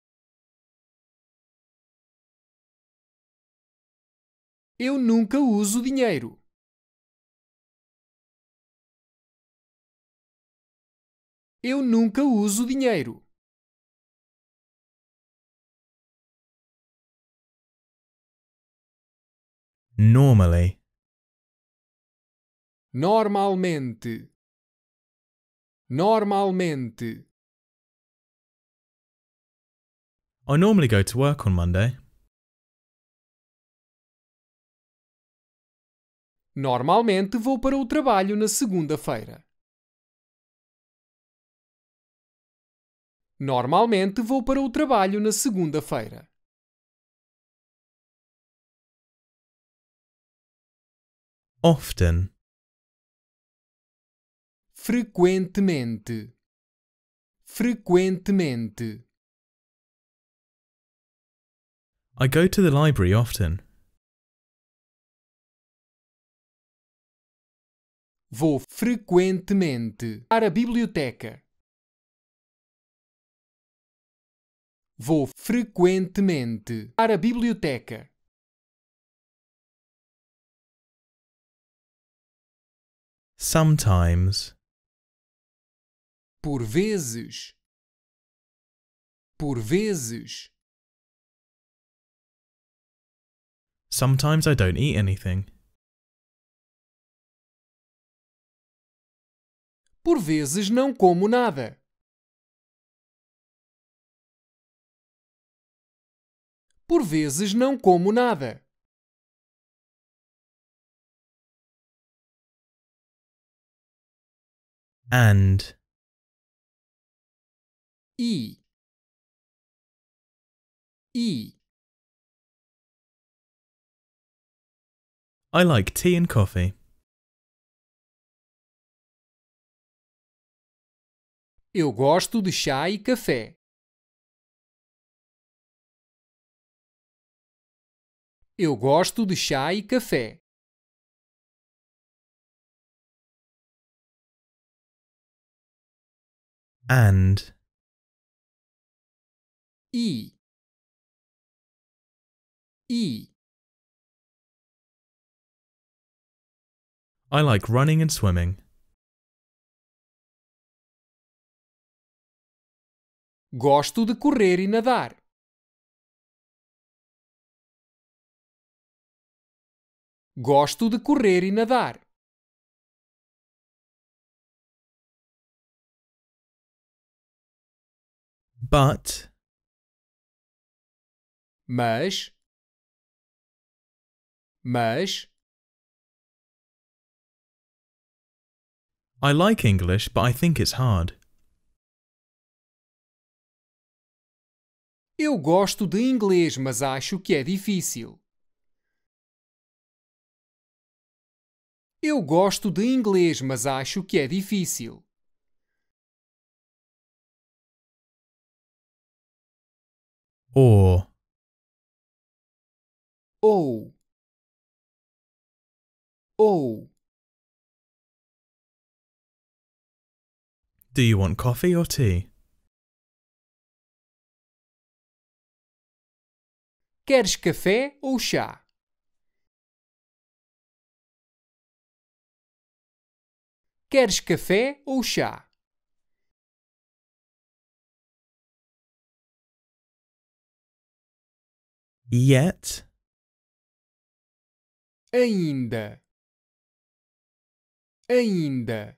Eu nunca uso dinheiro. Eu nunca uso dinheiro. normally normalmente normalmente I normally go to work on Monday. Normalmente vou para o trabalho na segunda-feira. Normalmente vou para o trabalho na segunda-feira. often frequentemente frequentemente I go to the library often. Vou frequentemente para a biblioteca. Vou frequentemente para a biblioteca. Sometimes. Por vezes. Por vezes. Sometimes I don't eat anything. Por vezes não como nada. Por vezes não como nada. and e e I like tea and coffee. Eu gosto de chá e café. Eu gosto de chá e café. and e e I like running and swimming. Gosto de correr e nadar. Gosto de correr e nadar. But. Mas. Mas. I like English, but I think it's hard. Eu gosto de inglês, mas acho que é difícil. Eu gosto de inglês, mas acho que é difícil. or o o Do you want coffee or tea? Queres café ou chá? Queres café ou chá? Yet. Ainda. Ainda.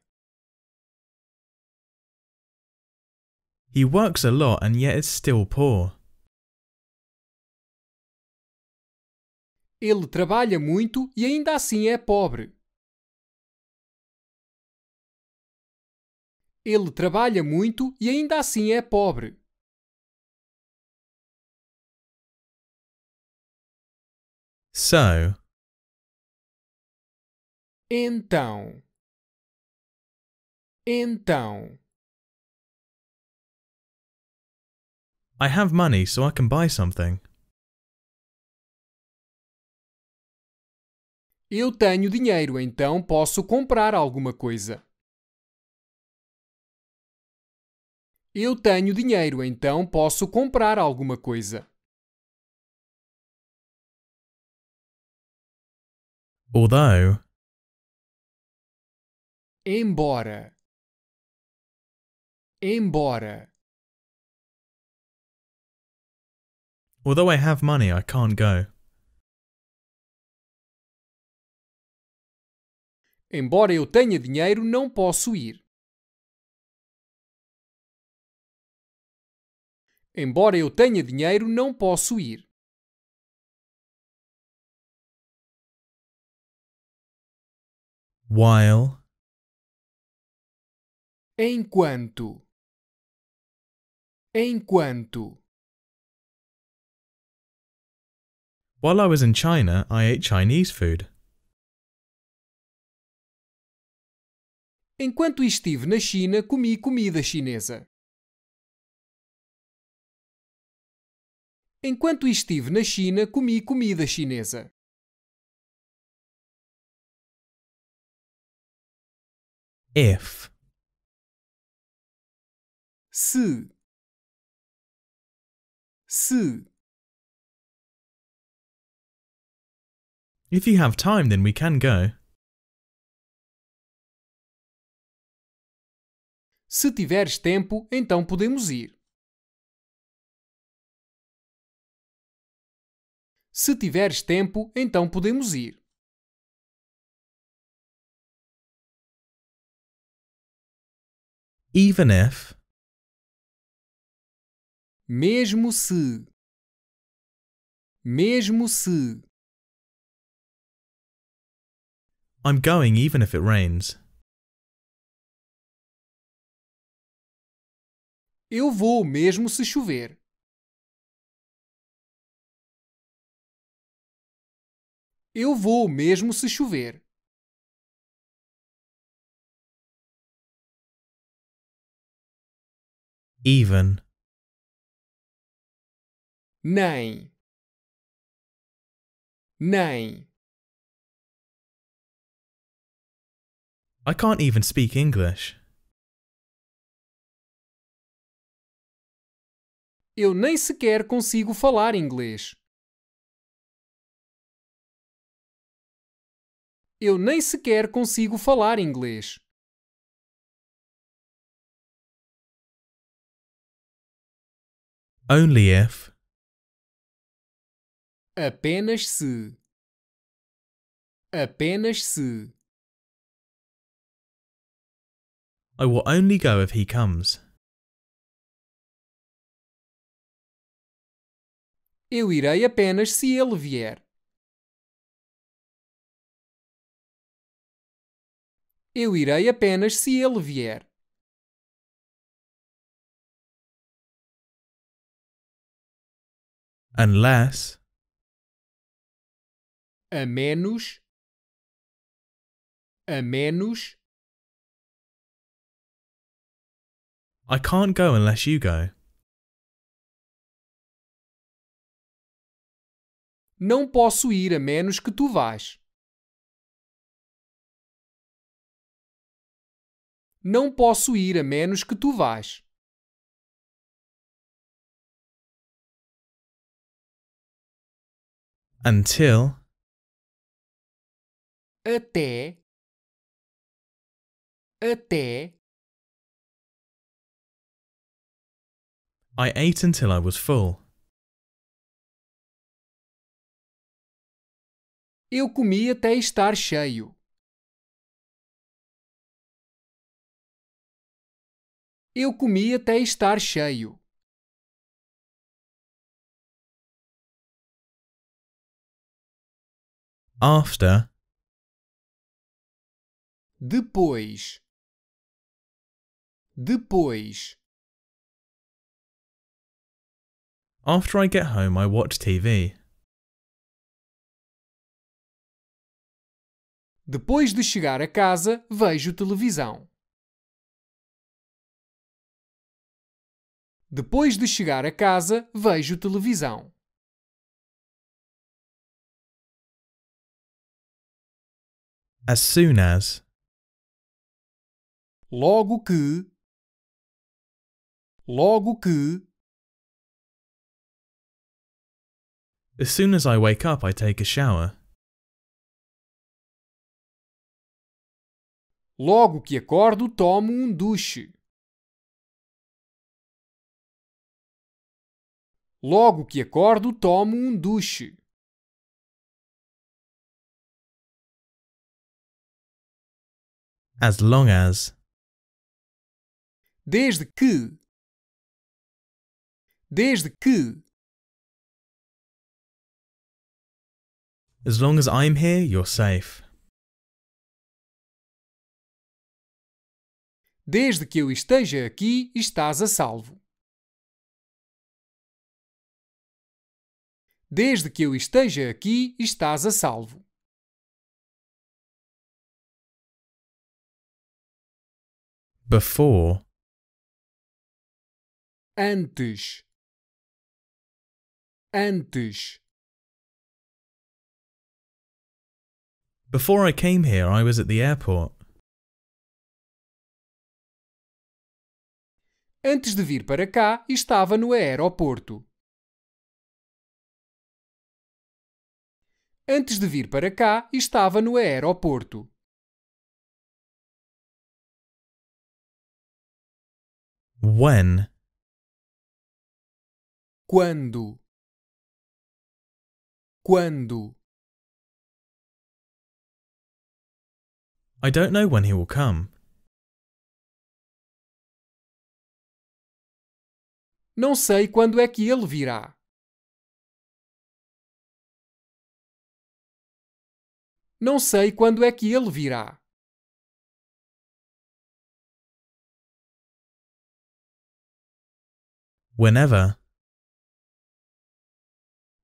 He works a lot and yet is still poor. Ele trabalha muito e ainda assim é pobre. Ele trabalha muito e ainda assim é pobre. So. Então. Então. I have money so I can buy something. Eu tenho dinheiro, então posso comprar alguma coisa. Eu tenho dinheiro, então posso comprar alguma coisa. Although. Embora. Embora. Although I have money, I can't go. Embora eu tenha dinheiro, não posso ir. Embora eu tenha dinheiro, não posso ir. while enquanto enquanto While I was in China, I ate Chinese food. Enquanto estive na China, comi comida chinesa. Enquanto estive na China, comi comida chinesa. F. Se. Se. If you have time, then we can go. Se tiveres tempo, então podemos ir. Se tiveres tempo, então podemos ir. even if mesmo se mesmo se I'm going even if it rains. Eu vou mesmo se chover. Eu vou mesmo se chover. even nem nem I can't even speak English. Eu nem sequer consigo falar inglês. Eu nem sequer consigo falar inglês. Only if. Apenas se. Apenas se. I will only go if he comes. Eu irei apenas se ele vier. Eu irei apenas se ele vier. Unless. A menos. A menos. I can't go unless you go. Não posso ir a menos que tu vás. Não posso ir a menos que tu vás. until ö때 ö때 I ate until I was full. Eu comi até estar cheio. Eu comi até estar cheio. After. Depois. Depois. After I get home, I watch TV. Depois de chegar a casa, vejo televisão. Depois de chegar a casa, vejo televisão. As soon as. Logo que. Logo que. As soon as I wake up, I take a shower. Logo que acordo, tomo um duche. Logo que acordo, tomo um duche. as long as desde que desde que As long as I'm here, you're safe. Desde que eu esteja aqui, estás a salvo. Desde que eu esteja aqui, estás a salvo. Before. Antes. Antes. Before I came here, I was at the airport. Antes de vir para cá, estava no aeroporto. Antes de vir para cá, estava no aeroporto. When? Quando? Quando? I don't know when he will come. Não sei quando é que ele virá. Não sei quando é que ele virá. Whenever.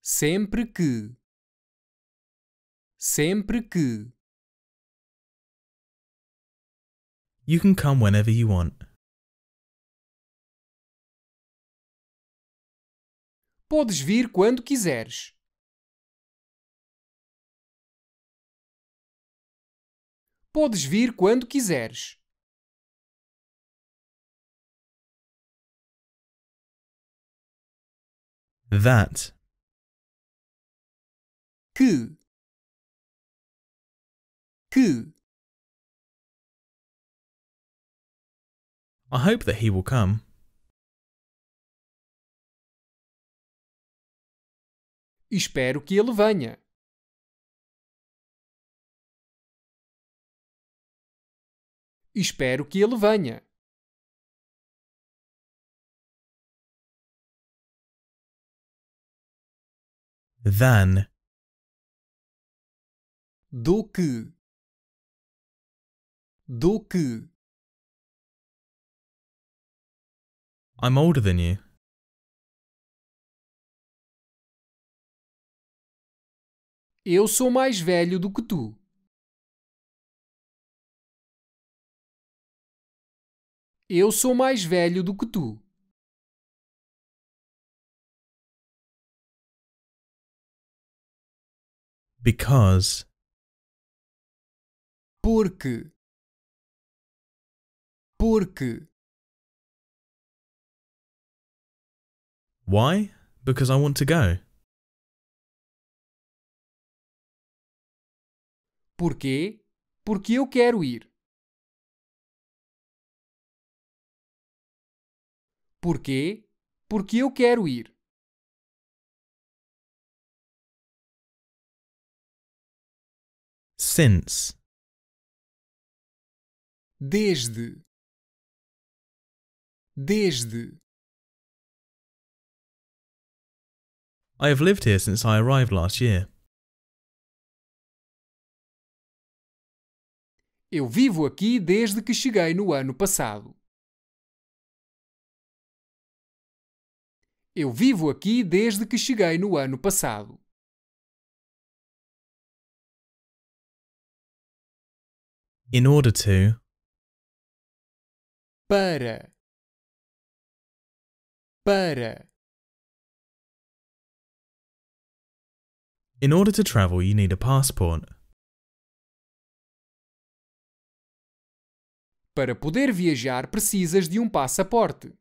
Sempre que. Sempre que. You can come whenever you want. Podes vir quando quiseres. Podes vir quando quiseres. that ku I hope that he will come. Espero que ele venha. Espero que ele venha. than do que do que I'm older than you. Eu sou mais velho do que tu. Eu sou mais velho do que tu. Because. Porque. Porque. Why? Because I want to go. Porquê? Porque eu quero ir. Porquê? Porque eu quero ir. Since. Desde. Desde. I have lived here since I arrived last year. Eu vivo aqui desde que cheguei no ano passado. Eu vivo aqui desde que cheguei no ano passado. in order to para para In order to travel, you need a passport. Para poder viajar, precisas de um passaporte.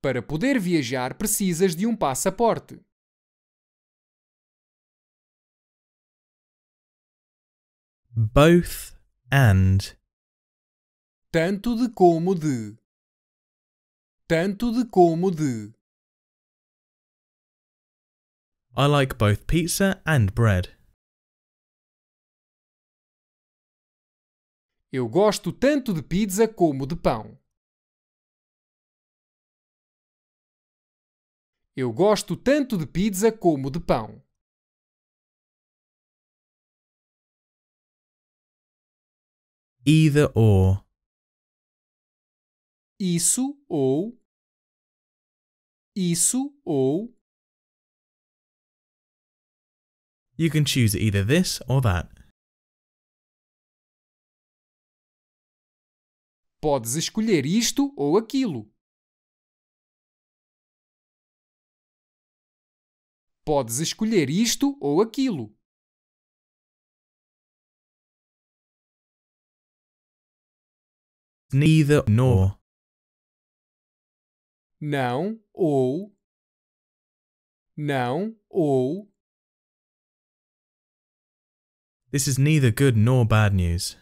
Para poder viajar, precisas de um passaporte. both and. Tanto de como de. Tanto de como de. I like both pizza and bread. Eu gosto tanto de pizza como de pão. Eu gosto tanto de pizza como de pão. Either or. Isso ou. Isso ou. You can choose either this or that. Podes escolher isto ou aquilo. Podes escolher isto ou aquilo. neither nor. Não ou não ou This is neither good nor bad news.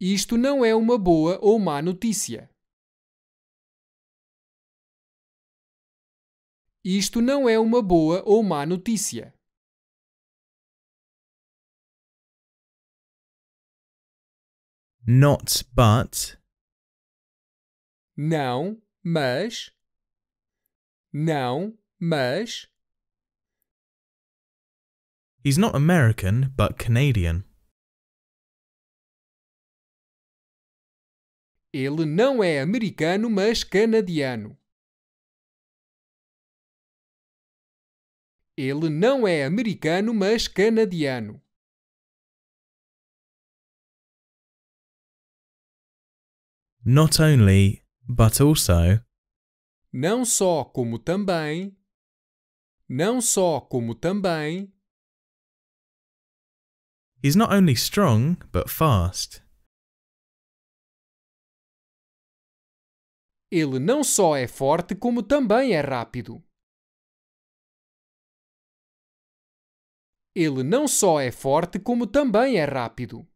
Isto não é uma boa ou má notícia. Isto não é uma boa ou má notícia. Not but. Não, mas. Não, mas. He's not American, but Canadian. Ele não é americano, mas canadiano. Ele não é americano, mas canadiano. not only, but also. Não só como também. Não só como também. He's not only strong, but fast. Ele não só é forte, como também é rápido. Ele não só é forte, como também é rápido.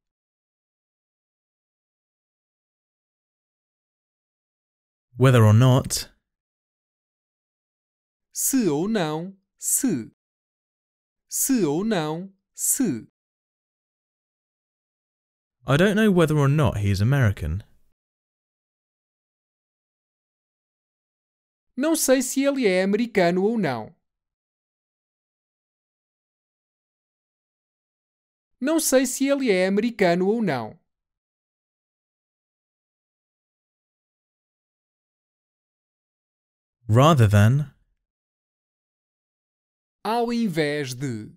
Whether or not. Se ou não, se. Se ou não, se. I don't know whether or not he is American. Não sei se ele é americano ou não. Não sei se ele é americano ou não. rather than ao invés de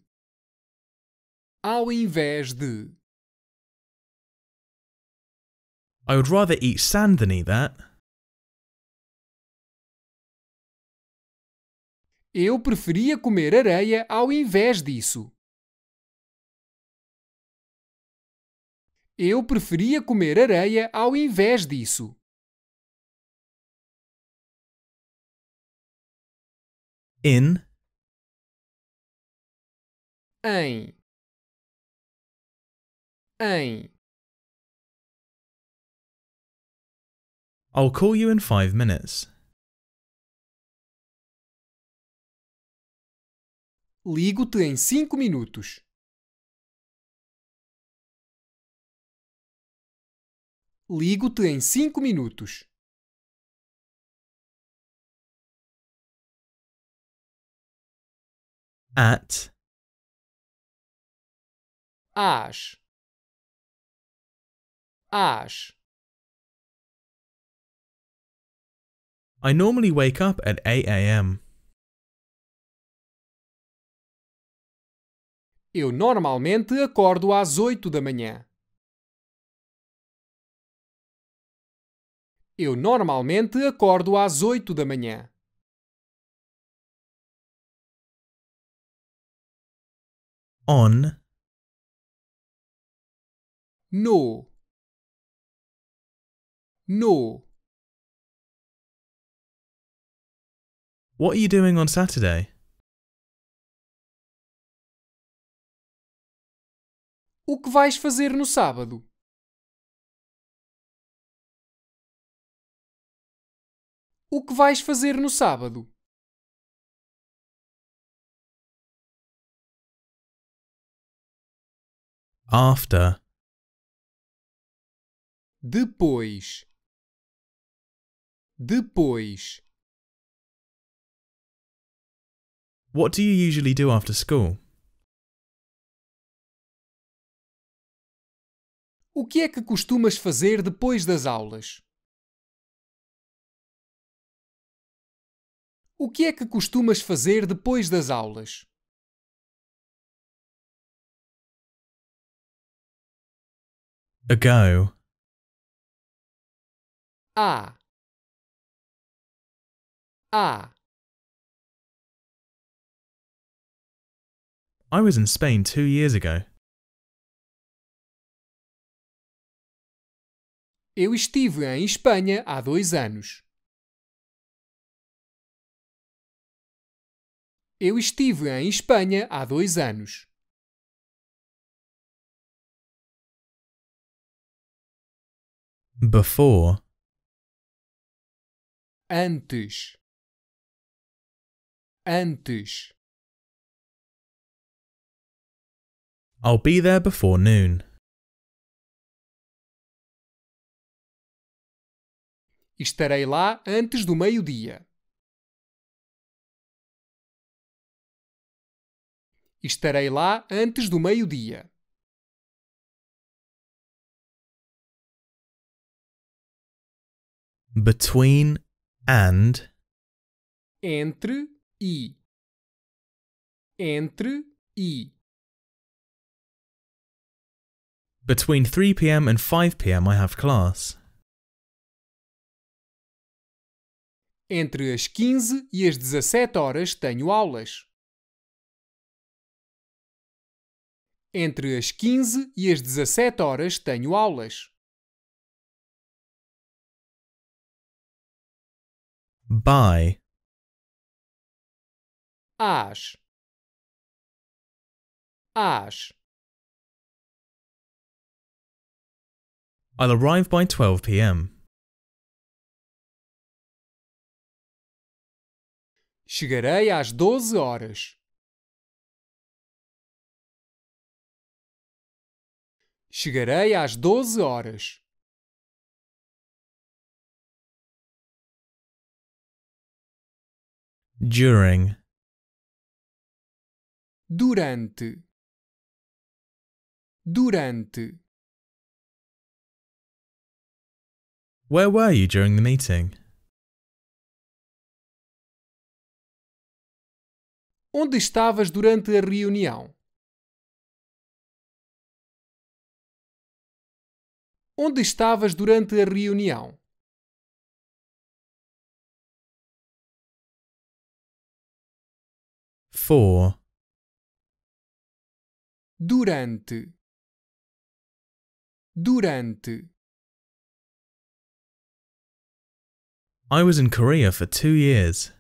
ao invés de I would rather eat sand than eat that. Eu preferia comer areia ao invés disso. Eu preferia comer areia ao invés disso. in em em I'll call you in 5 minutes. Ligo-te em 5 minutos. Ligo-te em 5 minutos. at às às I normally wake up at 8 a.m. Eu normalmente acordo às 8 da manhã. Eu normalmente acordo às 8 da manhã. on no no What are you doing on Saturday? O que vais fazer no sábado? O que vais fazer no sábado? After. Depois. Depois. What do you usually do after school? O que é que costumas fazer depois das aulas? O que é que costumas fazer depois das aulas? ago Ah. Ah. I was in Spain two years ago. Eu estive em Espanha há dois anos. Eu estive em Espanha há dois anos. before antes antes I'll be there before noon. Estarei lá antes do meio-dia. Estarei lá antes do meio-dia. Between and. Entre e. Entre e. Between 3 pm and 5 pm I have class. Entre as 15 e as 17 horas tenho aulas. Entre as 15 e as 17 horas tenho aulas. By. Ash Ash Aż. I'll arrive by 12 p.m. Chegarei às 12 horas. Chegarei às 12 horas. During. Durante. Durante. Where were you during the meeting? Onde estavas durante a reunião? Onde estavas durante a reunião? for durante durante I was in Korea for two years.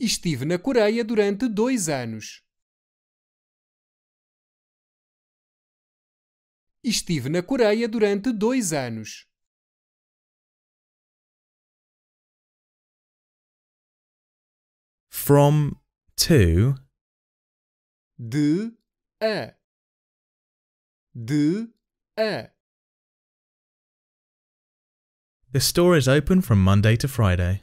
Estive na Coreia durante dois anos. Estive na Coreia durante dois anos. From to. De a. De a. The store is open from Monday to Friday.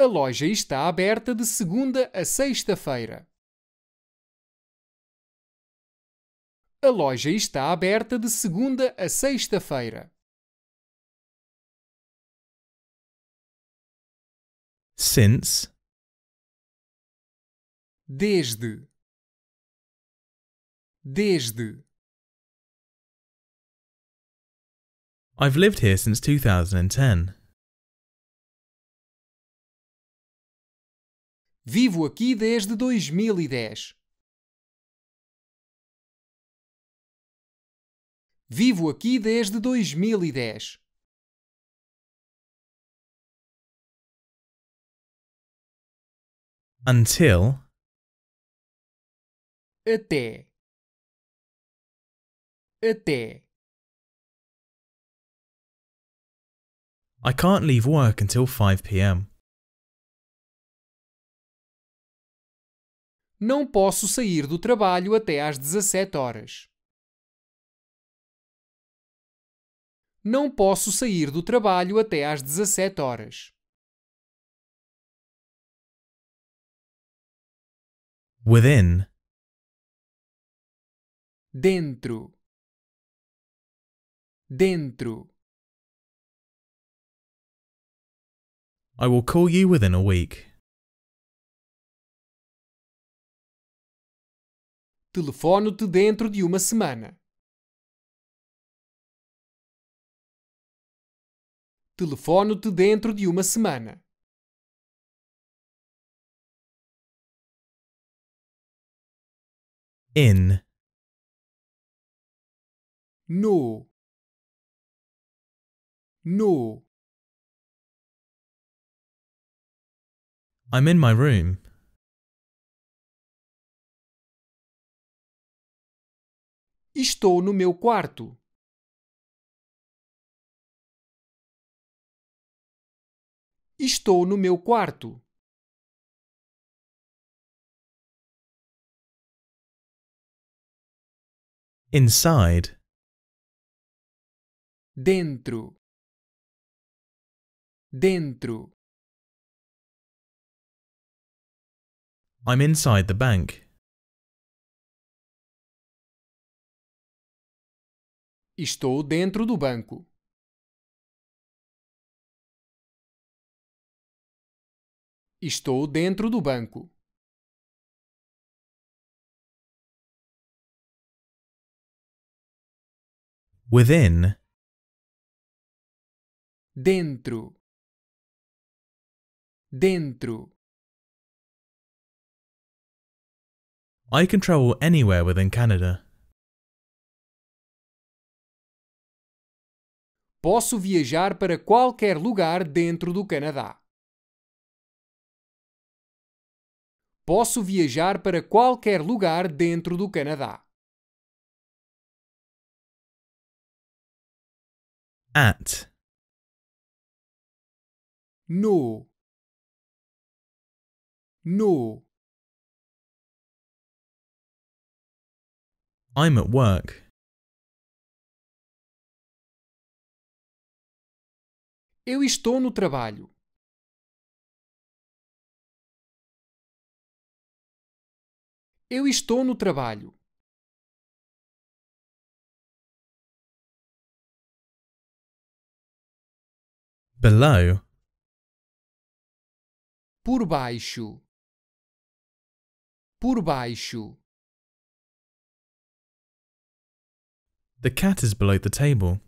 A loja está aberta de segunda a sexta-feira. A loja está aberta de segunda a sexta-feira. since desde desde I've lived here since 2010. Vivo aqui desde 2010. Vivo aqui desde 2010. until até até I can't leave work until 5 p.m. Não posso sair do trabalho até às 17 horas. Não posso sair do trabalho até às 17 horas. Within. Dentro. Dentro. I will call you within a week. Telefono-te dentro de uma semana. Telefono-te dentro de uma semana. in no no I'm in my room Estou no meu quarto. Estou no meu quarto. Inside. Dentro. Dentro. I'm inside the bank. Estou dentro do banco. Estou dentro do banco. Within. Dentro. Dentro. I can travel anywhere within Canada. Posso viajar para qualquer lugar dentro do Canadá. Posso viajar para qualquer lugar dentro do Canadá. at no no I'm at work. Eu estou no trabalho. Eu estou no trabalho. Below. Por baixo. Por baixo. The cat is below the table.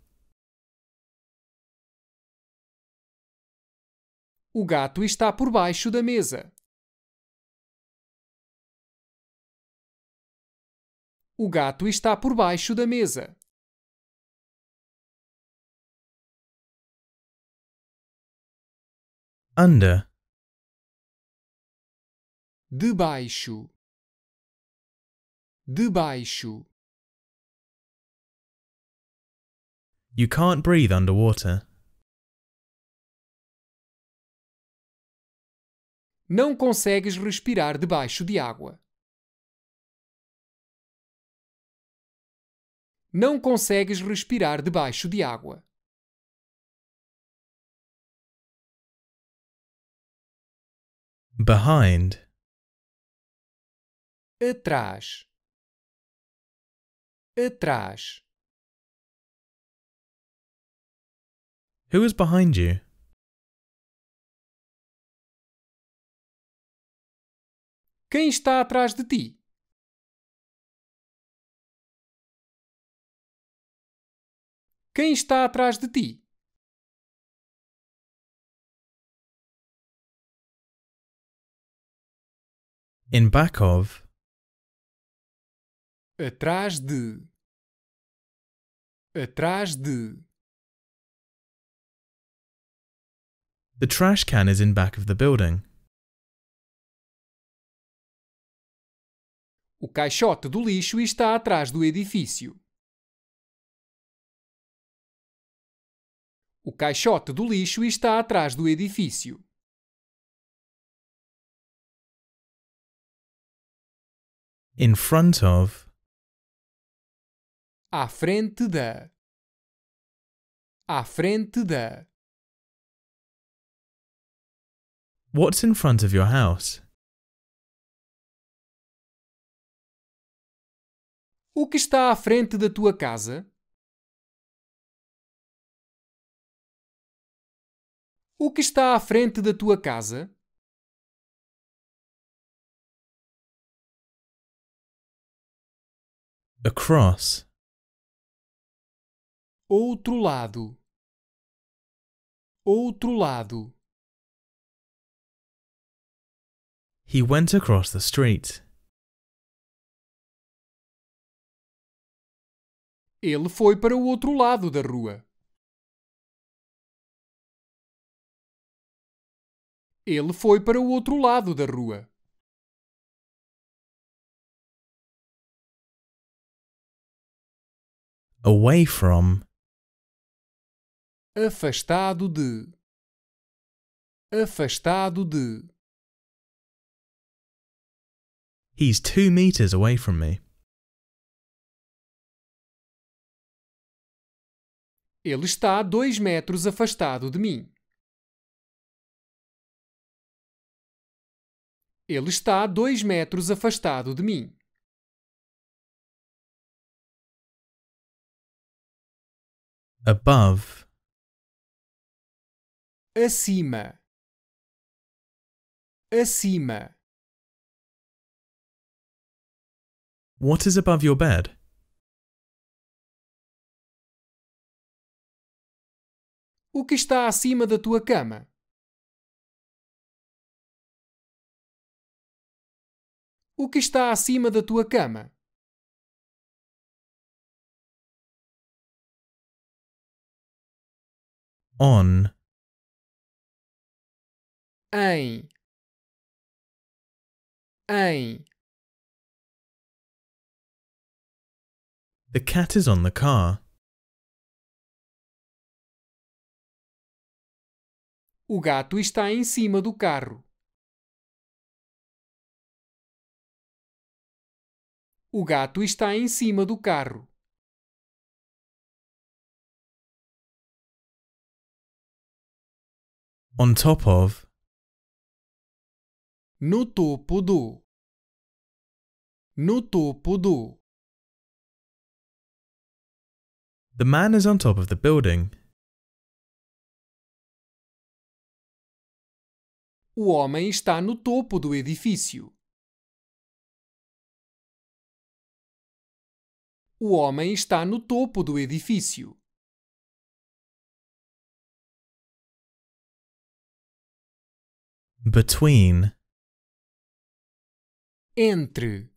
O gato está por baixo da mesa. O gato está por baixo da mesa. under debaixo debaixo You can't breathe underwater. Não consegues respirar debaixo de água. Não consegues respirar debaixo de água. Behind. Atrás. Atrás. Who is behind you? Quem está atrás de ti? Quem está atrás de ti? In back of. Atrás de. Atrás de. The trash can is in back of the building. O caixote do lixo está atrás do edifício. O caixote do lixo está atrás do edifício. in front of à frente da à frente da What's in front of your house? O que está à frente da tua casa? O que está à frente da tua casa? across outro lado outro lado He went across the street. Ele foi para o outro lado da rua. Ele foi para o outro lado da rua. away from, afastado de, afastado de. He's two meters away from me. Ele está dois metros afastado de mim. Ele está dois metros afastado de mim. above acima acima What is above your bed? O que está acima da tua cama? O que está acima da tua cama? on A. A. The cat is on the car. O gato está em cima do carro. O gato está em cima do carro. on top of no topo do no topo do The man is on top of the building. O homem está no topo do edifício. O homem está no topo do edifício. between entre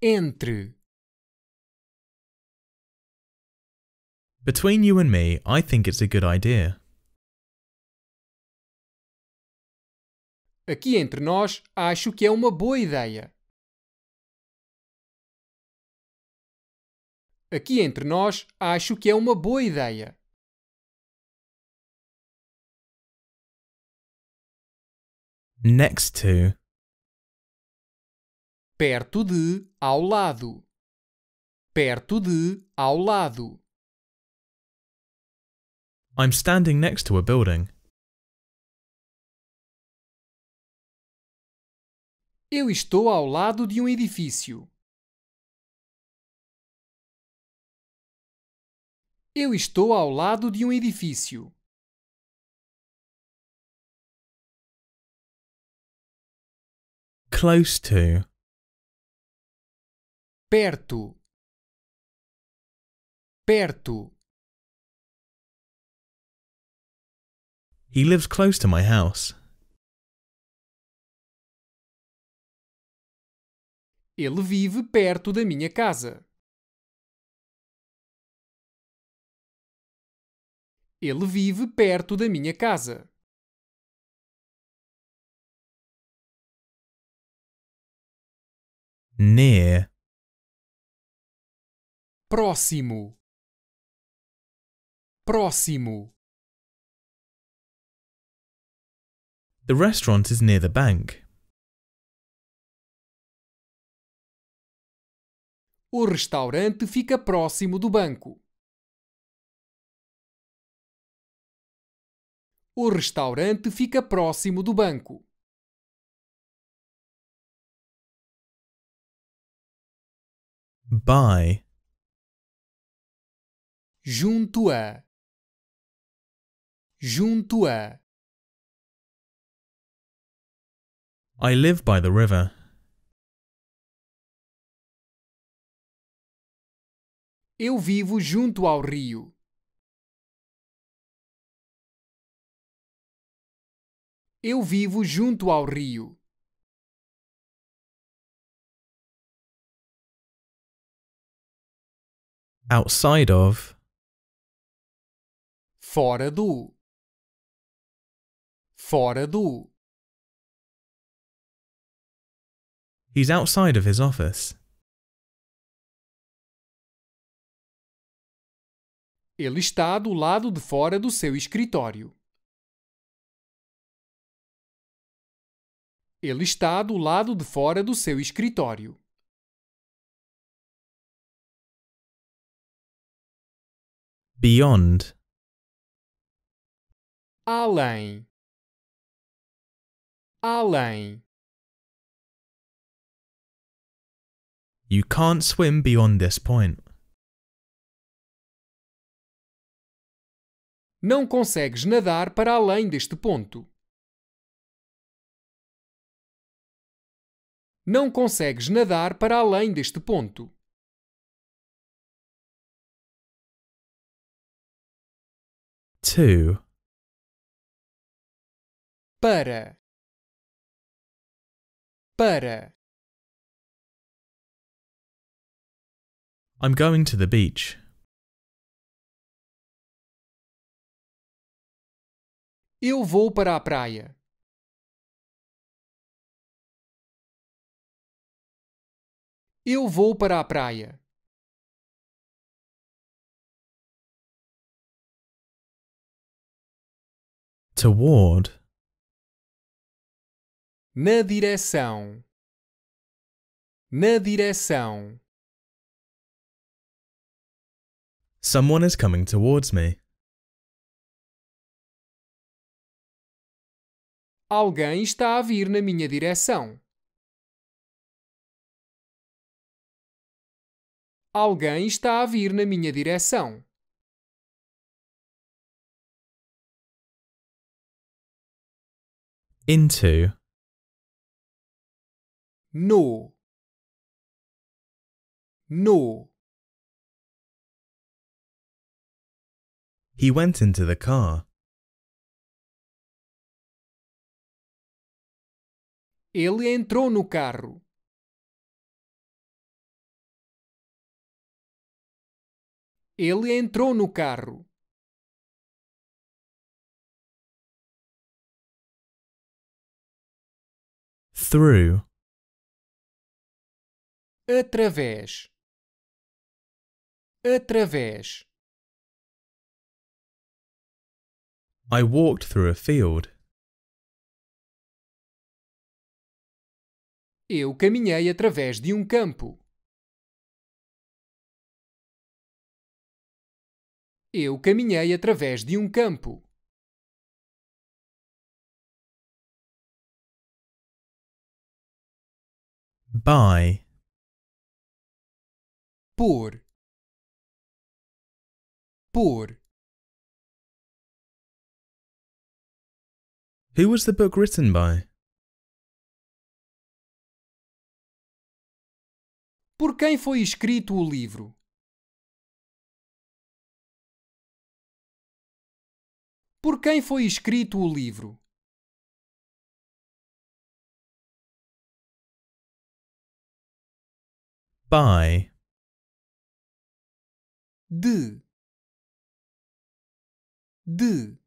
entre Between you and me, I think it's a good idea. Aqui entre nós, acho que é uma boa ideia. Aqui entre nós, acho que é uma boa ideia. next to, perto de, ao lado, perto de, ao lado. I'm standing next to a building. Eu estou ao lado de um edifício. Eu estou ao lado de um edifício. Close to. Perto. Perto. He lives close to my house. Ele vive perto da minha casa. Ele vive perto da minha casa. Near. É. Próximo. Próximo. The restaurant is near the bank. O restaurante fica próximo do banco. O restaurante fica próximo do banco. by junto a junto a I live by the river. Eu vivo junto ao rio. Eu vivo junto ao rio. outside of fora do fora do He's outside of his office. Ele está do lado de fora do seu escritório. Ele está do lado de fora do seu escritório. Beyond. Além. Além. You can't swim beyond this point. Não consegues nadar para além deste ponto. Não consegues nadar para além deste ponto. two. Para. Para. I'm going to the beach. Eu vou para a praia. Eu vou para a praia. Toward. Na direção. Na direção. Someone is coming towards me. Alguém está a vir na minha direção. Alguém está a vir na minha direção. into no no He went into the car. Ele entrou no carro. Ele entrou no carro. Through. Através. Através. I walked through a field. Eu caminhei através de um campo. Eu caminhei através de um campo. by por por Who was the book written by? Por quem foi escrito o livro? Por quem foi escrito o livro? by do do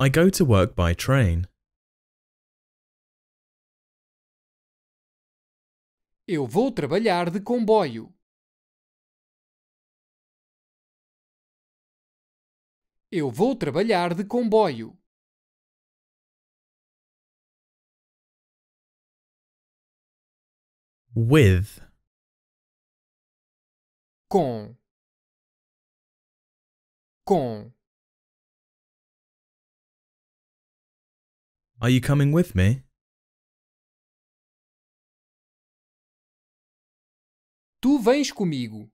I go to work by train. Eu vou trabalhar de comboio. Eu vou trabalhar de comboio. with com com Are you coming with me? Tu vens comigo.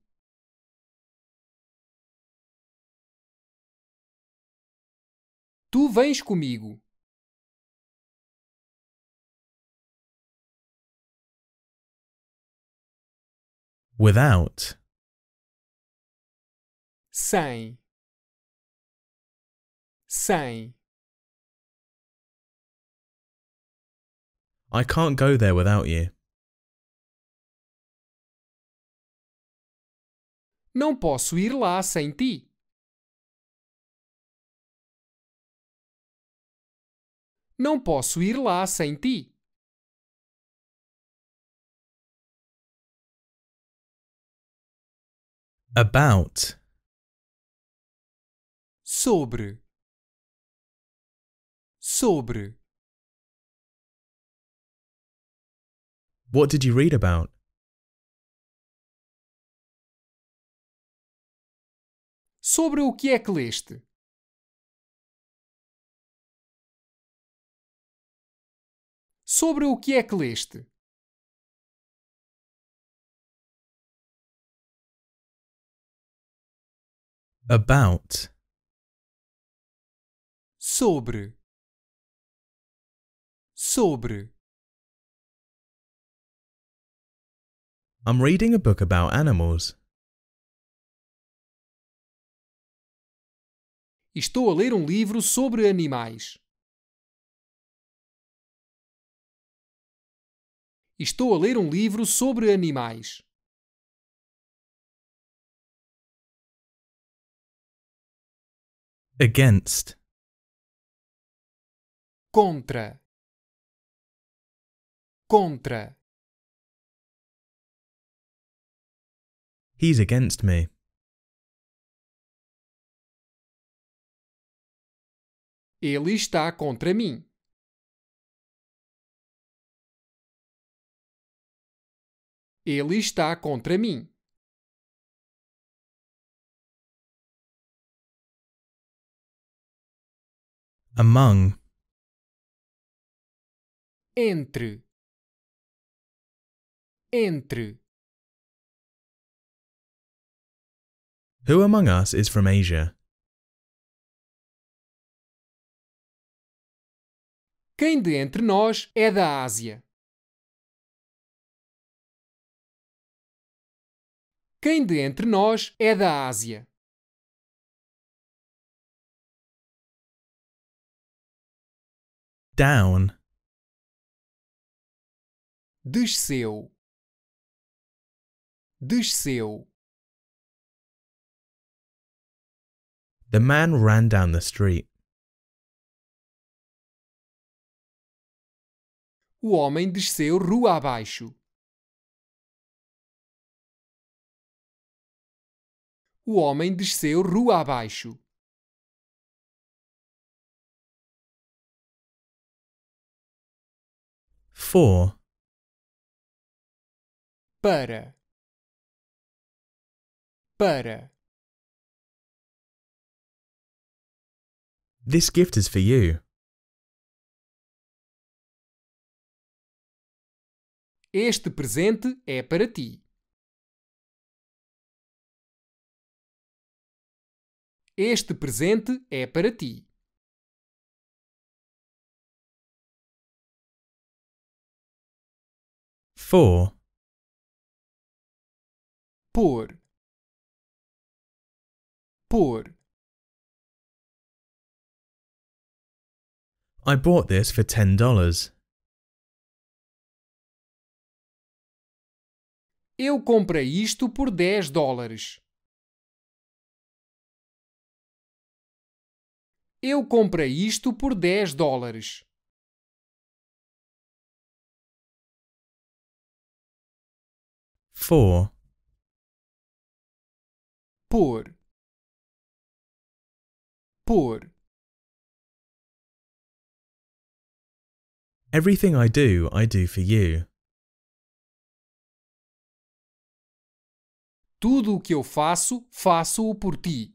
Tu vens comigo. without sem sem I can't go there without you. Não posso ir lá sem ti. Não posso ir lá sem ti. About. Sobre. Sobre. What did you read about? Sobre o que é que leste? Sobre o que é que leste? About. Sobre. Sobre. I'm reading a book about animals. Estou a ler um livro sobre animais. Estou a ler um livro sobre animais. Against. Contra. Contra. He's against me. Ele está contra mim. Ele está contra mim. among entre entre Who among us is from Asia? Quem de entre nós é da Ásia? Quem de entre nós é da Ásia? down. Desceu. Desceu. The man ran down the street. O homem desceu rua abaixo. O homem desceu rua abaixo. for para para This gift is for you. Este presente é para ti. Este presente é para ti. for por por I bought this for ten dollars. Eu comprei isto por dez dólares. Eu comprei isto por dez dólares. For Por. Por. Everything I do, I do for you. Tudo o que eu faço, faço-o por ti.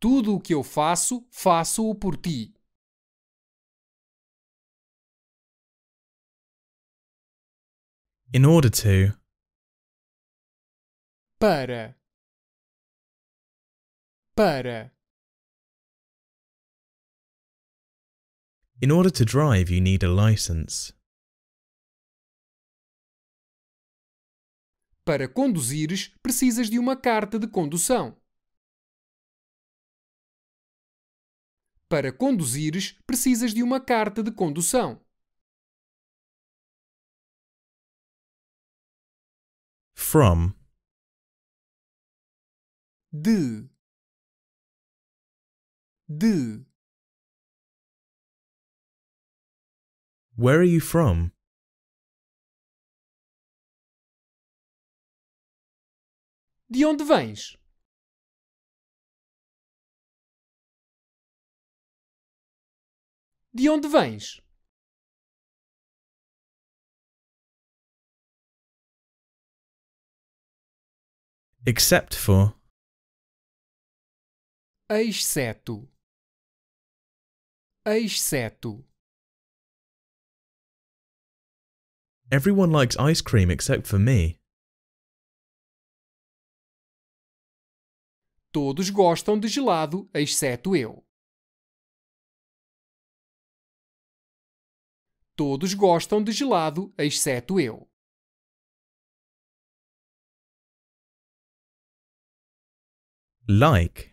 Tudo o que eu faço, faço-o por ti. in order to para para In order to drive you need a license. Para conduzires precisas de uma carta de condução. Para conduzires precisas de uma carta de condução. from do do Where are you from? De onde vens? De onde vens? except for exceto exceto Everyone likes ice cream except for me. Todos gostam de gelado, exceto eu. Todos gostam de gelado, exceto eu. Like.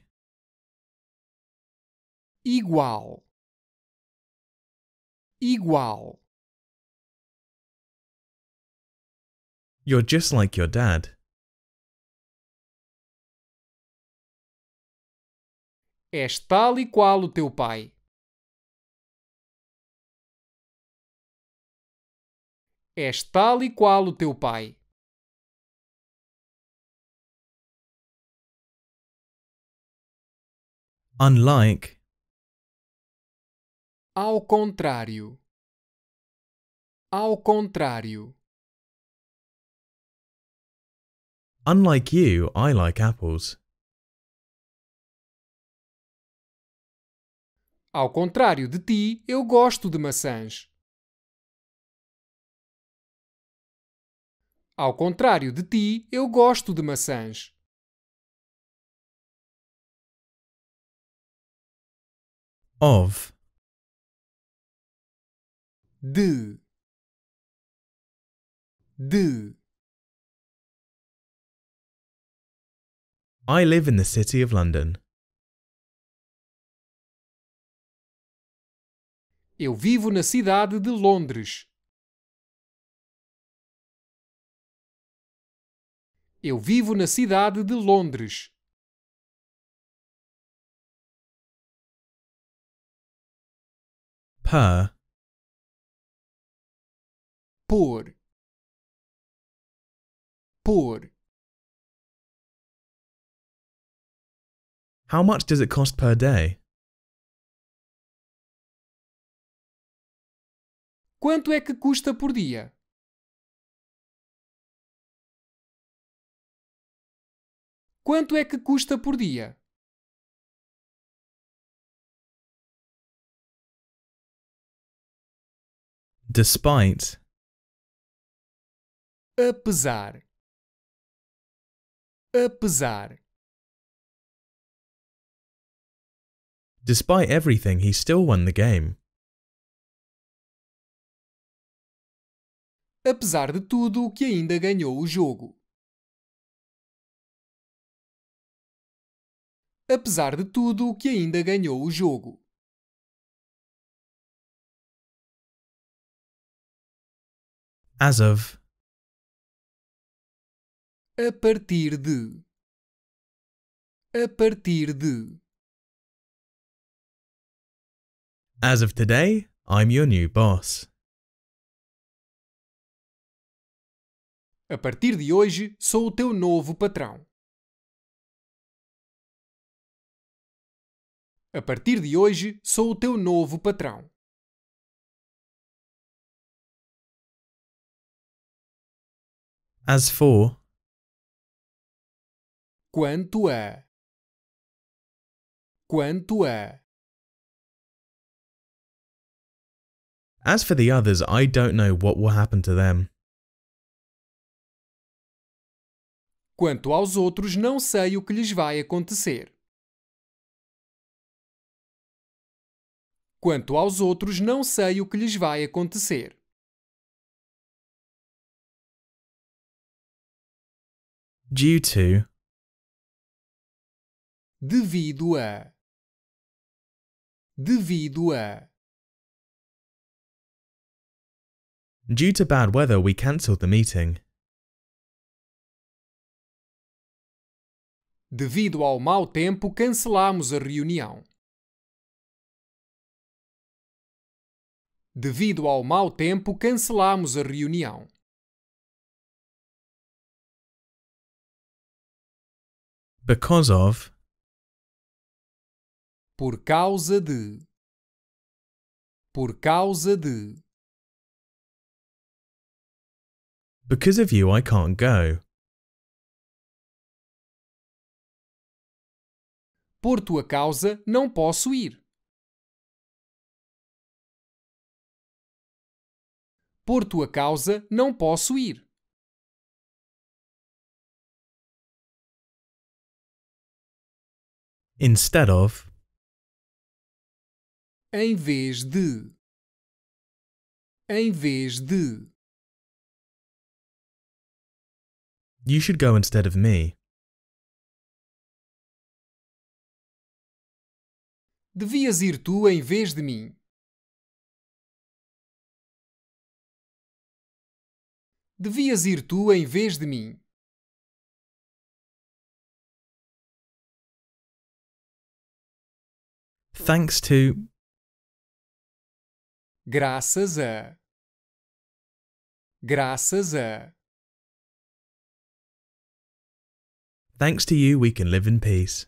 Igual. Igual. You're just like your dad. És tal e qual o teu pai. És tal e qual o teu pai. Unlike. Ao contrário. Ao contrário. Unlike you, I like apples. Ao contrário de ti, eu gosto de maçãs. Ao contrário de ti, eu gosto de maçãs. of de de I live in the city of London. Eu vivo na cidade de Londres. Eu vivo na cidade de Londres. her por por How much does it cost per day? Quanto é que custa por dia? Quanto é que custa por dia? Despite. Apesar. Apesar. Despite everything, he still won the game. Apesar de tudo, que ainda ganhou o jogo. Apesar de tudo, que ainda ganhou o jogo. As of. A partir de. A partir de. As of today, I'm your new boss. A partir de hoje, sou o teu novo patrão. A partir de hoje, sou o teu novo patrão. As for. Quanto é? Quanto é? As for the others, I don't know what will happen to them. Quanto aos outros, não sei o que lhes vai acontecer. Quanto aos outros, não sei o que lhes vai acontecer. due to devido a devido a Due to bad weather, we cancelled the meeting. Devido ao mau tempo, cancelamos a reunião. Devido ao mau tempo, cancelamos a reunião. Because of. Por causa de. Por causa de. Because of you, I can't go. Por tua causa, não posso ir. Por tua causa, não posso ir. instead of em vez de em vez de You should go instead of me. Devias ir tu em vez de mim. Devias ir tu em vez de mim. Thanks to. Graças a. Graças a. Thanks to you, we can live in peace.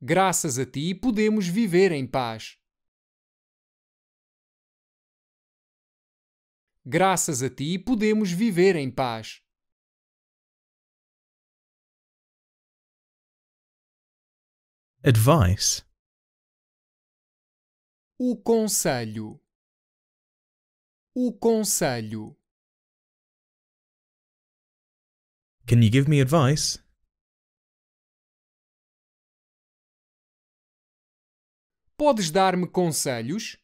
Graças a ti, podemos viver em paz. Graças a ti, podemos viver em paz. Advice. O conselho. O conselho. Can you give me advice? Podes dar-me conselhos?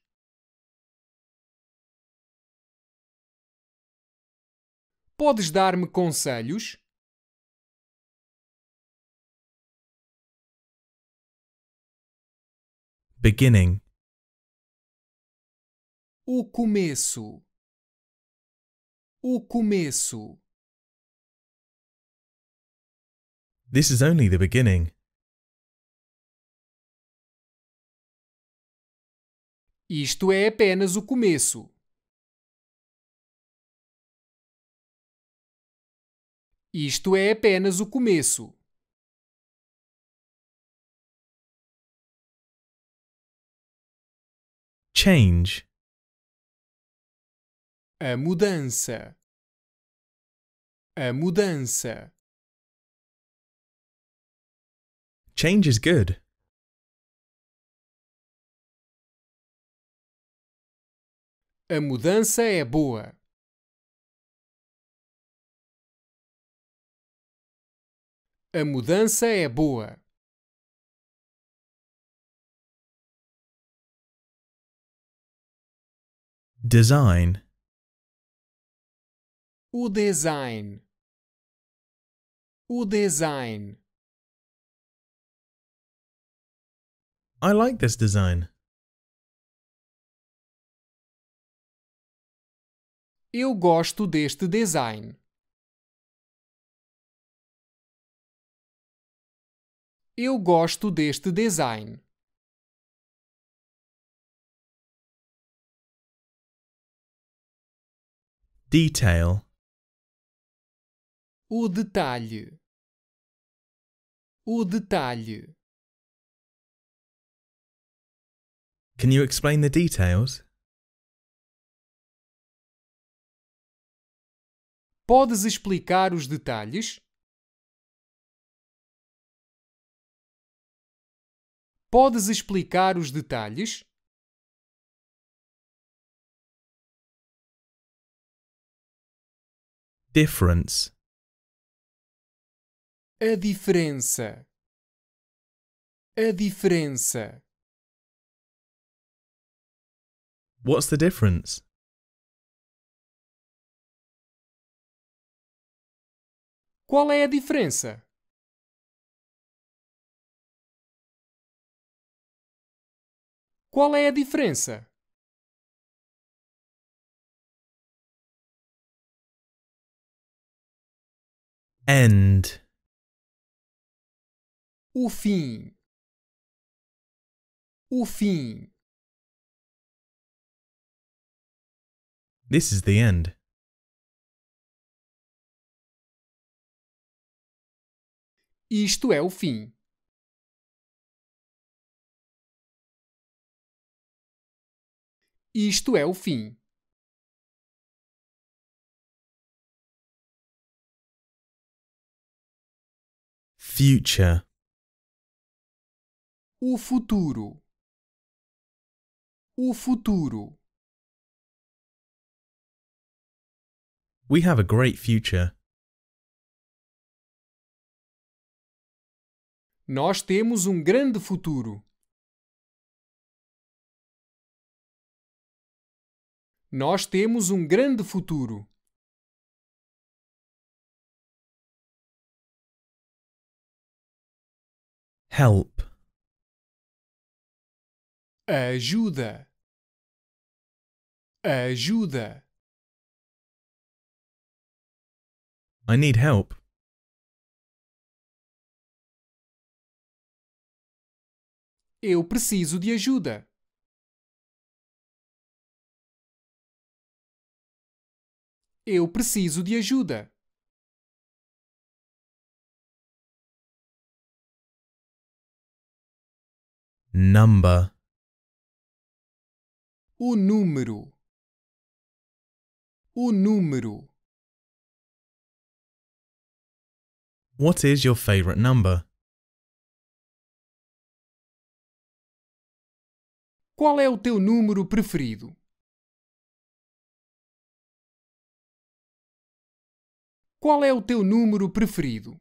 Podes dar-me conselhos? beginning. O começo. O começo. This is only the beginning. Isto é apenas o começo. Isto é apenas o começo. Change. A mudança. A mudança. Change is good. A mudança é boa. A mudança é boa. Design. O design. O design. I like this design. Eu gosto deste design. Eu gosto deste design. Detail. O detalhe. O detalhe. Can you explain the details? Podes explicar os detalhes? Podes explicar os detalhes? difference. A diferença. A diferença. What's the difference? Qual é a diferença? Qual é a diferença? End. O fim. O fim. This is the end. Isto é o fim. Isto é o fim. Future. O futuro. O futuro. We have a great future. Nós temos um grande futuro. Nós temos um grande futuro. Help. Ajuda. Ajuda. I need help. Eu preciso de ajuda. Eu preciso de ajuda. number o número o número What is your favorite number? Qual é o teu número preferido? Qual é o teu número preferido?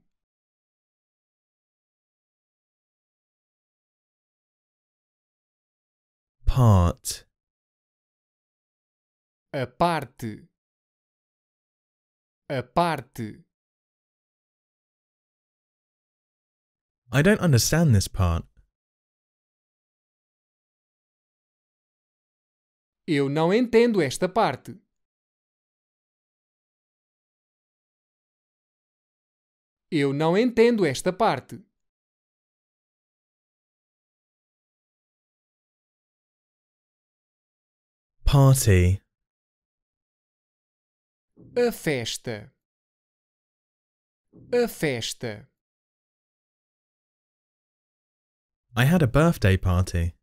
part. A parte. A parte. I don't understand this part. Eu não entendo esta parte. Eu não entendo esta parte. Party. A festa. A festa. I had a birthday party.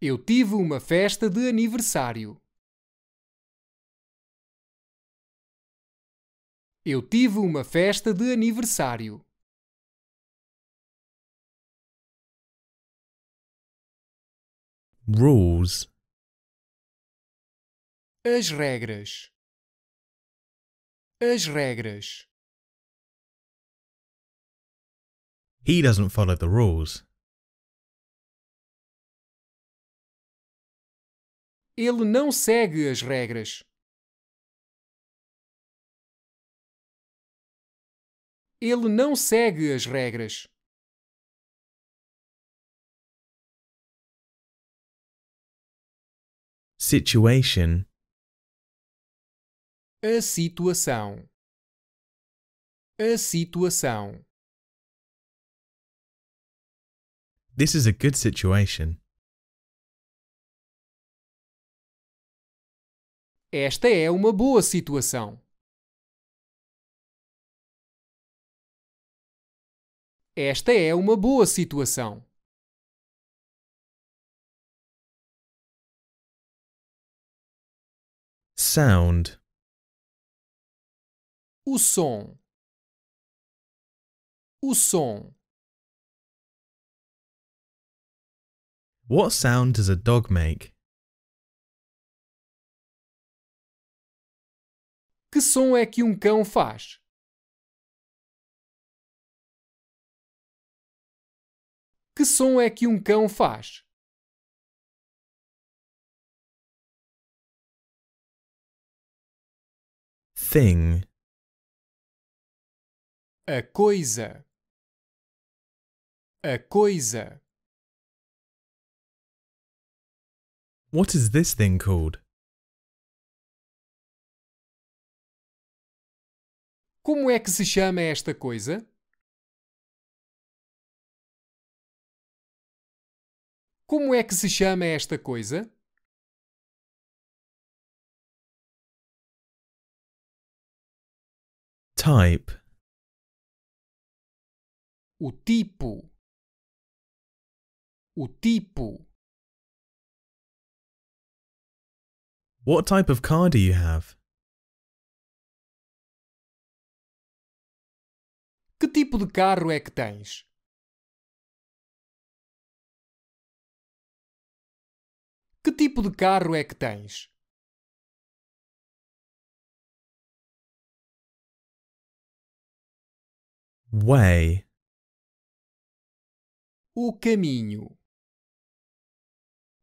Eu tive uma festa de aniversário. Eu tive uma festa de aniversário. rules. As regras. As regras. He doesn't follow the rules. Ele não segue as regras. Ele não segue as regras. Situation. A situação. A situação. This is a good situation. Esta é uma boa situação. Esta é uma boa situação. sound. O som. O som. What sound does a dog make? Que som é que um cão faz? Que som é que um cão faz? thing. A coisa. A coisa. What is this thing called? Como é que se chama esta coisa? Como é que se chama esta coisa? type o tipo o tipo What type of car do you have? Que tipo de carro é que tens? Que tipo de carro é que tens? way o caminho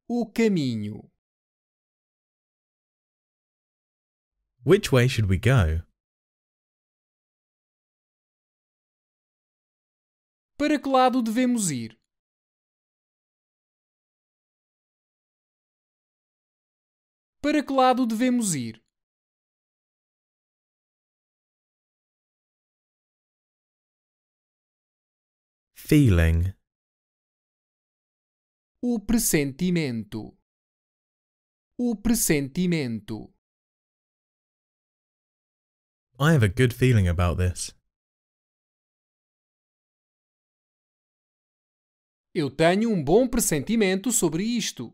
o caminho Which way should we go? Para que lado devemos ir? Para que lado devemos ir? feeling. O pressentimento. O pressentimento. I have a good feeling about this. Eu tenho um bom pressentimento sobre isto.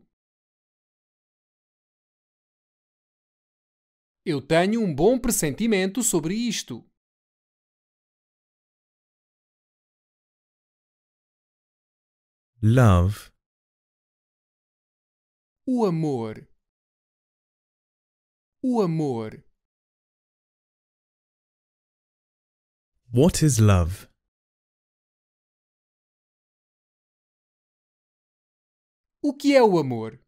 Eu tenho um bom pressentimento sobre isto. Love. O amor. O amor. What is love? O que é o amor?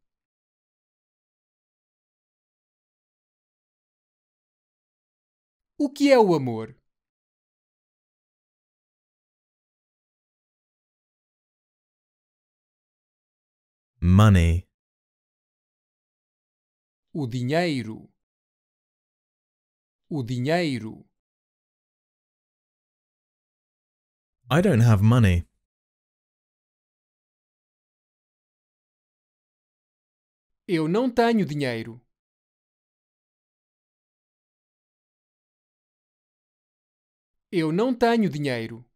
O que é o amor? Money. O dinheiro. O dinheiro. I don't have money. Eu não tenho dinheiro. Eu não tenho dinheiro.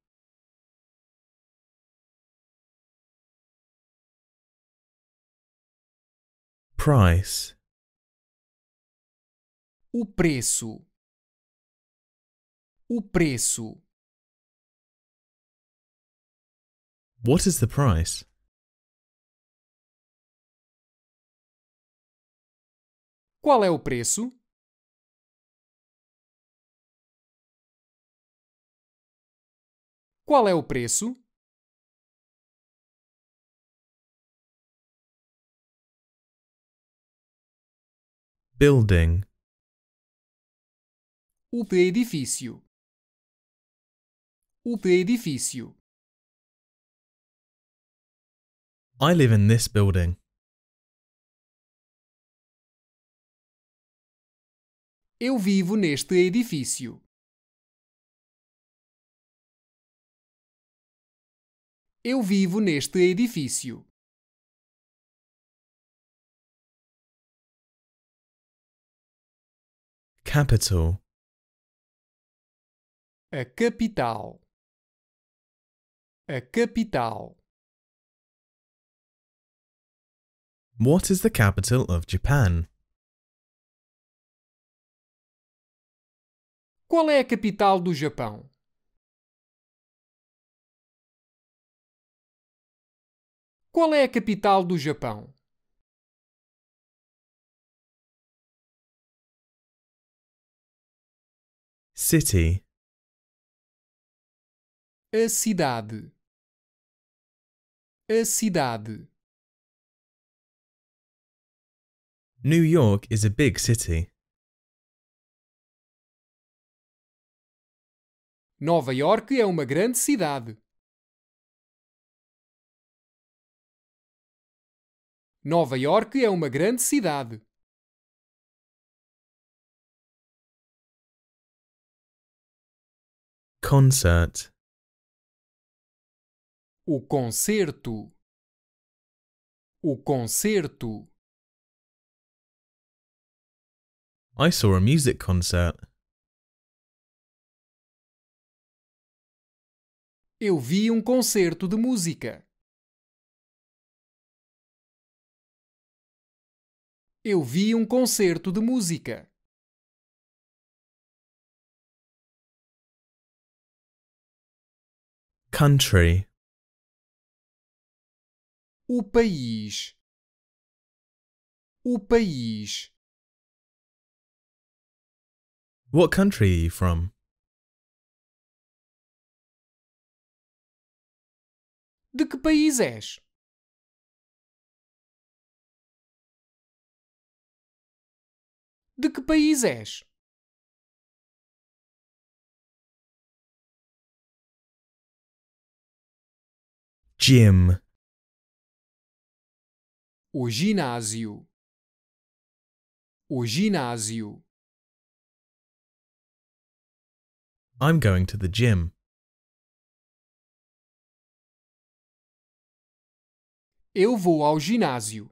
Price. O preço. O preço. What is the price? Qual é o preço? Qual é o preço? building o edifício o edifício I live in this building eu vivo neste edifício eu vivo neste edifício Capital. A capital. A capital. What is the capital of Japan? Qual é a capital do Japão? Qual é a capital do Japão? City. A cidade. A cidade. New York is a big city. Nova York é uma grande cidade. Nova York é uma grande cidade. Concert. O concerto. O concerto. I saw a music concert. Eu vi um concerto de música. Eu vi um concerto de música. Country. O país. O país. What country are you from? De que país és? De que país és? Gym. O ginásio. O ginásio. I'm going to the gym. Eu vou ao ginásio.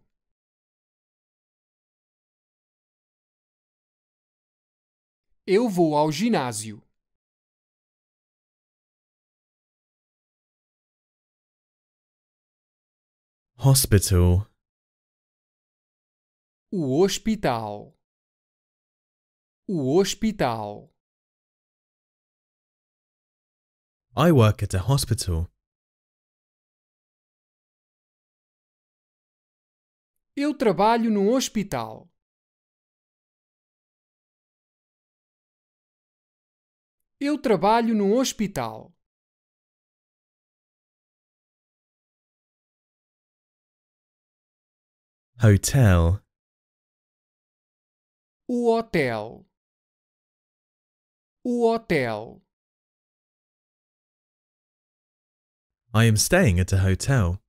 Eu vou ao ginásio. Hospital. O hospital. O hospital. I work at a hospital. Eu trabalho num hospital. Eu trabalho num hospital. Hotel O hotel. O hotel. I am staying at a hotel.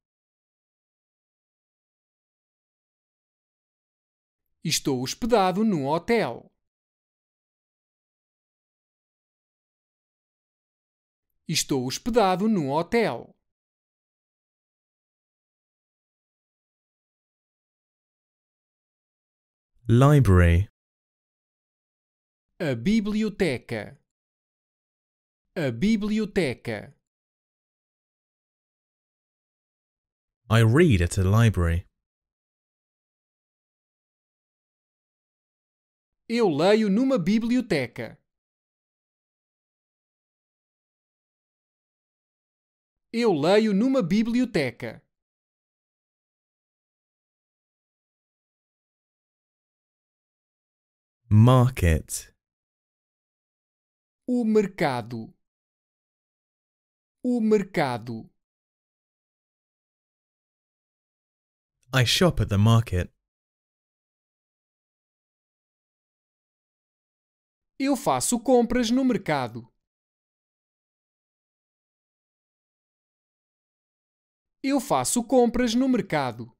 Estou hospedado num hotel. Estou hospedado num hotel. Library. A biblioteca. A biblioteca. I read at a library. Eu leio numa biblioteca. Eu leio numa biblioteca. Market. O mercado. O mercado. I shop at the market. Eu faço compras no mercado. Eu faço compras no mercado.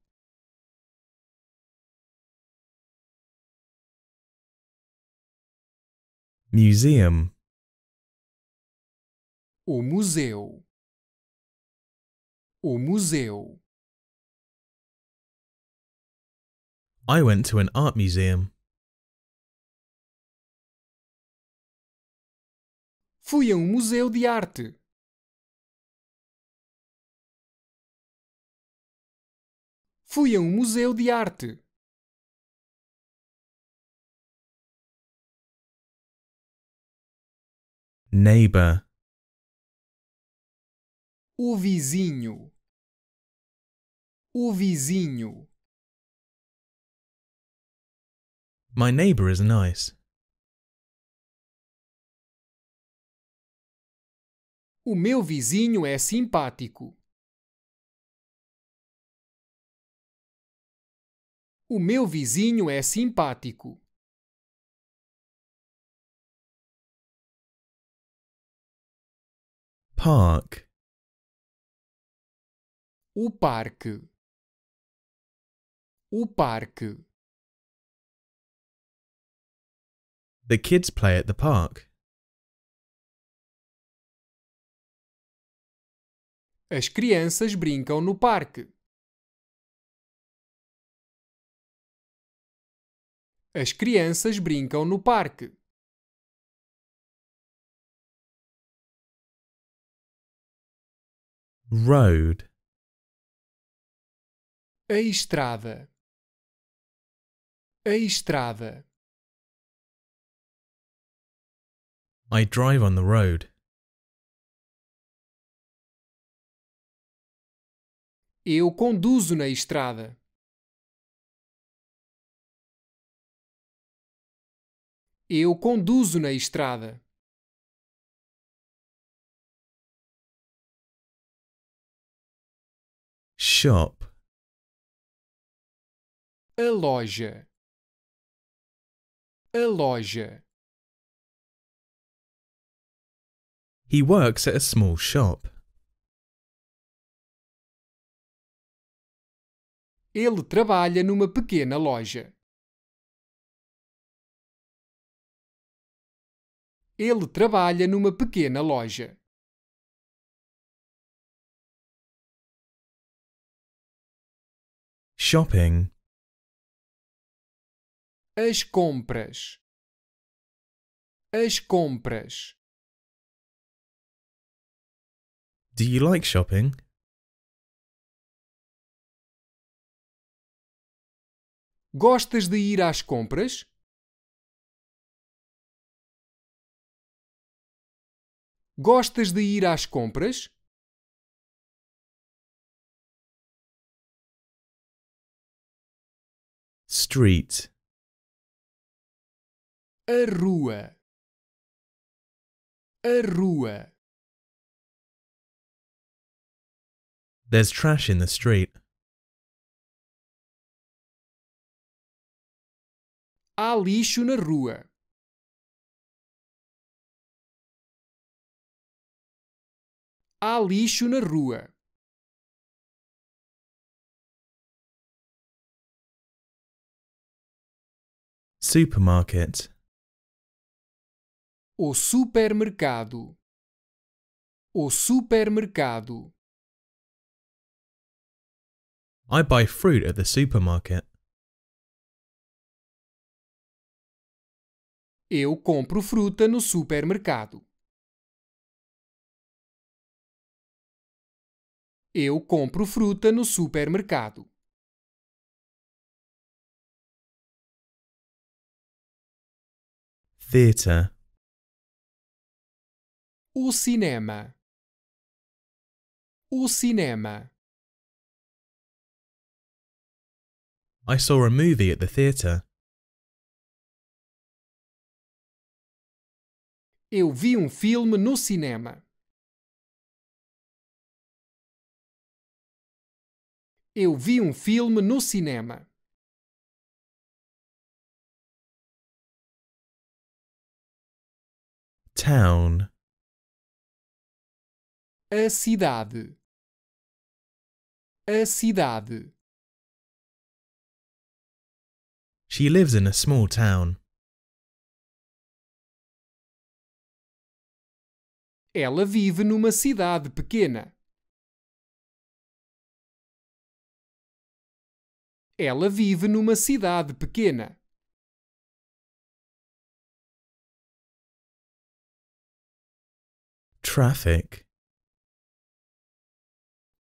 Museum. O museu. O museu. I went to an art museum. Fui a um museu de arte. Fui a um museu de arte. neighbor o vizinho o vizinho My neighbor is nice. O meu vizinho é simpático. O meu vizinho é simpático. Park. O parque. O parque. The kids play at the park. As crianças brincam no parque. As crianças brincam no parque. road a estrada a estrada I drive on the road eu conduzo na estrada eu conduzo na estrada shop. A loja. A loja. He works at a small shop. Ele trabalha numa pequena loja. Ele trabalha numa pequena loja. Shopping. As compras. As compras. Do you like shopping? Gostas de ir às compras? Gostas de ir às compras? street. A rua. A rua. There's trash in the street. Há lixo na rua. Há lixo na rua. Supermarket. O supermercado. O supermercado. I buy fruit at the supermarket. Eu compro fruta no supermercado. Eu compro fruta no supermercado. theatre o cinema o cinema I saw a movie at the theatre. Eu vi um filme no cinema. Eu vi um filme no cinema. Town. A cidade. A cidade. She lives in a small town. Ela vive numa cidade pequena. Ela vive numa cidade pequena. Traffic.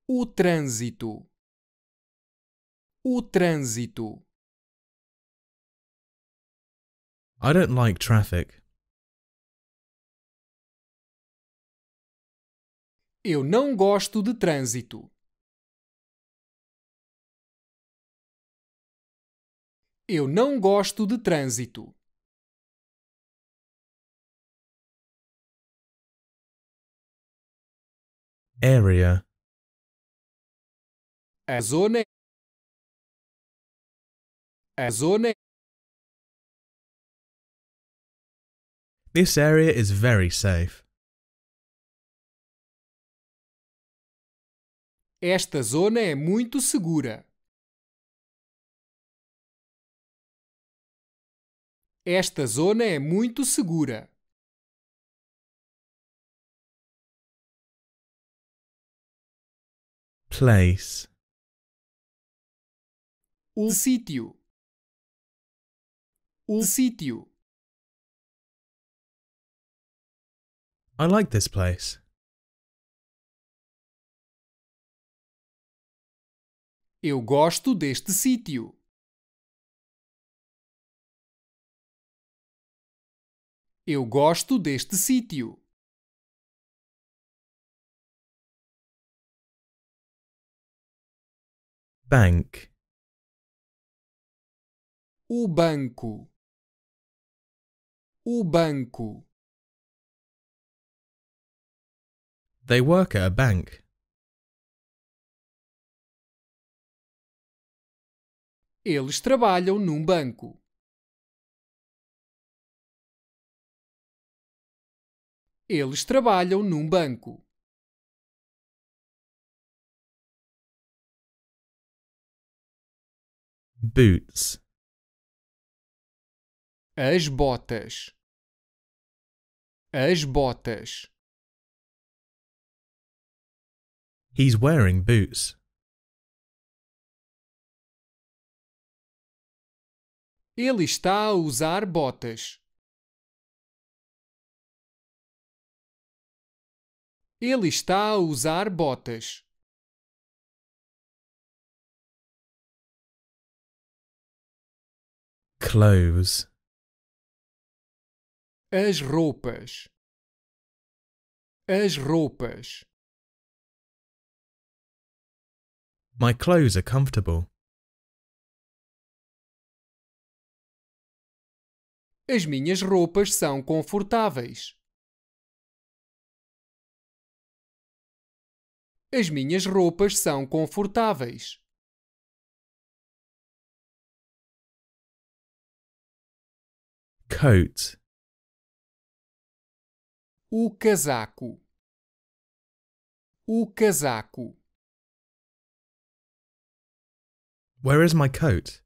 O trânsito. O trânsito. I don't like traffic. Eu não gosto de trânsito. Eu não gosto de trânsito. Area. A zona. A zona. This area is very safe. Esta zona é muito segura. Esta zona é muito segura. place o sítio o sítio I like this place. Eu gosto deste sítio. Eu gosto deste sítio. bank o banco o banco They work at a bank. Eles trabalham num banco. Eles trabalham num banco. boots. As botas. As botas. He's wearing boots. Ele está a usar botas. Ele está a usar botas. Clothes. As roupas. As roupas. My clothes are comfortable. As minhas roupas são confortáveis. As minhas roupas são confortáveis. coat. O casaco. O casaco. Where is my coat?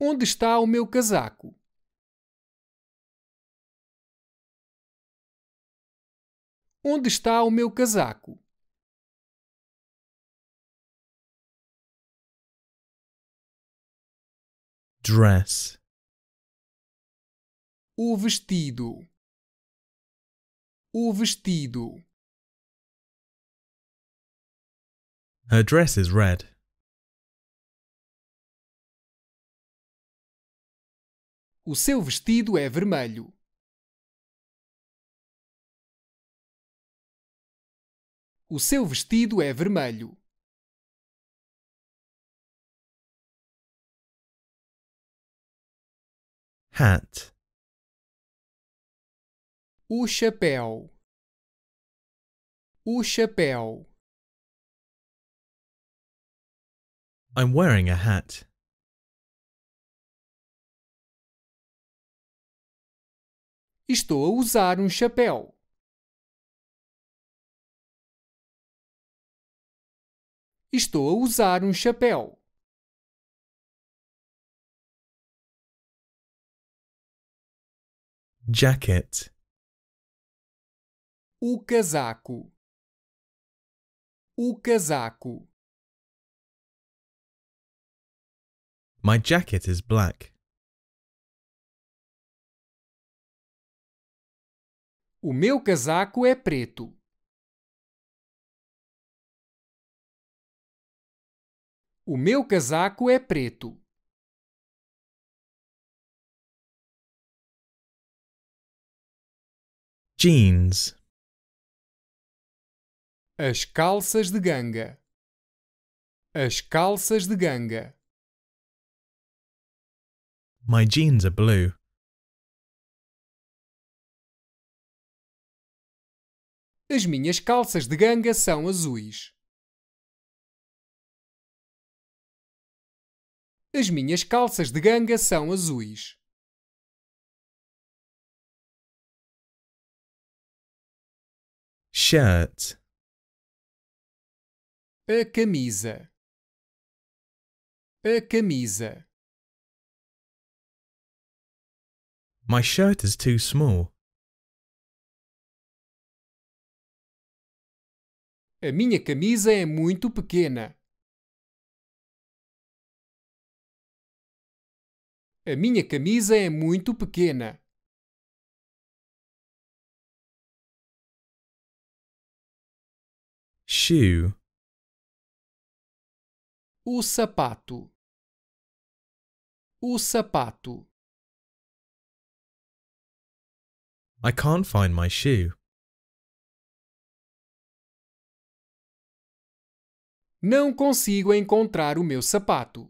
Onde está o meu casaco? Onde está o meu casaco? dress o vestido o vestido her dress is red o seu vestido é vermelho o seu vestido é vermelho hat o chapéu o chapéu I'm wearing a hat Estou a usar um chapéu. Estou a usar um chapéu. jacket o casaco o casaco My jacket is black. O meu casaco é preto. O meu casaco é preto. jeans. As calças de ganga. As calças de ganga. My jeans are blue. As minhas calças de ganga são azuis. As minhas calças de ganga são azuis. shirt a camisa a camisa my shirt is too small a minha camisa é muito pequena a minha camisa é muito pequena shoe. O sapato. O sapato. I can't find my shoe. Não consigo encontrar o meu sapato.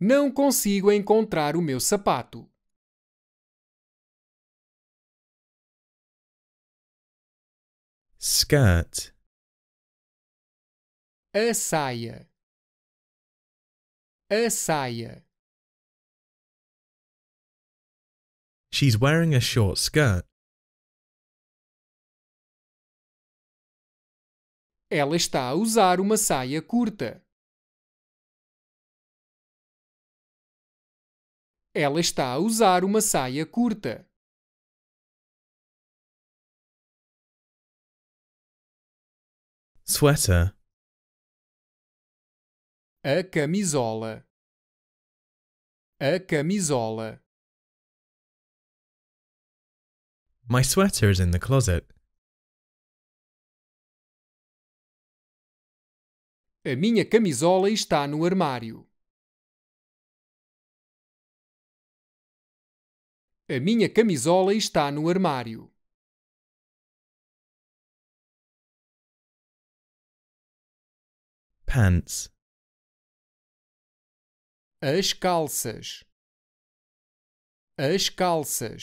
Não consigo encontrar o meu sapato. skirt a saia a saia She's wearing a short skirt. Ela está a usar uma saia curta. Ela está a usar uma saia curta. Sweater. A camisola. A camisola. My sweater is in the closet. A minha camisola está no armário. A minha camisola está no armário. pants. As calças. As calças.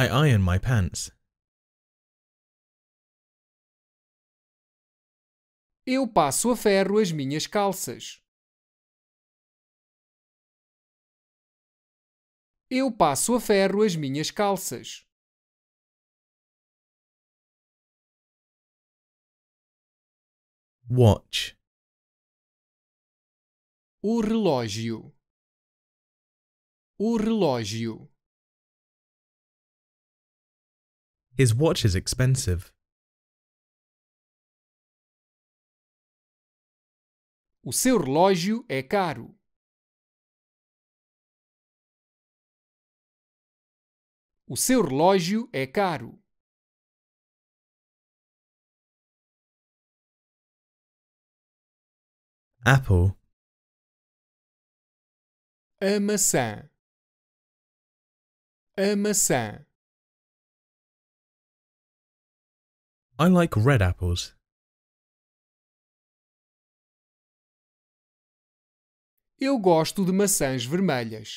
I iron my pants. Eu passo a ferro as minhas calças. Eu passo a ferro as minhas calças. Watch. O relógio. O relógio. His watch is expensive. O seu relógio é caro. O seu relógio é caro. apple a maçã a maçã I like red apples. Eu gosto de maçãs vermelhas.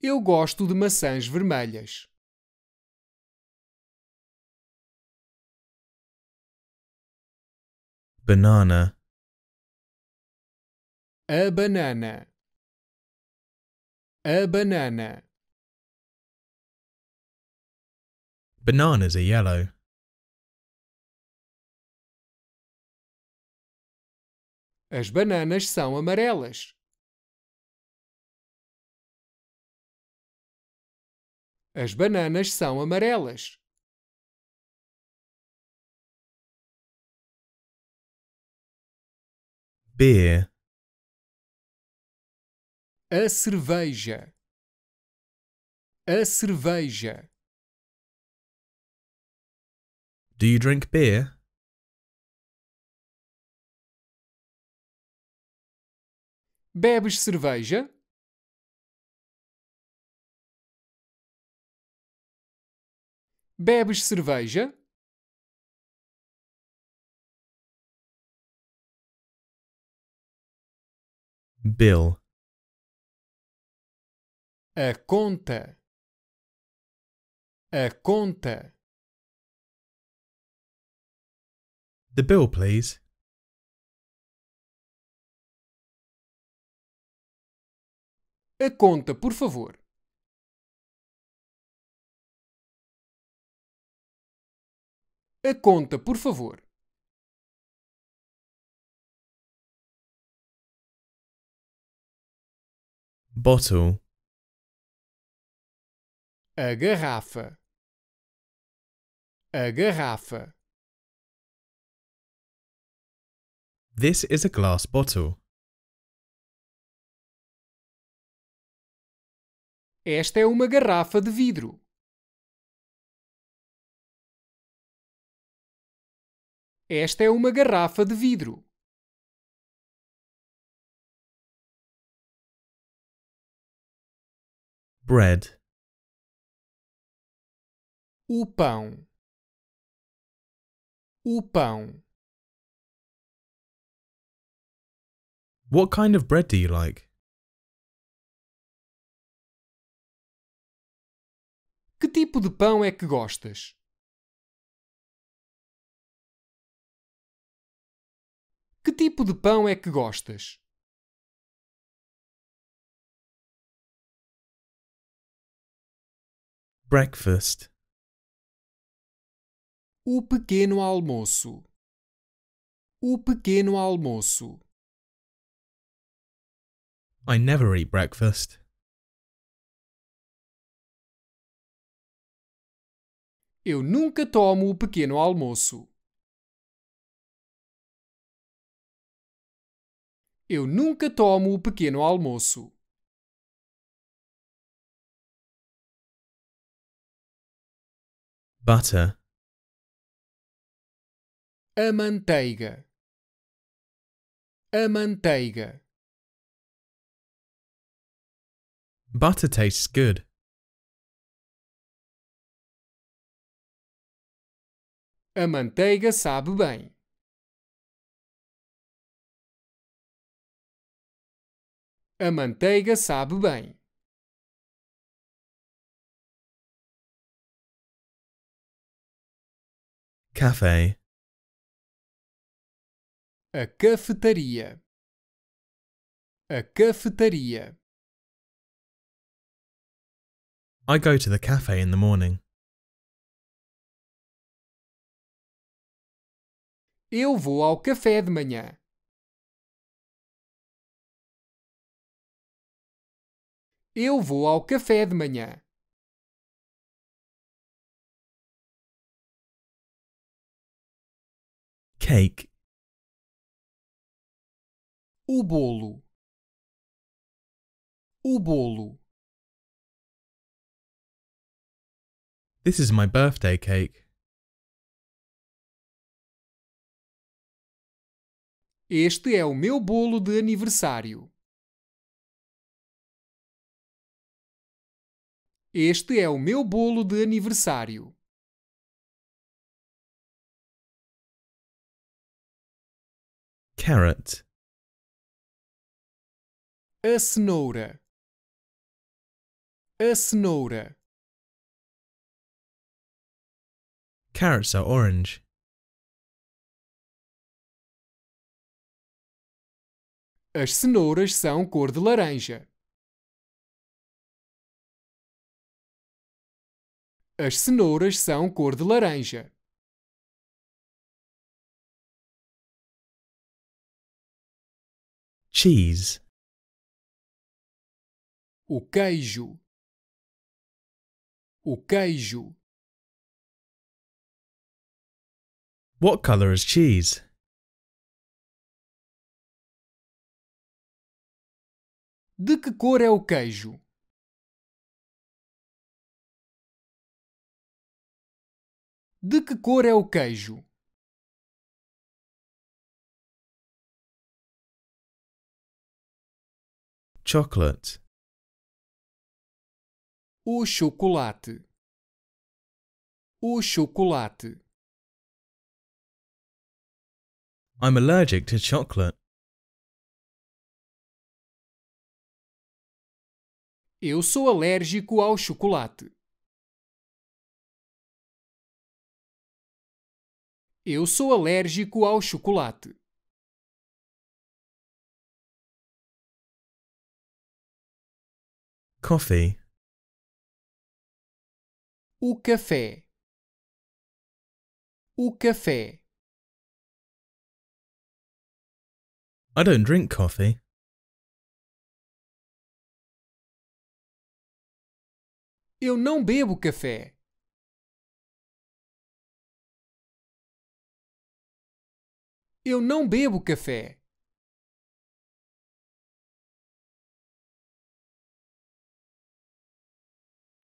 Eu gosto de maçãs vermelhas. banana a banana a banana bananas are yellow As bananas são amarelas. As bananas são amarelas. beer, a cerveja, a cerveja. Do you drink beer? Bebes cerveja? Bebes cerveja? bill é conta é conta The bill, please. A conta, por favor. A conta, por favor. bottle, a garrafa, a garrafa. This is a glass bottle. Esta é uma garrafa de vidro. Esta é uma garrafa de vidro. bread o pão o pão What kind of bread do you like? Que tipo de pão é que gostas? Que tipo de pão é que gostas? breakfast. O pequeno almoço. O pequeno almoço. I never eat breakfast. Eu nunca tomo o pequeno almoço. Eu nunca tomo o pequeno almoço. butter a manteiga a manteiga butter tastes good a manteiga sabe bem A manteiga sabe bem. café, A cafetaria. A cafetaria. I go to the cafe in the morning. Eu vou ao café de manhã. Eu vou ao café de manhã. Cake. O bolo. O bolo. This is my birthday cake. Este é o meu bolo de aniversário. Este é o meu bolo de aniversário. Carrot. A cenoura. A cenoura. Carrots are orange. As cenouras são cor de laranja. As cenouras são cor de laranja. cheese. O queijo. O queijo. What color is cheese? De que cor é o queijo? De que cor é o queijo? chocolate. O chocolate. O chocolate. I'm allergic to chocolate. Eu sou alérgico ao chocolate. Eu sou alérgico ao chocolate. coffee. O café. O café. I don't drink coffee. Eu não bebo café. Eu não bebo café.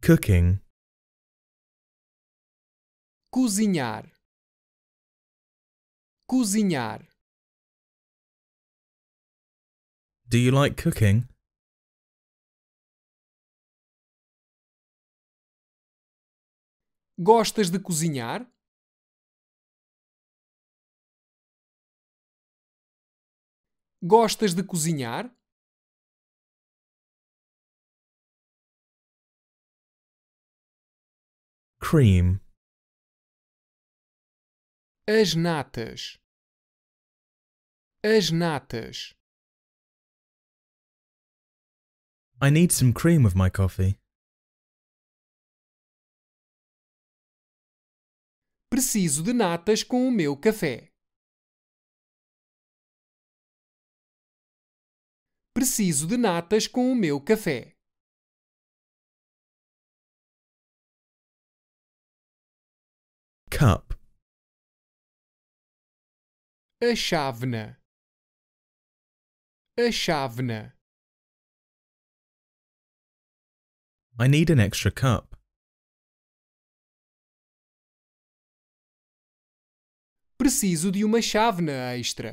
Cooking. Cozinhar. Cozinhar. Do you like cooking? Gostas de cozinhar? Gostas de cozinhar? cream. As natas. As natas. I need some cream with my coffee. Preciso de natas com o meu café. Preciso de natas com o meu café. cup a chávena a chávena I need an extra cup. Preciso de uma chávena extra.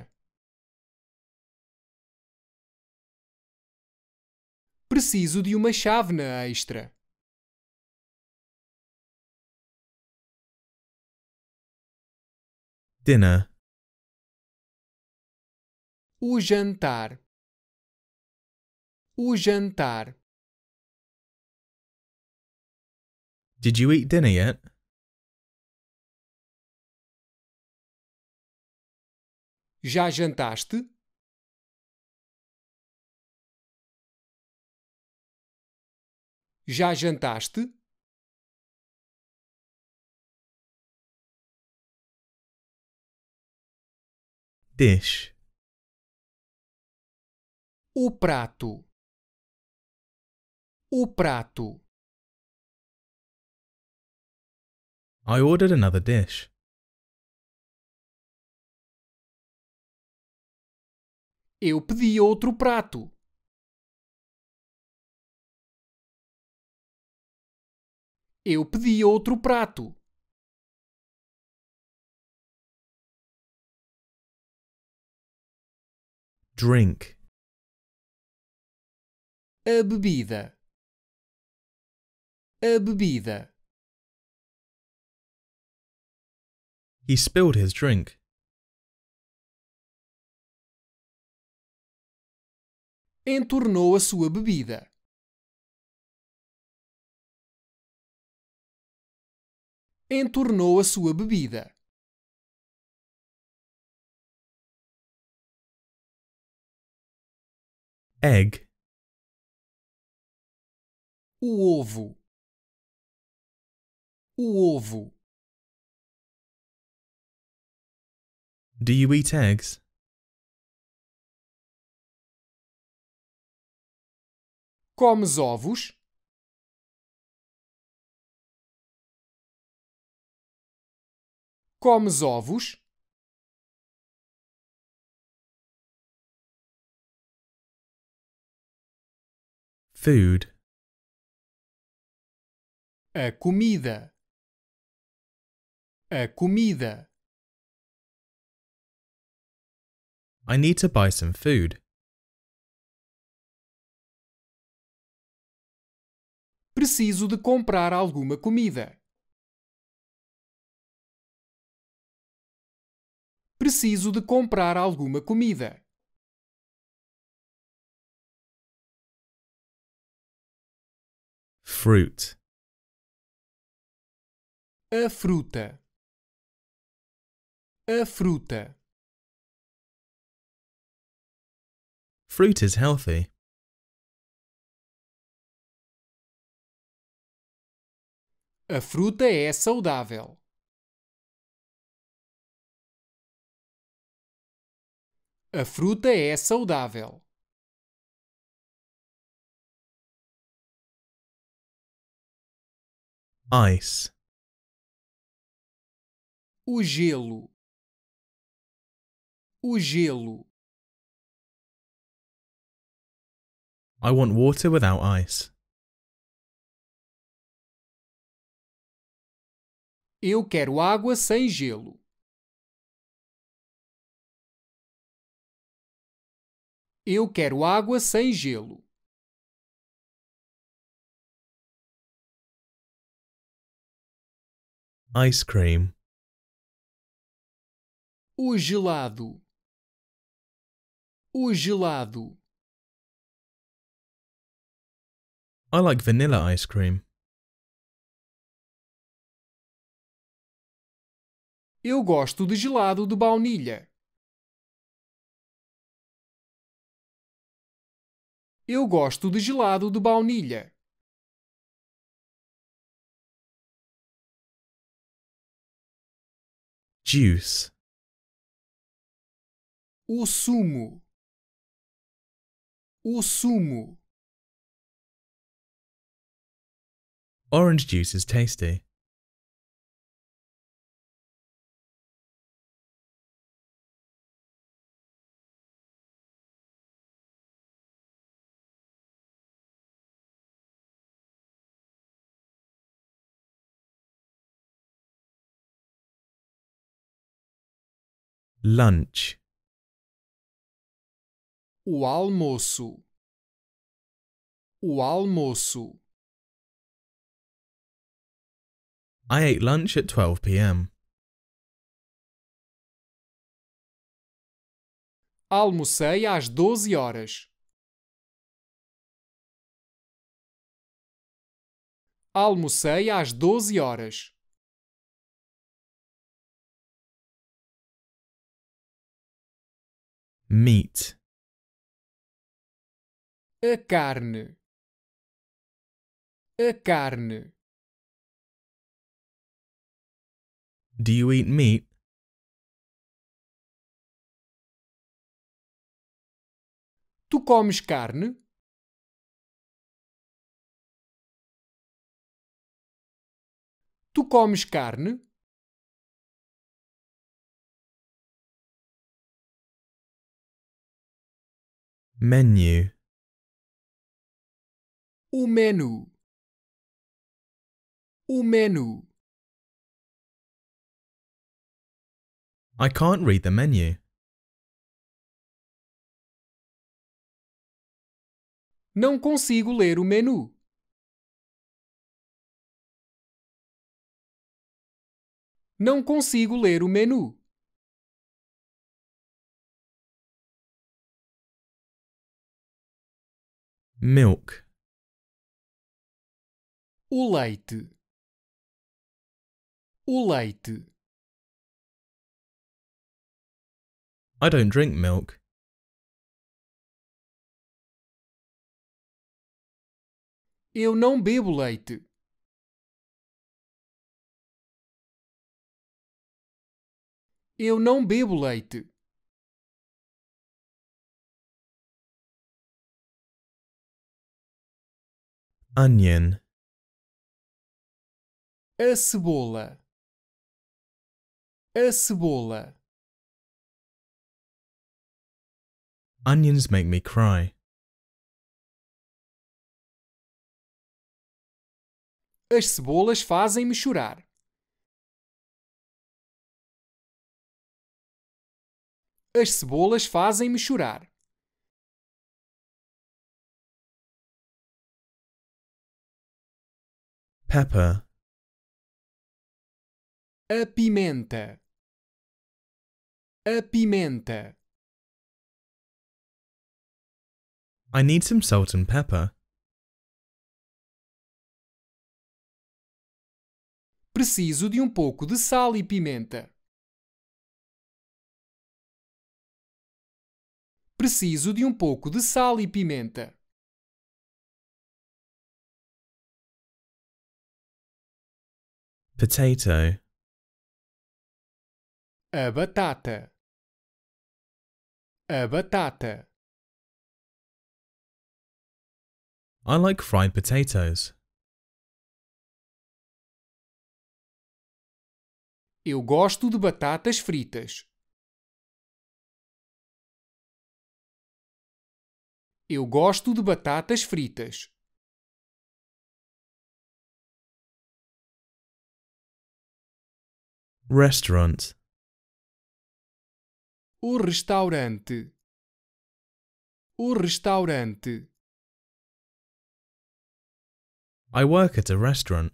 Preciso de uma chávena extra. dinner o jantar o jantar Did you eat dinner yet? Já jantaste? Já jantaste? tês. O prato. O prato. I ordered another dish. Eu pedi outro prato. Eu pedi outro prato. Drink. A bebida. A bebida. He spilled his drink. Entornou a sua bebida. Entornou a sua bebida. egg, ovo, ovo. Do you eat eggs? Comes ovos? Comes ovos? Food. A comida. A comida. I need to buy some food. Preciso de comprar alguma comida. Preciso de comprar alguma comida. fruit. A fruta. A fruta. Fruit is healthy. A fruta é saudável. A fruta é saudável. ice o gelo o gelo I want water without ice Eu quero água sem gelo. Eu quero água sem gelo. Ice cream. O gelado. O gelado. I like vanilla ice cream. Eu gosto de gelado de baunilha. Eu gosto de gelado de baunilha. juice. O sumo. O sumo. Orange juice is tasty. Lunch. O almoço. O almoço. I ate lunch at 12 p.m. Almocei às 12 horas. Almocei às 12 horas. meat a carne a carne do you eat meat tu comes carne tu comes carne Menu. O menu. O menu. I can't read the menu. Não consigo ler o menu. Não consigo ler o menu. milk o leite o leite I don't drink milk eu não bebo leite eu não bebo leite onion, a cebola, a cebola. Onions make me cry. As cebolas fazem-me chorar. As cebolas fazem-me chorar. pepper a pimenta a pimenta I need some salt and pepper. Preciso de um pouco de sal e pimenta. Preciso de um pouco de sal e pimenta. Potato. A batata. A batata. I like fried potatoes. Eu gosto de batatas fritas. Eu gosto de batatas fritas. Restaurant. O restaurante. O restaurante. I work at a restaurant.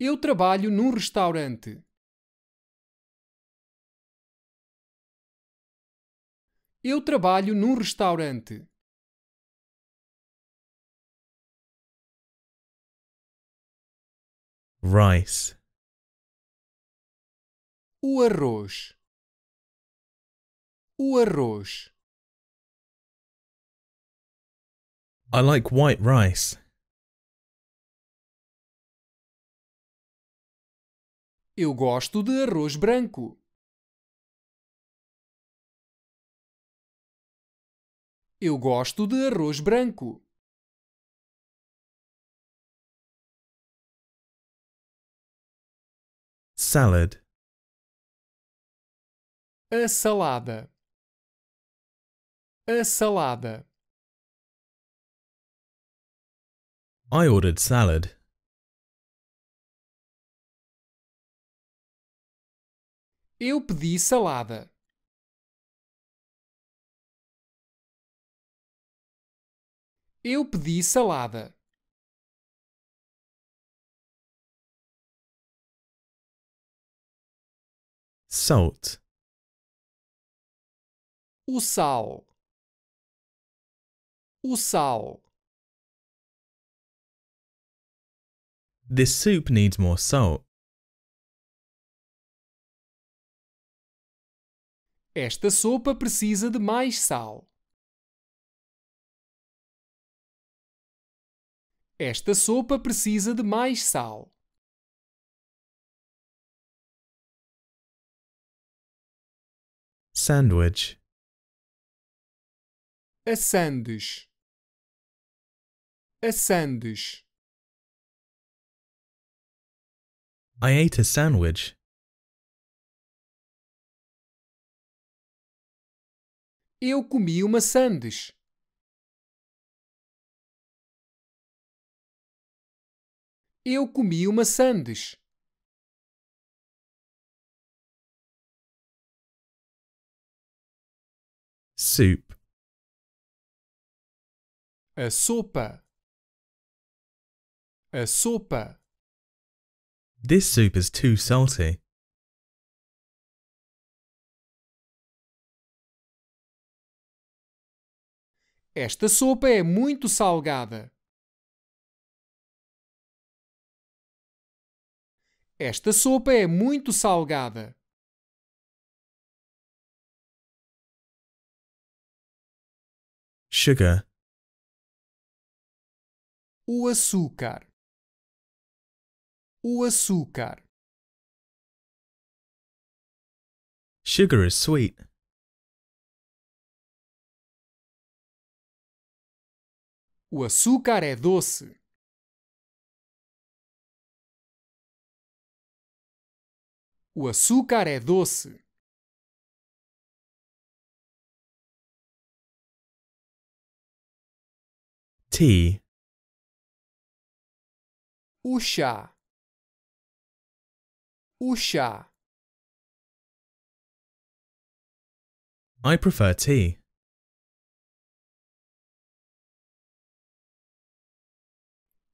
Eu trabalho num restaurante. Eu trabalho num restaurante. rice o arroz o arroz I like white rice. Eu gosto de arroz branco. Eu gosto de arroz branco. salad. A salada. A salada. I ordered salad. Eu pedi salada. Eu pedi salada. salt o sal o sal This soup needs more salt. Esta sopa precisa de mais sal. Esta sopa precisa de mais sal. Sandwich. A sandes. A sandes. I ate a sandwich. Eu comi uma sandes. Eu comi uma sandes. soup. A sopa. A sopa. This soup is too salty. Esta sopa é muito salgada. Esta sopa é muito salgada. sugar, o açúcar, o açúcar, sugar is sweet, o açúcar é doce, o açúcar é doce. Tea. Usha. Usha. I prefer tea.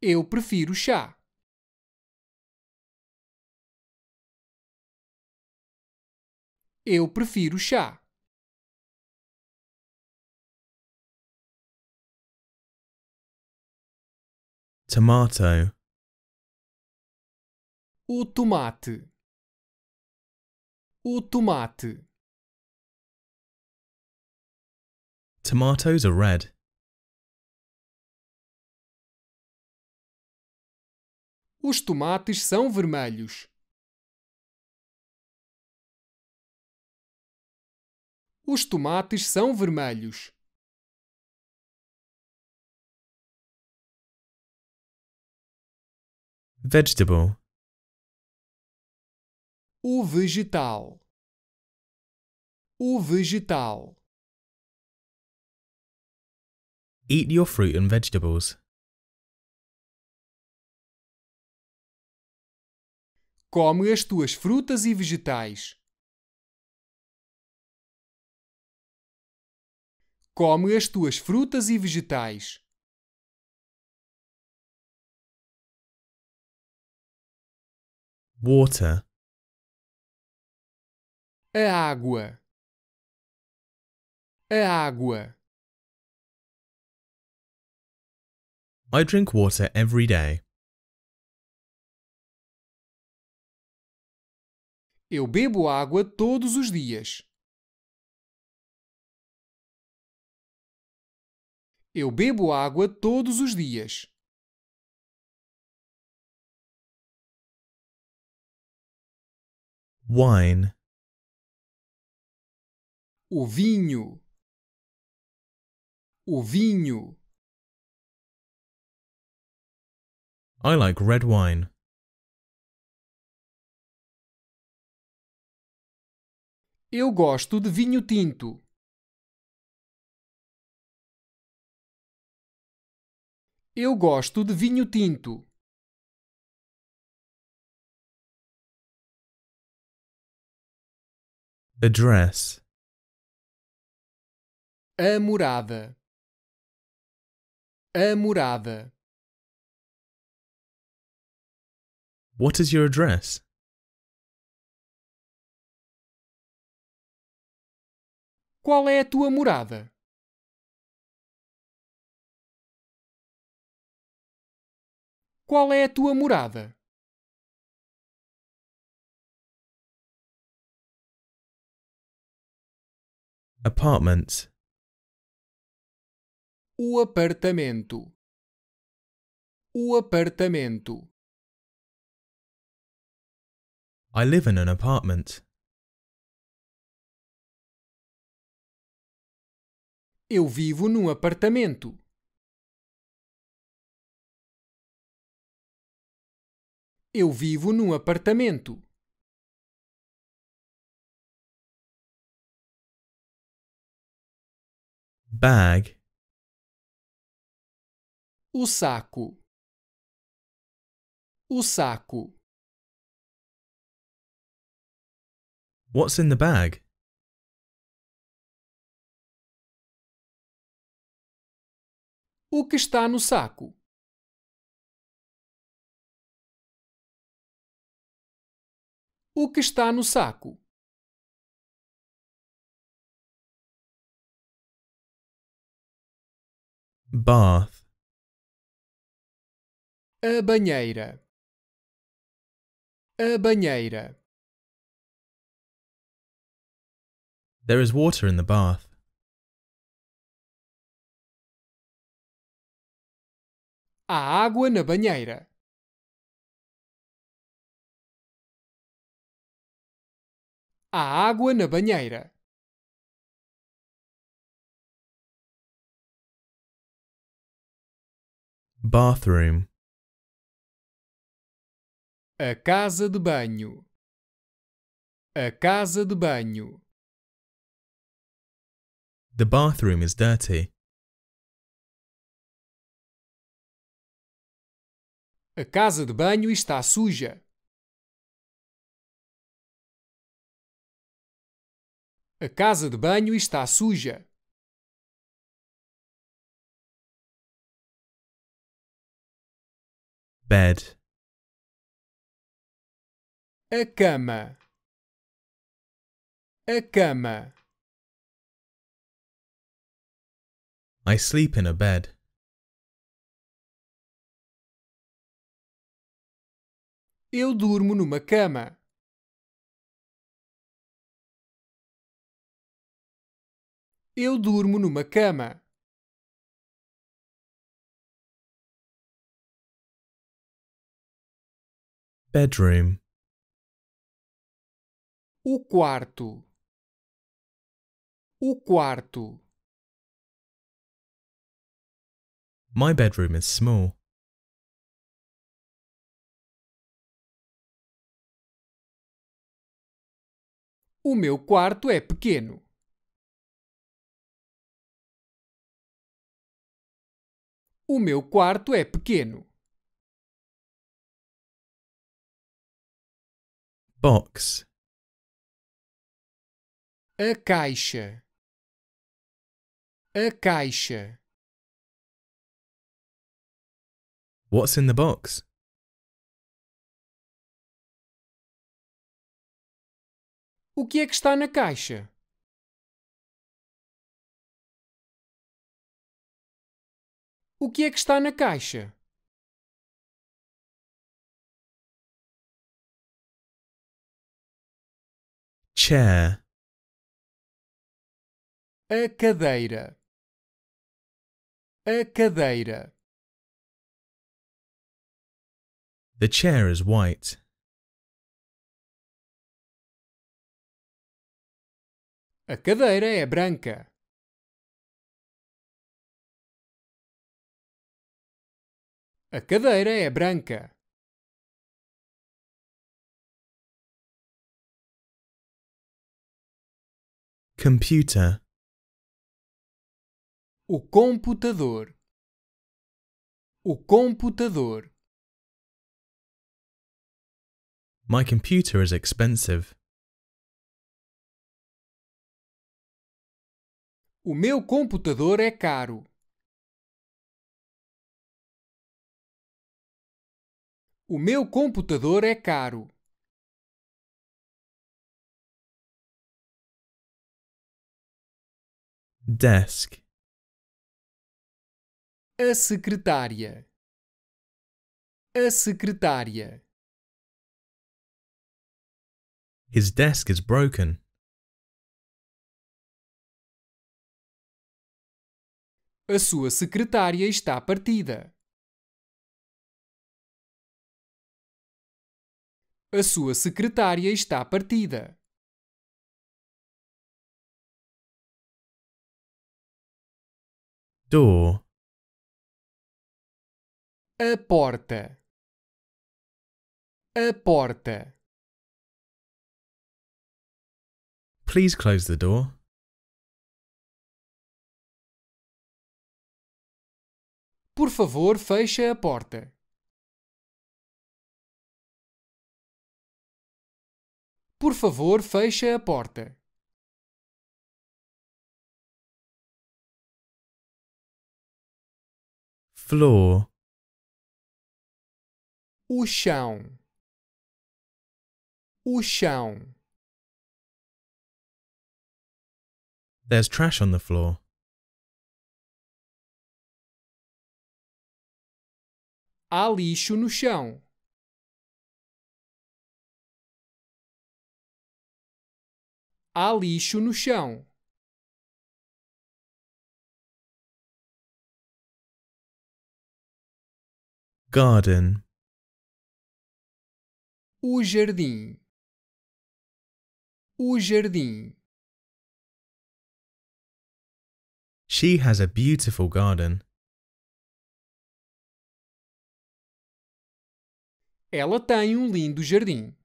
Eu prefiro chá. Eu prefiro chá. Tomato. O tomate. O tomate. Tomatoes are red. Os tomates são vermelhos. Os tomates são vermelhos. Vegetable. O vegetal. O vegetal. Eat your fruit and vegetables. Come as tuas frutas e vegetais. Come as tuas frutas e vegetais. Water. A água. A água. I drink water every day. Eu bebo água todos os dias. Eu bebo água todos os dias. wine. O vinho. O vinho. I like red wine. Eu gosto de vinho tinto. Eu gosto de vinho tinto. Address. A morada. A morada. What is your address? Qual é a tua morada? Qual é a tua morada? Apartment. O apartamento. O apartamento. I live in an apartment. Eu vivo num apartamento. Eu vivo num apartamento. bag, o saco, o saco. What's in the bag? O que está no saco? O que está no saco? bath, a banheira, a banheira. There is water in the bath. Há água na banheira. Há água na banheira. Bathroom. A casa de banho. A casa de banho. The bathroom is dirty. A casa de banho está suja. A casa de banho está suja. bed A cama. I sleep in a bed. Eu durmo numa cama. Eu durmo numa cama. bedroom o quarto o quarto My bedroom is small. O meu quarto é pequeno. O meu quarto é pequeno. box, a caixa, a caixa. What's in the box? O que é que está na caixa? O que é que está na caixa? chair a cadeira a cadeira the chair is white A cadeira é branca. A cadeira é branca. Computer O computador O computador My computer is expensive. O meu computador é caro. O meu computador é caro. desk, a secretária, a secretária. His desk is broken. A sua secretária está partida. A sua secretária está partida. door, a porta, a porta. Please close the door. Por favor, feche a porta. Por favor, feche a porta. floor. O chão. O chão. There's trash on the floor. Há lixo no chão. Há lixo no chão. garden o jardim o jardim She has a beautiful garden. Ela tem um lindo jardim.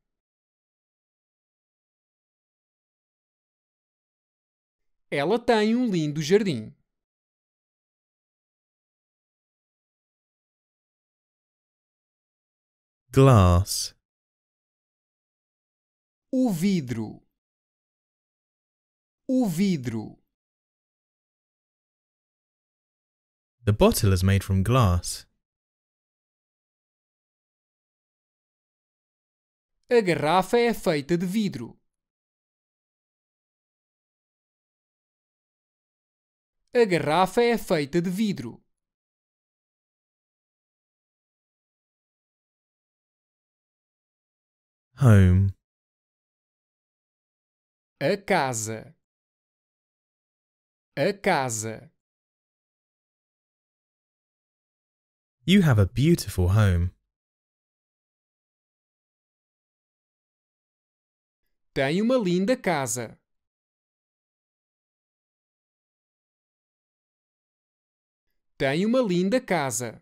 Ela tem um lindo jardim. glass o vidro o vidro The bottle is made from glass. A garrafa é feita de vidro. A garrafa é feita de vidro. home. A casa. A casa. You have a beautiful home. Tem uma linda casa. Tem uma linda casa.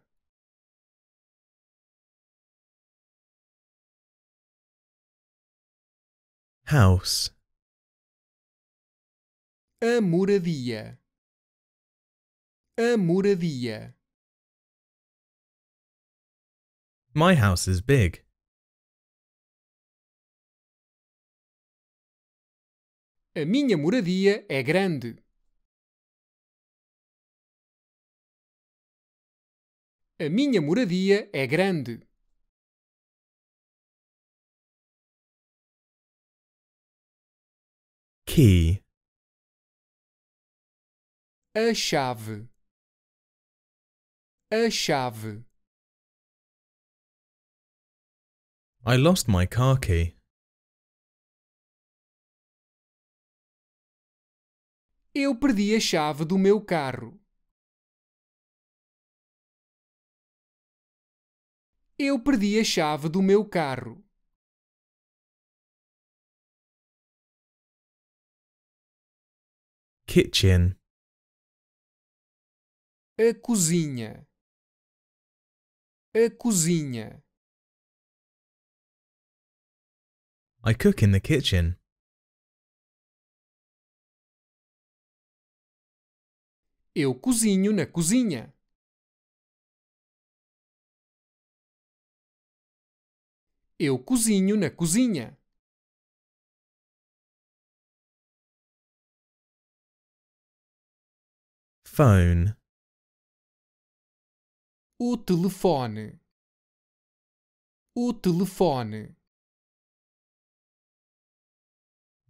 house a moradia a moradia my house is big a minha moradia é grande a minha moradia é grande key. A chave. A chave. I lost my car key. Eu perdi a chave do meu carro. Eu perdi a chave do meu carro. kitchen a cozinha a cozinha I cook in the kitchen Eu cozinho na cozinha Eu cozinho na cozinha Phone. O telefone. O telefone.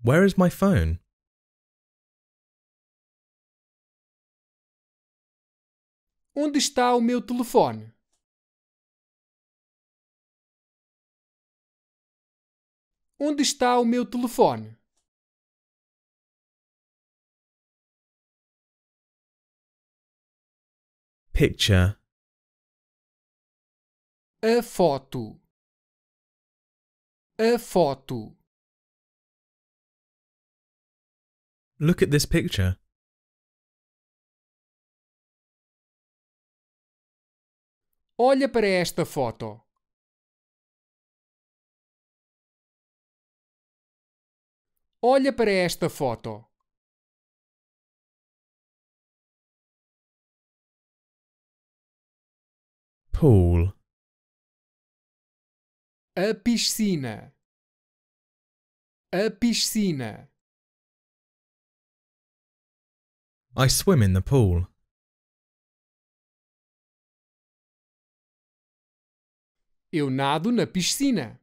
Where is my phone? Onde está o meu telefone? Onde está o meu telefone? picture a foto a foto Look at this picture. Olha para esta foto. Olha para esta foto. pool. A piscina. A piscina. I swim in the pool. Eu nado na piscina.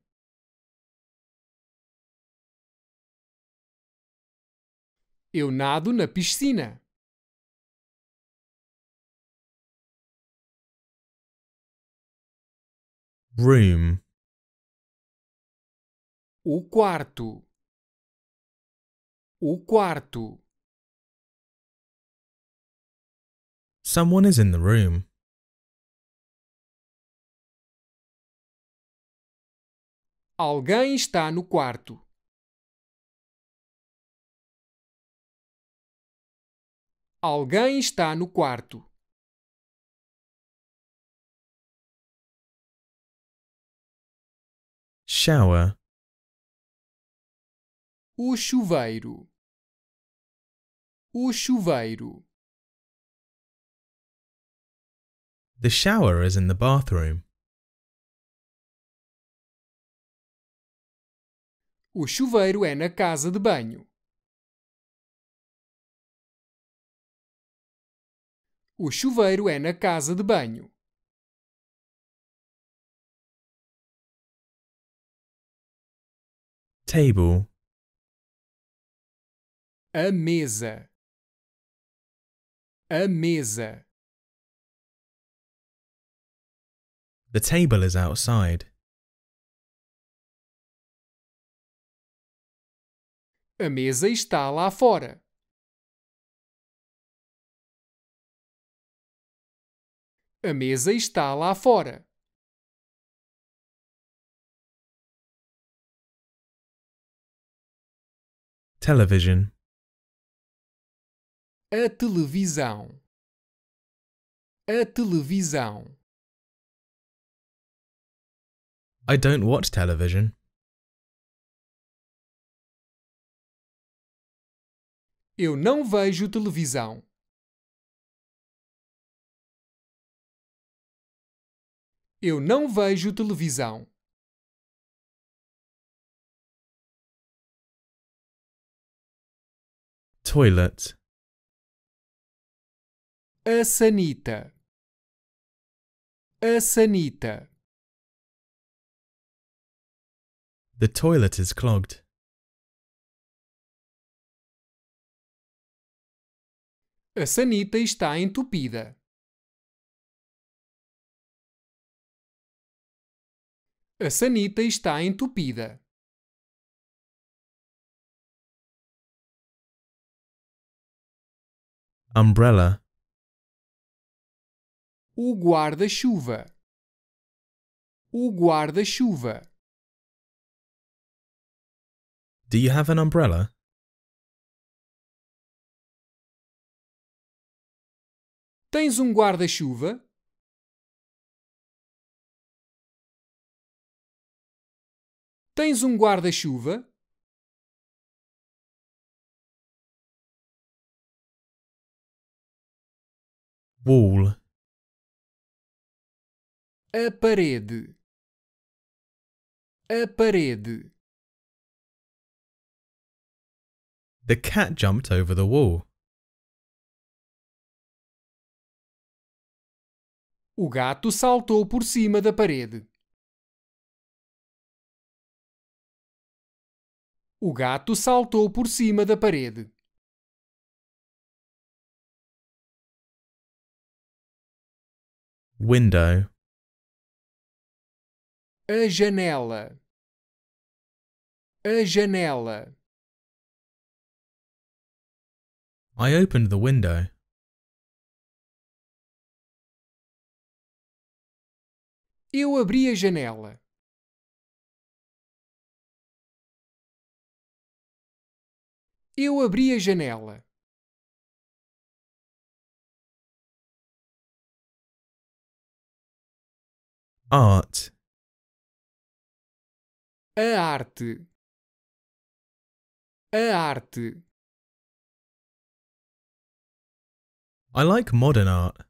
Eu nado na piscina. room o quarto o quarto someone is in the room alguém está no quarto alguém está no quarto shower, o chuveiro, o chuveiro. The shower is in the bathroom. O chuveiro é na casa de banho. O chuveiro é na casa de banho. table a mesa a mesa the table is outside a mesa está lá fora A mesa está lá fora. Television. A televisão. A televisão. I don't watch television. Eu não vejo televisão. Eu não vejo televisão. Toilet. A sanita. A sanita. The toilet is clogged. A sanita está entupida. A sanita está entupida. umbrella. O guarda-chuva. O guarda-chuva. Do you have an umbrella? Tens um guarda-chuva? Tens um guarda-chuva? A parede. A parede. The cat jumped over the wall. O gato saltou por cima da parede. O gato saltou por cima da parede. window, a janela, a janela. I opened the window. Eu abri a janela. Eu abri a janela. Art. A arte. A arte. I like modern art.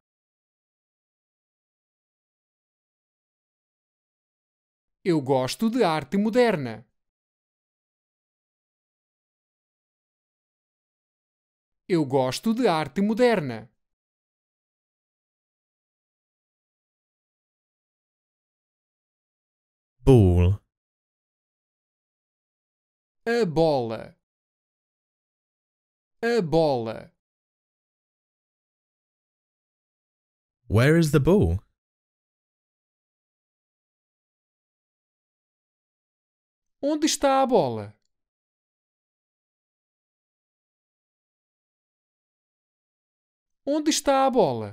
Eu gosto de arte moderna. Eu gosto de arte moderna. ball. A ball. A ball. Where is the ball? Onde está a bola? Onde está a bola?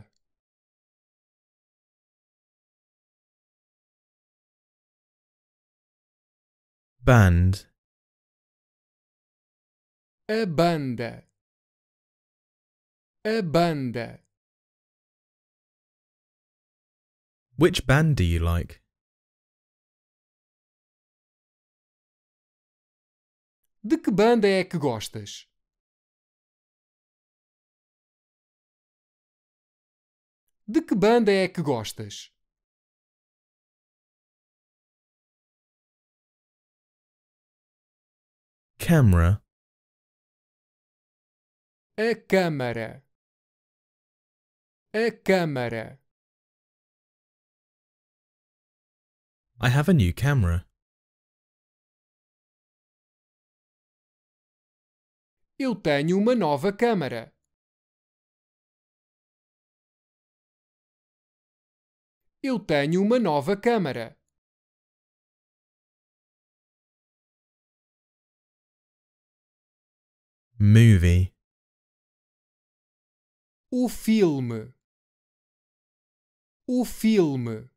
Band. A band. A band. Which band do you like? De que banda é que gostas? De que banda é que gostas? camera A camera. A camera. I have a new camera. Eu tenho uma nova câmera. Eu tenho uma nova câmera. Movie. O filme. O filme.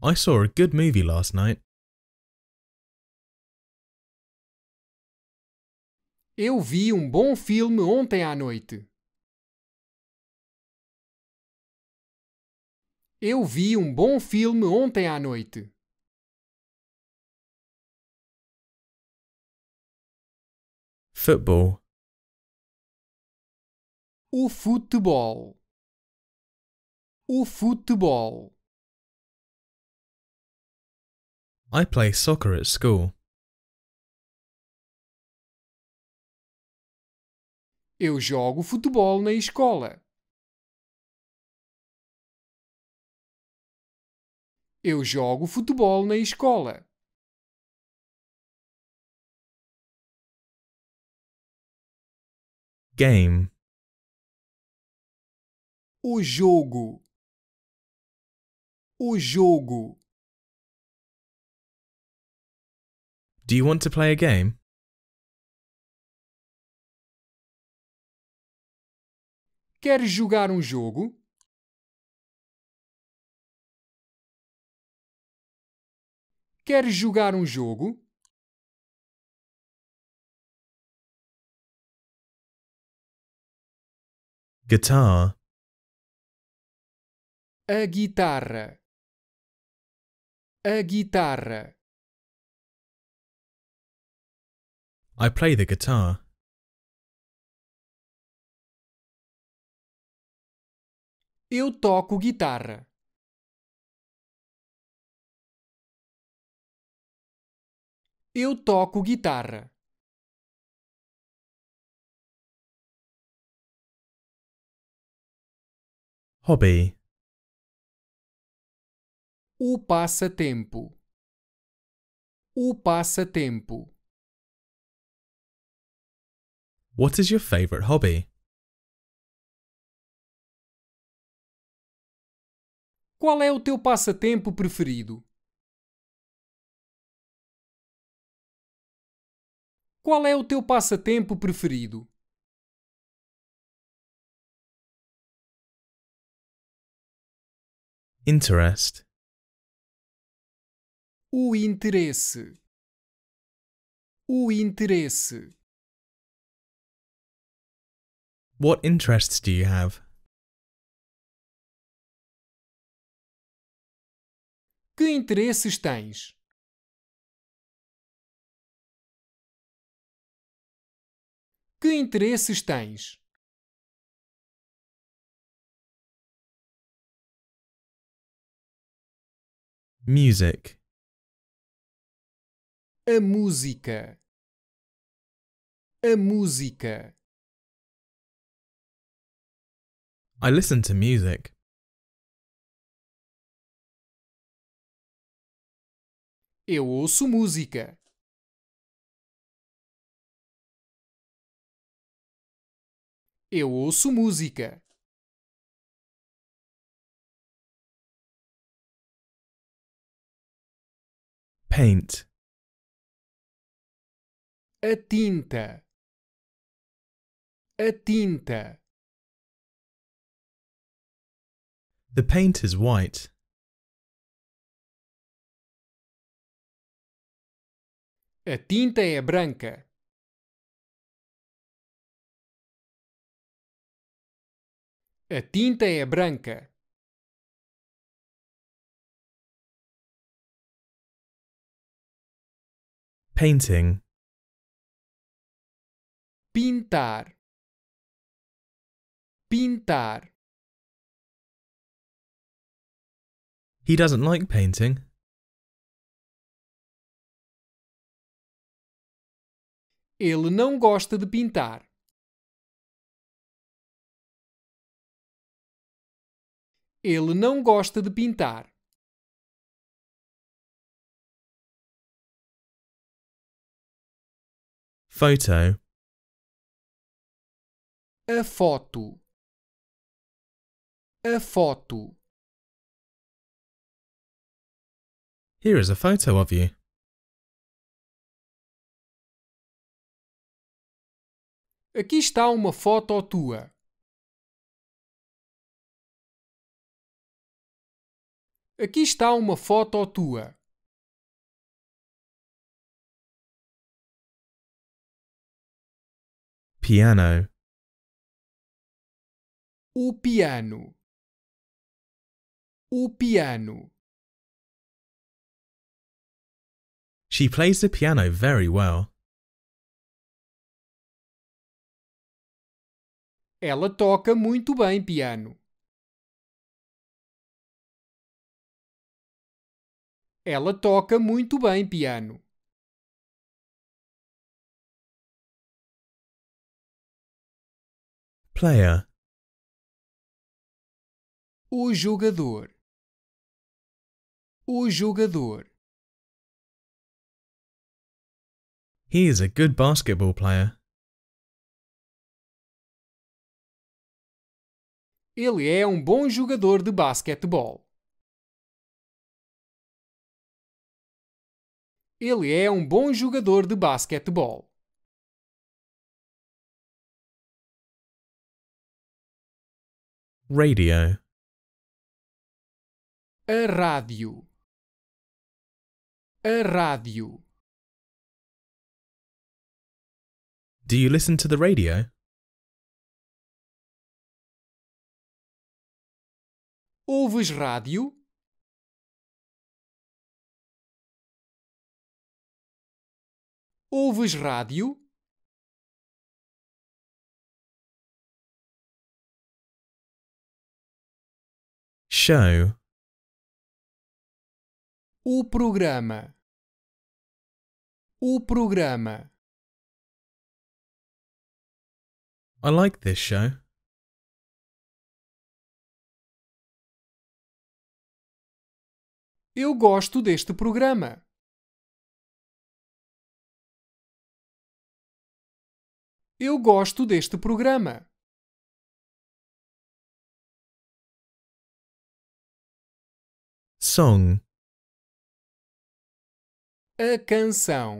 I saw a good movie last night. Eu vi um bom filme ontem à noite. Eu vi um bom filme ontem à noite. Football. O futebol. O futebol. I play soccer at school. Eu jogo futebol na escola. Eu jogo futebol na escola. game. O jogo. O jogo. Do you want to play a game? Queres jogar um jogo? Queres jogar um jogo? Guitar. A guitarra. A guitarra. I play the guitar. Eu toco guitarra. Eu toco guitarra. Hobby. O passatempo. O passatempo. What is your favorite hobby? Qual é o teu passatempo preferido? Qual é o teu passatempo preferido? interest o interesse o interesse What interests do you have? Que interesses tens? Que interesses tens? Music. A música. A música. I listen to music. Eu ouço música. Eu ouço música. paint A tinta A tinta The paint is white. A tinta é branca. A tinta é branca. Painting. Pintar. Pintar. He doesn't like painting. Ele não gosta de pintar. Ele não gosta de pintar. Photo. A foto. A foto. Here is a photo of you. Aqui está uma foto tua. Aqui está uma foto tua. piano. O piano. O piano. She plays the piano very well. Ela toca muito bem piano. Ela toca muito bem piano. player. O jogador. O jogador. He is a good basketball player. Ele é um bom jogador de basquetebol. Ele é um bom jogador de basquetebol. Radio. A rádio. A rádio. Do you listen to the radio? Ouves rádio? Ouves rádio? show o programa o programa I like this show. Eu gosto deste programa. Eu gosto deste programa. song. A canção.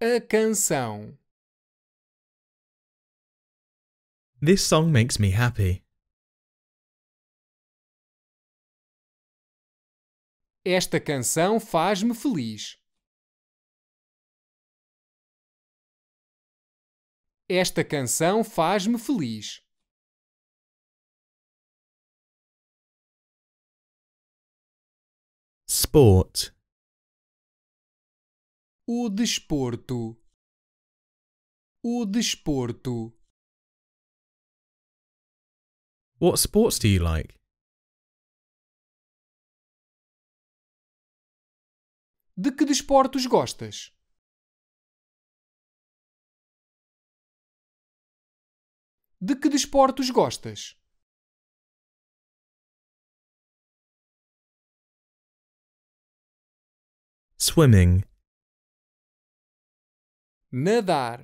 A canção. This song makes me happy. Esta canção faz-me feliz. Esta canção faz-me feliz. sport. O desporto. O desporto. What sports do you like? De que desportos gostas? De que desportos gostas? swimming. Nadar.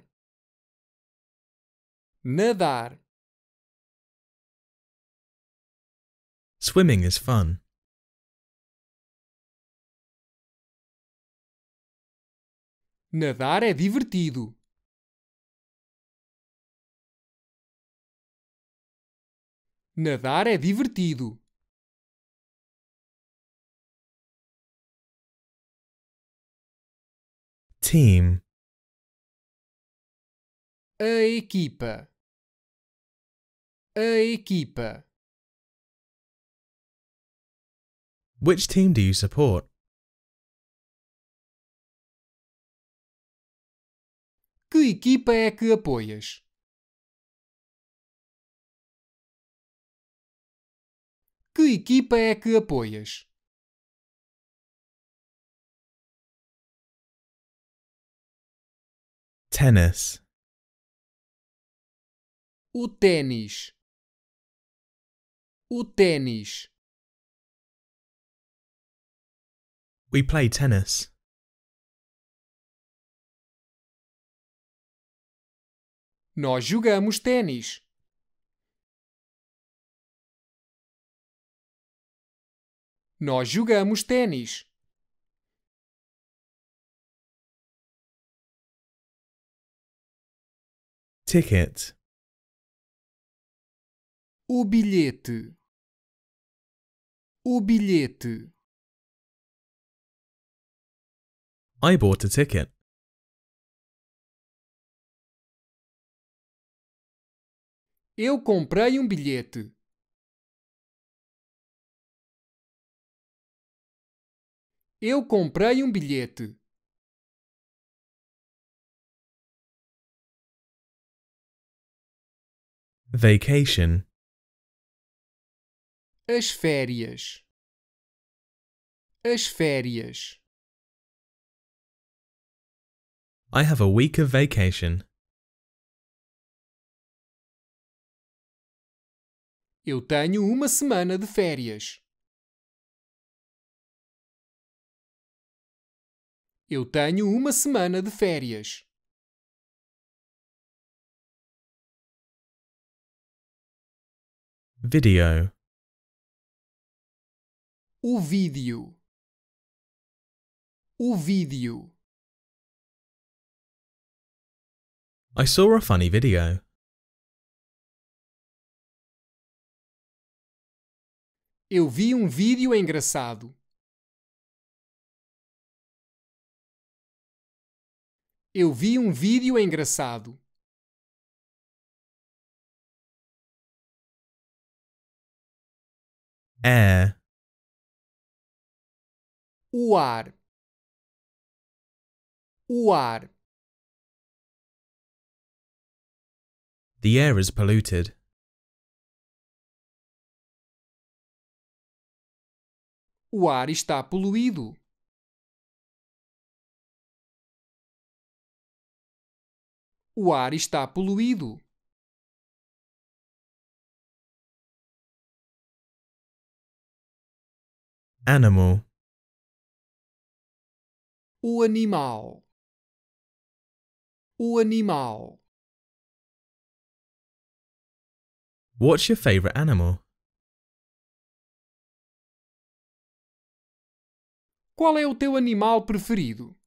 Nadar. Swimming is fun. Nadar é divertido. Nadar é divertido. team. A equipa. A equipa. Which team do you support? Que equipa é que apoias? Que equipa é que apoias? Tennis. O tênis. O tênis. We play tennis. Nós jogamos tênis. Nós jogamos tênis. Ticket. O bilhete. O bilhete. I bought a ticket. Eu comprei um bilhete. Eu comprei um bilhete. Vacation. As férias. As férias. I have a week of vacation. Eu tenho uma semana de férias. Eu tenho uma semana de férias. Video. O vídeo. O vídeo. I saw a funny video. Eu vi um vídeo engraçado. Eu vi um vídeo engraçado. air ar o ar the air is polluted o ar está poluído o ar está poluído Animal. O animal. O animal. What's your favorite animal? Qual é o teu animal preferido?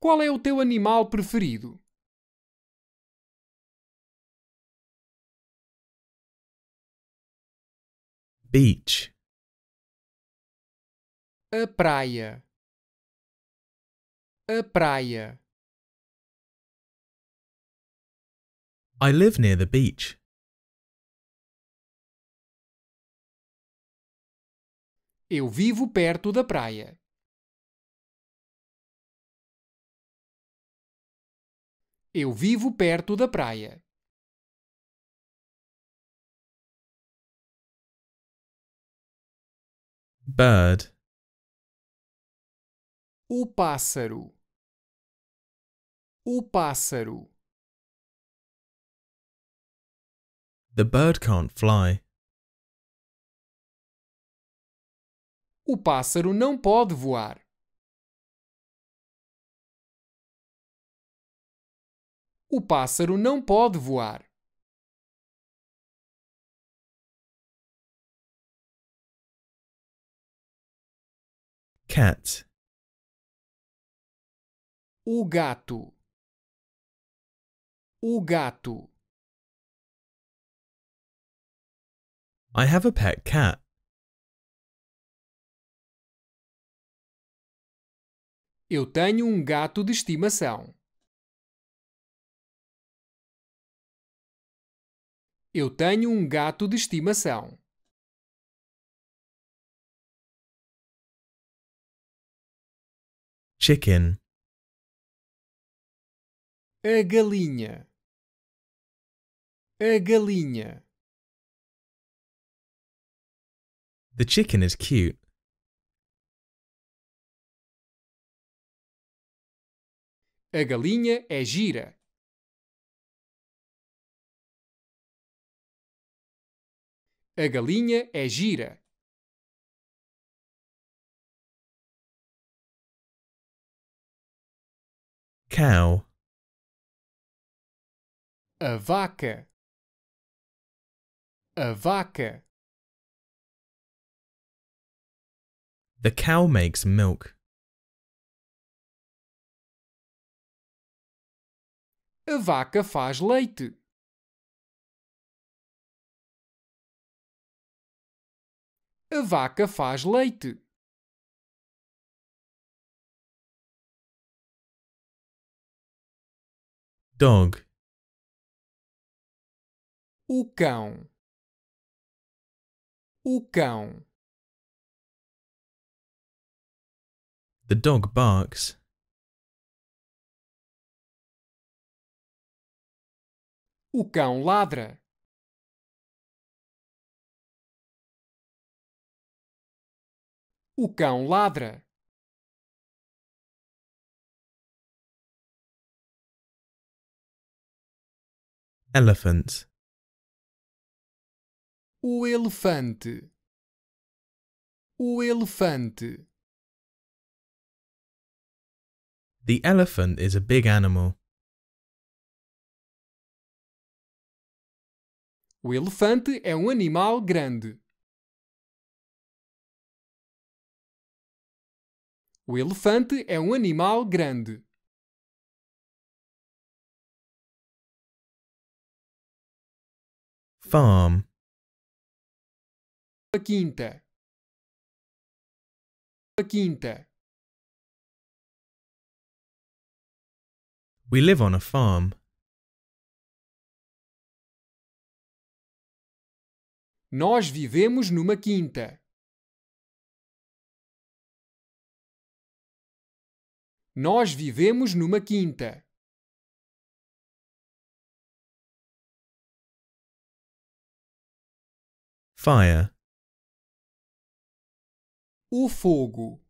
Qual é o teu animal preferido? beach. A praia. A praia. I live near the beach. Eu vivo perto da praia. Eu vivo perto da praia. Bird. O pássaro. O pássaro. The bird can't fly. O pássaro não pode voar. O pássaro não pode voar. Cat. O gato. O gato. I have a pet cat. Eu tenho um gato de estimação. Eu tenho um gato de estimação. chicken. A galinha. A galinha. The chicken is cute. A galinha é gira. A galinha é gira. Cow. A vaca. A vaca. The cow makes milk. A vaca faz leite. A vaca faz leite. dog. O cão. O cão. The dog barks. O cão ladra. O cão ladra. Elephant. O elefante. O elefante. The elephant is a big animal. O elefante é um animal grande. O elefante é um animal grande. farm. A quinta. A quinta. We live on a farm. Nós vivemos numa quinta. Nós vivemos numa quinta. Fire. O fogo.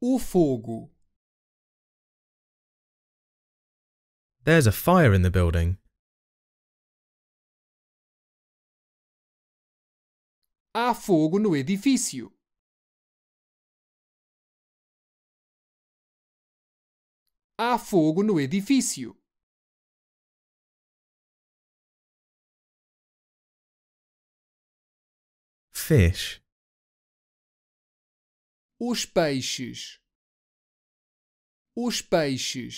O fogo. There's a fire in the building. Há fogo no edifício. Há fogo no edifício. fez? Os peixes. Os peixes.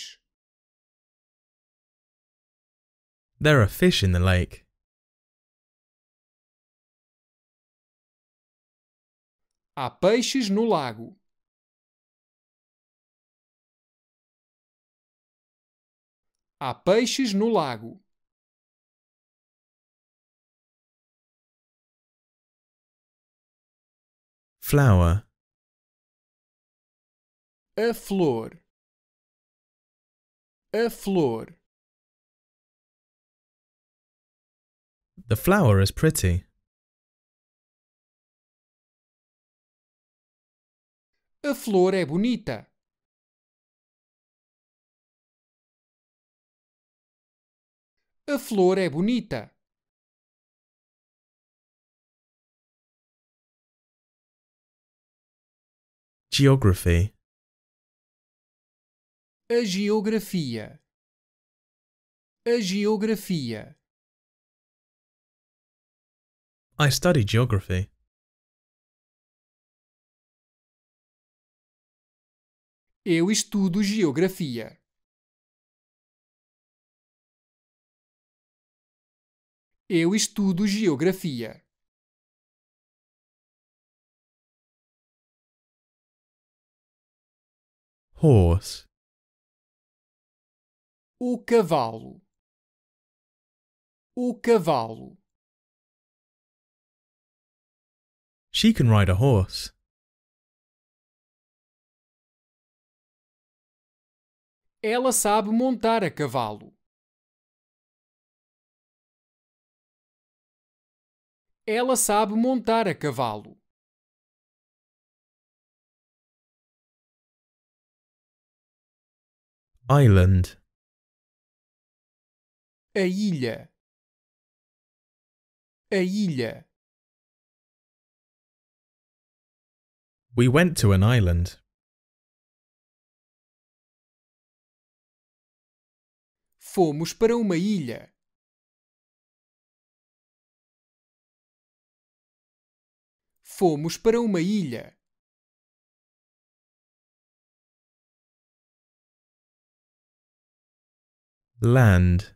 There are fish in the lake. Há peixes no lago. Há peixes no lago. Flower. É flor. É flor. The flower is pretty. A flor é bonita. A flor é bonita. Geography. A geografia. A geografia. I study geography. Eu estudo geografia. Eu estudo geografia. horse o cavalo o cavalo she can ride a horse ela sabe montar a cavalo ela sabe montar a cavalo Island. A ilha. A ilha. We went to an island. Fomos para uma ilha. Fomos para uma ilha. land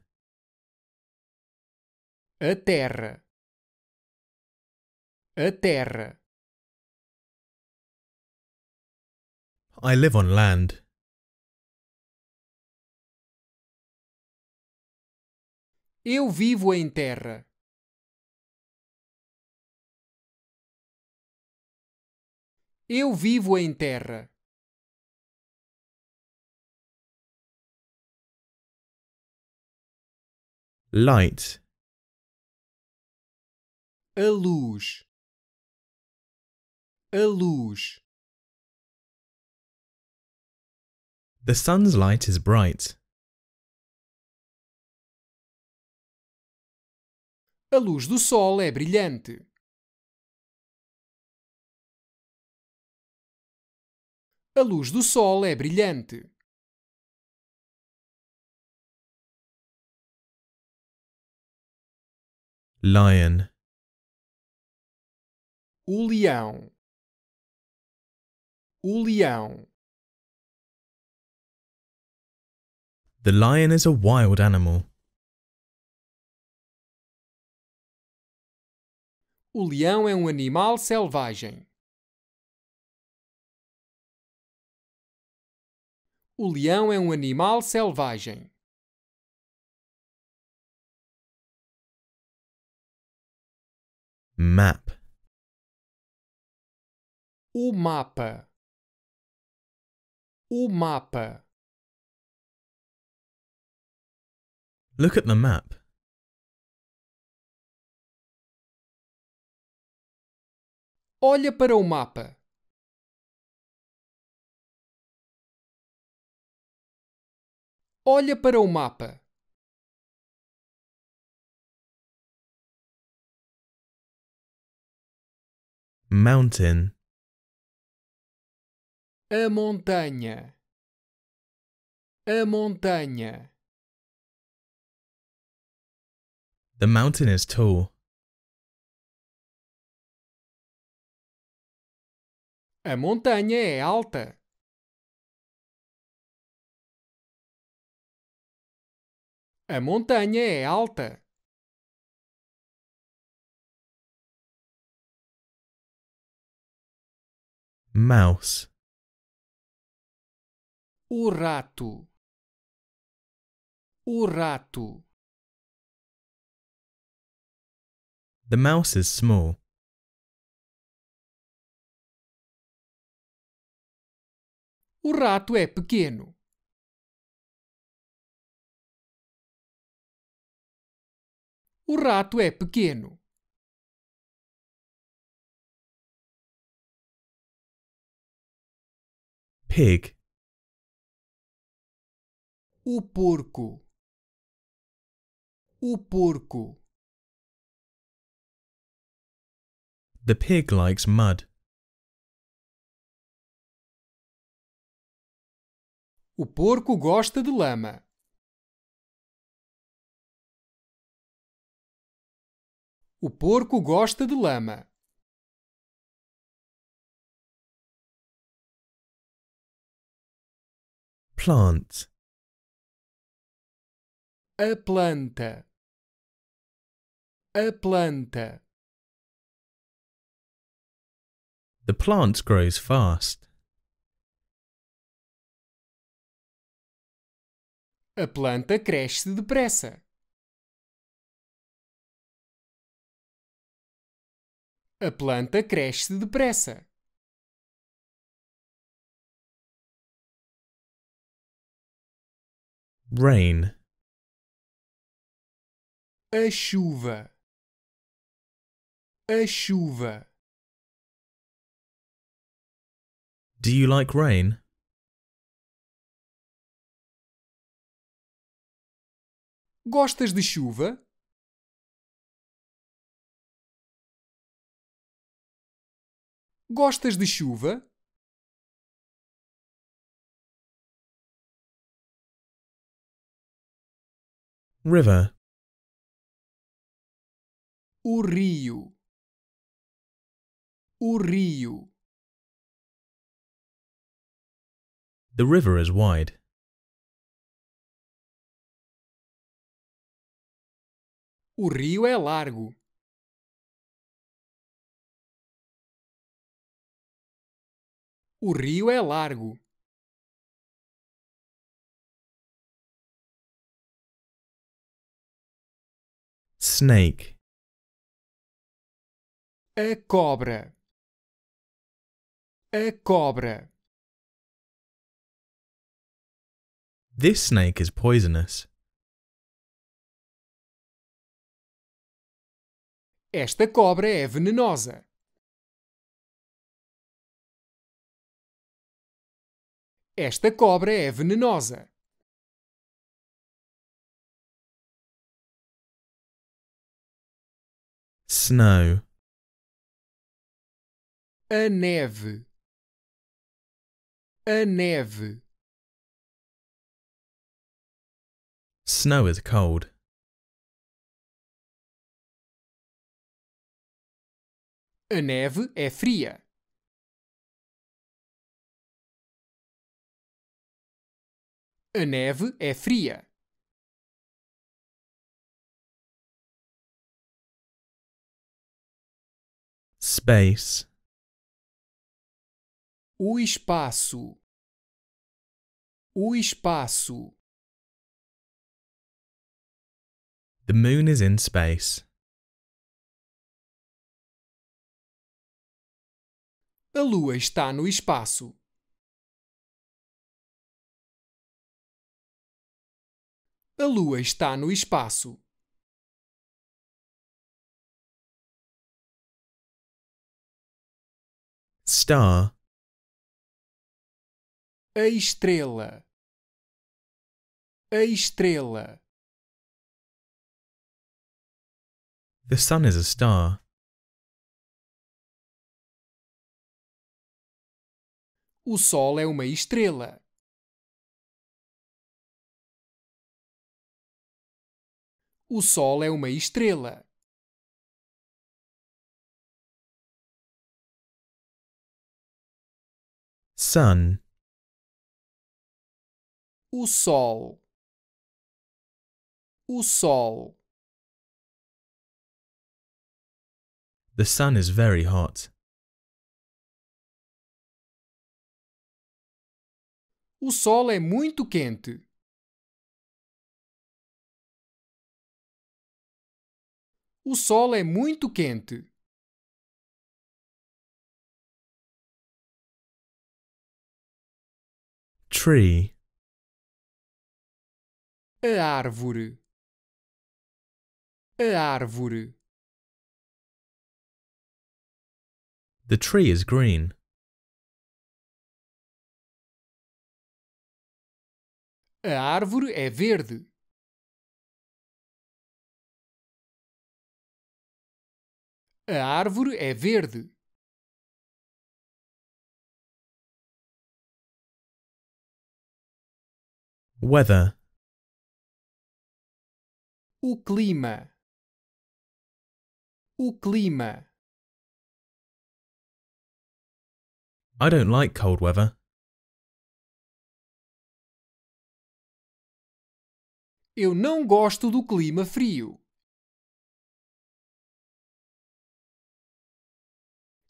a terra a terra I live on land Eu vivo em terra Eu vivo em terra light a luz a luz The sun's light is bright. A luz do sol é brilhante. A luz do sol é brilhante. Lion. O leão. O leão. The lion is a wild animal. O leão é um animal selvagem. O leão é um animal selvagem. map o mapa o mapa look at the map olha para o mapa olha para o mapa Mountain. A montanha. A montanha. The mountain is tall. A montanha é alta. A montanha é alta. Mouse. O rato. O rato. The mouse is small. O rato é pequeno. O rato é pequeno. pig. O porco. O porco. The pig likes mud. O porco gosta de lama. O porco gosta de lama. plant. A planta. A planta. The plant grows fast. A planta cresce depressa. A planta cresce depressa. Rain. A chuva. A chuva. Do you like rain? Gostas de chuva? Gostas de chuva? River. O rio. O rio. The river is wide. O rio é largo. O rio é largo. snake. A cobra. A cobra. This snake is poisonous. Esta cobra é venenosa. Esta cobra é venenosa. snow. A neve. A neve. Snow is cold. A neve é fria. A neve é fria. Space. O espaço. O espaço. The moon is in space. A lua está no espaço. A lua está no espaço. star. A estrela. A estrela. The sun is a star. O sol é uma estrela. O sol é uma estrela. sun. O sol. O sol. The sun is very hot. O sol é muito quente. O sol é muito quente. tree. A árvore. A árvore. The tree is green. A árvore é verde. A árvore é verde. Weather. O clima. O clima. I don't like cold weather. Eu não gosto do clima frio.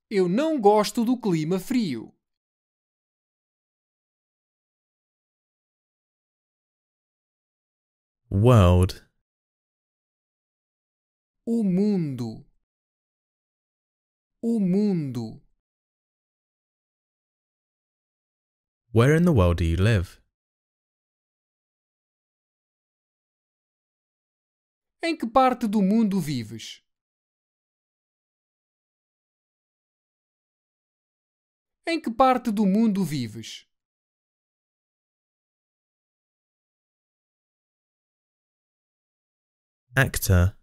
Eu não gosto do clima frio. world. O mundo. O mundo. Where in the world do you live? Em que parte do mundo vives? Em que parte do mundo vives? actor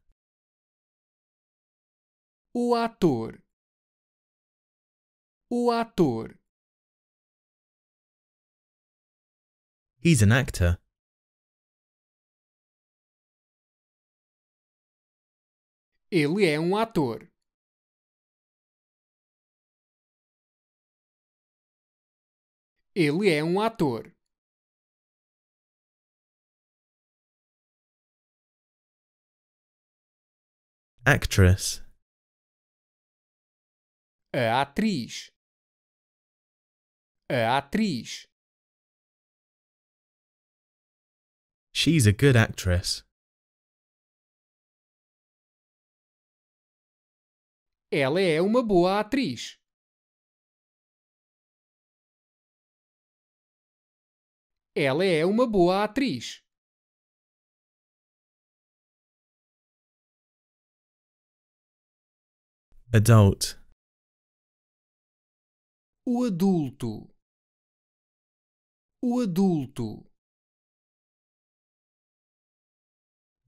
o ator o ator He's an actor. Ele é um ator. Ele é um ator. Actress. A atriz. A atriz. She's a good actress. Ela é uma boa atriz. Ela é uma boa atriz. Adult. O adulto. O adulto.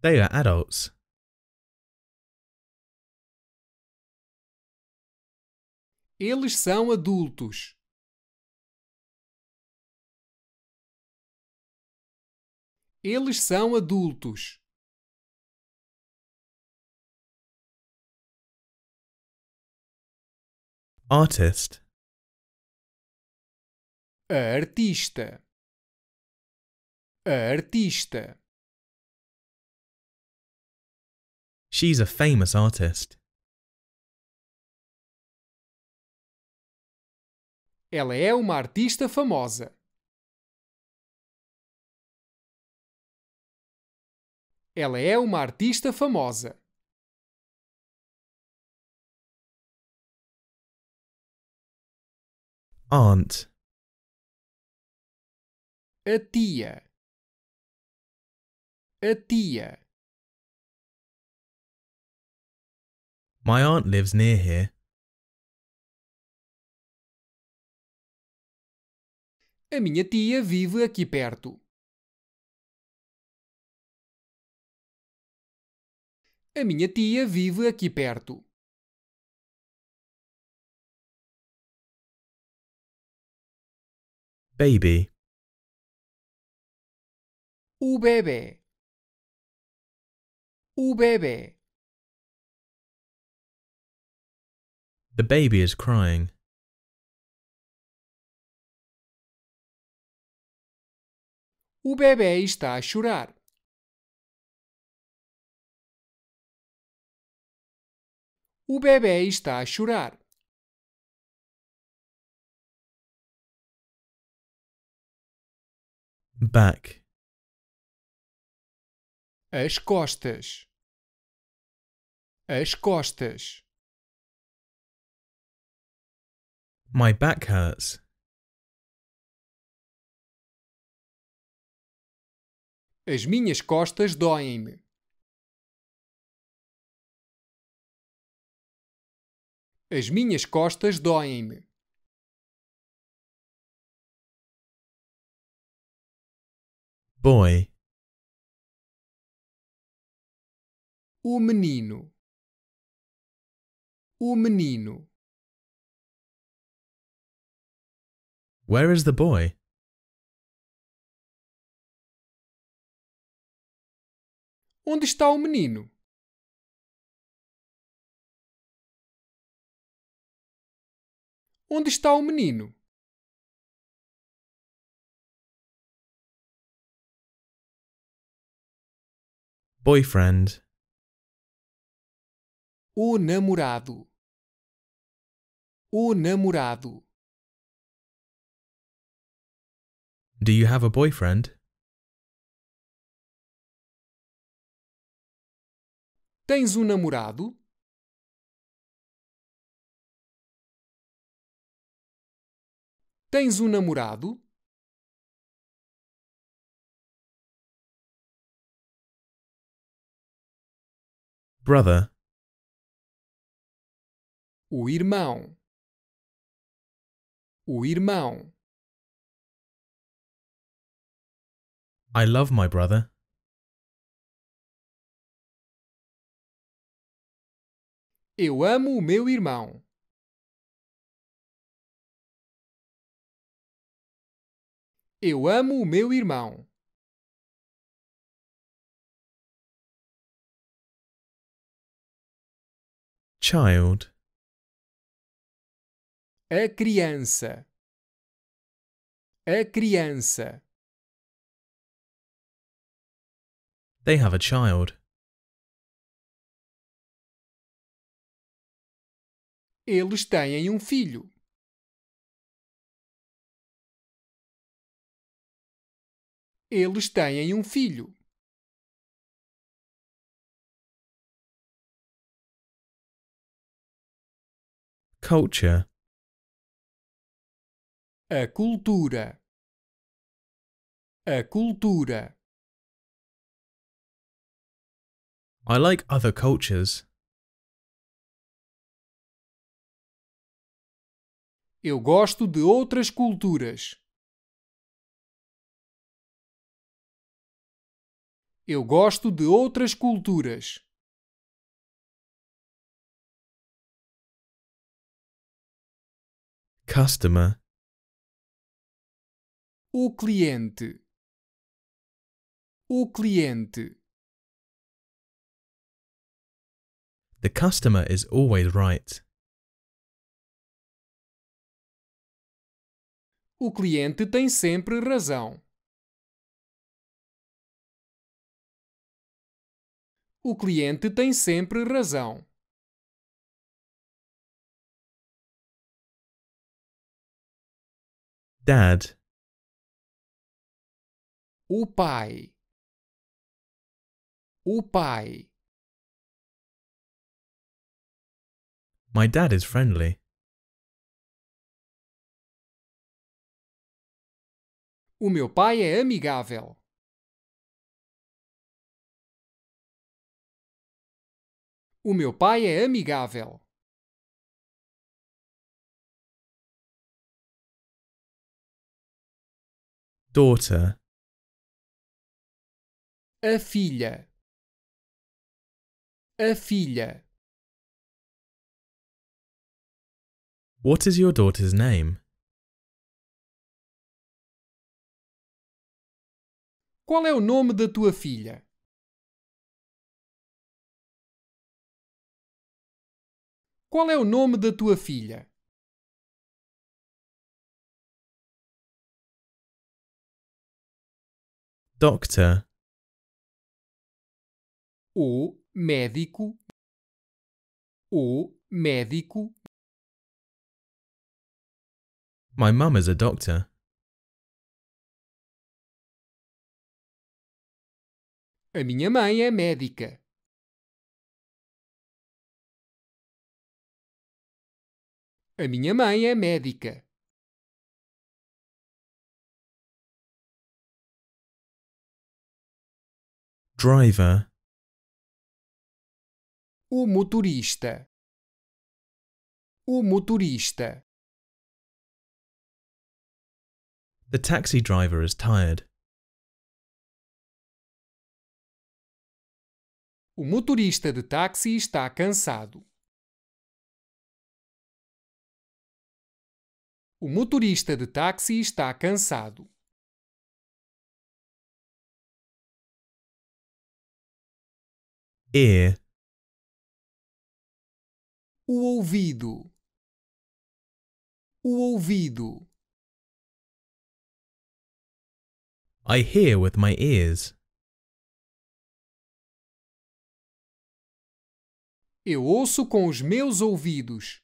They are adults. Eles são adultos. Eles são adultos. Artist. Artista. Artista. She's a famous artist. Ela é uma artista famosa. Ela é uma artista famosa. aunt a tia a tia my aunt lives near here a minha tia vive aqui perto a minha tia vive aqui perto baby o bebê o bebê The baby is crying. O bebê está a chorar. O bebê está a chorar. back, as costas, as costas, my back hurts, as minhas costas doem-me. As minhas costas doem-me. boy, o menino, o menino, where is the boy? onde está o menino? Onde está o menino? boyfriend, o namorado, o namorado. Do you have a boyfriend? Tens um namorado? Tens um namorado? brother. O irmão. O irmão. I love my brother. Eu amo o meu irmão. Eu amo o meu irmão. Child. A criança. A criança. They have a child. Eles têm um filho. Eles têm um filho. culture a cultura a cultura I like other cultures Eu gosto de outras culturas. Eu gosto de outras culturas. Customer. O cliente. O cliente. The customer is always right. O cliente tem sempre razão. O cliente tem sempre razão. Dad. O pai. My dad is friendly. O meu pai é amigável. O meu pai é amigável. daughter a filha a filha What is your daughter's name? Qual é o nome da tua filha? Qual é o nome da tua filha? Doctor. O médico. O médico. My mum is a doctor. A minha mãe é médica. A minha mãe é médica. driver. O motorista. O motorista. The taxi driver is tired. O motorista de táxi está cansado. O motorista de táxi está cansado. é o ouvido, o ouvido. I hear with my ears. Eu ouço com os meus ouvidos.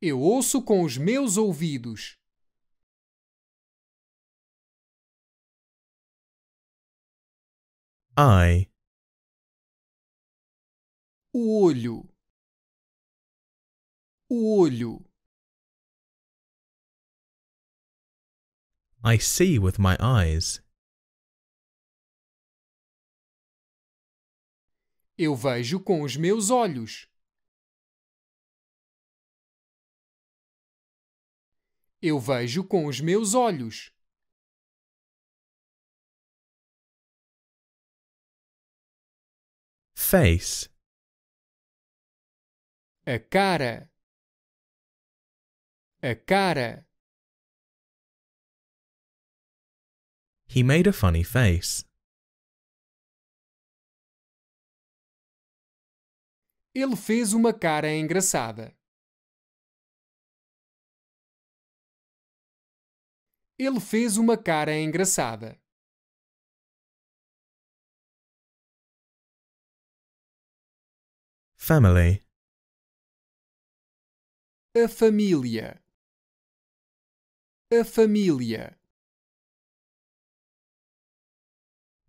Eu ouço com os meus ouvidos. Eye. olho. O olho. I see with my eyes. Eu vejo com os meus olhos. Eu vejo com os meus olhos. Face. A cara. A cara. He made a funny face. Ele fez uma cara engraçada. Ele fez uma cara engraçada. Family. A família. A família.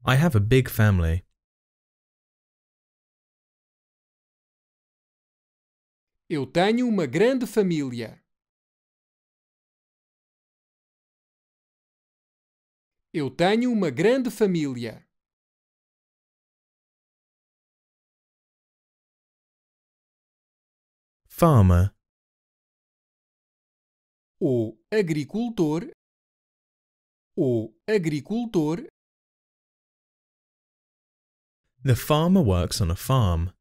I have a big family. Eu tenho uma grande família. Eu tenho uma grande família. farmer. O agricultor. O agricultor. The farmer works on a farm.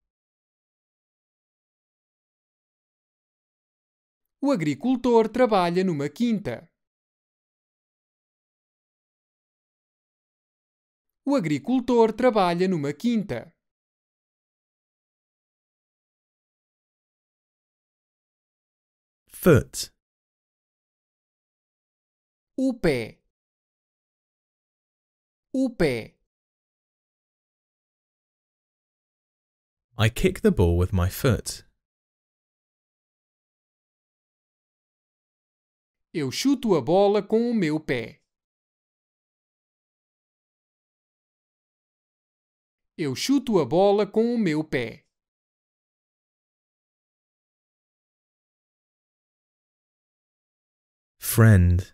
O agricultor trabalha numa quinta. O agricultor trabalha numa quinta. foot upe upe I kick the ball with my foot. Eu chuto a bola com o meu pé. Eu chuto a bola com o meu pé. friend.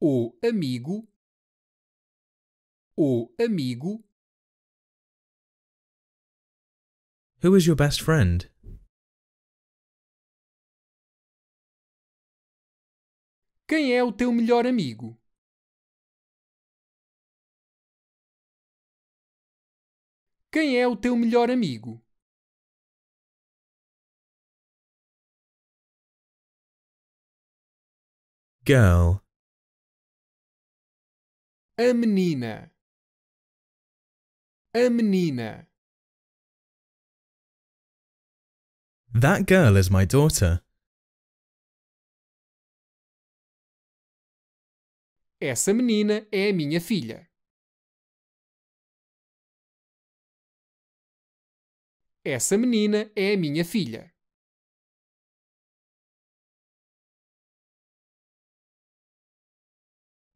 O amigo. O amigo. Who is your best friend? Quem é o teu melhor amigo? Quem é o teu melhor amigo? girl a menina a menina That girl is my daughter. Essa menina é a minha filha. Essa menina é a minha filha.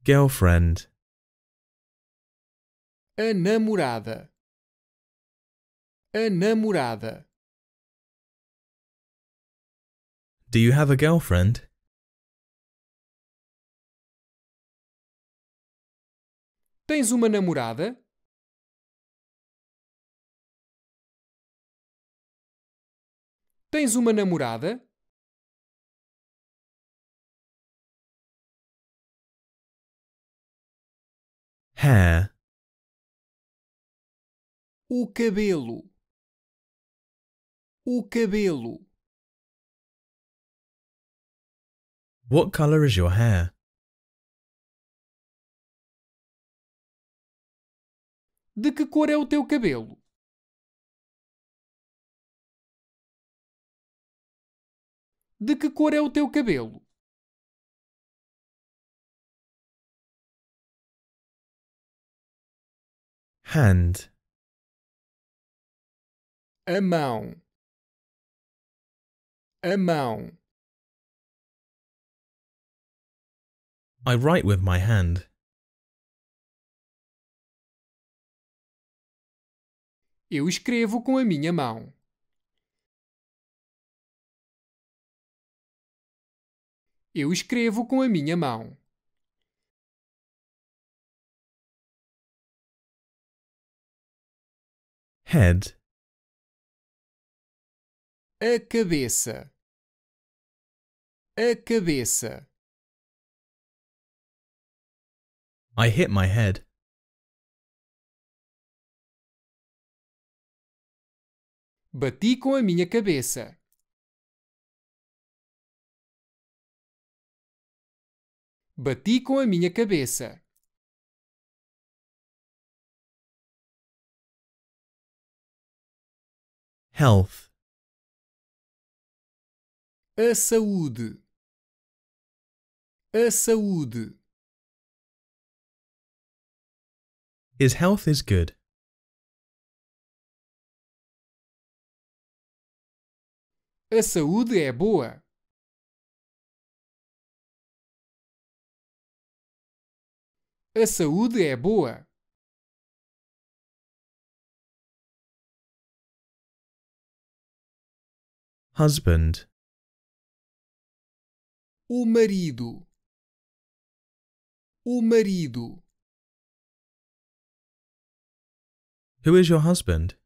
girlfriend. A namorada. A namorada. Do you have a girlfriend? Tens uma namorada? Tens uma namorada? Hair. O cabelo. O cabelo. What color is your hair? De que cor é o teu cabelo? De que cor é o teu cabelo? hand a mão a mão I write with my hand Eu escrevo com a minha mão. Eu escrevo com a minha mão. head, a cabeça, a cabeça. I hit my head. Bati com a minha cabeça. Bati com a minha cabeça. health. A saúde. A saúde. His health is good. A saúde é boa. A saúde é boa. husband o marido o marido Who is your husband?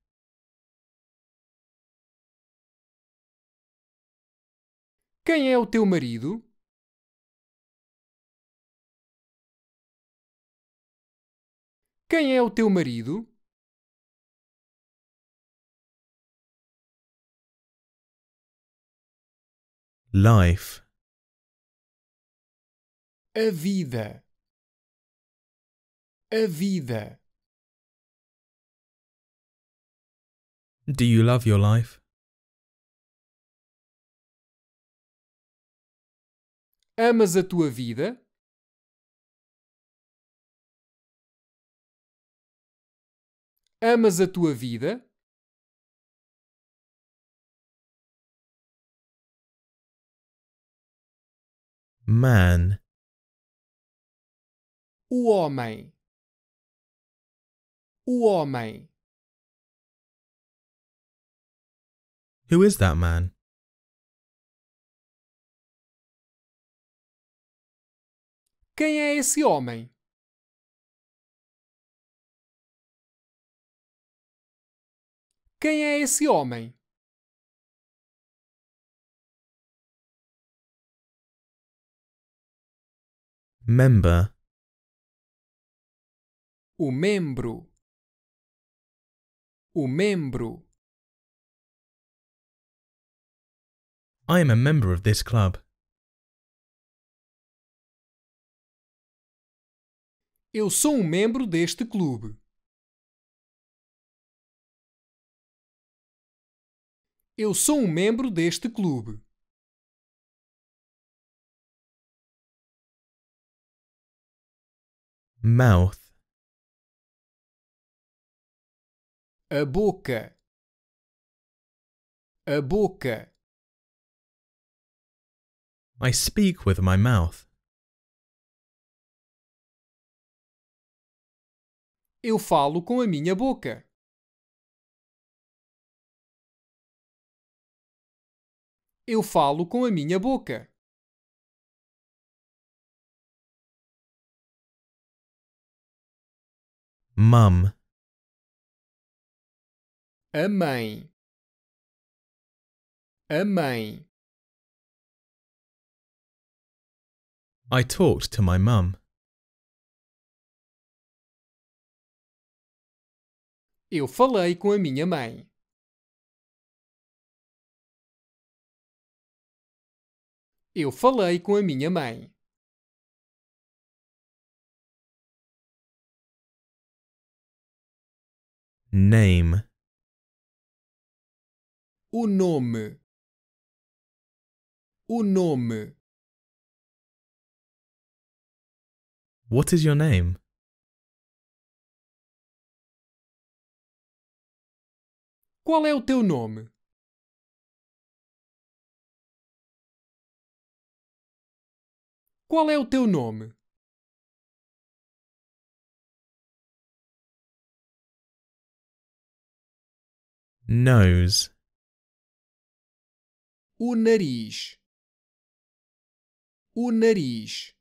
Quem é o teu marido? Quem é o teu marido? life. A vida. A vida. Do you love your life? Amas a tua vida? Amas a tua vida? Man. Homem. Homem. Who is that man? Quem é esse homem? Quem é esse homem? member o membro o membro I am a member of this club. Eu sou um membro deste clube. Eu sou um membro deste clube. mouth a boca a boca I speak with my mouth eu falo com a minha boca eu falo com a minha boca mum a mãe a mãe I talked to my mum. Eu falei com a minha mãe. Eu falei com a minha mãe. Name. O nome. O nome. What is your name? Qual é o teu nome? Qual é o teu nome? Nose. O nariz. O nariz.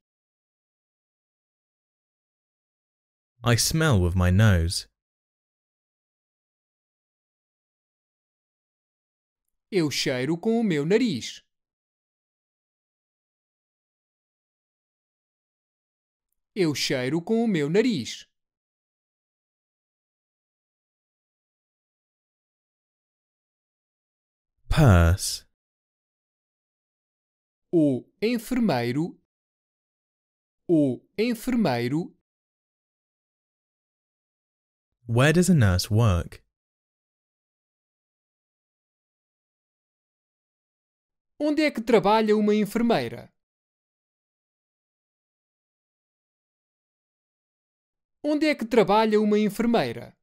I smell with my nose. Eu cheiro com o meu nariz. Eu cheiro com o meu nariz. Purse. O enfermeiro. O enfermeiro. Where does a nurse work? Onde é que trabalha uma enfermeira? Onde é que trabalha uma enfermeira?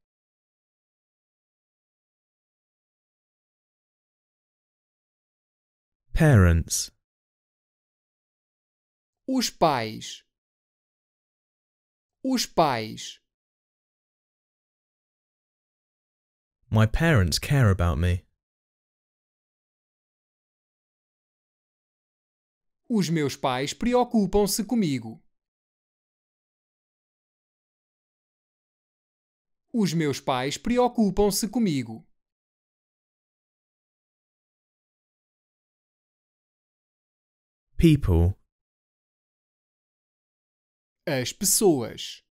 Parents. Os pais. Os pais. My parents care about me. Os meus pais preocupam-se comigo. Os meus pais preocupam-se comigo. People. As pessoas.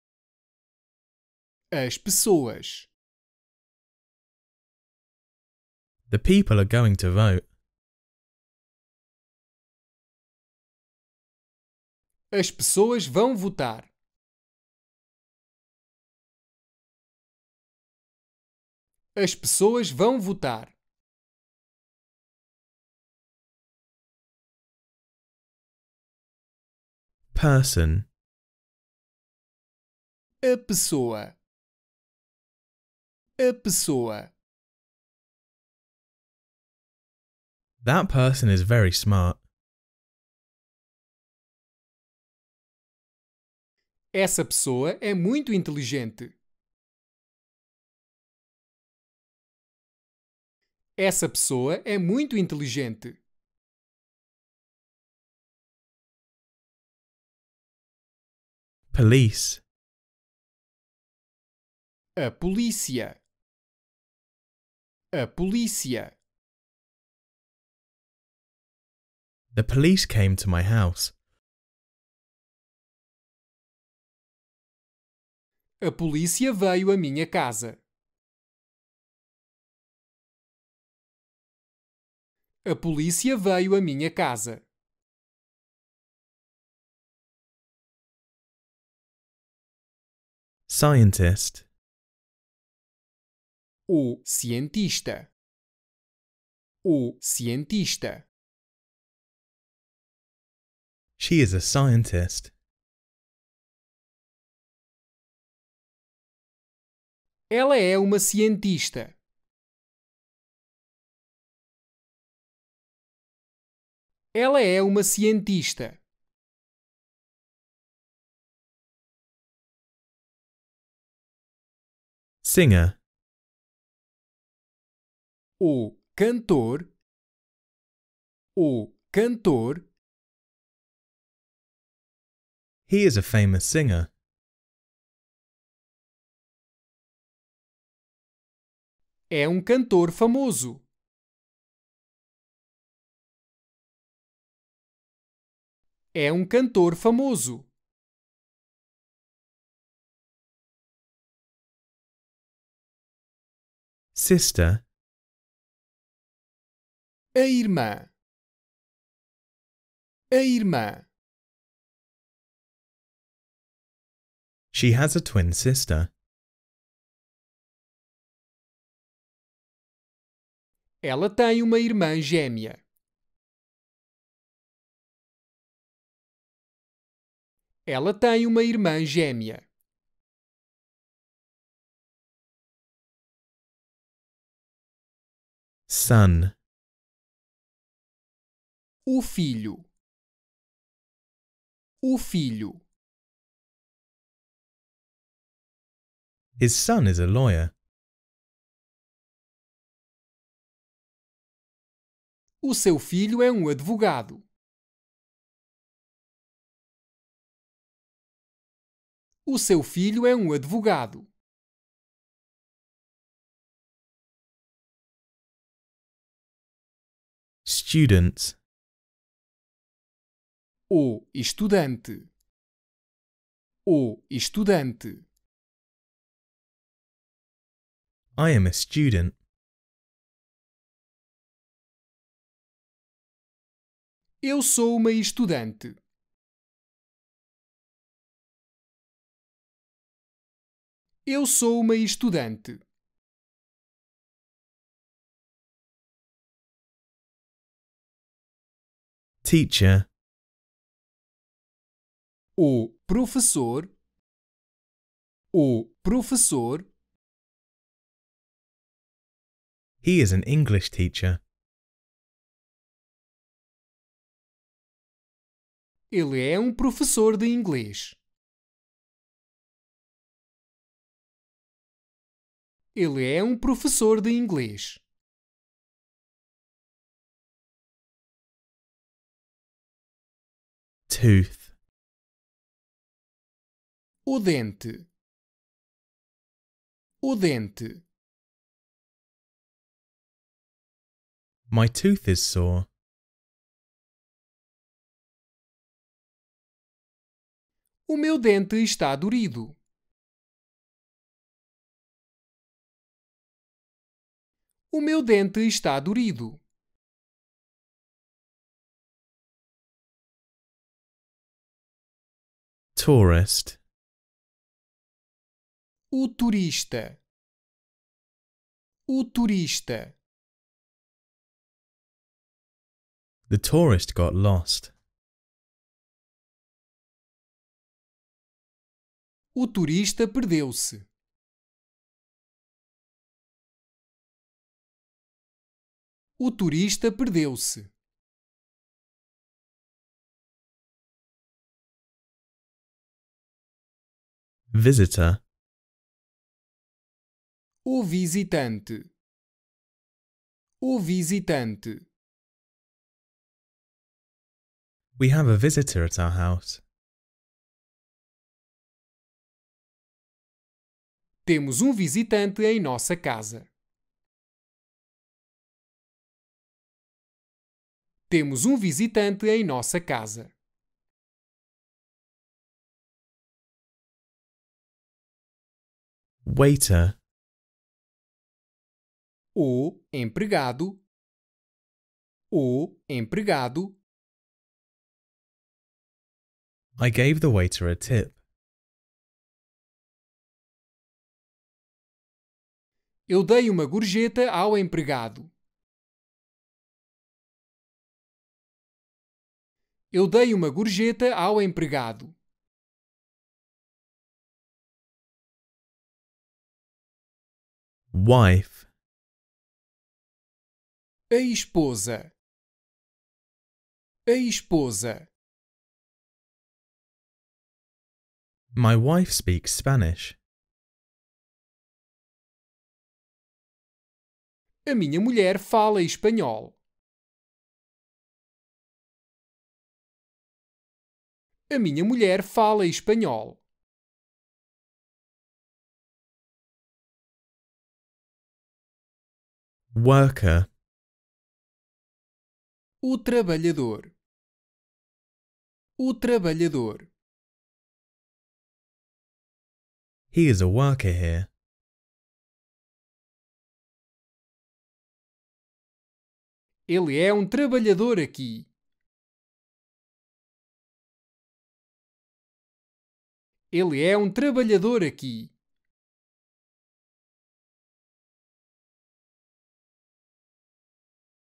As pessoas. The people are going to vote. As pessoas vão votar. As pessoas vão votar. person. A pessoa. A pessoa. That person is very smart. Essa pessoa é muito inteligente. Essa pessoa é muito inteligente. Police. A polícia. A polícia. The police came to my house. A polícia veio à minha casa. A polícia veio à minha casa. Scientist. O cientista. O cientista. She is a scientist. Ela é uma cientista. Ela é uma cientista. Singer. O cantor. O cantor. He is a famous singer. É um cantor famoso. É um cantor famoso. Sister. E irmã. A irmã. She has a twin sister. Ela tem uma irmã gêmea. Ela tem uma irmã gêmea. son, o filho, o filho. His son is a lawyer. O seu filho é um advogado. O seu filho é um advogado. student. O estudante. O estudante. I am a student. Eu sou uma estudante. Eu sou uma estudante. teacher. O professor. O professor. He is an English teacher. Ele é um professor de inglês. Ele é um professor de inglês. tooth. O dente. O dente. My tooth is sore. O meu dente está durido. O meu dente está durido. tourist. O turista. O turista. The tourist got lost. O turista perdeu-se. O turista perdeu-se. Visitor. O visitante. O visitante. We have a visitor at our house. Temos um visitante em nossa casa. Temos um visitante em nossa casa. waiter, o empregado, o empregado. I gave the waiter a tip. Eu dei uma gorjeta ao empregado. Eu dei uma gorjeta ao empregado. wife, a esposa, a esposa. My wife speaks Spanish. A minha mulher fala espanhol. A minha mulher fala espanhol. Worker. O trabalhador. O trabalhador. He is a worker here. Ele é um trabalhador aqui. Ele é um trabalhador aqui.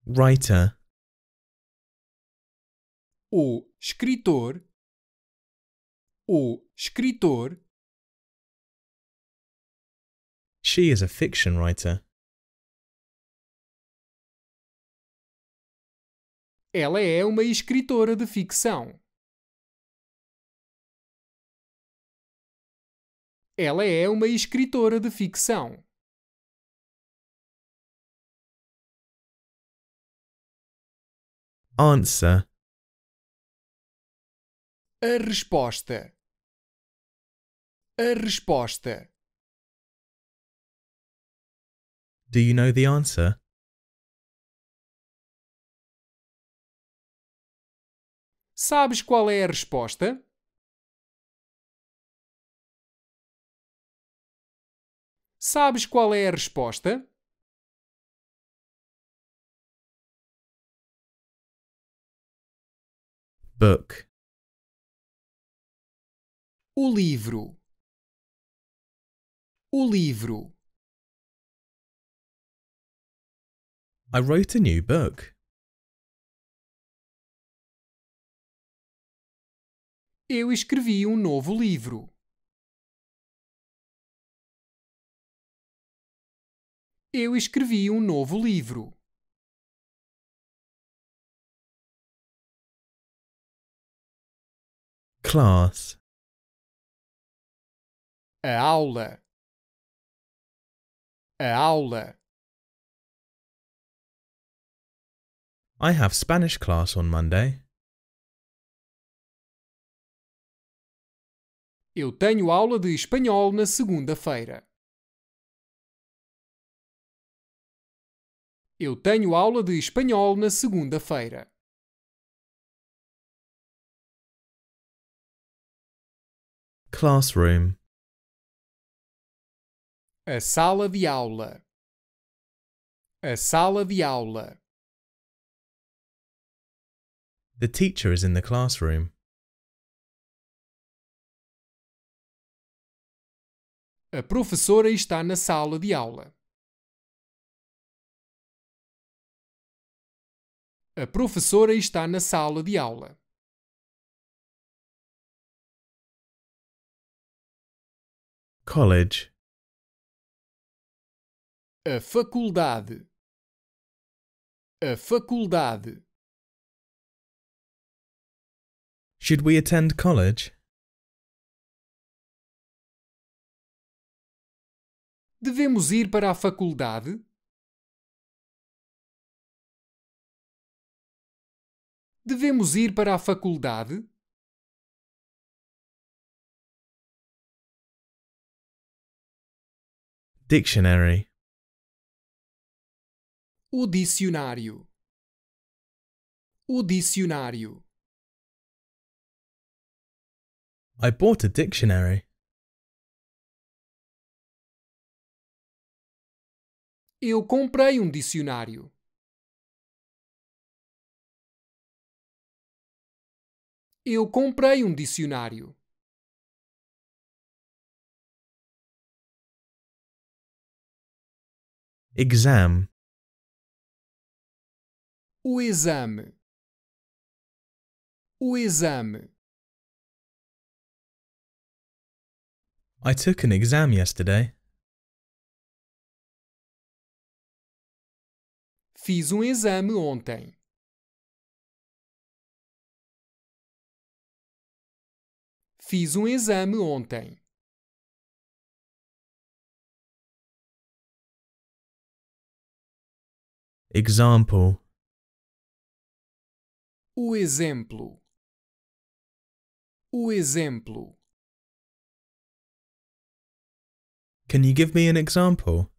writer o escritor o escritor She is a fiction writer. Ela é uma escritora de ficção. Ela é uma escritora de ficção. Answer. A resposta. A resposta. Do you know the answer? Sabes qual é a resposta? Sabes qual é a resposta? Book. O livro. O livro. I wrote a new book. Eu escrevi um novo livro. Eu escrevi um novo livro. class a aula a aula I have Spanish class on Monday. Eu tenho aula de espanhol na segunda-feira. Eu tenho aula de espanhol na segunda-feira. Classroom. A sala de aula. A sala de aula. The teacher is in the classroom. A professora está na sala de aula. A professora está na sala de aula. College. A faculdade. A faculdade. Should we attend college? Devemos ir para a faculdade? Devemos ir para a faculdade? Dictionary. O dicionário. O dicionário. I bought a dictionary. Eu comprei um dicionário. Eu comprei um dicionário. Exam. O exame. O exame. I took an exam yesterday. Fiz um exame ontem. Fiz um exame ontem. Example. O exemplo. O exemplo. Can you give me an example?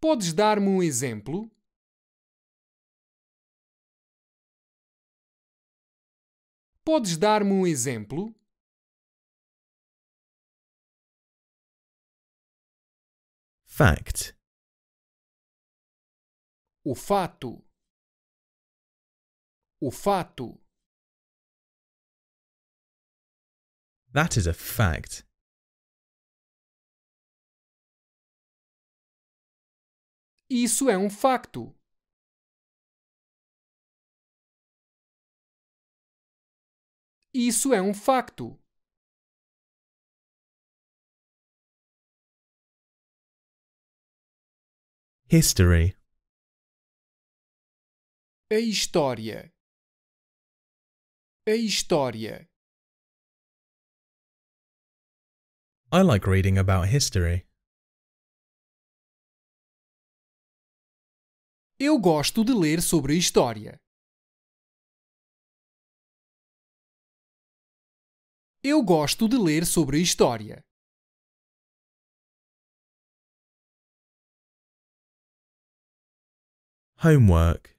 Podes dar-me um exemplo? Podes dar-me um exemplo? Fact. O fato. O fato. That is a fact. Isso é um facto. Isso é um facto. History. A história. A história. I like reading about history. Eu gosto de ler sobre história. Eu gosto de ler sobre história. Homework.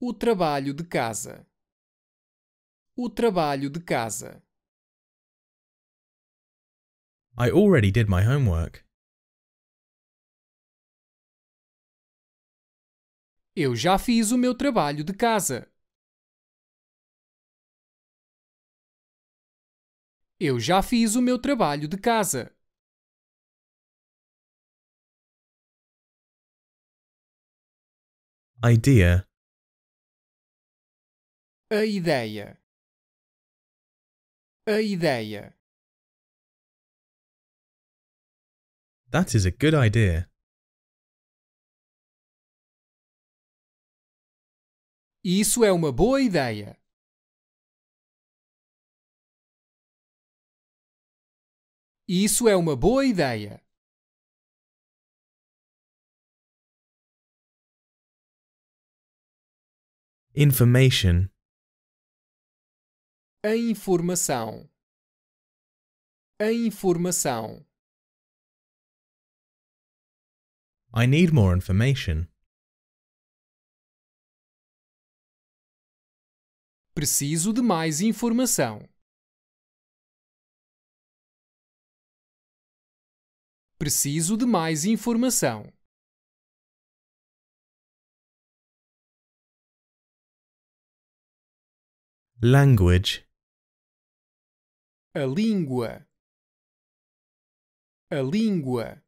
O trabalho de casa. O trabalho de casa. I already did my homework. Eu já fiz o meu trabalho de casa. Eu já fiz o meu trabalho de casa. idea a ideia a ideia That is a good idea. Isso é uma boa ideia. Isso é uma boa ideia. Information. A informação. A informação. I need more information. Preciso de mais informação. Preciso de mais informação. language a língua a língua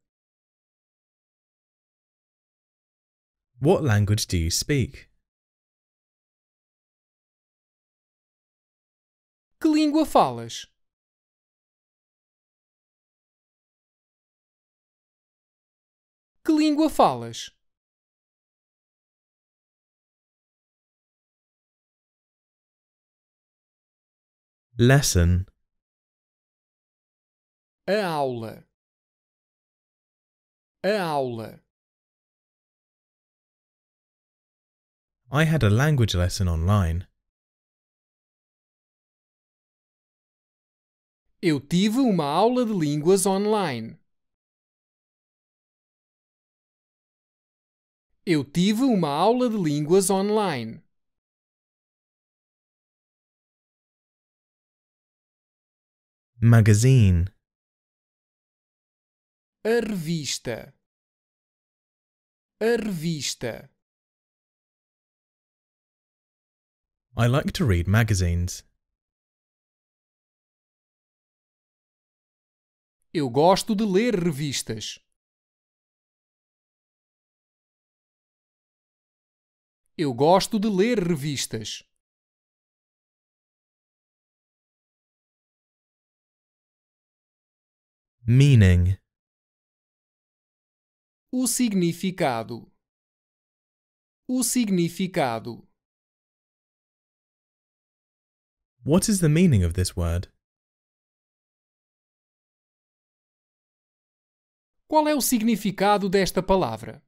What language do you speak? Que língua falas? Que língua falas? Lesson A aula A aula I had a language lesson online. Eu tive uma aula de línguas online. Eu tive uma aula de línguas online. Magazine. A revista. A revista. I like to read magazines. Eu gosto de ler revistas. Eu gosto de ler revistas. Meaning. O significado. O significado. What is the meaning of this word? Qual é o significado desta palavra?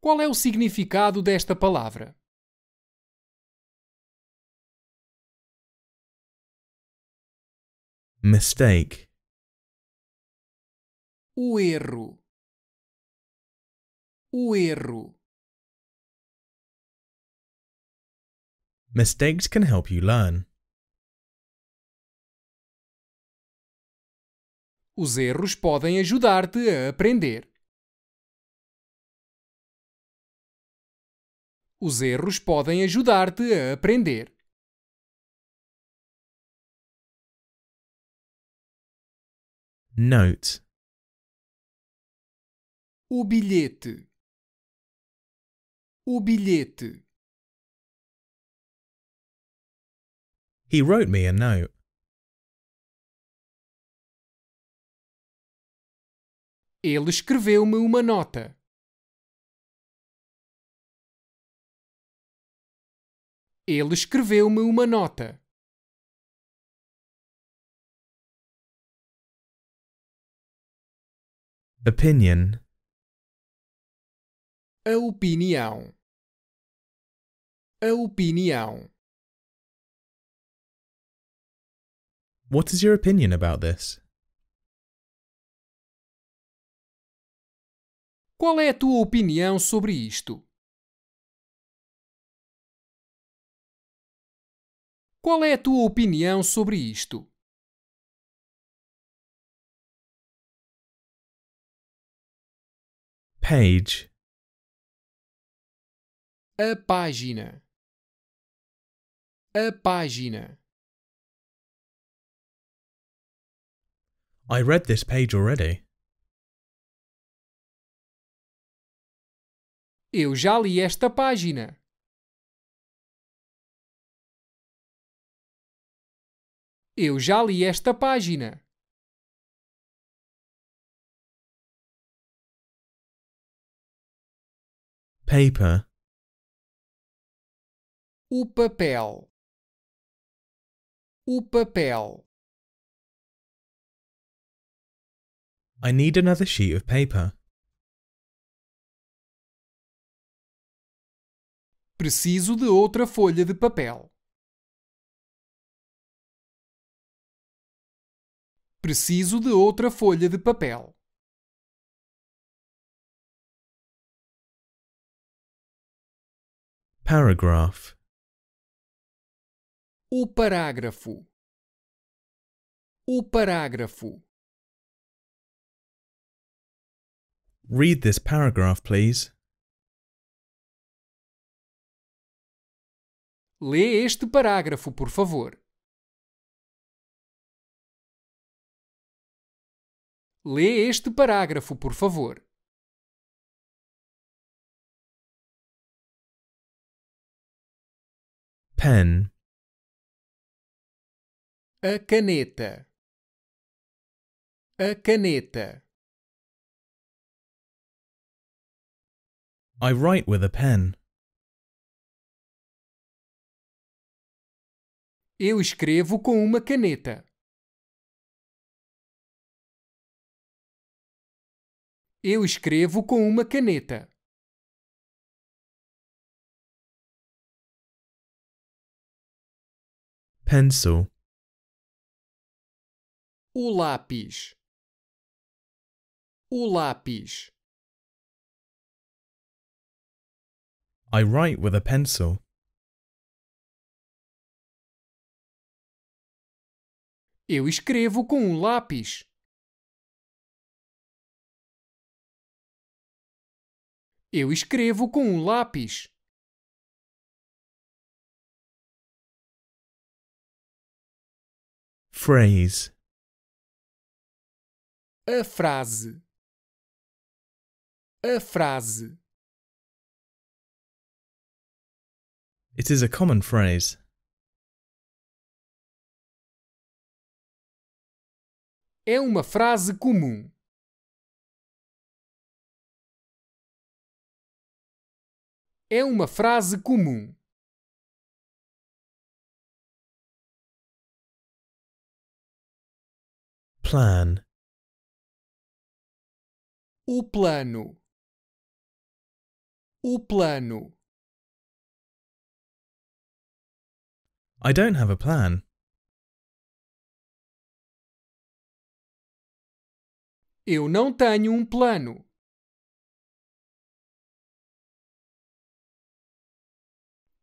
Qual é o significado desta palavra? Mistake. O erro. O erro. Mistakes can help you learn. Os erros podem ajudar-te a aprender. Os erros podem ajudar-te a aprender. note o bilhete o bilhete He wrote me a note. Ele escreveu-me uma nota. Ele escreveu-me uma nota. Opinion. A opinião. A opinião. What is your opinion about this? Qual é a tua opinião sobre isto? Qual é a tua opinião sobre isto? page. A página. A página. I read this page already. Eu já li esta página. Eu já li esta página. paper o papel o papel I need another sheet of paper. Preciso de outra folha de papel. Preciso de outra folha de papel. paragraph. O parágrafo. O parágrafo. Read this paragraph, please. Lê este parágrafo, por favor. Lê este parágrafo, por favor. pen. A caneta. A caneta. I write with a pen. Eu escrevo com uma caneta. Eu escrevo com uma caneta. pencil o lápis o lápis I write with a pencil eu escrevo com um lápis eu escrevo com um lápis phrase. A frase. A frase. It is a common phrase. É uma frase comum. É uma frase comum. plan. O plano. O plano. I don't have a plan. Eu não tenho um plano.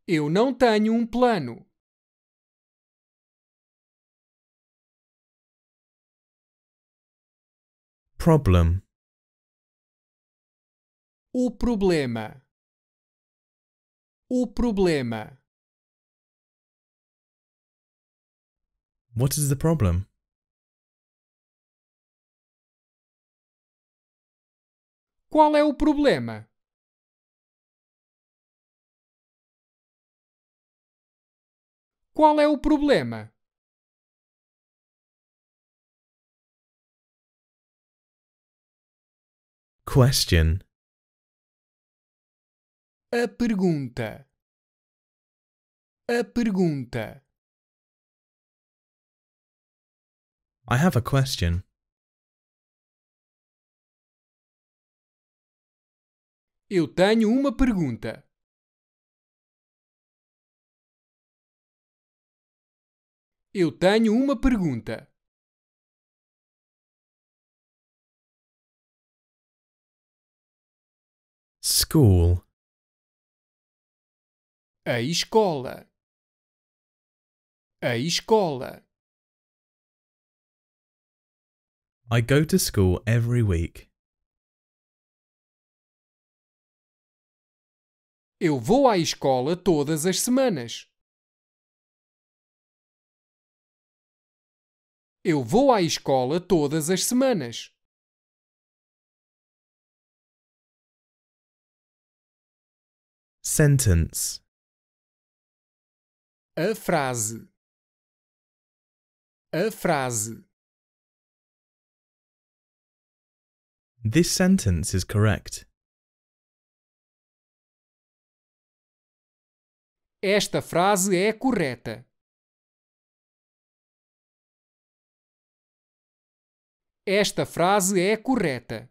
Eu não tenho um plano. Problem. O problema. O problema. What is the problem? Qual é o problema? Qual é o problema? Question. A pergunta. A pergunta. I have a question. Eu tenho uma pergunta. Eu tenho uma pergunta. School. A escola. A escola. I go to school every week. Eu vou à escola todas as semanas. Eu vou à escola todas as semanas. Sentence. A frase. A frase. This sentence is correct. Esta frase é correta. Esta frase é correta.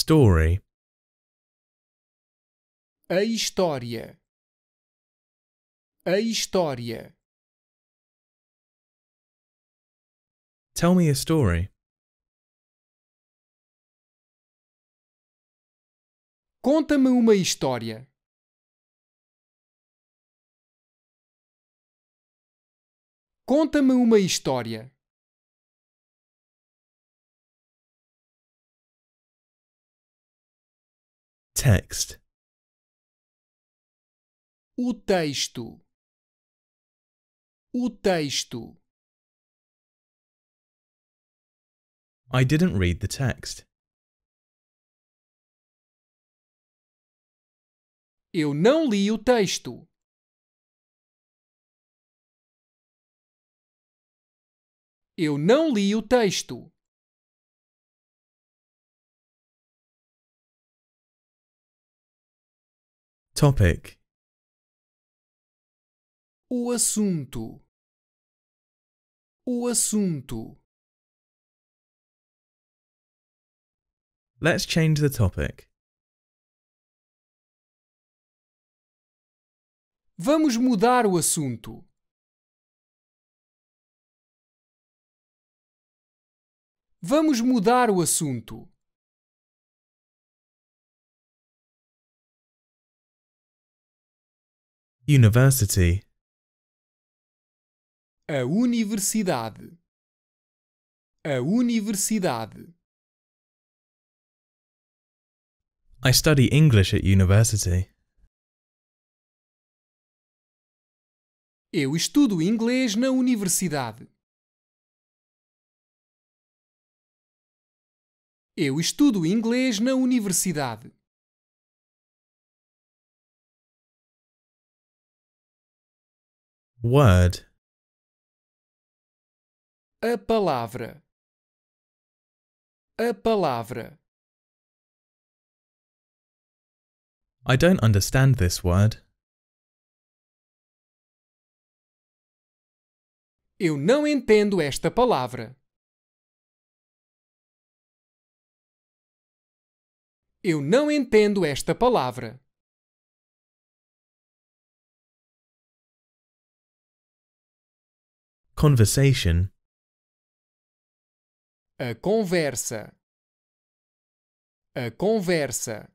Story. A história. A história. Tell me a story. Conta-me uma história. Conta-me uma história. text. O texto. O texto. I didn't read the text. Eu não li o texto. Eu não li o texto. Topic. O assunto. O assunto. Let's change the topic. Vamos mudar o assunto. Vamos mudar o assunto. University. A universidade. A universidade. I study English at university. Eu estudo inglês na universidade. Eu estudo inglês na universidade. Word. A palavra. A palavra. I don't understand this word. Eu não entendo esta palavra. Eu não entendo esta palavra. Conversation. A conversa. A conversa.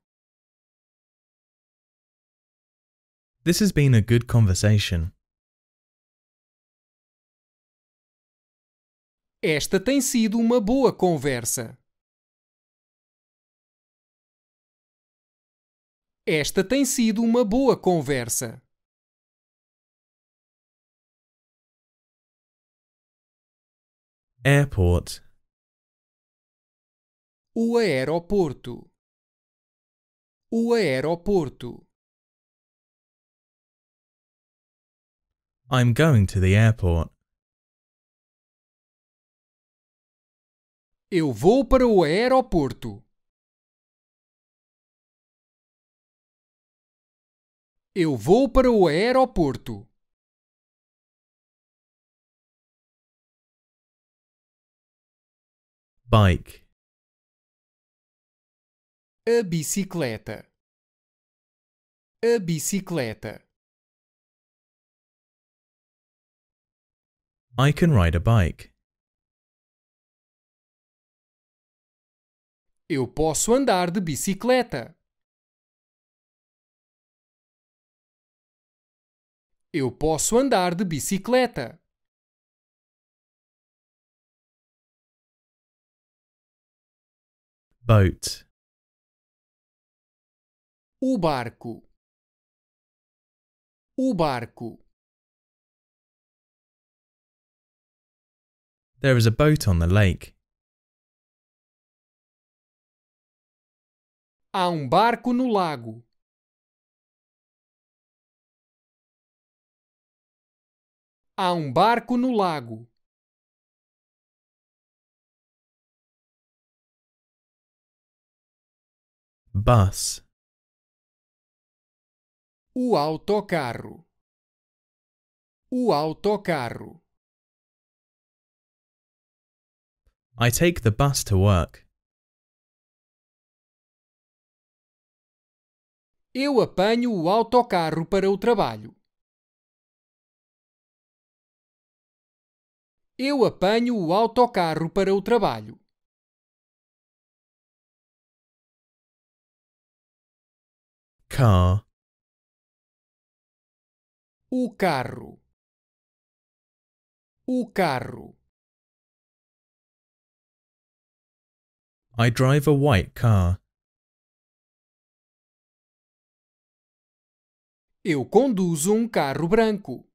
This has been a good conversation. Esta tem sido uma boa conversa. Esta tem sido uma boa conversa. Airport. O aeroporto. O aeroporto. I'm going to the airport. Eu vou para o aeroporto. Eu vou para o aeroporto. bike a bicicleta a bicicleta I can ride a bike Eu posso andar de bicicleta. Eu posso andar de bicicleta. boat o barco o barco There is a boat on the lake. Há um barco no lago. Há um barco no lago. bus o autocarro o autocarro I take the bus to work Eu apanho o autocarro para o trabalho. Eu apanho o autocarro para o trabalho. car o carro o carro I drive a white car Eu conduzo um carro branco.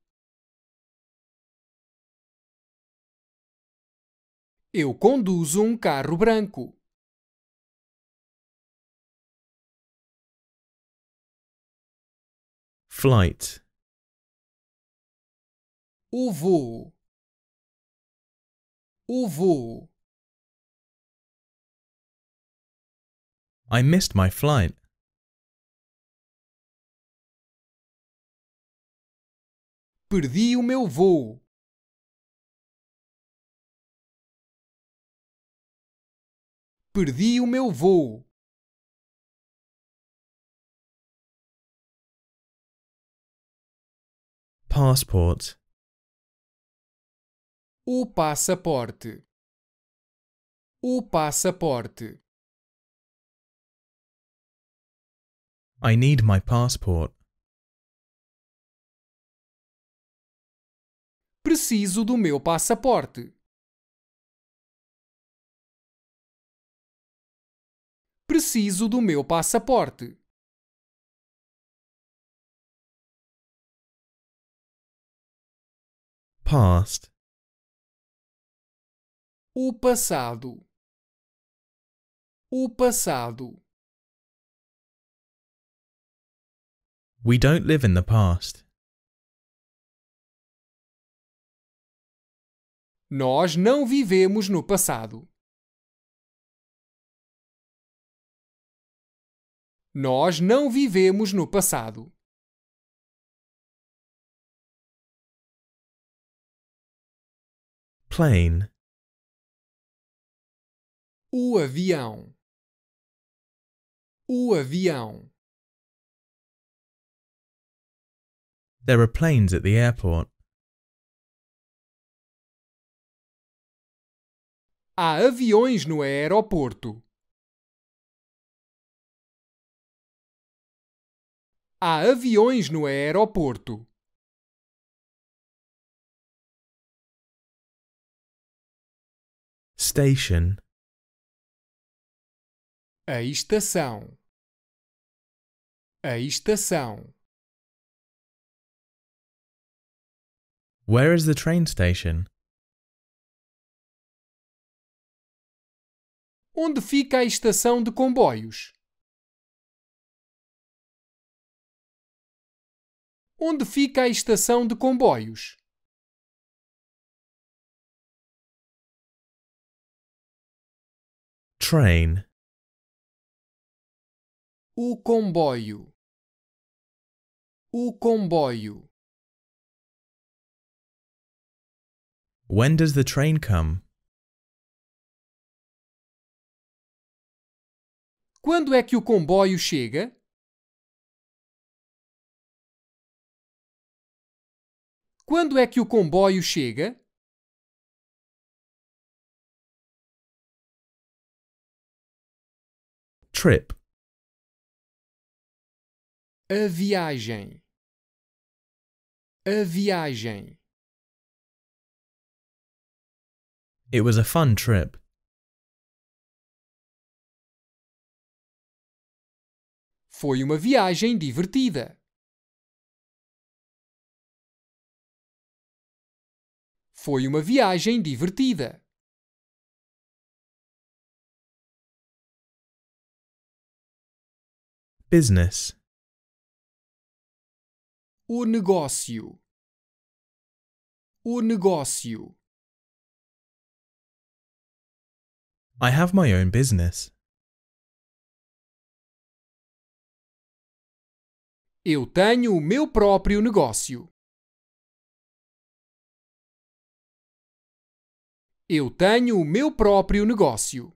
Eu conduzo um carro branco. Flight. O voo. O voo. I missed my flight. Perdi o meu voo. Perdi o meu voo. passport. O passaporte. O passaporte. I need my passport. Preciso do meu passaporte. Preciso do meu passaporte. past o passado o passado we don't live in the past nós não vivemos no passado nós não vivemos no passado plane. O avião. O avião. There are planes at the airport. Há aviões no aeroporto. Há aviões no aeroporto. Station. A estação. A estação. Where is the train station? Onde fica a estação de comboios? Onde fica a estação de comboios? train. O comboio. O comboio. When does the train come? Quando é que o comboio chega? Quando é que o comboio chega? trip. A viagem. A viagem. It was a fun trip. Foi uma viagem divertida. Foi uma viagem divertida. Business. O negócio. O negócio. I have my own business. Eu tenho o meu próprio negócio. Eu tenho o meu próprio negócio.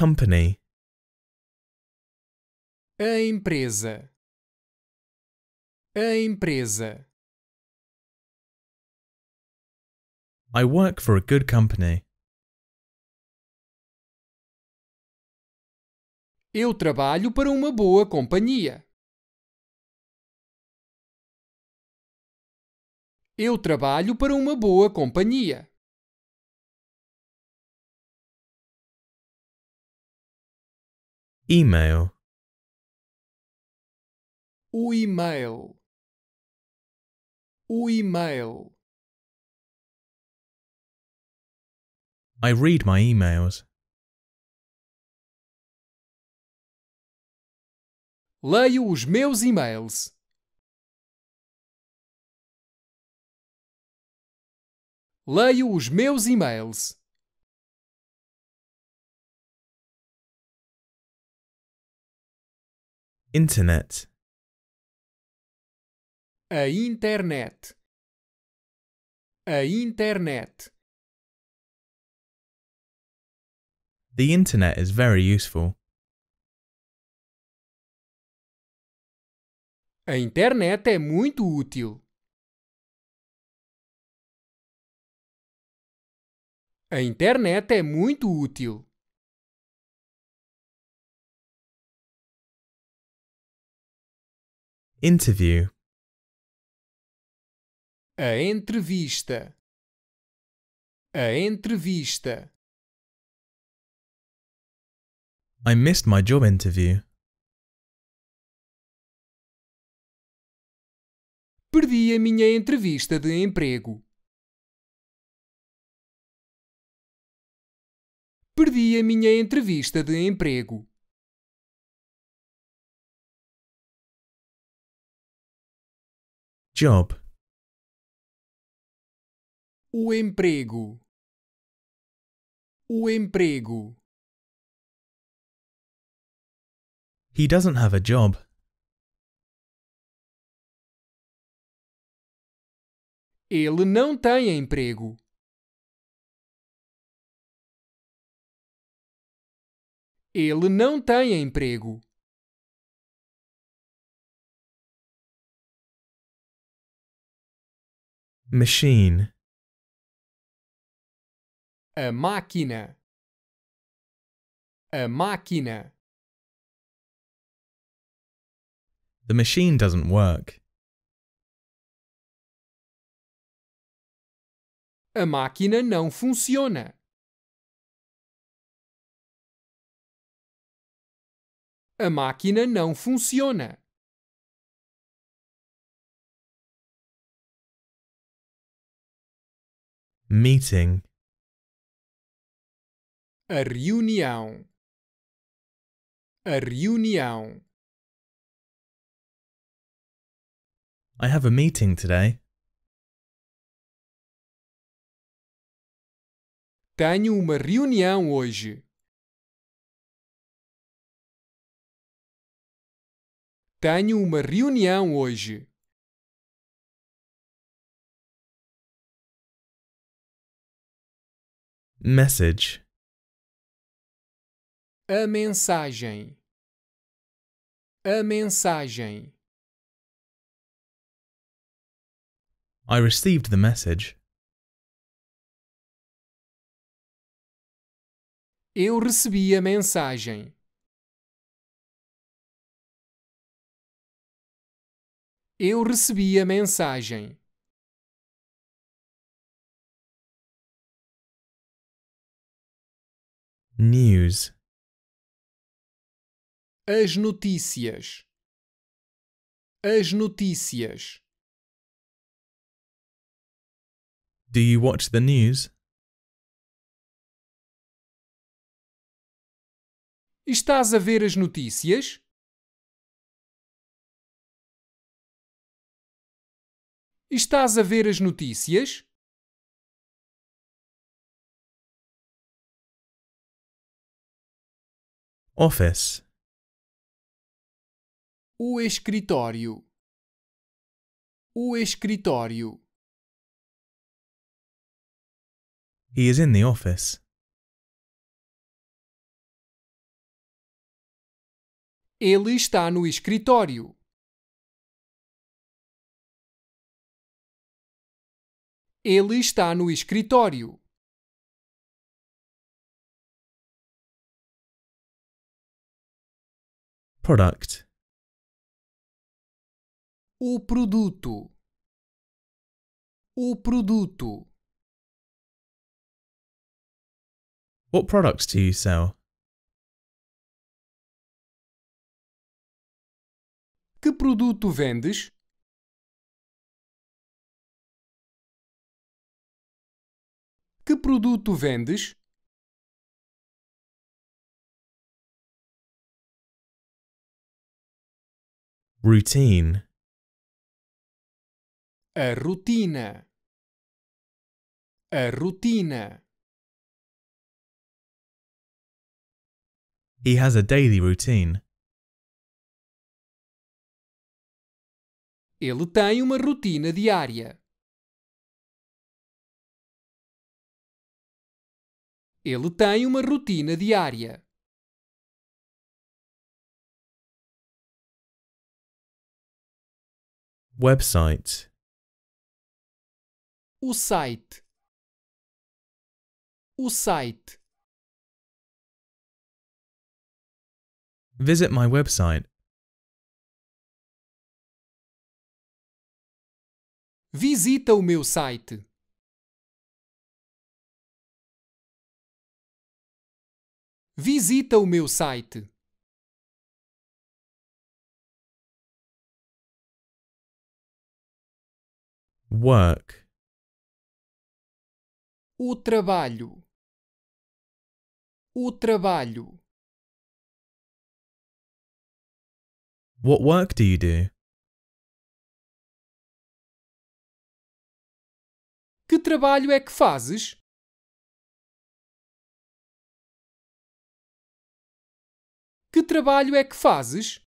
company. A empresa. A empresa. I work for a good company. Eu trabalho para uma boa companhia. Eu trabalho para uma boa companhia. e-mail o e-mail o e-mail I read my emails. Leio os meus e-mails. Leio os meus e-mails. Internet. A internet. A internet. The internet is very useful. A internet é muito útil. A internet é muito útil. Interview. A entrevista. A entrevista. I missed my job interview. Perdi a minha entrevista de emprego. Perdi a minha entrevista de emprego. Job. O emprego. O emprego. He doesn't have a job. Ele não tem emprego. Ele não tem emprego. machine a máquina a máquina The machine doesn't work. A máquina não funciona. A máquina não funciona. meeting a reunião a reunião I have a meeting today. Tenho uma reunião hoje. Tenho uma reunião hoje. Message. A mensagem. A mensagem. I received the message. Eu recebi a mensagem. Eu recebi a mensagem. News. As notícias. As notícias. Do you watch the news? Estás a ver as notícias? Estás a ver as notícias? office o escritório o escritório he is in the office ele está no escritório ele está no escritório Product. O produto. O produto. What products do you sell? Que produto vendes? Que produto vendes? Routine. Routine. Routine. He has a daily routine. Ele tem uma rotina diária. Ele tem uma rotina diária. website o site o site visit my website visita o meu site visita o meu site work o trabalho o trabalho What work do you do? Que trabalho é que fazes? Que trabalho é que fazes?